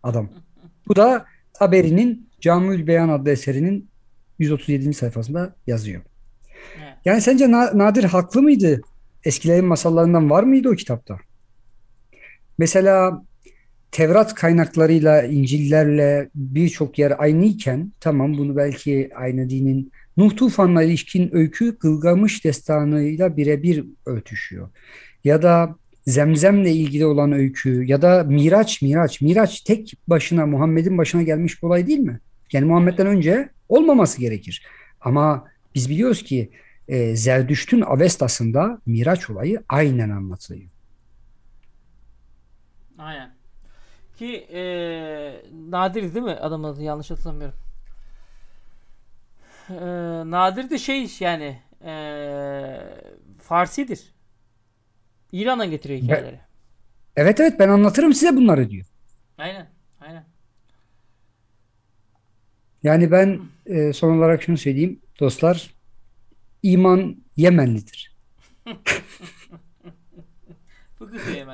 adam. Bu da haberinin Camül Beyan adlı eserinin 137. sayfasında yazıyor. Evet. Yani sence Nadir haklı mıydı? Eskilerin masallarından var mıydı o kitapta? Mesela Tevrat kaynaklarıyla, İncil'lerle birçok yer aynı tamam bunu belki aynı dinin Nuh tufanla ilişkin öykü Gılgamış destanıyla birebir örtüşüyor. Ya da Zemzem'le ilgili olan öykü ya da Miraç, Miraç, Miraç tek başına Muhammed'in başına gelmiş bir olay değil mi? Yani Muhammed'den önce olmaması gerekir. Ama biz biliyoruz ki e, Zerdüşt'ün Avestas'ında Miraç olayı aynen anlatılıyor. Aynen. Ki e, Nadir değil mi adamın adı yanlış hatırlamıyorum. E, Nadir de şey yani e, Farsidir. İran'a getiriyor hikayeleri. Ben, evet evet ben anlatırım size bunları diyor. Aynen. Yani ben e, son olarak şunu söyleyeyim dostlar. İman Yemenlidir.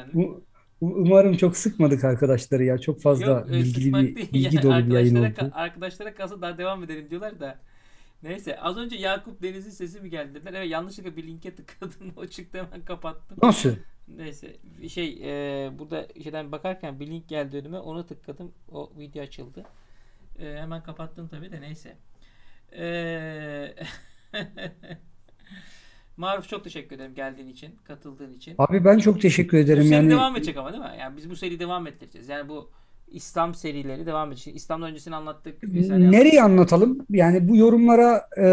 *laughs* umarım çok sıkmadık arkadaşları ya. Çok fazla Yok, e, bilgili bir, bilgi yani dolu bir yayın oldu. Arkadaşlara kalsa daha devam edelim diyorlar da. Neyse az önce Yakup Deniz'in sesi mi geldi dediler. Evet yanlışlıkla bir linke tıkladım. *laughs* O çıktı hemen kapattım. Nasıl? Neyse şey e, burada şeyden bakarken bir link geldi önüme. Ona tıkladım. O video açıldı. E, hemen kapattım tabii de neyse. E, *laughs* Maruf çok teşekkür ederim geldiğin için, katıldığın için. Abi ben çok teşekkür ederim. Bu seri yani... devam edecek ama değil mi? Yani biz bu seri devam ettireceğiz. Yani bu İslam serileri devam edecek. İslam'dan öncesini anlattık. Nereye yaptık. anlatalım? Yani bu yorumlara e,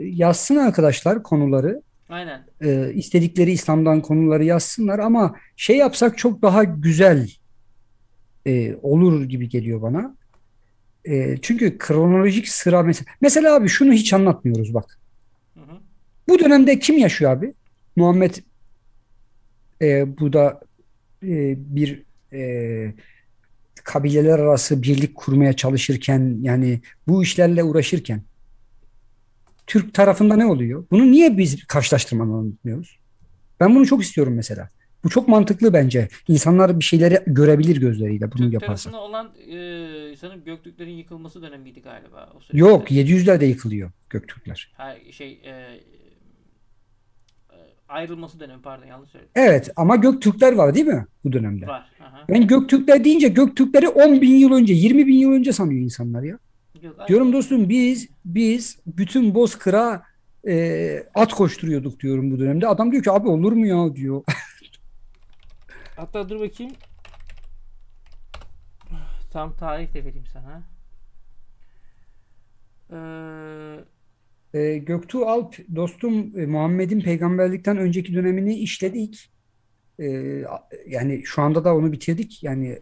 yazsın arkadaşlar konuları. Aynen. E, istedikleri İslam'dan konuları yazsınlar ama şey yapsak çok daha güzel e, olur gibi geliyor bana. E, çünkü kronolojik sıra mesela. Mesela abi şunu hiç anlatmıyoruz bak. Bu dönemde kim yaşıyor abi? Muhammed e, bu da e, bir e, kabileler arası birlik kurmaya çalışırken yani bu işlerle uğraşırken Türk tarafında ne oluyor? Bunu niye biz karşılaştırmadan anlatmıyoruz? Ben bunu çok istiyorum mesela. Bu çok mantıklı bence. İnsanlar bir şeyleri görebilir gözleriyle bunu Türk yaparsa. Türk olan e, sanırım Göktürklerin yıkılması dönemiydi galiba. O Yok 700'lerde yıkılıyor Göktürkler. Ha, şey e, e, ayrılması dönemi pardon yanlış söyledim. Evet ama Göktürkler var değil mi bu dönemde? Var. Aha. Ben Göktürkler deyince Göktürkleri 10 bin yıl önce 20 bin yıl önce sanıyor insanlar ya. Yok, diyorum dostum biz biz bütün Bozkır'a e, at koşturuyorduk diyorum bu dönemde. Adam diyor ki abi olur mu ya diyor. *laughs* Hatta dur bakayım. Tam tarih de vereyim sana. Ee, e, Göktuğ Alp dostum e, Muhammed'in peygamberlikten önceki dönemini işledik. E, yani şu anda da onu bitirdik. Yani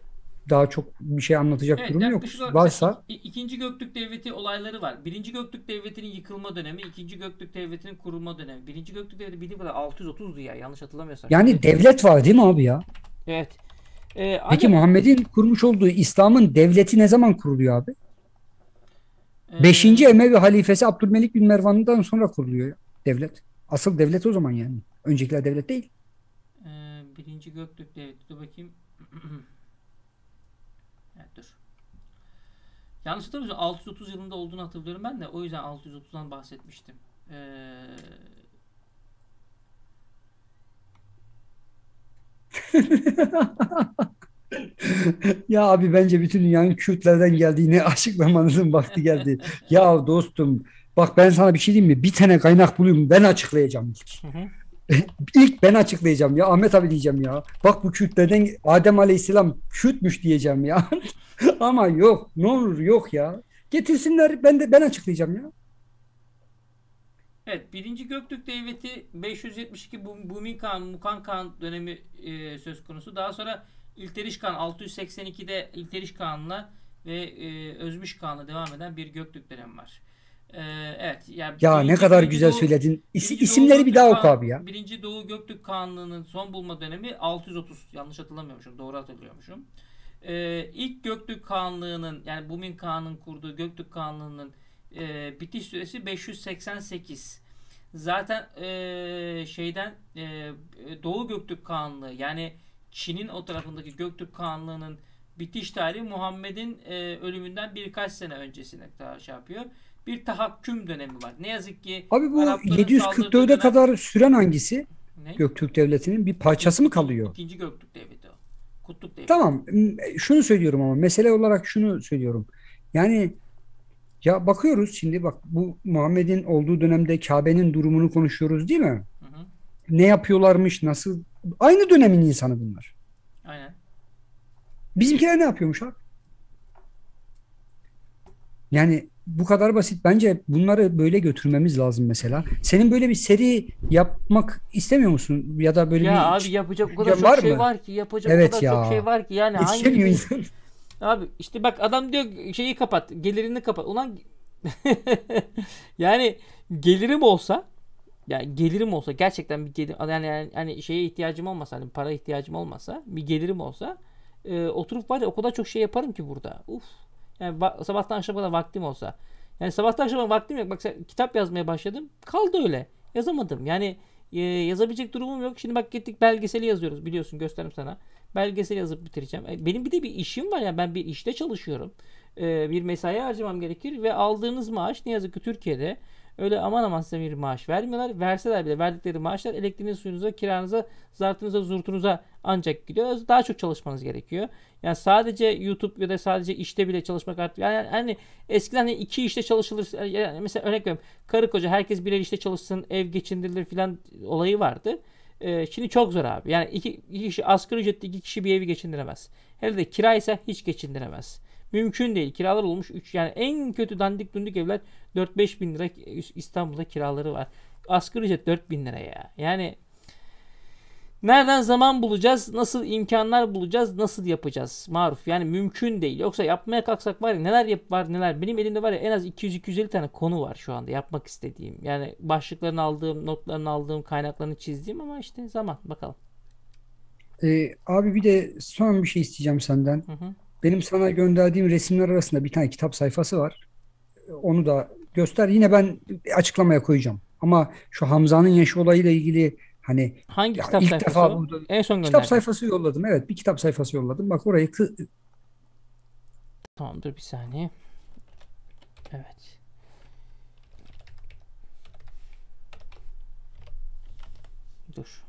daha çok bir şey anlatacak evet, durum yok. Varsa ikinci Göktürk Devleti olayları var. Birinci Göktürk Devleti'nin yıkılma dönemi, ikinci Göktürk Devleti'nin kurulma dönemi. Birinci Göktürk Devleti bildiğim kadar 630'du ya yanlış hatırlamıyorsam. Yani devlet var değil mi abi ya? Evet. Ee, Peki Muhammed'in kurmuş olduğu İslam'ın devleti ne zaman kuruluyor abi? Ee... Beşinci Emevi halifesi Abdülmelik bin Mervan'dan sonra kuruluyor devlet. Asıl devlet o zaman yani. Öncekiler devlet değil. Ee, birinci Göktürk Devleti. Dur bakayım. *clears throat* Yanlış hatırlamıyorsam 630 yılında olduğunu hatırlıyorum ben de. O yüzden 630'dan bahsetmiştim. Ee... *laughs* ya abi bence bütün dünyanın Kürtlerden geldiğini açıklamanızın vakti geldi. *laughs* ya dostum bak ben sana bir şey diyeyim mi? Bir tane kaynak bulayım ben açıklayacağım ilk. Hı hı. E, ilk ben açıklayacağım ya Ahmet abi diyeceğim ya. Bak bu Kürtlerden Adem Aleyhisselam Kürtmüş diyeceğim ya. *laughs* Ama yok ne olur yok ya. Getirsinler ben de ben açıklayacağım ya. Evet, birinci Göktürk Devleti 572 Bumin mukankan dönemi e, söz konusu. Daha sonra İlteriş kan 682'de İlteriş Kağan'la ve e, Özmüş Kağan'la devam eden bir Göktürk dönemi var. Ee, evet. Yani ya birinci, ne kadar birinci güzel Doğu, söyledin. İsim, isimleri Doğu bir daha oku abi ya. Birinci Doğu Göktürk Kanlığı'nın son bulma dönemi 630. Yanlış hatırlamıyormuşum. Doğru hatırlıyormuşum. Ee, ilk Göktürk Kanlığı'nın yani Bumin Kağan'ın kurduğu Göktürk Kanlığı'nın e, bitiş süresi 588. Zaten e, şeyden e, Doğu Göktürk Kanlığı yani Çin'in o tarafındaki Göktürk Kanlığı'nın bitiş tarihi Muhammed'in e, ölümünden birkaç sene öncesine kadar şey yapıyor bir tahakküm dönemi var. Ne yazık ki Abi bu 744'e dönem... kadar süren hangisi? Ne? Göktürk Devleti'nin bir parçası ikinci, mı kalıyor? İkinci Göktürk Devleti o. Kutluk Devleti. Tamam. Şunu söylüyorum ama mesele olarak şunu söylüyorum. Yani ya bakıyoruz şimdi bak bu Muhammed'in olduğu dönemde Kabe'nin durumunu konuşuyoruz değil mi? Hı hı. Ne yapıyorlarmış, nasıl? Aynı dönemin insanı bunlar. Aynen. Bizimkiler ne yapıyormuş abi? Yani bu kadar basit. Bence bunları böyle götürmemiz lazım mesela. Senin böyle bir seri yapmak istemiyor musun? Ya da böyle ya bir... Ya abi yapacak o kadar ya çok var şey mı? var ki. Yapacak evet o kadar ya. çok şey var ki. Yani hangi... insan. *laughs* Abi işte bak adam diyor şeyi kapat. Gelirini kapat. Ulan *laughs* yani gelirim olsa yani gelirim olsa gerçekten bir gelir yani, yani hani şeye ihtiyacım olmasa hani para ihtiyacım olmasa bir gelirim olsa e, oturup var ya o kadar çok şey yaparım ki burada. Uf yani va- sabahtan akşama kadar vaktim olsa. Yani sabahtan akşama vaktim yok. Bak sen, kitap yazmaya başladım. Kaldı öyle. Yazamadım. Yani e, yazabilecek durumum yok. Şimdi bak gittik belgeseli yazıyoruz. Biliyorsun gösterim sana. Belgeseli yazıp bitireceğim. E, benim bir de bir işim var. Yani ben bir işte çalışıyorum. E, bir mesai harcamam gerekir ve aldığınız maaş ne yazık ki Türkiye'de öyle aman aman size bir maaş vermiyorlar. Verseler bile verdikleri maaşlar elektriğiniz, suyunuza, kiranıza, zartınıza, zurtunuza ancak gidiyor. Daha çok çalışmanız gerekiyor. Yani sadece YouTube ya da sadece işte bile çalışmak artık yani hani eskiden hani iki işte çalışılır yani mesela örnek veriyorum karı koca herkes birer işte çalışsın ev geçindirilir filan olayı vardı. Ee, şimdi çok zor abi. Yani iki, iki kişi asgari ücretli iki kişi bir evi geçindiremez. Hele de kira ise hiç geçindiremez. Mümkün değil. Kiralar olmuş üç. yani en kötü dandik dundik evler 4-5 bin lira İstanbul'da kiraları var. Asgari ücret 4 bin lira ya. Yani Nereden zaman bulacağız? Nasıl imkanlar bulacağız? Nasıl yapacağız? Maruf yani mümkün değil. Yoksa yapmaya kalksak var ya neler yap var neler. Benim elimde var ya en az 200-250 tane konu var şu anda yapmak istediğim. Yani başlıklarını aldığım, notlarını aldığım, kaynaklarını çizdiğim ama işte zaman bakalım. Ee, abi bir de son bir şey isteyeceğim senden. Hı hı. Benim sana gönderdiğim resimler arasında bir tane kitap sayfası var. Onu da göster. Yine ben açıklamaya koyacağım. Ama şu Hamza'nın yaşı olayıyla ilgili Hani hangi kitap ilk sayfası? Defa burada en son gönderdim. Kitap sayfası yolladım. Evet, bir kitap sayfası yolladım. Bak orayı kı... Tamamdır bir saniye. Evet. Dur.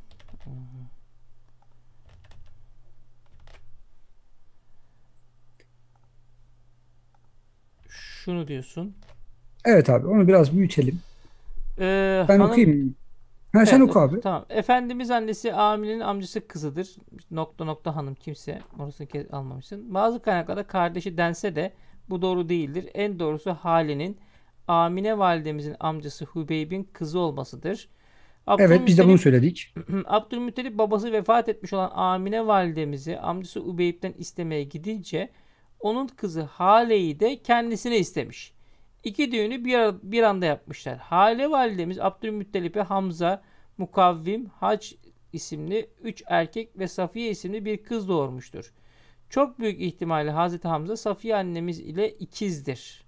Şunu diyorsun. Evet abi onu biraz büyütelim. Ee, ben hanım, okuyayım. Ha, sen oku abi. Tamam. Efendimiz annesi Amine'nin amcası kızıdır. Nokta nokta hanım kimse. Orasını almamışsın. Bazı kaynaklarda kardeşi dense de bu doğru değildir. En doğrusu Hali'nin Amine validemizin amcası Hubeyb'in kızı olmasıdır. Abdülmüttalip, evet biz de bunu söyledik. *clears throat* Abdülmuttalip babası vefat etmiş olan Amine validemizi amcası Ubeyb'den istemeye gidince onun kızı Hale'yi de kendisine istemiş. İki düğünü bir, bir anda yapmışlar. Hale validemiz Abdülmuttalip'e Hamza, Mukavvim, Hac isimli üç erkek ve Safiye isimli bir kız doğurmuştur. Çok büyük ihtimalle Hazreti Hamza Safiye annemiz ile ikizdir.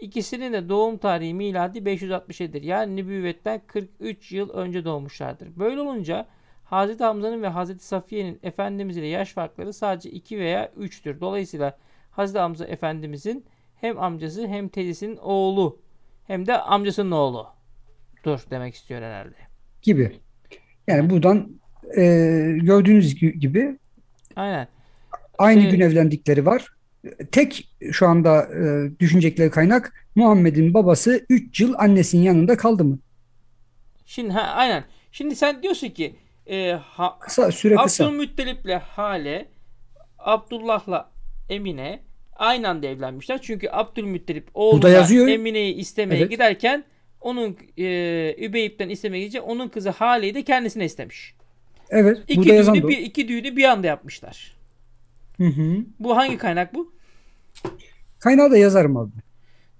İkisinin de doğum tarihi miladi 567'dir. Yani nübüvvetten 43 yıl önce doğmuşlardır. Böyle olunca Hazreti Hamza'nın ve Hazreti Safiye'nin Efendimiz ile yaş farkları sadece 2 veya 3'tür. Dolayısıyla Hazreti Hamza Efendimiz'in hem amcası hem teyzesinin oğlu hem de amcasının oğlu. Dur demek istiyor herhalde. Gibi. Yani buradan e, gördüğünüz gibi Aynen. Aynı şey, gün evlendikleri var. Tek şu anda e, düşünecekleri kaynak Muhammed'in babası 3 yıl annesinin yanında kaldı mı? Şimdi ha, aynen. Şimdi sen diyorsun ki e, ha, kısa süre kısa. Abdülmuttalip'le Hale, Abdullah'la Emine, aynı anda evlenmişler. Çünkü Abdülmuttalip oğlu Emine'yi istemeye evet. giderken onun e, Übeyip'ten istemeye gidince onun kızı Hale'yi de kendisine istemiş. Evet. İki düğünü, bir, iki düğünü bir anda yapmışlar. Hı hı. Bu hangi kaynak bu? Kaynağı da yazarım abi.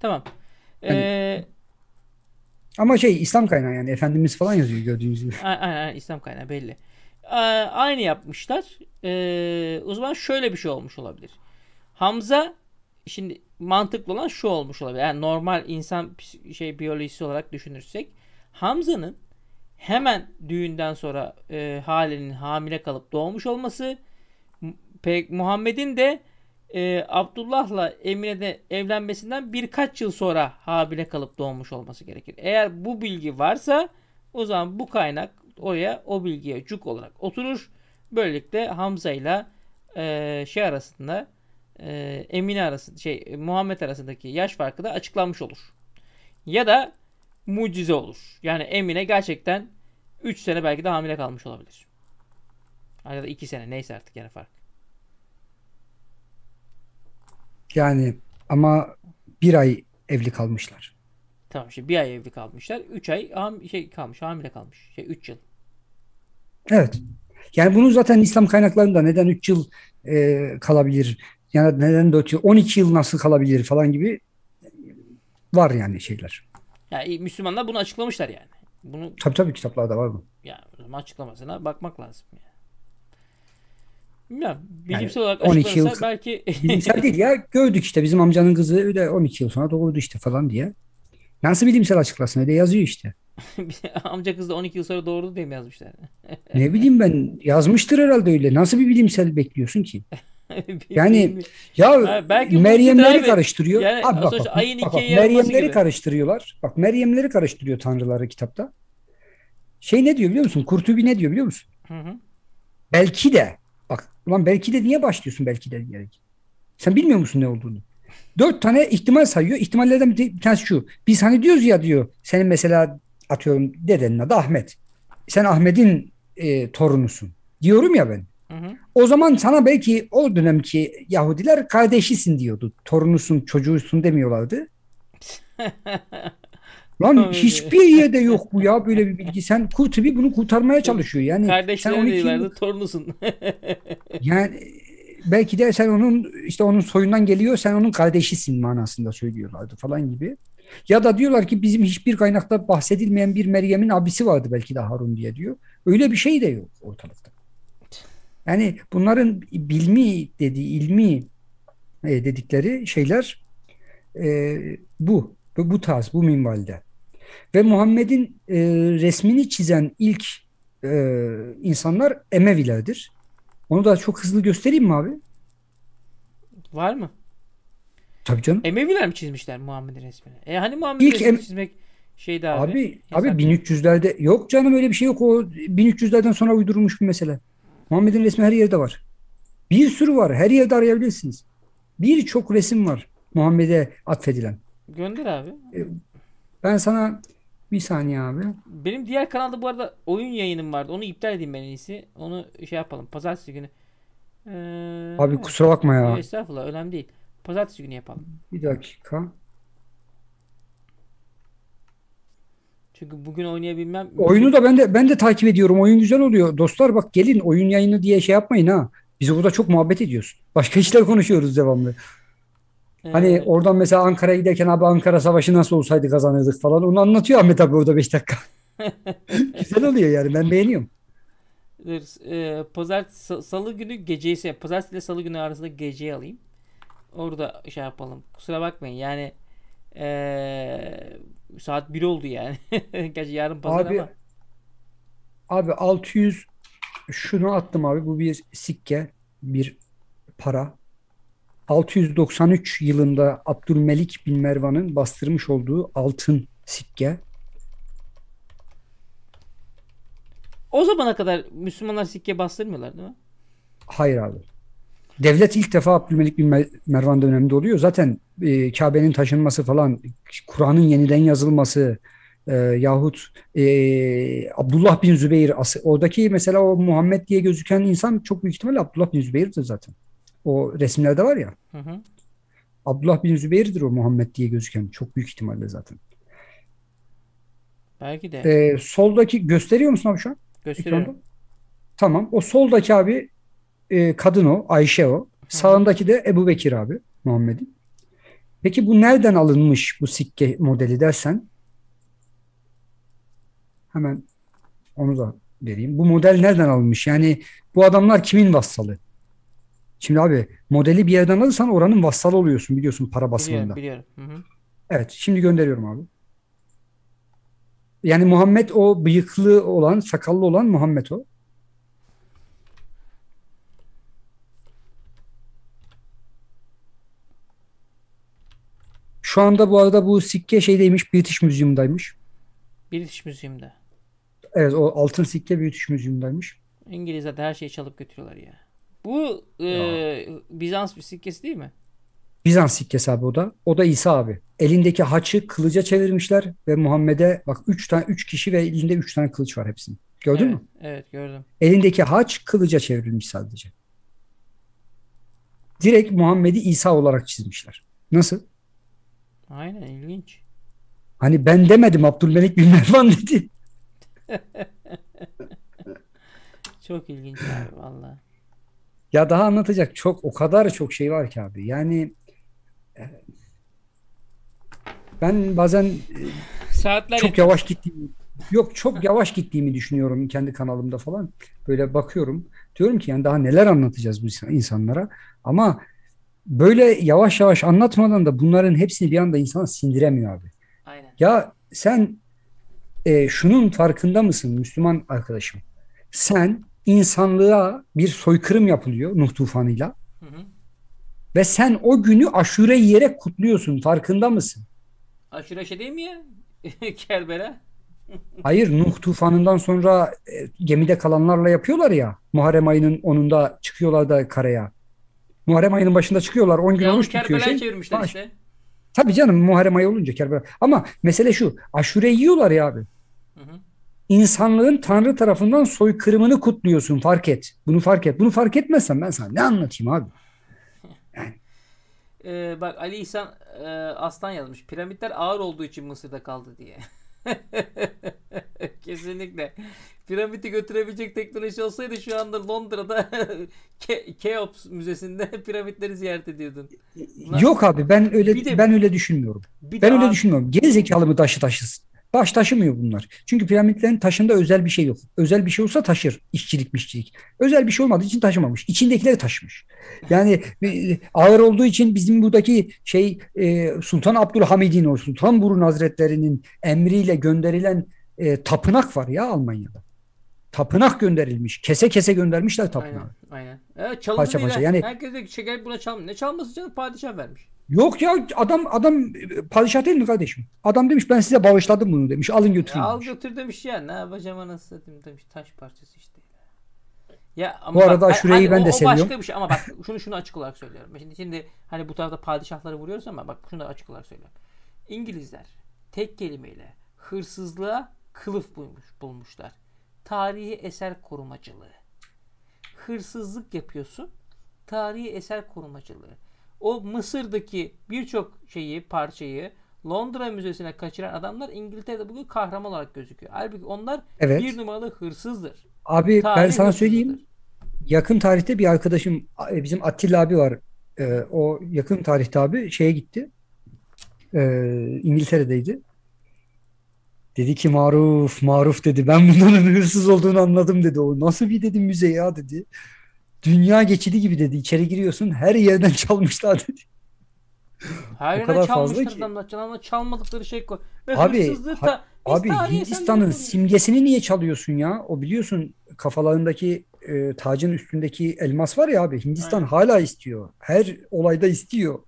Tamam. Yani, ee, ama şey İslam kaynağı yani Efendimiz falan yazıyor gördüğünüz gibi. Aynen, aynen İslam kaynağı belli. Ee, aynı yapmışlar. Ee, o zaman şöyle bir şey olmuş olabilir. Hamza şimdi mantıklı olan şu olmuş olabilir. Yani normal insan şey biyolojisi olarak düşünürsek Hamza'nın hemen düğünden sonra e, Hale'nin hamile kalıp doğmuş olması pek Muhammed'in de e, Abdullah'la Emine'de evlenmesinden birkaç yıl sonra hamile kalıp doğmuş olması gerekir. Eğer bu bilgi varsa o zaman bu kaynak oraya o bilgiye cuk olarak oturur. Böylelikle Hamza ile e, şey arasında e, Emine arasında şey e, Muhammed arasındaki yaş farkı da açıklanmış olur. Ya da mucize olur. Yani Emine gerçekten 3 sene belki de hamile kalmış olabilir. Ya da 2 sene neyse artık yani fark. Yani ama bir ay evli kalmışlar. Tamam işte bir ay evli kalmışlar. 3 ay ham şey kalmış hamile kalmış. Şey 3 yıl. Evet. Yani bunu zaten İslam kaynaklarında neden 3 yıl e, kalabilir yani neden 4 12 yıl nasıl kalabilir falan gibi var yani şeyler. Yani e, Müslümanlar bunu açıklamışlar yani. Bunu tabii tabii kitaplarda var bu. Ya yani, açıklamasına bakmak lazım yani. Bilmiyorum. Bilimsel yani olarak 12 yıl belki *laughs* *laughs* bilimsel değil ya gördük işte bizim amcanın kızı öyle 12 yıl sonra doğurdu işte falan diye. Nasıl bilimsel açıklasın öyle yazıyor işte. *laughs* Amca kız da 12 yıl sonra doğurdu diye mi yazmışlar? ne bileyim ben yazmıştır herhalde öyle. Nasıl bir bilimsel bekliyorsun ki? *laughs* yani ya Belki Meryemleri karıştırıyor. Yani, Abi, bak, bak, ayın bak, bak, Meryemleri gibi. karıştırıyorlar. Bak Meryemleri karıştırıyor tanrıları kitapta. Şey ne diyor biliyor musun? Kurtubi ne diyor biliyor musun? Hı hı. Belki de. Bak ulan belki de niye başlıyorsun belki de diye. Sen bilmiyor musun ne olduğunu? Dört tane ihtimal sayıyor. İhtimallerden bir tanesi şu. Biz hani diyoruz ya diyor. Senin mesela atıyorum dedenin adı Ahmet. Sen Ahmet'in e, torunusun. Diyorum ya ben. O zaman sana belki o dönemki Yahudiler kardeşisin diyordu. Torunusun, çocuğusun demiyorlardı. *laughs* Lan hiçbir yerde yok bu ya böyle bir bilgi. Sen Kurtubi bunu kurtarmaya çalışıyor. Yani sen 12 yıllarda torunusun. *laughs* yani belki de sen onun işte onun soyundan geliyor sen onun kardeşisin manasında söylüyorlardı falan gibi. Ya da diyorlar ki bizim hiçbir kaynakta bahsedilmeyen bir Meryem'in abisi vardı belki de Harun diye diyor. Öyle bir şey de yok ortalıkta. Yani bunların bilmi dediği, ilmi e, dedikleri şeyler e, bu. Bu tarz, bu minvalde. Ve Muhammed'in e, resmini çizen ilk e, insanlar Emevilerdir. Onu da çok hızlı göstereyim mi abi? Var mı? Tabii canım. Emeviler mi çizmişler Muhammed'in resmini? E hani Muhammed'in resmini em- çizmek şeydi abi. Abi, abi 1300'lerde yok canım öyle bir şey yok. O 1300'lerden sonra uydurulmuş bir mesele. Muhammed'in resmi her yerde var. Bir sürü var. Her yerde arayabilirsiniz. Birçok resim var Muhammed'e atfedilen. Gönder abi. E, ben sana bir saniye abi. Benim diğer kanalda bu arada oyun yayınım vardı. Onu iptal edeyim ben en iyisi. Onu şey yapalım. Pazartesi günü. Ee, abi kusura bakma ya. Estağfurullah önemli değil. Pazartesi günü yapalım. Bir dakika. Çünkü bugün oynayabilmem. Oyunu da ben de ben de takip ediyorum. Oyun güzel oluyor. Dostlar bak gelin oyun yayını diye şey yapmayın ha. Biz burada çok muhabbet ediyoruz. *laughs* Başka işler konuşuyoruz devamlı. Hani evet. Hani oradan mesela Ankara'ya giderken abi Ankara Savaşı nasıl olsaydı kazanırdık falan. Onu anlatıyor Ahmet abi orada 5 dakika. *laughs* güzel oluyor yani ben beğeniyorum. E, pazar salı günü geceyi şey, pazartesi ile salı günü arasında geceyi alayım. Orada şey yapalım. Kusura bakmayın yani eee Saat 1 oldu yani. *laughs* Gerçi yarın pazar abi, ama. Abi 600 şunu attım abi. Bu bir sikke. Bir para. 693 yılında Abdülmelik bin Mervan'ın bastırmış olduğu altın sikke. O zamana kadar Müslümanlar sikke bastırmıyorlar değil mi? Hayır abi. Devlet ilk defa Abdülmelik bin Mervan döneminde oluyor. Zaten e, Kabe'nin taşınması falan, Kur'an'ın yeniden yazılması e, yahut e, Abdullah bin Zübeyir oradaki mesela o Muhammed diye gözüken insan çok büyük ihtimalle Abdullah bin Zübeyir'dir zaten. O resimlerde var ya. Hı hı. Abdullah bin Zübeyir'dir o Muhammed diye gözüken çok büyük ihtimalle zaten. Belki de. Ee, soldaki gösteriyor musun abi şu an? Gösteriyorum. Ekranda? Tamam. O soldaki abi e, kadın o. Ayşe o. Sağındaki de Ebu Bekir abi. Muhammed'in. Peki bu nereden alınmış bu sikke modeli dersen hemen onu da vereyim. Bu model nereden alınmış? Yani bu adamlar kimin vassalı? Şimdi abi modeli bir yerden alırsan oranın vassalı oluyorsun biliyorsun para basımında. Biliyorum, biliyorum. Hı hı. Evet şimdi gönderiyorum abi. Yani Muhammed o bıyıklı olan, sakallı olan Muhammed o. Şu anda bu arada bu sikke şeydeymiş British Museum'daymış. British Museum'da. Evet o altın sikke British Museum'daymış. İngilizler de her şeyi çalıp götürüyorlar ya. Bu e, Bizans bir sikkesi değil mi? Bizans sikkesi abi o da. O da İsa abi. Elindeki haçı kılıca çevirmişler ve Muhammed'e bak 3 tane 3 kişi ve elinde 3 tane kılıç var hepsinin. Gördün evet, mü? Evet gördüm. Elindeki haç kılıca çevrilmiş sadece. Direkt Muhammed'i İsa olarak çizmişler. Nasıl? Aynen ilginç. Hani ben demedim Abdülmelik bin Mervan dedi. *laughs* çok ilginç abi valla. Ya daha anlatacak çok o kadar çok şey var ki abi. Yani e, ben bazen e, saatler çok yavaş gittiğimi yok çok yavaş gittiğimi düşünüyorum kendi kanalımda falan. Böyle bakıyorum. Diyorum ki yani daha neler anlatacağız bu insanlara. Ama böyle yavaş yavaş anlatmadan da bunların hepsini bir anda insan sindiremiyor abi. Aynen. Ya sen e, şunun farkında mısın Müslüman arkadaşım? Sen insanlığa bir soykırım yapılıyor Nuh tufanıyla. Hı hı. Ve sen o günü aşure yiyerek kutluyorsun. Farkında mısın? Aşure şey değil mi ya? *laughs* Kerbera. Hayır Nuh tufanından sonra e, gemide kalanlarla yapıyorlar ya. Muharrem ayının 10'unda çıkıyorlar da karaya. Muharrem ayının başında çıkıyorlar. 10 gün ya oruç şey. çevirmişler ha, işte. Tabii canım Muharrem ayı olunca Kerbela. Ama mesele şu. Aşure yiyorlar ya abi. Hı hı. İnsanlığın Tanrı tarafından soykırımını kutluyorsun fark et. Bunu fark et. Bunu fark etmezsen ben sana ne anlatayım abi? *laughs* Ee, bak Ali İhsan e, Aslan yazmış. Piramitler ağır olduğu için Mısır'da kaldı diye. *laughs* *laughs* Kesinlikle. Piramidi götürebilecek teknoloji olsaydı şu anda Londra'da *laughs* Ke- Keops Müzesi'nde *laughs* piramitleri ziyaret ediyordun. Yok abi ben öyle de, ben öyle düşünmüyorum. Ben öyle düşünmüyorum. Geri zekalı mı taşı taşısın? Baş taşımıyor bunlar. Çünkü piramitlerin taşında özel bir şey yok. Özel bir şey olsa taşır işçilik mişçilik. Özel bir şey olmadığı için taşımamış. İçindekileri taşımış. Yani ağır olduğu için bizim buradaki şey e, Sultan Abdülhamid'in o Burun Hazretleri'nin emriyle gönderilen e, tapınak var ya Almanya'da tapınak gönderilmiş. Kese kese göndermişler tapınağı. Aynen. aynen. Evet çalındı parça Yani, Herkes de şeker buna çalmış. Ne çalması canım padişah vermiş. Yok ya adam adam e, padişah değil mi kardeşim? Adam demiş ben size bağışladım bunu demiş. Alın götürün. Ya, al demiş. götür demiş ya. Ne yapacağım anasını satayım demiş. Taş parçası işte. Ya ama bu arada bak, şurayı hani, ben o, de o seviyorum. başka bir şey ama bak şunu şunu açık olarak söylüyorum. Şimdi şimdi hani bu tarafta padişahları vuruyoruz ama bak şunu da açık olarak söylüyorum. İngilizler tek kelimeyle hırsızlığa kılıf bulmuş, bulmuşlar. Tarihi eser korumacılığı. Hırsızlık yapıyorsun. Tarihi eser korumacılığı o Mısır'daki birçok şeyi, parçayı Londra Müzesi'ne kaçıran adamlar İngiltere'de bugün kahraman olarak gözüküyor. Halbuki onlar evet. bir numaralı hırsızdır. Abi Tarih ben sana hırsızdır. söyleyeyim. Yakın tarihte bir arkadaşım e, bizim Attila abi var. E, o yakın tarihte abi şeye gitti. E, İngiltere'deydi. Dedi ki maruf maruf dedi. Ben bunların hırsız olduğunu anladım dedi. O nasıl bir dedim müze ya dedi dünya geçidi gibi dedi. İçeri giriyorsun her yerden *laughs* çalmışlar dedi. Her yerden çalmışlar ki... adamlar. Adamlar çalmadıkları şey koy. abi, ha, abi Hindistan'ın simgesini niye çalıyorsun ya? O biliyorsun kafalarındaki e, tacın üstündeki elmas var ya abi Hindistan Aynen. hala istiyor. Her olayda istiyor.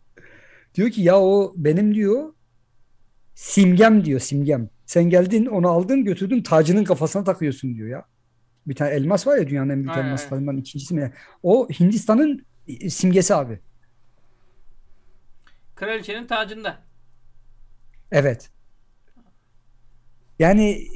Diyor ki ya o benim diyor simgem diyor simgem. Sen geldin onu aldın götürdün tacının kafasına takıyorsun diyor ya bir tane elmas var ya dünyanın en büyük Aynen. elmaslarından ikincisi mi? O Hindistan'ın e, simgesi abi. Kraliçenin tacında. Evet. Yani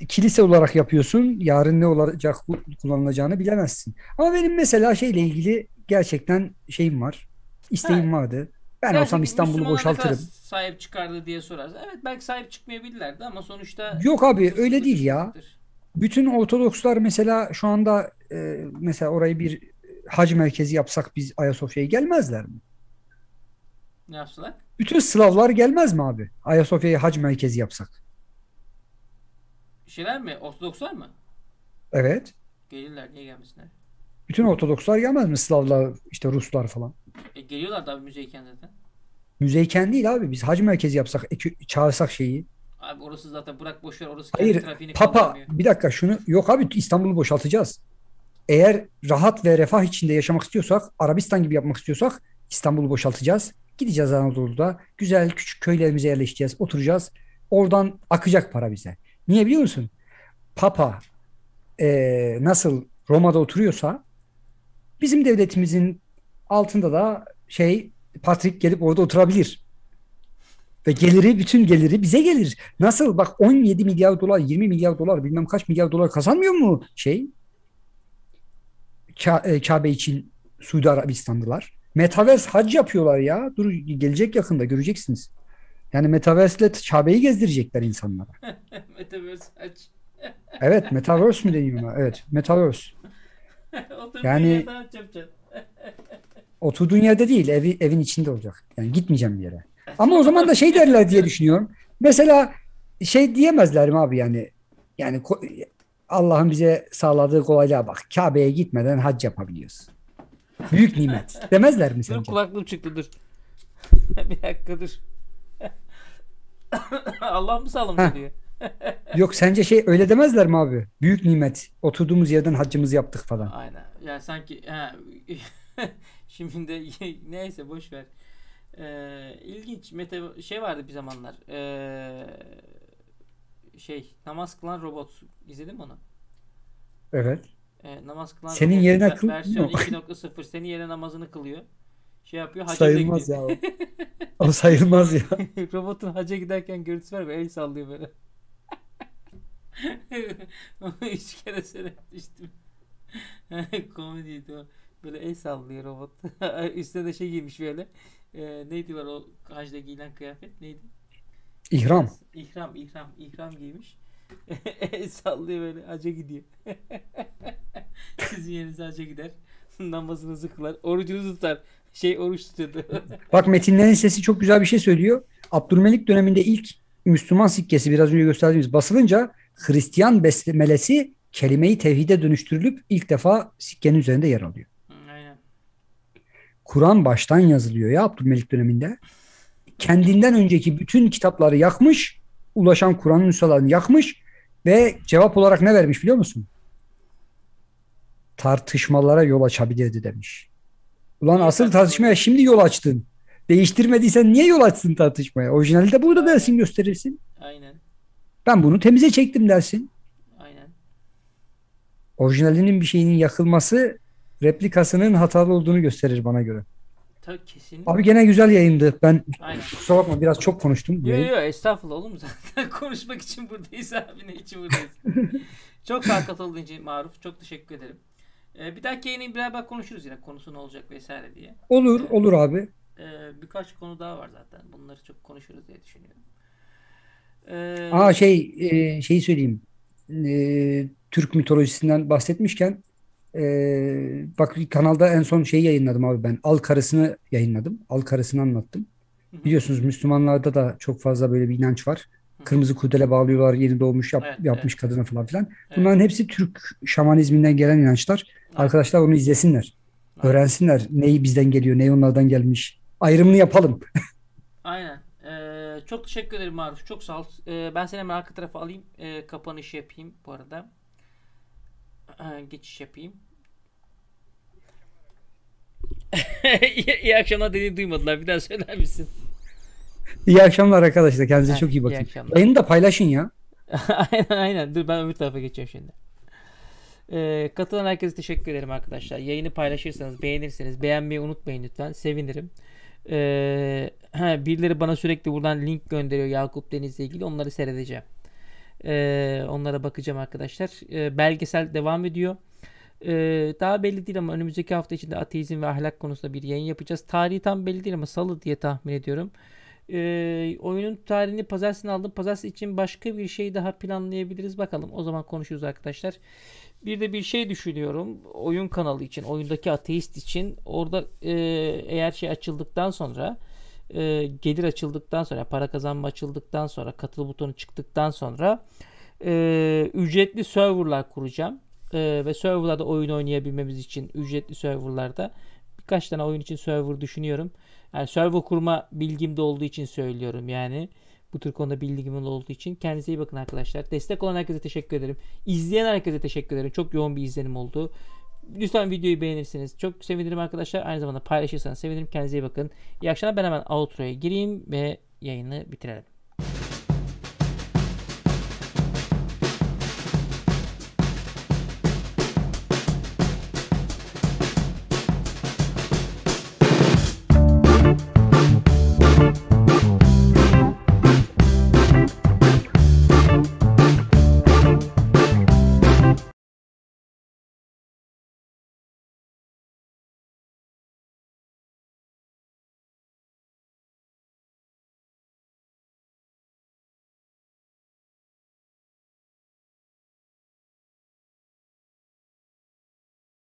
e, kilise olarak yapıyorsun. Yarın ne olacak kullanılacağını bilemezsin. Ama benim mesela şeyle ilgili gerçekten şeyim var. İsteğim evet. vardı. Ben Gerçekten olsam İstanbul'u boşaltırım. Sahip çıkardı diye sorarız. Evet belki sahip çıkmayabilirlerdi ama sonuçta Yok abi öyle değil ya. Çıktır bütün Ortodokslar mesela şu anda e, mesela orayı bir hac merkezi yapsak biz Ayasofya'ya gelmezler mi? Ne yapsalar? Bütün Slavlar gelmez mi abi? Ayasofya'ya hac merkezi yapsak. Şeyler mi? Ortodokslar mı? Evet. Gelirler. Niye gelmesinler? Bütün Ortodokslar gelmez mi? Slavlar, işte Ruslar falan. E, geliyorlar da müzeyken zaten. Müzeyken değil abi. Biz hac merkezi yapsak, çağırsak şeyi. Abi orası zaten bırak boş ver orası kendi Hayır, trafiğini Papa bir dakika şunu yok abi İstanbul'u boşaltacağız. Eğer rahat ve refah içinde yaşamak istiyorsak, Arabistan gibi yapmak istiyorsak İstanbul'u boşaltacağız. Gideceğiz Anadolu'da. Güzel küçük köylerimize yerleşeceğiz, oturacağız. Oradan akacak para bize. Niye biliyor musun? Papa e, nasıl Roma'da oturuyorsa bizim devletimizin altında da şey Patrik gelip orada oturabilir. Ve geliri bütün geliri bize gelir. Nasıl bak 17 milyar dolar 20 milyar dolar bilmem kaç milyar dolar kazanmıyor mu şey? Ka e, Kabe için Suudi Arabistan'dılar. Metaverse hac yapıyorlar ya. Dur gelecek yakında göreceksiniz. Yani metaverse ile Kabe'yi gezdirecekler insanlara. *laughs* Metaverse hac. *laughs* evet Metaverse mi deniyor ona? Evet Metaverse. *laughs* yani oturduğun yerde değil evi, evin içinde olacak. Yani gitmeyeceğim bir yere. Ama o zaman da şey *laughs* derler diye düşünüyorum. Mesela şey diyemezler mi abi yani yani Allah'ın bize sağladığı kolaylığa bak. Kabe'ye gitmeden hac yapabiliyoruz. Büyük nimet. *laughs* Demezler mi sence? Dur kulaklığım çıktı dur. *laughs* bir dakika dur. Allah mı sağlamış diye. Yok sence şey öyle demezler mi abi? Büyük nimet. Oturduğumuz yerden haccımızı yaptık falan. Aynen. Ya sanki he, şimdi de neyse boş ver. Ee, ilginç meta şey vardı bir zamanlar. Ee, şey namaz kılan robot izledin mi onu? Evet. Ee, namaz kılan Senin robot, yerine kıl versiyon 2.0 senin yerine namazını kılıyor. Şey yapıyor hacca Sayılmaz ya o. *laughs* o sayılmaz ya. *laughs* Robotun hacca giderken görüntüsü var ve el sallıyor böyle. *laughs* üç kere seyretmiştim. Komediydi o. Böyle el sallıyor robot. Üstüne de şey giymiş böyle e, ee, ne diyorlar o hacda giyilen kıyafet neydi? İhram. İhram, ihram, ihram giymiş. *laughs* sallıyor böyle hacca gidiyor. *laughs* Sizin yeriniz hacca gider. *laughs* Namazınızı kılar. Orucunuzu tutar. Şey oruç tutuyordu. Bak metinlerin sesi çok güzel bir şey söylüyor. Abdülmelik döneminde ilk Müslüman sikkesi biraz önce gösterdiğimiz basılınca Hristiyan beslemelesi kelimeyi tevhide dönüştürülüp ilk defa sikkenin üzerinde yer alıyor. Kur'an baştan yazılıyor ya Abdülmelik döneminde. Kendinden önceki bütün kitapları yakmış, ulaşan Kur'an'ın nüshalarını yakmış ve cevap olarak ne vermiş biliyor musun? Tartışmalara yol açabilirdi demiş. Ulan asıl tartışmaya şimdi yol açtın. Değiştirmediysen niye yol açsın tartışmaya? Orijinalde burada dersin gösterirsin. Aynen. Ben bunu temize çektim dersin. Aynen. Orijinalinin bir şeyinin yakılması replikasının hatalı olduğunu gösterir bana göre. Tabii kesinlikle. Abi gene güzel yayındı. Ben Aynen. kusura bakma biraz çok konuştum. Yok yok estağfurullah oğlum zaten *laughs* konuşmak için buradayız abi ne için buradayız. *laughs* çok sağ katıldığın için Maruf çok teşekkür ederim. Ee, bir dahaki yayını beraber konuşuruz yine konusu ne olacak vesaire diye. Olur ee, olur abi. E, birkaç konu daha var zaten bunları çok konuşuruz diye düşünüyorum. Ee, Aa şey e, şeyi söyleyeyim. E, Türk mitolojisinden bahsetmişken ee, bak kanalda en son şeyi yayınladım abi ben. Al karısını yayınladım. Al karısını anlattım. Hı-hı. Biliyorsunuz Müslümanlarda da çok fazla böyle bir inanç var. Hı-hı. Kırmızı kudele bağlıyorlar yeni doğmuş yap, evet, yapmış evet. kadına falan filan. Evet. Bunların hepsi Türk şamanizminden gelen inançlar. Aynen. Arkadaşlar onu izlesinler. Aynen. Öğrensinler neyi bizden geliyor, neyi onlardan gelmiş. Ayrımını yapalım. *laughs* Aynen. Ee, çok teşekkür ederim Maruf. Çok sağ ol. Ee, ben seni hemen arka tarafa alayım. Ee, kapanış yapayım bu arada. E, geçiş yapayım. *laughs* İyi iyi akşamlar dediğini duymadılar. Bir daha söyler misin? İyi akşamlar arkadaşlar. Kendinize çok iyi bakın. Yayını da paylaşın ya. *laughs* aynen aynen. Dur ben öbür tarafa geçeceğim şimdi. Ee, katılan herkese teşekkür ederim arkadaşlar. Yayını paylaşırsanız, beğenirseniz beğenmeyi unutmayın lütfen. Sevinirim. Ee, he, birileri bana sürekli buradan link gönderiyor Yakup Deniz'le ilgili. Onları seyredeceğim. E, onlara bakacağım arkadaşlar. E, belgesel devam ediyor. E, daha belli değil ama önümüzdeki hafta içinde ateizm ve ahlak konusunda bir yayın yapacağız. Tarihi tam belli değil ama salı diye tahmin ediyorum. E, oyunun tarihini pazartesini aldım. Pazartesi için başka bir şey daha planlayabiliriz. Bakalım o zaman konuşuruz arkadaşlar. Bir de bir şey düşünüyorum. Oyun kanalı için, oyundaki ateist için. Orada e, eğer şey açıldıktan sonra e, gelir açıldıktan sonra para kazanma açıldıktan sonra katıl butonu çıktıktan sonra e, ücretli serverlar kuracağım. E, ve serverlarda oyun oynayabilmemiz için ücretli serverlarda birkaç tane oyun için server düşünüyorum. Yani server kurma bilgim de olduğu için söylüyorum yani. Bu tür konuda bilgimin olduğu için. Kendinize iyi bakın arkadaşlar. Destek olan herkese teşekkür ederim. İzleyen herkese teşekkür ederim. Çok yoğun bir izlenim oldu. Lütfen videoyu beğenirsiniz. Çok sevinirim arkadaşlar. Aynı zamanda paylaşırsanız sevinirim. Kendinize iyi bakın. İyi akşamlar. Ben hemen outro'ya gireyim ve yayını bitirelim.